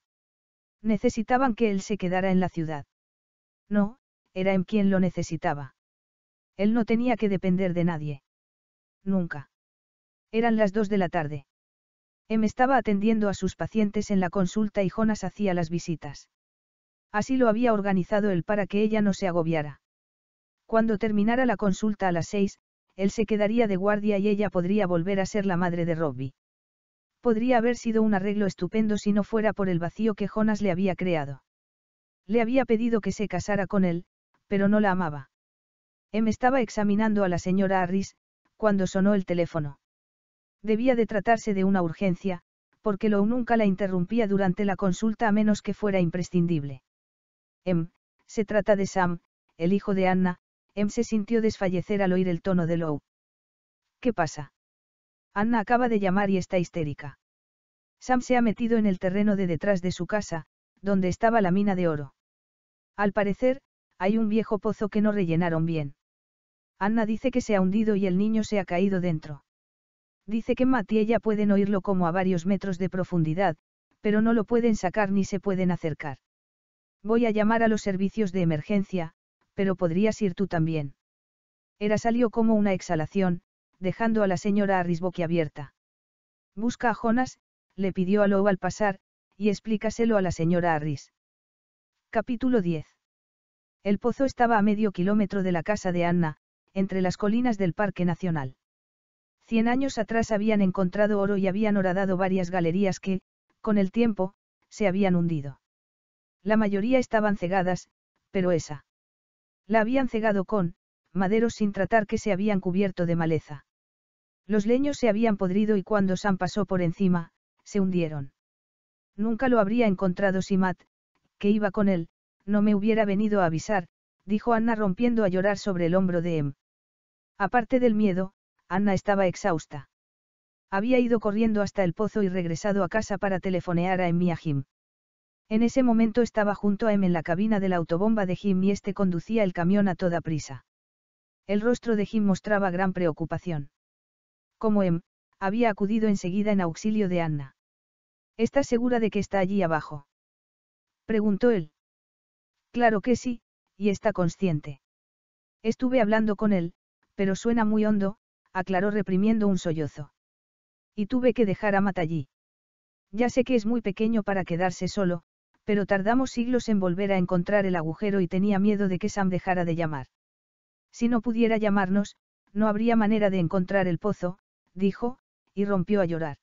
Necesitaban que él se quedara en la ciudad. No, era en quien lo necesitaba. Él no tenía que depender de nadie. Nunca. Eran las dos de la tarde. Em estaba atendiendo a sus pacientes en la consulta y Jonas hacía las visitas. Así lo había organizado él para que ella no se agobiara. Cuando terminara la consulta a las seis, él se quedaría de guardia y ella podría volver a ser la madre de Robbie. Podría haber sido un arreglo estupendo si no fuera por el vacío que Jonas le había creado. Le había pedido que se casara con él, pero no la amaba. Em estaba examinando a la señora Harris, cuando sonó el teléfono. Debía de tratarse de una urgencia, porque Lou nunca la interrumpía durante la consulta a menos que fuera imprescindible. Em, se trata de Sam, el hijo de Anna, Em se sintió desfallecer al oír el tono de Lou. ¿Qué pasa? Anna acaba de llamar y está histérica. Sam se ha metido en el terreno de detrás de su casa, donde estaba la mina de oro. Al parecer, hay un viejo pozo que no rellenaron bien. Anna dice que se ha hundido y el niño se ha caído dentro. Dice que Matt y ella pueden oírlo como a varios metros de profundidad, pero no lo pueden sacar ni se pueden acercar. Voy a llamar a los servicios de emergencia, pero podrías ir tú también. Era salió como una exhalación, dejando a la señora Arris boquiabierta. Busca a Jonas, le pidió a Lou al pasar, y explícaselo a la señora Arris. Capítulo 10. El pozo estaba a medio kilómetro de la casa de Anna, entre las colinas del Parque Nacional. Cien años atrás habían encontrado oro y habían horadado varias galerías que, con el tiempo, se habían hundido. La mayoría estaban cegadas, pero esa. La habían cegado con, maderos sin tratar que se habían cubierto de maleza. Los leños se habían podrido y cuando Sam pasó por encima, se hundieron. Nunca lo habría encontrado si Matt, que iba con él, no me hubiera venido a avisar, dijo Anna rompiendo a llorar sobre el hombro de Em. Aparte del miedo, Anna estaba exhausta. Había ido corriendo hasta el pozo y regresado a casa para telefonear a Emmy a Jim. En ese momento estaba junto a Em en la cabina de la autobomba de Jim y este conducía el camión a toda prisa. El rostro de Jim mostraba gran preocupación. Como Em, había acudido enseguida en auxilio de Anna. ¿Estás segura de que está allí abajo? Preguntó él. Claro que sí, y está consciente. Estuve hablando con él, pero suena muy hondo, aclaró reprimiendo un sollozo. Y tuve que dejar a Matallí. Ya sé que es muy pequeño para quedarse solo, pero tardamos siglos en volver a encontrar el agujero y tenía miedo de que Sam dejara de llamar. Si no pudiera llamarnos, no habría manera de encontrar el pozo, dijo, y rompió a llorar.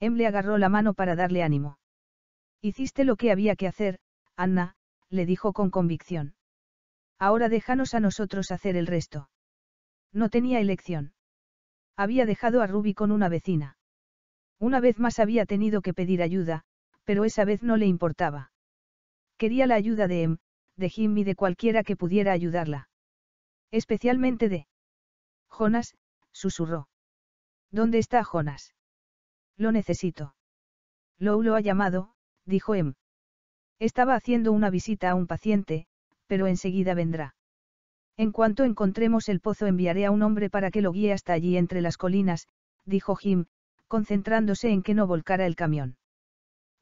Em le agarró la mano para darle ánimo. Hiciste lo que había que hacer, Anna, le dijo con convicción. Ahora déjanos a nosotros hacer el resto. No tenía elección. Había dejado a Ruby con una vecina. Una vez más había tenido que pedir ayuda, pero esa vez no le importaba. Quería la ayuda de Em, de Jim y de cualquiera que pudiera ayudarla. Especialmente de Jonas, susurró. ¿Dónde está Jonas? Lo necesito. Lou lo ha llamado, dijo Em. Estaba haciendo una visita a un paciente, pero enseguida vendrá. En cuanto encontremos el pozo enviaré a un hombre para que lo guíe hasta allí entre las colinas, dijo Jim, concentrándose en que no volcara el camión.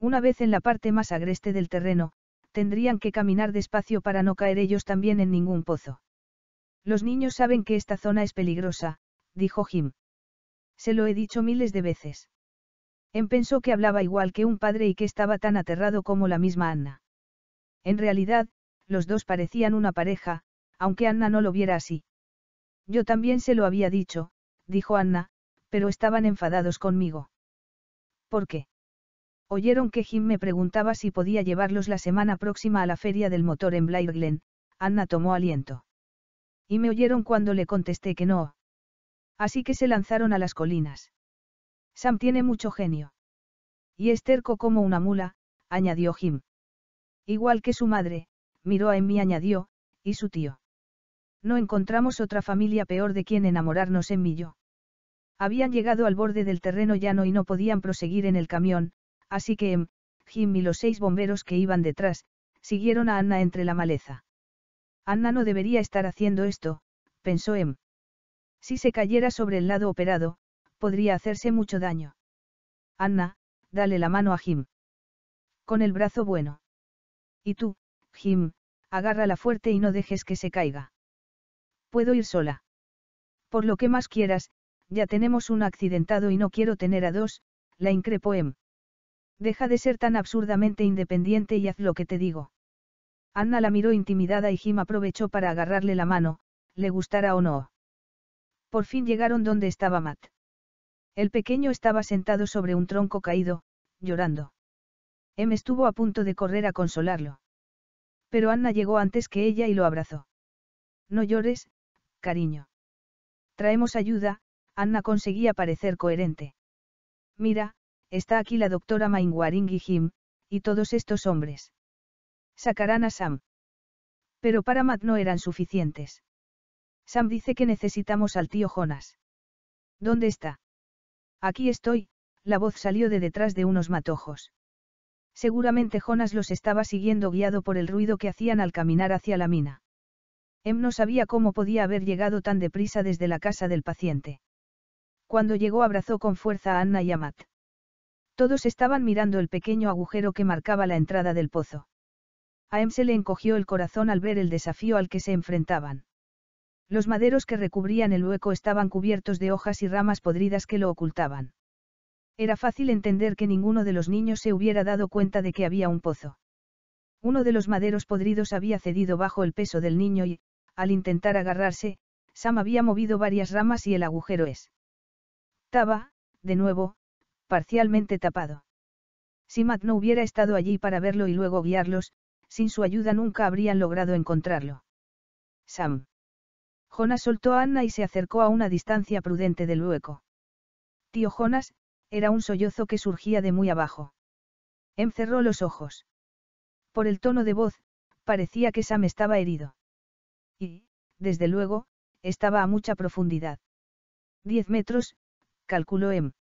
Una vez en la parte más agreste del terreno, tendrían que caminar despacio para no caer ellos también en ningún pozo. Los niños saben que esta zona es peligrosa, dijo Jim. Se lo he dicho miles de veces. En em pensó que hablaba igual que un padre y que estaba tan aterrado como la misma Anna. En realidad, los dos parecían una pareja, aunque Anna no lo viera así. Yo también se lo había dicho, dijo Anna, pero estaban enfadados conmigo. ¿Por qué? Oyeron que Jim me preguntaba si podía llevarlos la semana próxima a la feria del motor en Blair Glen, Anna tomó aliento. Y me oyeron cuando le contesté que no. Así que se lanzaron a las colinas. Sam tiene mucho genio. Y es terco como una mula, añadió Jim. Igual que su madre, miró a mí añadió, y su tío. No encontramos otra familia peor de quien enamorarnos en yo. Habían llegado al borde del terreno llano y no podían proseguir en el camión, así que Em, Jim y los seis bomberos que iban detrás, siguieron a Anna entre la maleza. Anna no debería estar haciendo esto, pensó Em. Si se cayera sobre el lado operado, podría hacerse mucho daño. Anna, dale la mano a Jim. Con el brazo bueno. Y tú, Jim, agárrala fuerte y no dejes que se caiga. Puedo ir sola. Por lo que más quieras, ya tenemos un accidentado y no quiero tener a dos, la increpó Em. Deja de ser tan absurdamente independiente y haz lo que te digo. Anna la miró intimidada y Jim aprovechó para agarrarle la mano, le gustara o no. Por fin llegaron donde estaba Matt. El pequeño estaba sentado sobre un tronco caído, llorando. Em estuvo a punto de correr a consolarlo. Pero Anna llegó antes que ella y lo abrazó. No llores, cariño. Traemos ayuda, Anna conseguía parecer coherente. Mira, está aquí la doctora Mainwaring Jim, y todos estos hombres. Sacarán a Sam. Pero para Matt no eran suficientes. Sam dice que necesitamos al tío Jonas. ¿Dónde está? Aquí estoy, la voz salió de detrás de unos matojos. Seguramente Jonas los estaba siguiendo guiado por el ruido que hacían al caminar hacia la mina. Em no sabía cómo podía haber llegado tan deprisa desde la casa del paciente. Cuando llegó abrazó con fuerza a Anna y a Matt. Todos estaban mirando el pequeño agujero que marcaba la entrada del pozo. A Em se le encogió el corazón al ver el desafío al que se enfrentaban. Los maderos que recubrían el hueco estaban cubiertos de hojas y ramas podridas que lo ocultaban. Era fácil entender que ninguno de los niños se hubiera dado cuenta de que había un pozo. Uno de los maderos podridos había cedido bajo el peso del niño y, al intentar agarrarse, Sam había movido varias ramas y el agujero es. Taba, de nuevo, parcialmente tapado. Si Matt no hubiera estado allí para verlo y luego guiarlos, sin su ayuda nunca habrían logrado encontrarlo. Sam. Jonas soltó a Anna y se acercó a una distancia prudente del hueco. Tío Jonas, era un sollozo que surgía de muy abajo. Encerró los ojos. Por el tono de voz, parecía que Sam estaba herido. Y, desde luego, estaba a mucha profundidad. Diez metros, calculó Em.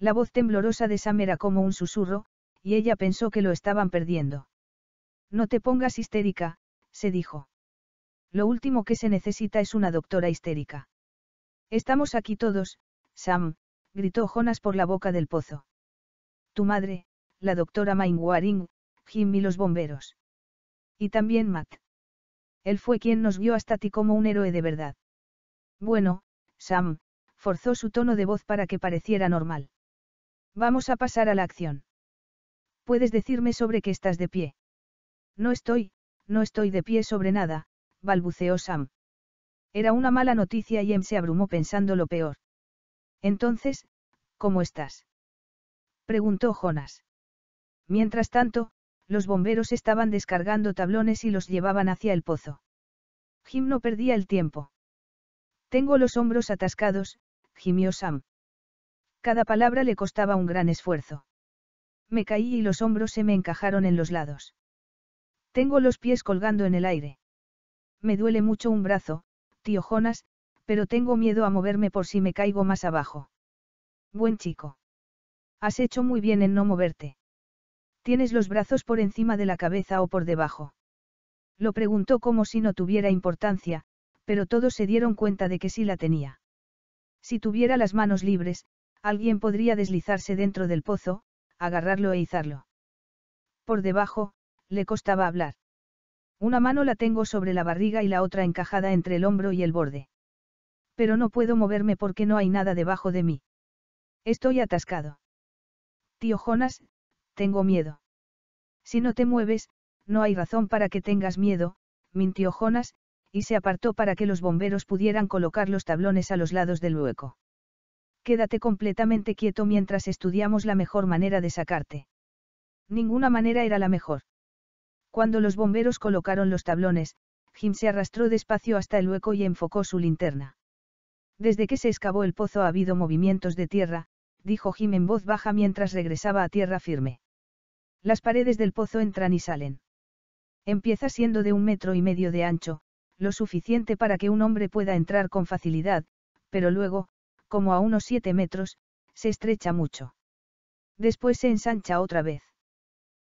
La voz temblorosa de Sam era como un susurro, y ella pensó que lo estaban perdiendo. No te pongas histérica, se dijo. Lo último que se necesita es una doctora histérica. Estamos aquí todos, Sam, gritó Jonas por la boca del pozo. Tu madre, la doctora Mainwaring, Jim y los bomberos. Y también Matt. Él fue quien nos vio hasta ti como un héroe de verdad. Bueno, Sam, forzó su tono de voz para que pareciera normal. Vamos a pasar a la acción. ¿Puedes decirme sobre qué estás de pie? No estoy, no estoy de pie sobre nada, balbuceó Sam. Era una mala noticia y Em se abrumó pensando lo peor. Entonces, ¿cómo estás? preguntó Jonas. Mientras tanto, los bomberos estaban descargando tablones y los llevaban hacia el pozo. Jim no perdía el tiempo. Tengo los hombros atascados, gimió Sam. Cada palabra le costaba un gran esfuerzo. Me caí y los hombros se me encajaron en los lados. Tengo los pies colgando en el aire. Me duele mucho un brazo, tío Jonas, pero tengo miedo a moverme por si me caigo más abajo. Buen chico. Has hecho muy bien en no moverte. ¿Tienes los brazos por encima de la cabeza o por debajo? Lo preguntó como si no tuviera importancia, pero todos se dieron cuenta de que sí la tenía. Si tuviera las manos libres, alguien podría deslizarse dentro del pozo, agarrarlo e izarlo. Por debajo, le costaba hablar. Una mano la tengo sobre la barriga y la otra encajada entre el hombro y el borde. Pero no puedo moverme porque no hay nada debajo de mí. Estoy atascado. Tío Jonas, tengo miedo. Si no te mueves, no hay razón para que tengas miedo, mintió Jonas, y se apartó para que los bomberos pudieran colocar los tablones a los lados del hueco. Quédate completamente quieto mientras estudiamos la mejor manera de sacarte. Ninguna manera era la mejor. Cuando los bomberos colocaron los tablones, Jim se arrastró despacio hasta el hueco y enfocó su linterna. Desde que se excavó el pozo ha habido movimientos de tierra, dijo Jim en voz baja mientras regresaba a tierra firme. Las paredes del pozo entran y salen. Empieza siendo de un metro y medio de ancho, lo suficiente para que un hombre pueda entrar con facilidad, pero luego, como a unos siete metros, se estrecha mucho. Después se ensancha otra vez.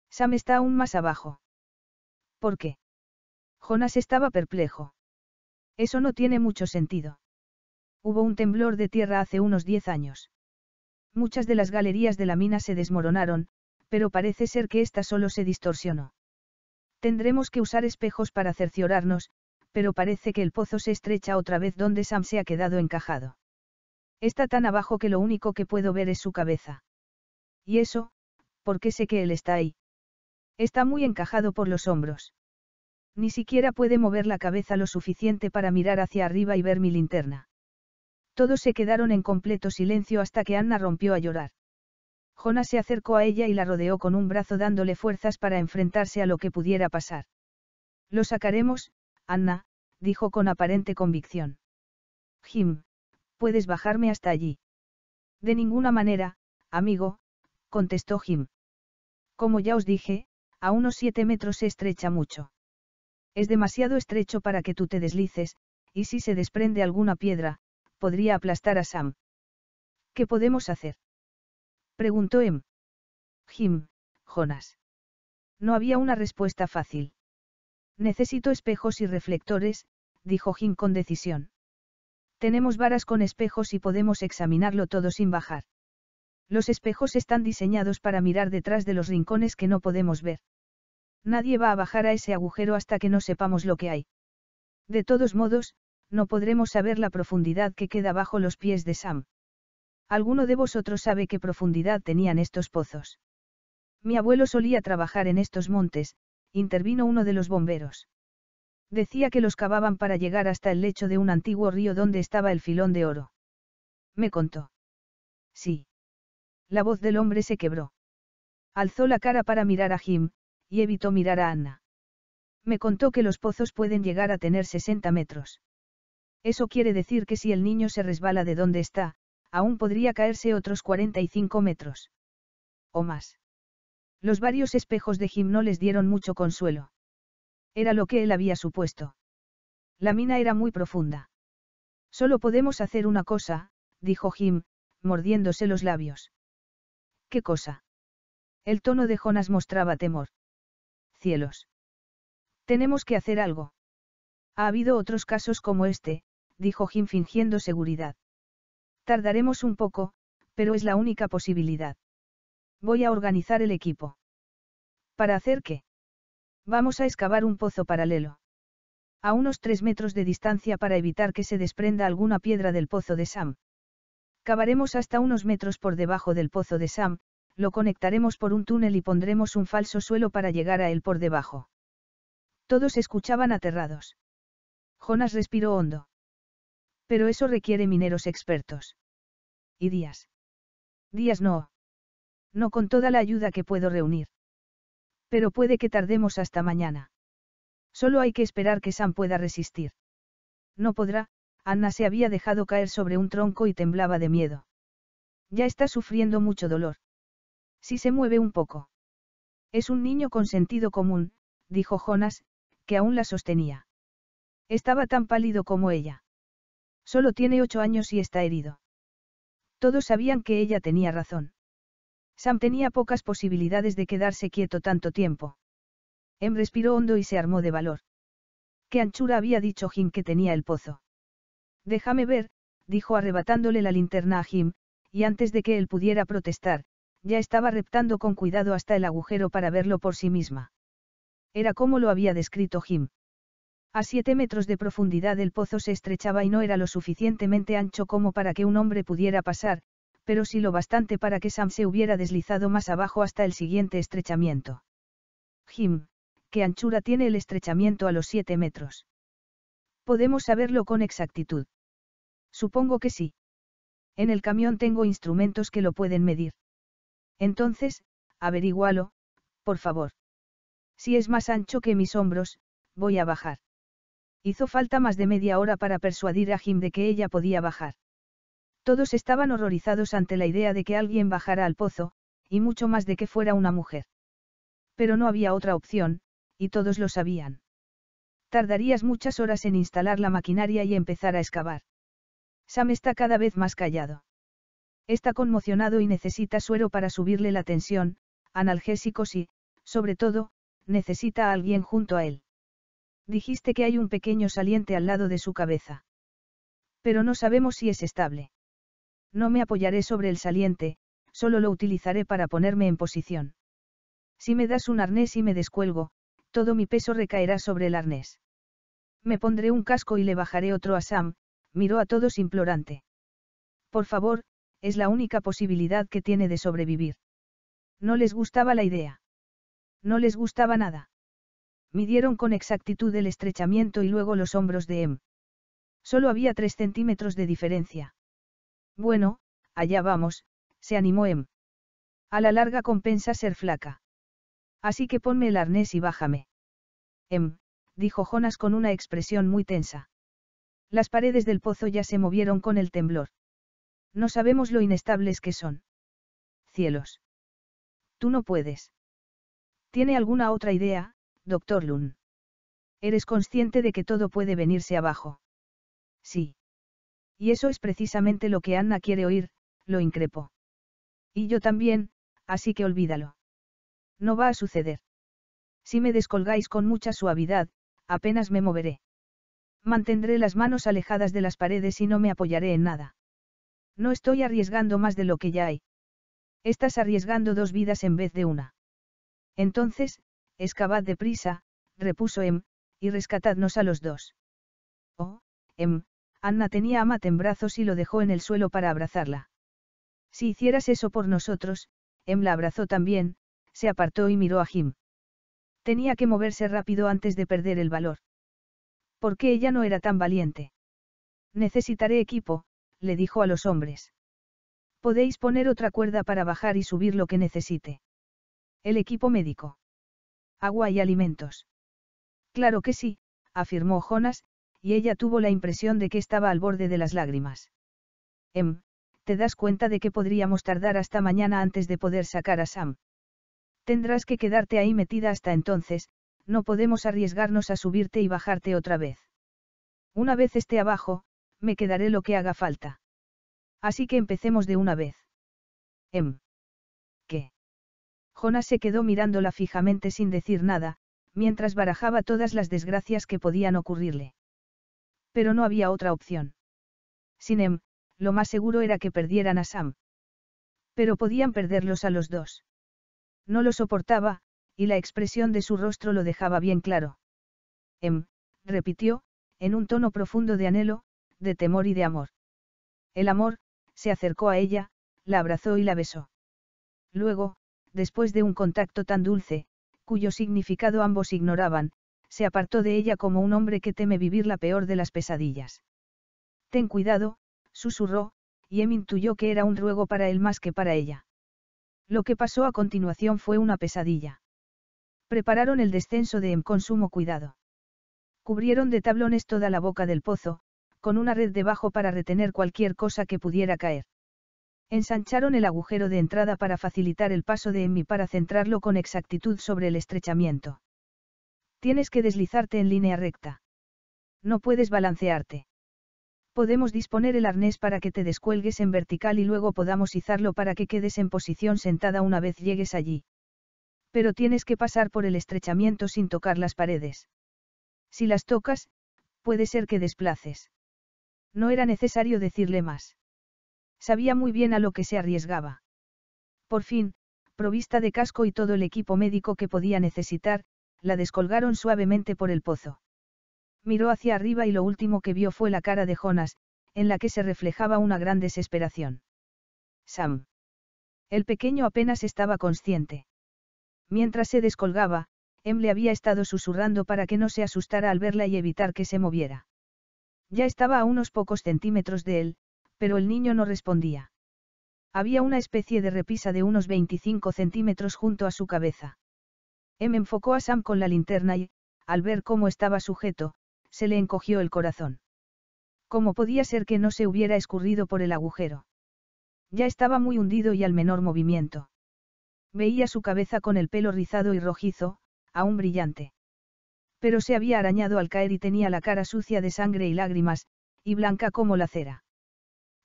Sam está aún más abajo. ¿Por qué? Jonas estaba perplejo. Eso no tiene mucho sentido. Hubo un temblor de tierra hace unos diez años. Muchas de las galerías de la mina se desmoronaron, pero parece ser que esta solo se distorsionó. Tendremos que usar espejos para cerciorarnos, pero parece que el pozo se estrecha otra vez donde Sam se ha quedado encajado. Está tan abajo que lo único que puedo ver es su cabeza. Y eso, por qué sé que él está ahí. Está muy encajado por los hombros. Ni siquiera puede mover la cabeza lo suficiente para mirar hacia arriba y ver mi linterna. Todos se quedaron en completo silencio hasta que Anna rompió a llorar. Jonas se acercó a ella y la rodeó con un brazo dándole fuerzas para enfrentarse a lo que pudiera pasar. Lo sacaremos, Anna, dijo con aparente convicción. Jim, puedes bajarme hasta allí. De ninguna manera, amigo, contestó Jim. Como ya os dije, a unos siete metros se estrecha mucho. Es demasiado estrecho para que tú te deslices, y si se desprende alguna piedra, podría aplastar a Sam. ¿Qué podemos hacer? Preguntó Em. Jim, Jonas. No había una respuesta fácil. Necesito espejos y reflectores, dijo Jim con decisión. Tenemos varas con espejos y podemos examinarlo todo sin bajar. Los espejos están diseñados para mirar detrás de los rincones que no podemos ver. Nadie va a bajar a ese agujero hasta que no sepamos lo que hay. De todos modos, no podremos saber la profundidad que queda bajo los pies de Sam. ¿Alguno de vosotros sabe qué profundidad tenían estos pozos? Mi abuelo solía trabajar en estos montes, intervino uno de los bomberos. Decía que los cavaban para llegar hasta el lecho de un antiguo río donde estaba el filón de oro. Me contó. Sí. La voz del hombre se quebró. Alzó la cara para mirar a Jim, y evitó mirar a Anna. Me contó que los pozos pueden llegar a tener 60 metros. Eso quiere decir que si el niño se resbala de donde está, aún podría caerse otros 45 metros. O más. Los varios espejos de Jim no les dieron mucho consuelo. Era lo que él había supuesto. La mina era muy profunda. Solo podemos hacer una cosa, dijo Jim, mordiéndose los labios. ¿Qué cosa? El tono de Jonas mostraba temor. Cielos. Tenemos que hacer algo. Ha habido otros casos como este, dijo Jim fingiendo seguridad. Tardaremos un poco, pero es la única posibilidad. Voy a organizar el equipo. ¿Para hacer qué? Vamos a excavar un pozo paralelo. A unos tres metros de distancia para evitar que se desprenda alguna piedra del pozo de Sam. Cavaremos hasta unos metros por debajo del pozo de Sam, lo conectaremos por un túnel y pondremos un falso suelo para llegar a él por debajo. Todos escuchaban aterrados. Jonas respiró hondo. Pero eso requiere mineros expertos. ¿Y días? Días no. No con toda la ayuda que puedo reunir. Pero puede que tardemos hasta mañana. Solo hay que esperar que Sam pueda resistir. No podrá, Anna se había dejado caer sobre un tronco y temblaba de miedo. Ya está sufriendo mucho dolor. Si se mueve un poco. Es un niño con sentido común, dijo Jonas, que aún la sostenía. Estaba tan pálido como ella. Solo tiene ocho años y está herido. Todos sabían que ella tenía razón. Sam tenía pocas posibilidades de quedarse quieto tanto tiempo. Em respiró hondo y se armó de valor. ¿Qué anchura había dicho Jim que tenía el pozo? Déjame ver, dijo arrebatándole la linterna a Jim, y antes de que él pudiera protestar, ya estaba reptando con cuidado hasta el agujero para verlo por sí misma. Era como lo había descrito Jim. A siete metros de profundidad el pozo se estrechaba y no era lo suficientemente ancho como para que un hombre pudiera pasar, pero sí lo bastante para que Sam se hubiera deslizado más abajo hasta el siguiente estrechamiento. Jim, ¿qué anchura tiene el estrechamiento a los siete metros? Podemos saberlo con exactitud. Supongo que sí. En el camión tengo instrumentos que lo pueden medir. Entonces, averígualo, por favor. Si es más ancho que mis hombros, voy a bajar. Hizo falta más de media hora para persuadir a Jim de que ella podía bajar. Todos estaban horrorizados ante la idea de que alguien bajara al pozo, y mucho más de que fuera una mujer. Pero no había otra opción, y todos lo sabían. Tardarías muchas horas en instalar la maquinaria y empezar a excavar. Sam está cada vez más callado. Está conmocionado y necesita suero para subirle la tensión, analgésicos y, sobre todo, necesita a alguien junto a él. Dijiste que hay un pequeño saliente al lado de su cabeza. Pero no sabemos si es estable. No me apoyaré sobre el saliente, solo lo utilizaré para ponerme en posición. Si me das un arnés y me descuelgo, todo mi peso recaerá sobre el arnés. Me pondré un casco y le bajaré otro a Sam, miró a todos implorante. Por favor, es la única posibilidad que tiene de sobrevivir. No les gustaba la idea. No les gustaba nada midieron con exactitud el estrechamiento y luego los hombros de M. Em. Solo había tres centímetros de diferencia. Bueno, allá vamos, se animó M. Em. A la larga compensa ser flaca. Así que ponme el arnés y bájame. Em, dijo Jonas con una expresión muy tensa. Las paredes del pozo ya se movieron con el temblor. No sabemos lo inestables que son. Cielos. Tú no puedes. ¿Tiene alguna otra idea, doctor Lun. Eres consciente de que todo puede venirse abajo. Sí. Y eso es precisamente lo que Anna quiere oír, lo increpó. Y yo también, así que olvídalo. No va a suceder. Si me descolgáis con mucha suavidad, apenas me moveré. Mantendré las manos alejadas de las paredes y no me apoyaré en nada. No estoy arriesgando más de lo que ya hay. Estás arriesgando dos vidas en vez de una. Entonces, Escavad deprisa, repuso Em, y rescatadnos a los dos. Oh, Em, Anna tenía a Matt en brazos y lo dejó en el suelo para abrazarla. Si hicieras eso por nosotros, Em la abrazó también, se apartó y miró a Jim. Tenía que moverse rápido antes de perder el valor. ¿Por qué ella no era tan valiente? Necesitaré equipo, le dijo a los hombres. Podéis poner otra cuerda para bajar y subir lo que necesite. El equipo médico agua y alimentos. Claro que sí, afirmó Jonas, y ella tuvo la impresión de que estaba al borde de las lágrimas. Em, ¿te das cuenta de que podríamos tardar hasta mañana antes de poder sacar a Sam? Tendrás que quedarte ahí metida hasta entonces, no podemos arriesgarnos a subirte y bajarte otra vez. Una vez esté abajo, me quedaré lo que haga falta. Así que empecemos de una vez. Em. Jonas se quedó mirándola fijamente sin decir nada, mientras barajaba todas las desgracias que podían ocurrirle. Pero no había otra opción. Sin em, lo más seguro era que perdieran a Sam. Pero podían perderlos a los dos. No lo soportaba, y la expresión de su rostro lo dejaba bien claro. Em, repitió, en un tono profundo de anhelo, de temor y de amor. El amor, se acercó a ella, la abrazó y la besó. Luego, después de un contacto tan dulce, cuyo significado ambos ignoraban, se apartó de ella como un hombre que teme vivir la peor de las pesadillas. Ten cuidado, susurró, y Em intuyó que era un ruego para él más que para ella. Lo que pasó a continuación fue una pesadilla. Prepararon el descenso de Em con sumo cuidado. Cubrieron de tablones toda la boca del pozo, con una red debajo para retener cualquier cosa que pudiera caer. Ensancharon el agujero de entrada para facilitar el paso de Emmy para centrarlo con exactitud sobre el estrechamiento. Tienes que deslizarte en línea recta. No puedes balancearte. Podemos disponer el arnés para que te descuelgues en vertical y luego podamos izarlo para que quedes en posición sentada una vez llegues allí. Pero tienes que pasar por el estrechamiento sin tocar las paredes. Si las tocas, puede ser que desplaces. No era necesario decirle más. Sabía muy bien a lo que se arriesgaba. Por fin, provista de casco y todo el equipo médico que podía necesitar, la descolgaron suavemente por el pozo. Miró hacia arriba y lo último que vio fue la cara de Jonas, en la que se reflejaba una gran desesperación. Sam. El pequeño apenas estaba consciente. Mientras se descolgaba, Em le había estado susurrando para que no se asustara al verla y evitar que se moviera. Ya estaba a unos pocos centímetros de él, pero el niño no respondía. Había una especie de repisa de unos 25 centímetros junto a su cabeza. M em enfocó a Sam con la linterna y, al ver cómo estaba sujeto, se le encogió el corazón. ¿Cómo podía ser que no se hubiera escurrido por el agujero? Ya estaba muy hundido y al menor movimiento. Veía su cabeza con el pelo rizado y rojizo, aún brillante. Pero se había arañado al caer y tenía la cara sucia de sangre y lágrimas, y blanca como la cera.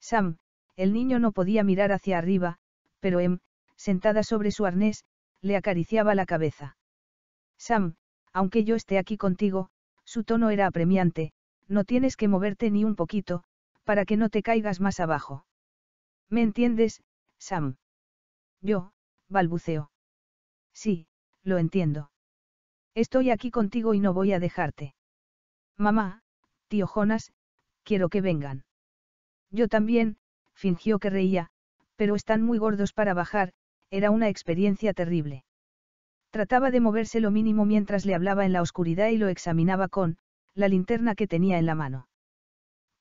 Sam, el niño no podía mirar hacia arriba, pero Em, sentada sobre su arnés, le acariciaba la cabeza. Sam, aunque yo esté aquí contigo, su tono era apremiante, no tienes que moverte ni un poquito, para que no te caigas más abajo. ¿Me entiendes, Sam? Yo, balbuceo. Sí, lo entiendo. Estoy aquí contigo y no voy a dejarte. Mamá, tío Jonas, quiero que vengan. Yo también, fingió que reía, pero están muy gordos para bajar, era una experiencia terrible. Trataba de moverse lo mínimo mientras le hablaba en la oscuridad y lo examinaba con, la linterna que tenía en la mano.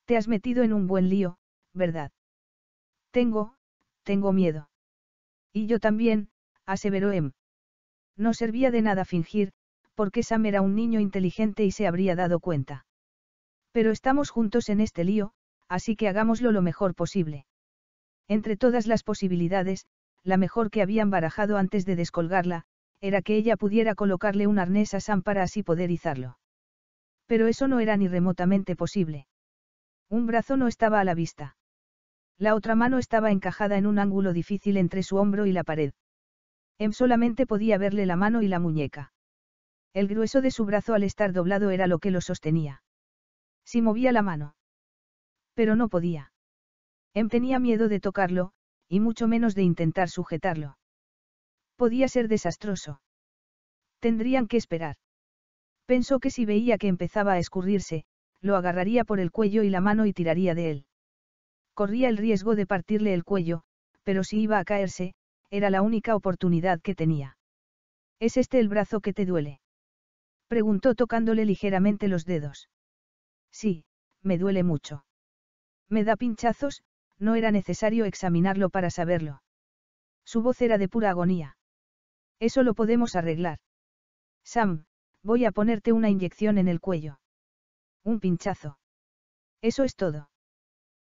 Te has metido en un buen lío, ¿verdad? Tengo, tengo miedo. Y yo también, aseveró Em. No servía de nada fingir, porque Sam era un niño inteligente y se habría dado cuenta. Pero estamos juntos en este lío, así que hagámoslo lo mejor posible. Entre todas las posibilidades, la mejor que habían barajado antes de descolgarla, era que ella pudiera colocarle un arnés a Sam para así poder izarlo. Pero eso no era ni remotamente posible. Un brazo no estaba a la vista. La otra mano estaba encajada en un ángulo difícil entre su hombro y la pared. Em solamente podía verle la mano y la muñeca. El grueso de su brazo al estar doblado era lo que lo sostenía. Si movía la mano. Pero no podía. Em tenía miedo de tocarlo, y mucho menos de intentar sujetarlo. Podía ser desastroso. Tendrían que esperar. Pensó que si veía que empezaba a escurrirse, lo agarraría por el cuello y la mano y tiraría de él. Corría el riesgo de partirle el cuello, pero si iba a caerse, era la única oportunidad que tenía. ¿Es este el brazo que te duele? Preguntó tocándole ligeramente los dedos. Sí, me duele mucho. Me da pinchazos, no era necesario examinarlo para saberlo. Su voz era de pura agonía. Eso lo podemos arreglar. Sam, voy a ponerte una inyección en el cuello. Un pinchazo. Eso es todo.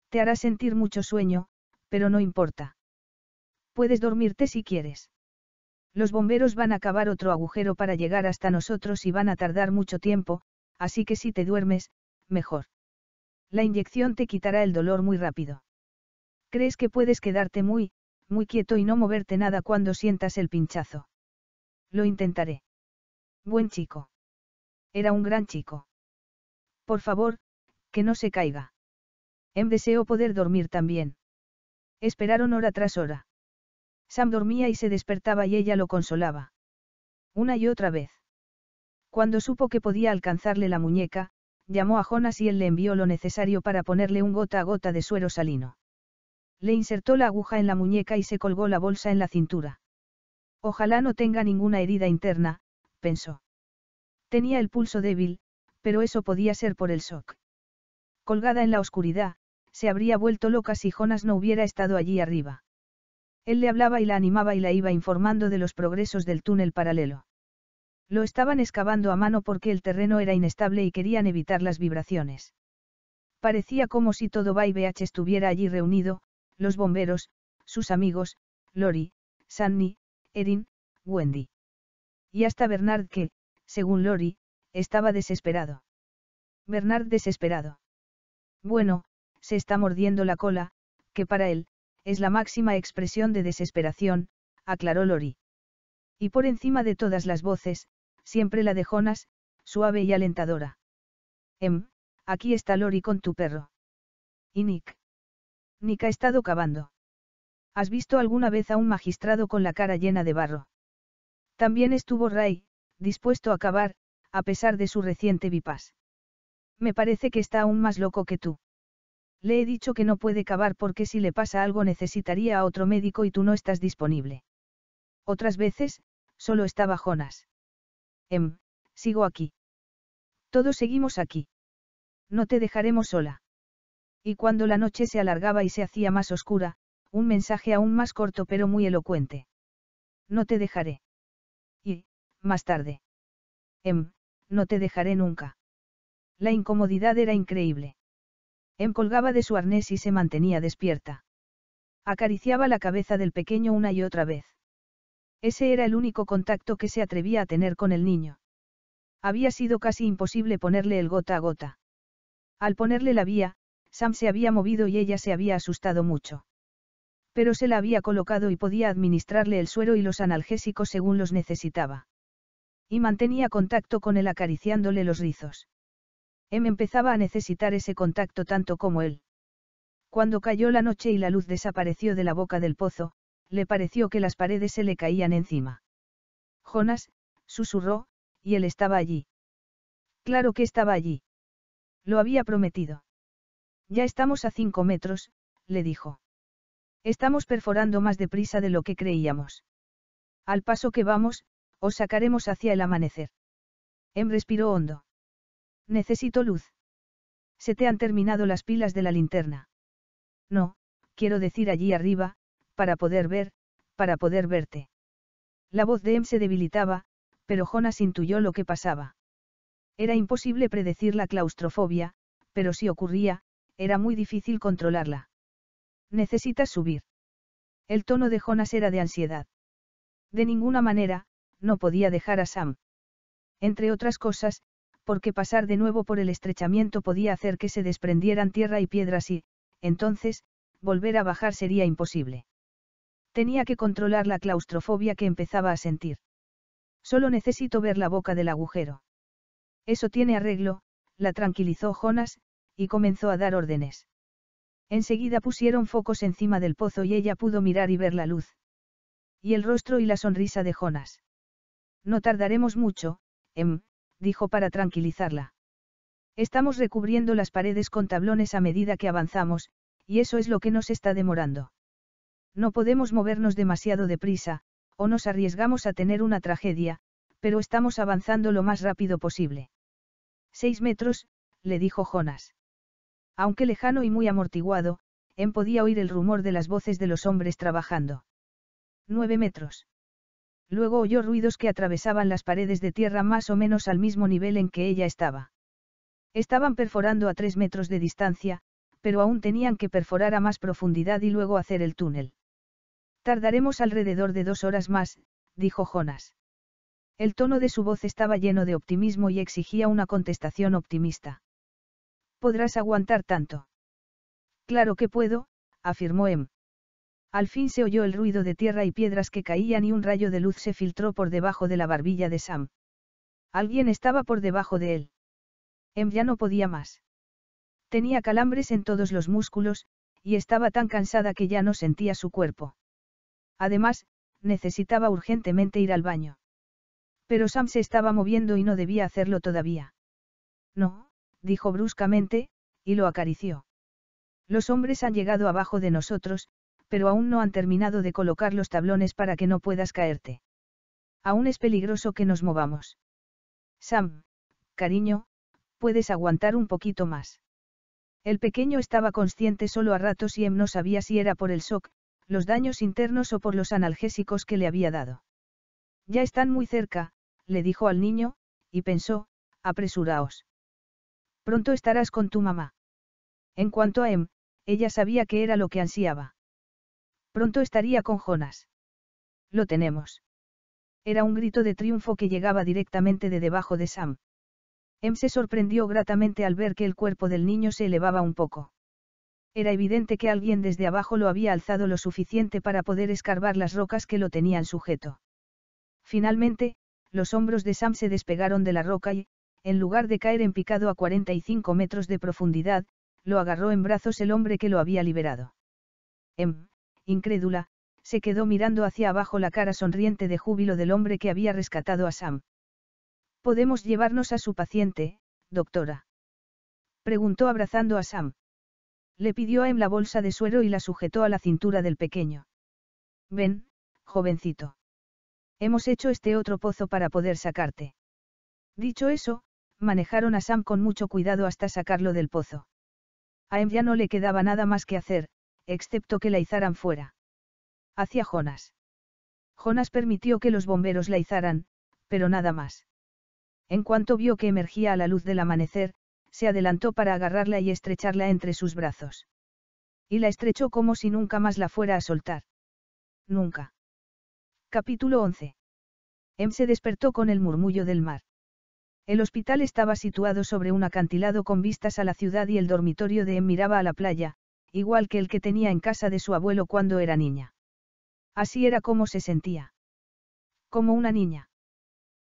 Te hará sentir mucho sueño, pero no importa. Puedes dormirte si quieres. Los bomberos van a cavar otro agujero para llegar hasta nosotros y van a tardar mucho tiempo, así que si te duermes, mejor. La inyección te quitará el dolor muy rápido. ¿Crees que puedes quedarte muy, muy quieto y no moverte nada cuando sientas el pinchazo? Lo intentaré. Buen chico. Era un gran chico. Por favor, que no se caiga. Em deseo poder dormir también. Esperaron hora tras hora. Sam dormía y se despertaba y ella lo consolaba. Una y otra vez. Cuando supo que podía alcanzarle la muñeca, llamó a Jonas y él le envió lo necesario para ponerle un gota a gota de suero salino. Le insertó la aguja en la muñeca y se colgó la bolsa en la cintura. Ojalá no tenga ninguna herida interna, pensó. Tenía el pulso débil, pero eso podía ser por el shock. Colgada en la oscuridad, se habría vuelto loca si Jonas no hubiera estado allí arriba. Él le hablaba y la animaba y la iba informando de los progresos del túnel paralelo. Lo estaban excavando a mano porque el terreno era inestable y querían evitar las vibraciones. Parecía como si todo BH estuviera allí reunido, los bomberos, sus amigos, Lori, Sandy, Erin, Wendy. Y hasta Bernard que, según Lori, estaba desesperado. Bernard desesperado. Bueno, se está mordiendo la cola, que para él, es la máxima expresión de desesperación, aclaró Lori. Y por encima de todas las voces, siempre la de Jonas, suave y alentadora. Em, aquí está Lori con tu perro. Y Nick. Nick ha estado cavando. ¿Has visto alguna vez a un magistrado con la cara llena de barro? También estuvo Ray, dispuesto a cavar, a pesar de su reciente vipas. Me parece que está aún más loco que tú. Le he dicho que no puede cavar porque si le pasa algo necesitaría a otro médico y tú no estás disponible. Otras veces, solo estaba Jonas. Em, sigo aquí. Todos seguimos aquí. No te dejaremos sola. Y cuando la noche se alargaba y se hacía más oscura, un mensaje aún más corto pero muy elocuente. No te dejaré. Y, más tarde. Em, no te dejaré nunca. La incomodidad era increíble. Em colgaba de su arnés y se mantenía despierta. Acariciaba la cabeza del pequeño una y otra vez. Ese era el único contacto que se atrevía a tener con el niño. Había sido casi imposible ponerle el gota a gota. Al ponerle la vía, Sam se había movido y ella se había asustado mucho. Pero se la había colocado y podía administrarle el suero y los analgésicos según los necesitaba. Y mantenía contacto con él acariciándole los rizos. Em empezaba a necesitar ese contacto tanto como él. Cuando cayó la noche y la luz desapareció de la boca del pozo, le pareció que las paredes se le caían encima. Jonas, susurró, y él estaba allí. Claro que estaba allí. Lo había prometido. Ya estamos a cinco metros, le dijo. Estamos perforando más deprisa de lo que creíamos. Al paso que vamos, os sacaremos hacia el amanecer. Em respiró hondo. Necesito luz. Se te han terminado las pilas de la linterna. No, quiero decir allí arriba, para poder ver, para poder verte. La voz de Em se debilitaba, pero Jonas intuyó lo que pasaba. Era imposible predecir la claustrofobia, pero si ocurría, era muy difícil controlarla. Necesitas subir. El tono de Jonas era de ansiedad. De ninguna manera, no podía dejar a Sam. Entre otras cosas, porque pasar de nuevo por el estrechamiento podía hacer que se desprendieran tierra y piedras y, entonces, volver a bajar sería imposible. Tenía que controlar la claustrofobia que empezaba a sentir. Solo necesito ver la boca del agujero. Eso tiene arreglo, la tranquilizó Jonas, y comenzó a dar órdenes. Enseguida pusieron focos encima del pozo y ella pudo mirar y ver la luz. Y el rostro y la sonrisa de Jonas. No tardaremos mucho, Em, dijo para tranquilizarla. Estamos recubriendo las paredes con tablones a medida que avanzamos, y eso es lo que nos está demorando. No podemos movernos demasiado deprisa, o nos arriesgamos a tener una tragedia, pero estamos avanzando lo más rápido posible. Seis metros, le dijo Jonas. Aunque lejano y muy amortiguado, Em podía oír el rumor de las voces de los hombres trabajando. Nueve metros. Luego oyó ruidos que atravesaban las paredes de tierra más o menos al mismo nivel en que ella estaba. Estaban perforando a tres metros de distancia, pero aún tenían que perforar a más profundidad y luego hacer el túnel. Tardaremos alrededor de dos horas más, dijo Jonas. El tono de su voz estaba lleno de optimismo y exigía una contestación optimista. ¿Podrás aguantar tanto? Claro que puedo, afirmó Em. Al fin se oyó el ruido de tierra y piedras que caían y un rayo de luz se filtró por debajo de la barbilla de Sam. Alguien estaba por debajo de él. Em ya no podía más. Tenía calambres en todos los músculos, y estaba tan cansada que ya no sentía su cuerpo. Además, necesitaba urgentemente ir al baño. Pero Sam se estaba moviendo y no debía hacerlo todavía. No, dijo bruscamente, y lo acarició. Los hombres han llegado abajo de nosotros, pero aún no han terminado de colocar los tablones para que no puedas caerte. Aún es peligroso que nos movamos. Sam, cariño, puedes aguantar un poquito más. El pequeño estaba consciente solo a ratos y Em no sabía si era por el shock, los daños internos o por los analgésicos que le había dado. Ya están muy cerca, le dijo al niño, y pensó, apresuraos. Pronto estarás con tu mamá. En cuanto a Em, ella sabía que era lo que ansiaba. Pronto estaría con Jonas. Lo tenemos. Era un grito de triunfo que llegaba directamente de debajo de Sam. Em se sorprendió gratamente al ver que el cuerpo del niño se elevaba un poco. Era evidente que alguien desde abajo lo había alzado lo suficiente para poder escarbar las rocas que lo tenían sujeto. Finalmente, los hombros de Sam se despegaron de la roca y, en lugar de caer en picado a 45 metros de profundidad, lo agarró en brazos el hombre que lo había liberado. Em, incrédula, se quedó mirando hacia abajo la cara sonriente de júbilo del hombre que había rescatado a Sam. ¿Podemos llevarnos a su paciente, doctora? Preguntó abrazando a Sam. Le pidió a Em la bolsa de suero y la sujetó a la cintura del pequeño. Ven, jovencito. Hemos hecho este otro pozo para poder sacarte. Dicho eso, manejaron a Sam con mucho cuidado hasta sacarlo del pozo. A Em ya no le quedaba nada más que hacer, excepto que la izaran fuera. Hacia Jonas. Jonas permitió que los bomberos la izaran, pero nada más. En cuanto vio que emergía a la luz del amanecer, se adelantó para agarrarla y estrecharla entre sus brazos. Y la estrechó como si nunca más la fuera a soltar. Nunca. Capítulo 11. Em se despertó con el murmullo del mar. El hospital estaba situado sobre un acantilado con vistas a la ciudad y el dormitorio de Em miraba a la playa, igual que el que tenía en casa de su abuelo cuando era niña. Así era como se sentía. Como una niña.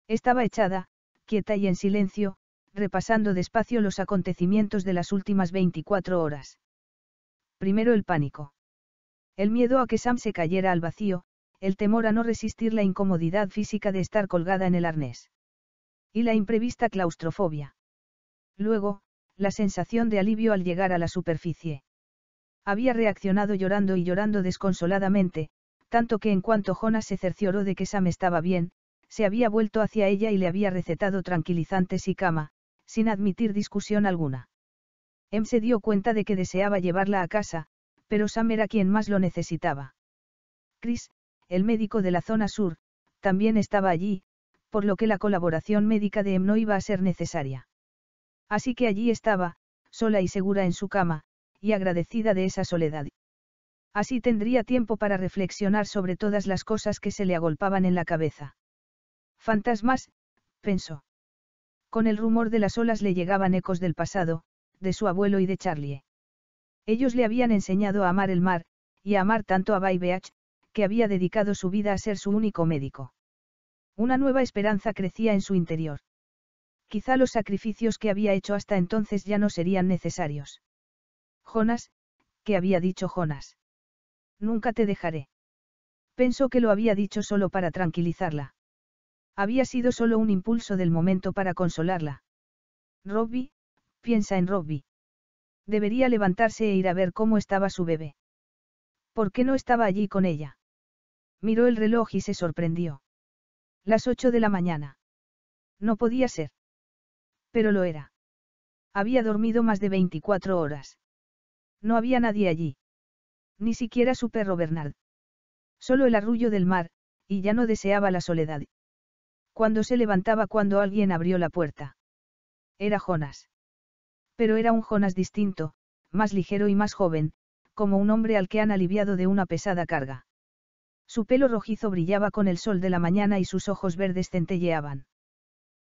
Estaba echada, quieta y en silencio, repasando despacio los acontecimientos de las últimas 24 horas. Primero el pánico. El miedo a que Sam se cayera al vacío, el temor a no resistir la incomodidad física de estar colgada en el arnés. Y la imprevista claustrofobia. Luego, la sensación de alivio al llegar a la superficie. Había reaccionado llorando y llorando desconsoladamente, tanto que en cuanto Jonas se cercioró de que Sam estaba bien, se había vuelto hacia ella y le había recetado tranquilizantes y cama, sin admitir discusión alguna. Em se dio cuenta de que deseaba llevarla a casa, pero Sam era quien más lo necesitaba. Chris, el médico de la zona sur, también estaba allí, por lo que la colaboración médica de Em no iba a ser necesaria. Así que allí estaba, sola y segura en su cama, y agradecida de esa soledad. Así tendría tiempo para reflexionar sobre todas las cosas que se le agolpaban en la cabeza. Fantasmas, pensó. Con el rumor de las olas le llegaban ecos del pasado, de su abuelo y de Charlie. Ellos le habían enseñado a amar el mar, y a amar tanto a Baybeach, que había dedicado su vida a ser su único médico. Una nueva esperanza crecía en su interior. Quizá los sacrificios que había hecho hasta entonces ya no serían necesarios. Jonas, ¿qué había dicho Jonas? Nunca te dejaré. Pensó que lo había dicho solo para tranquilizarla. Había sido solo un impulso del momento para consolarla. Robbie, piensa en Robbie. Debería levantarse e ir a ver cómo estaba su bebé. ¿Por qué no estaba allí con ella? Miró el reloj y se sorprendió. Las ocho de la mañana. No podía ser. Pero lo era. Había dormido más de 24 horas. No había nadie allí. Ni siquiera su perro Bernard. Solo el arrullo del mar, y ya no deseaba la soledad cuando se levantaba cuando alguien abrió la puerta. Era Jonas. Pero era un Jonas distinto, más ligero y más joven, como un hombre al que han aliviado de una pesada carga. Su pelo rojizo brillaba con el sol de la mañana y sus ojos verdes centelleaban.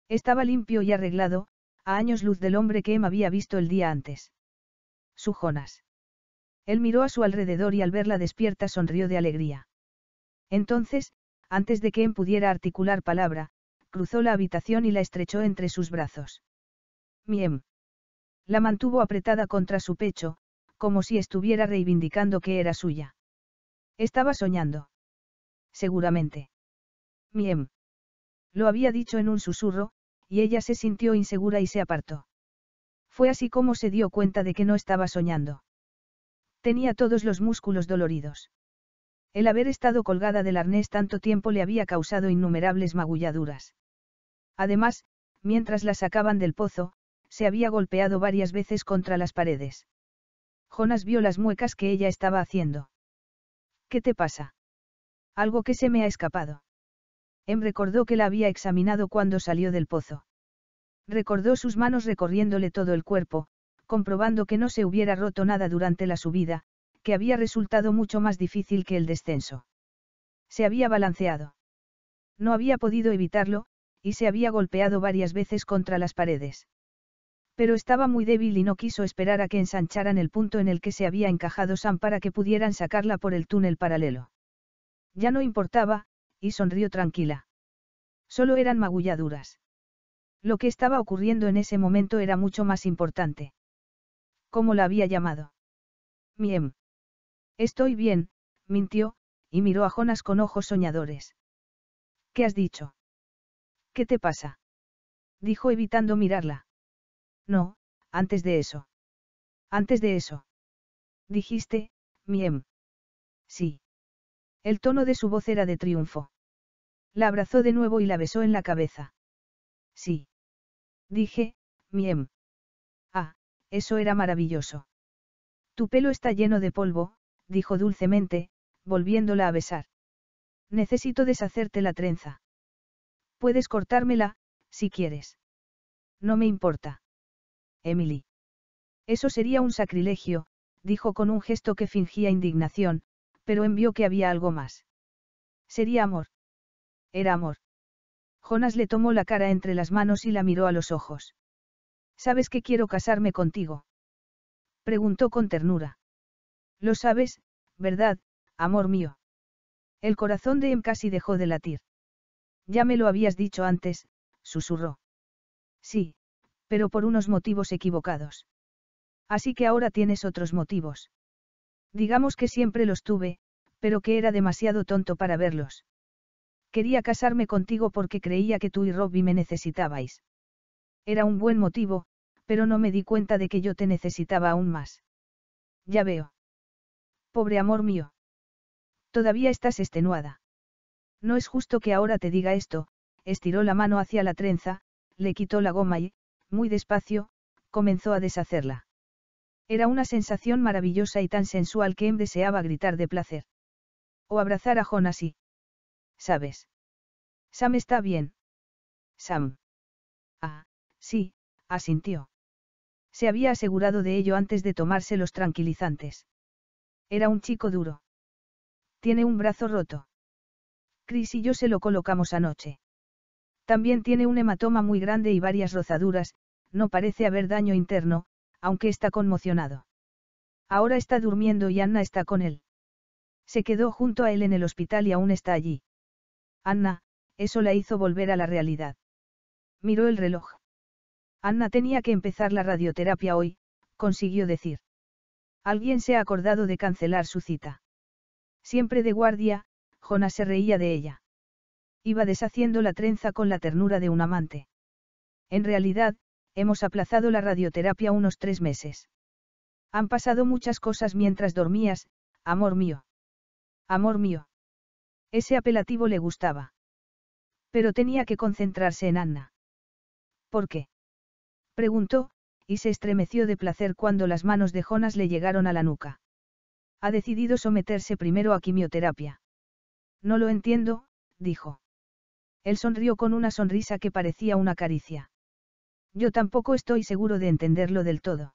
Estaba limpio y arreglado, a años luz del hombre que Em había visto el día antes. Su Jonas. Él miró a su alrededor y al verla despierta sonrió de alegría. Entonces, antes de que Em pudiera articular palabra, cruzó la habitación y la estrechó entre sus brazos. Miem. La mantuvo apretada contra su pecho, como si estuviera reivindicando que era suya. Estaba soñando. Seguramente. Miem. Lo había dicho en un susurro, y ella se sintió insegura y se apartó. Fue así como se dio cuenta de que no estaba soñando. Tenía todos los músculos doloridos. El haber estado colgada del arnés tanto tiempo le había causado innumerables magulladuras. Además, mientras la sacaban del pozo, se había golpeado varias veces contra las paredes. Jonas vio las muecas que ella estaba haciendo. ¿Qué te pasa? Algo que se me ha escapado. Em recordó que la había examinado cuando salió del pozo. Recordó sus manos recorriéndole todo el cuerpo, comprobando que no se hubiera roto nada durante la subida, que había resultado mucho más difícil que el descenso. Se había balanceado. No había podido evitarlo, y se había golpeado varias veces contra las paredes. Pero estaba muy débil y no quiso esperar a que ensancharan el punto en el que se había encajado Sam para que pudieran sacarla por el túnel paralelo. Ya no importaba, y sonrió tranquila. Solo eran magulladuras. Lo que estaba ocurriendo en ese momento era mucho más importante. ¿Cómo la había llamado? Miem. Estoy bien, mintió, y miró a Jonas con ojos soñadores. ¿Qué has dicho? ¿Qué te pasa? dijo evitando mirarla. No, antes de eso. Antes de eso. Dijiste, Miem. Sí. El tono de su voz era de triunfo. La abrazó de nuevo y la besó en la cabeza. Sí. Dije, Miem. Ah, eso era maravilloso. Tu pelo está lleno de polvo, dijo dulcemente, volviéndola a besar. Necesito deshacerte la trenza. Puedes cortármela, si quieres. No me importa. Emily. Eso sería un sacrilegio, dijo con un gesto que fingía indignación, pero envió que había algo más. Sería amor. Era amor. Jonas le tomó la cara entre las manos y la miró a los ojos. ¿Sabes que quiero casarme contigo? Preguntó con ternura. Lo sabes, ¿verdad, amor mío? El corazón de Em casi dejó de latir. Ya me lo habías dicho antes, susurró. Sí, pero por unos motivos equivocados. Así que ahora tienes otros motivos. Digamos que siempre los tuve, pero que era demasiado tonto para verlos. Quería casarme contigo porque creía que tú y Robbie me necesitabais. Era un buen motivo, pero no me di cuenta de que yo te necesitaba aún más. Ya veo. Pobre amor mío. Todavía estás extenuada. No es justo que ahora te diga esto, estiró la mano hacia la trenza, le quitó la goma y, muy despacio, comenzó a deshacerla. Era una sensación maravillosa y tan sensual que Em deseaba gritar de placer. O abrazar a John así. ¿Sabes? Sam está bien. Sam. Ah, sí, asintió. Se había asegurado de ello antes de tomarse los tranquilizantes. Era un chico duro. Tiene un brazo roto. Chris y yo se lo colocamos anoche. También tiene un hematoma muy grande y varias rozaduras, no parece haber daño interno, aunque está conmocionado. Ahora está durmiendo y Anna está con él. Se quedó junto a él en el hospital y aún está allí. Anna, eso la hizo volver a la realidad. Miró el reloj. Anna tenía que empezar la radioterapia hoy, consiguió decir. Alguien se ha acordado de cancelar su cita. Siempre de guardia, Jonas se reía de ella. Iba deshaciendo la trenza con la ternura de un amante. En realidad, hemos aplazado la radioterapia unos tres meses. Han pasado muchas cosas mientras dormías, amor mío. Amor mío. Ese apelativo le gustaba. Pero tenía que concentrarse en Anna. ¿Por qué? Preguntó, y se estremeció de placer cuando las manos de Jonas le llegaron a la nuca. Ha decidido someterse primero a quimioterapia. No lo entiendo, dijo. Él sonrió con una sonrisa que parecía una caricia. Yo tampoco estoy seguro de entenderlo del todo.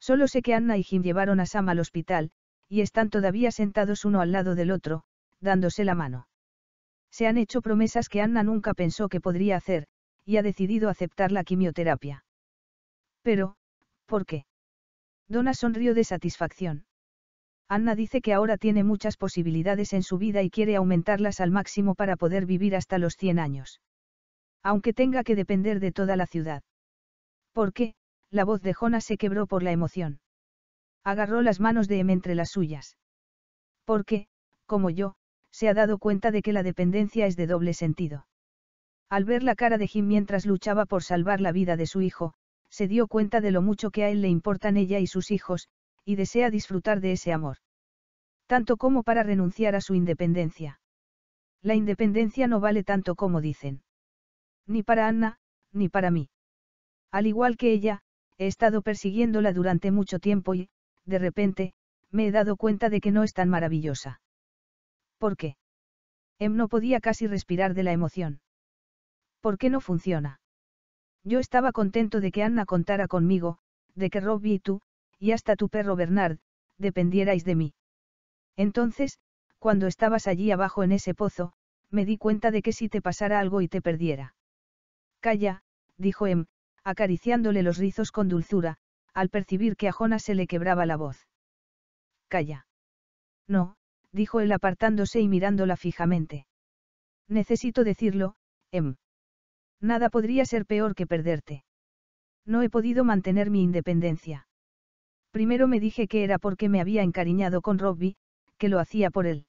Solo sé que Anna y Jim llevaron a Sam al hospital, y están todavía sentados uno al lado del otro, dándose la mano. Se han hecho promesas que Anna nunca pensó que podría hacer, y ha decidido aceptar la quimioterapia. Pero, ¿por qué? Donna sonrió de satisfacción. Anna dice que ahora tiene muchas posibilidades en su vida y quiere aumentarlas al máximo para poder vivir hasta los 100 años. Aunque tenga que depender de toda la ciudad. ¿Por qué? La voz de Jonas se quebró por la emoción. Agarró las manos de M em entre las suyas. Porque, como yo, se ha dado cuenta de que la dependencia es de doble sentido. Al ver la cara de Jim mientras luchaba por salvar la vida de su hijo, se dio cuenta de lo mucho que a él le importan ella y sus hijos, y desea disfrutar de ese amor tanto como para renunciar a su independencia. La independencia no vale tanto como dicen. Ni para Anna, ni para mí. Al igual que ella, he estado persiguiéndola durante mucho tiempo y, de repente, me he dado cuenta de que no es tan maravillosa. ¿Por qué? Em no podía casi respirar de la emoción. ¿Por qué no funciona? Yo estaba contento de que Anna contara conmigo, de que Robbie y tú, y hasta tu perro Bernard, dependierais de mí. Entonces, cuando estabas allí abajo en ese pozo, me di cuenta de que si te pasara algo y te perdiera. Calla, dijo Em, acariciándole los rizos con dulzura, al percibir que a Jonas se le quebraba la voz. Calla. No, dijo él apartándose y mirándola fijamente. Necesito decirlo, Em. Nada podría ser peor que perderte. No he podido mantener mi independencia. Primero me dije que era porque me había encariñado con Robbie, que lo hacía por él.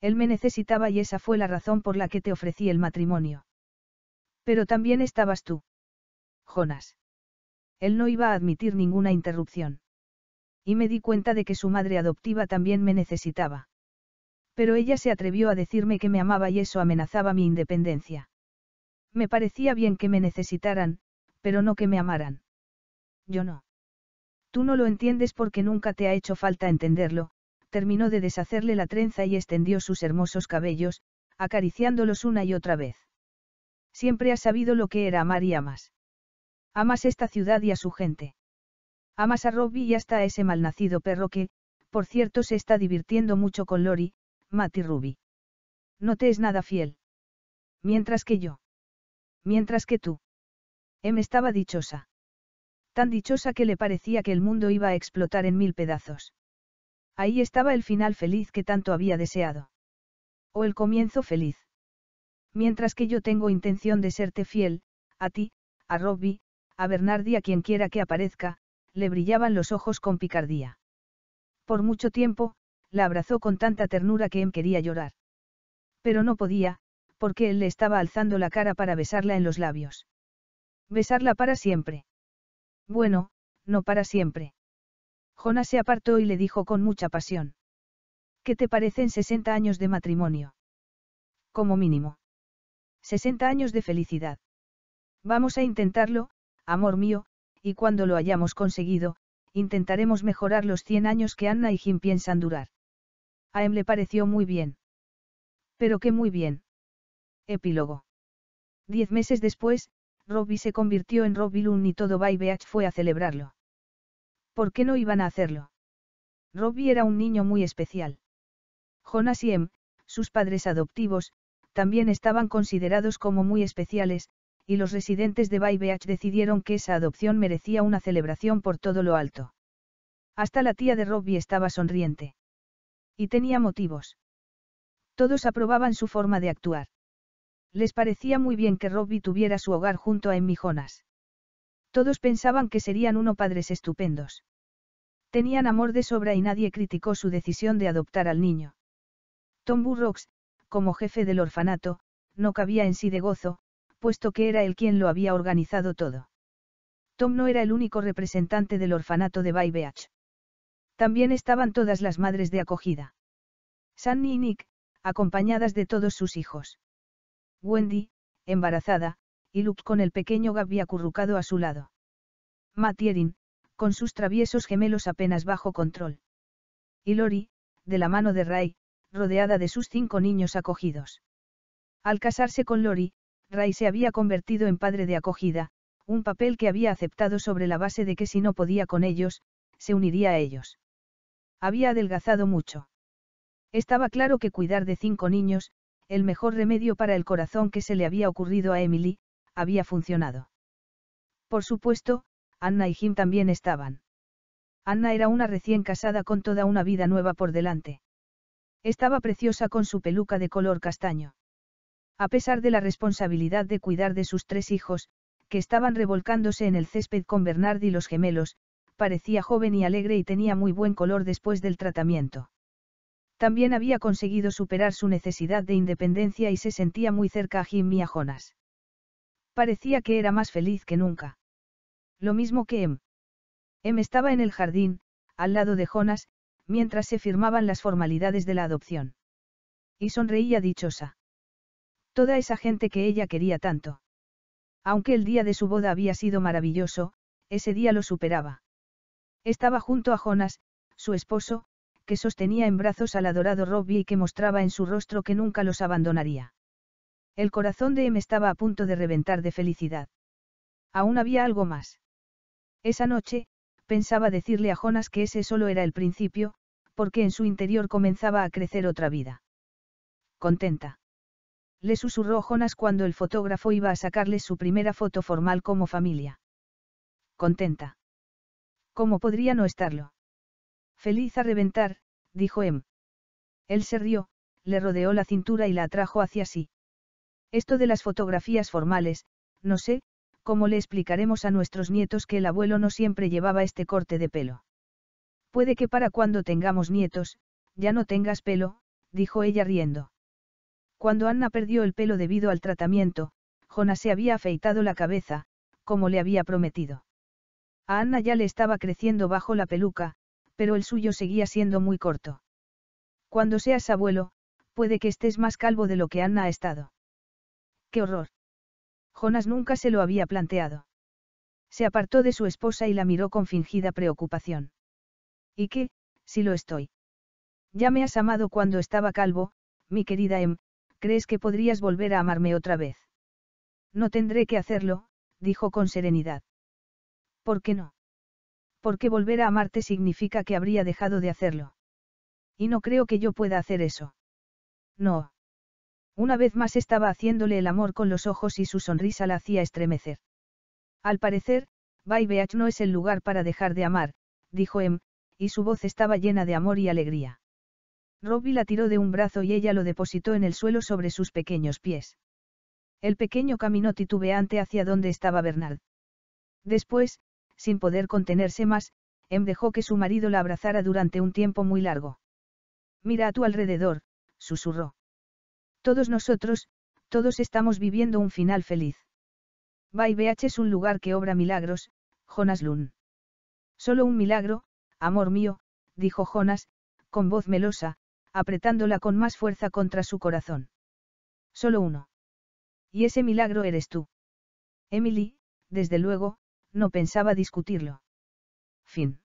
Él me necesitaba y esa fue la razón por la que te ofrecí el matrimonio. Pero también estabas tú. Jonas. Él no iba a admitir ninguna interrupción. Y me di cuenta de que su madre adoptiva también me necesitaba. Pero ella se atrevió a decirme que me amaba y eso amenazaba mi independencia. Me parecía bien que me necesitaran, pero no que me amaran. Yo no. Tú no lo entiendes porque nunca te ha hecho falta entenderlo, terminó de deshacerle la trenza y extendió sus hermosos cabellos, acariciándolos una y otra vez. Siempre has sabido lo que era amar y amas. Amas esta ciudad y a su gente. Amas a Robbie y hasta a ese malnacido perro que, por cierto, se está divirtiendo mucho con Lori, Matt y Ruby. No te es nada fiel. Mientras que yo. Mientras que tú. Em estaba dichosa. Tan dichosa que le parecía que el mundo iba a explotar en mil pedazos. Ahí estaba el final feliz que tanto había deseado. O el comienzo feliz. Mientras que yo tengo intención de serte fiel, a ti, a Robbie, a Bernardi, a quien quiera que aparezca, le brillaban los ojos con picardía. Por mucho tiempo, la abrazó con tanta ternura que él quería llorar. Pero no podía, porque él le estaba alzando la cara para besarla en los labios. Besarla para siempre. Bueno, no para siempre. Jonas se apartó y le dijo con mucha pasión. ¿Qué te parecen 60 años de matrimonio? Como mínimo. 60 años de felicidad. Vamos a intentarlo, amor mío, y cuando lo hayamos conseguido, intentaremos mejorar los 100 años que Anna y Jim piensan durar. A Em le pareció muy bien. Pero qué muy bien. Epílogo. Diez meses después, Robbie se convirtió en Robbie Loon y todo Beach fue a celebrarlo. ¿Por qué no iban a hacerlo? Robbie era un niño muy especial. Jonas y Em, sus padres adoptivos, también estaban considerados como muy especiales, y los residentes de Bay decidieron que esa adopción merecía una celebración por todo lo alto. Hasta la tía de Robbie estaba sonriente. Y tenía motivos. Todos aprobaban su forma de actuar. Les parecía muy bien que Robbie tuviera su hogar junto a Emmy Jonas. Todos pensaban que serían uno padres estupendos. Tenían amor de sobra y nadie criticó su decisión de adoptar al niño. Tom Burroughs, como jefe del orfanato, no cabía en sí de gozo, puesto que era él quien lo había organizado todo. Tom no era el único representante del orfanato de Bay También estaban todas las madres de acogida. Sandy y Nick, acompañadas de todos sus hijos. Wendy, embarazada, y con el pequeño Gabby acurrucado a su lado. Matierin, con sus traviesos gemelos apenas bajo control. Y Lori, de la mano de Ray, rodeada de sus cinco niños acogidos. Al casarse con Lori, Ray se había convertido en padre de acogida, un papel que había aceptado sobre la base de que si no podía con ellos, se uniría a ellos. Había adelgazado mucho. Estaba claro que cuidar de cinco niños, el mejor remedio para el corazón que se le había ocurrido a Emily, había funcionado. Por supuesto, Anna y Jim también estaban. Anna era una recién casada con toda una vida nueva por delante. Estaba preciosa con su peluca de color castaño. A pesar de la responsabilidad de cuidar de sus tres hijos, que estaban revolcándose en el césped con Bernard y los gemelos, parecía joven y alegre y tenía muy buen color después del tratamiento. También había conseguido superar su necesidad de independencia y se sentía muy cerca a Jim y a Jonas. Parecía que era más feliz que nunca. Lo mismo que Em. Em estaba en el jardín, al lado de Jonas, mientras se firmaban las formalidades de la adopción. Y sonreía dichosa. Toda esa gente que ella quería tanto. Aunque el día de su boda había sido maravilloso, ese día lo superaba. Estaba junto a Jonas, su esposo, que sostenía en brazos al adorado Robbie y que mostraba en su rostro que nunca los abandonaría. El corazón de M estaba a punto de reventar de felicidad. Aún había algo más. Esa noche, pensaba decirle a Jonas que ese solo era el principio, porque en su interior comenzaba a crecer otra vida. Contenta. Le susurró Jonas cuando el fotógrafo iba a sacarle su primera foto formal como familia. Contenta. ¿Cómo podría no estarlo? Feliz a reventar, dijo Em. Él se rió, le rodeó la cintura y la atrajo hacia sí. Esto de las fotografías formales, no sé, cómo le explicaremos a nuestros nietos que el abuelo no siempre llevaba este corte de pelo. Puede que para cuando tengamos nietos, ya no tengas pelo, dijo ella riendo. Cuando Anna perdió el pelo debido al tratamiento, Jonas se había afeitado la cabeza, como le había prometido. A Anna ya le estaba creciendo bajo la peluca, pero el suyo seguía siendo muy corto. Cuando seas abuelo, puede que estés más calvo de lo que Anna ha estado. ¡Qué horror! Jonas nunca se lo había planteado. Se apartó de su esposa y la miró con fingida preocupación. ¿Y qué, si lo estoy? Ya me has amado cuando estaba calvo, mi querida Em, ¿crees que podrías volver a amarme otra vez? No tendré que hacerlo, dijo con serenidad. ¿Por qué no? Porque volver a amarte significa que habría dejado de hacerlo. Y no creo que yo pueda hacer eso. No. Una vez más estaba haciéndole el amor con los ojos y su sonrisa la hacía estremecer. Al parecer, Baibeach no es el lugar para dejar de amar, dijo Em, y su voz estaba llena de amor y alegría. Robbie la tiró de un brazo y ella lo depositó en el suelo sobre sus pequeños pies. El pequeño caminó titubeante hacia donde estaba Bernard. Después, sin poder contenerse más, Em dejó que su marido la abrazara durante un tiempo muy largo. Mira a tu alrededor, susurró. Todos nosotros, todos estamos viviendo un final feliz. BH es un lugar que obra milagros, Jonas Lund. Solo un milagro, amor mío, dijo Jonas, con voz melosa, apretándola con más fuerza contra su corazón. Solo uno. Y ese milagro eres tú. Emily, desde luego, no pensaba discutirlo. Fin.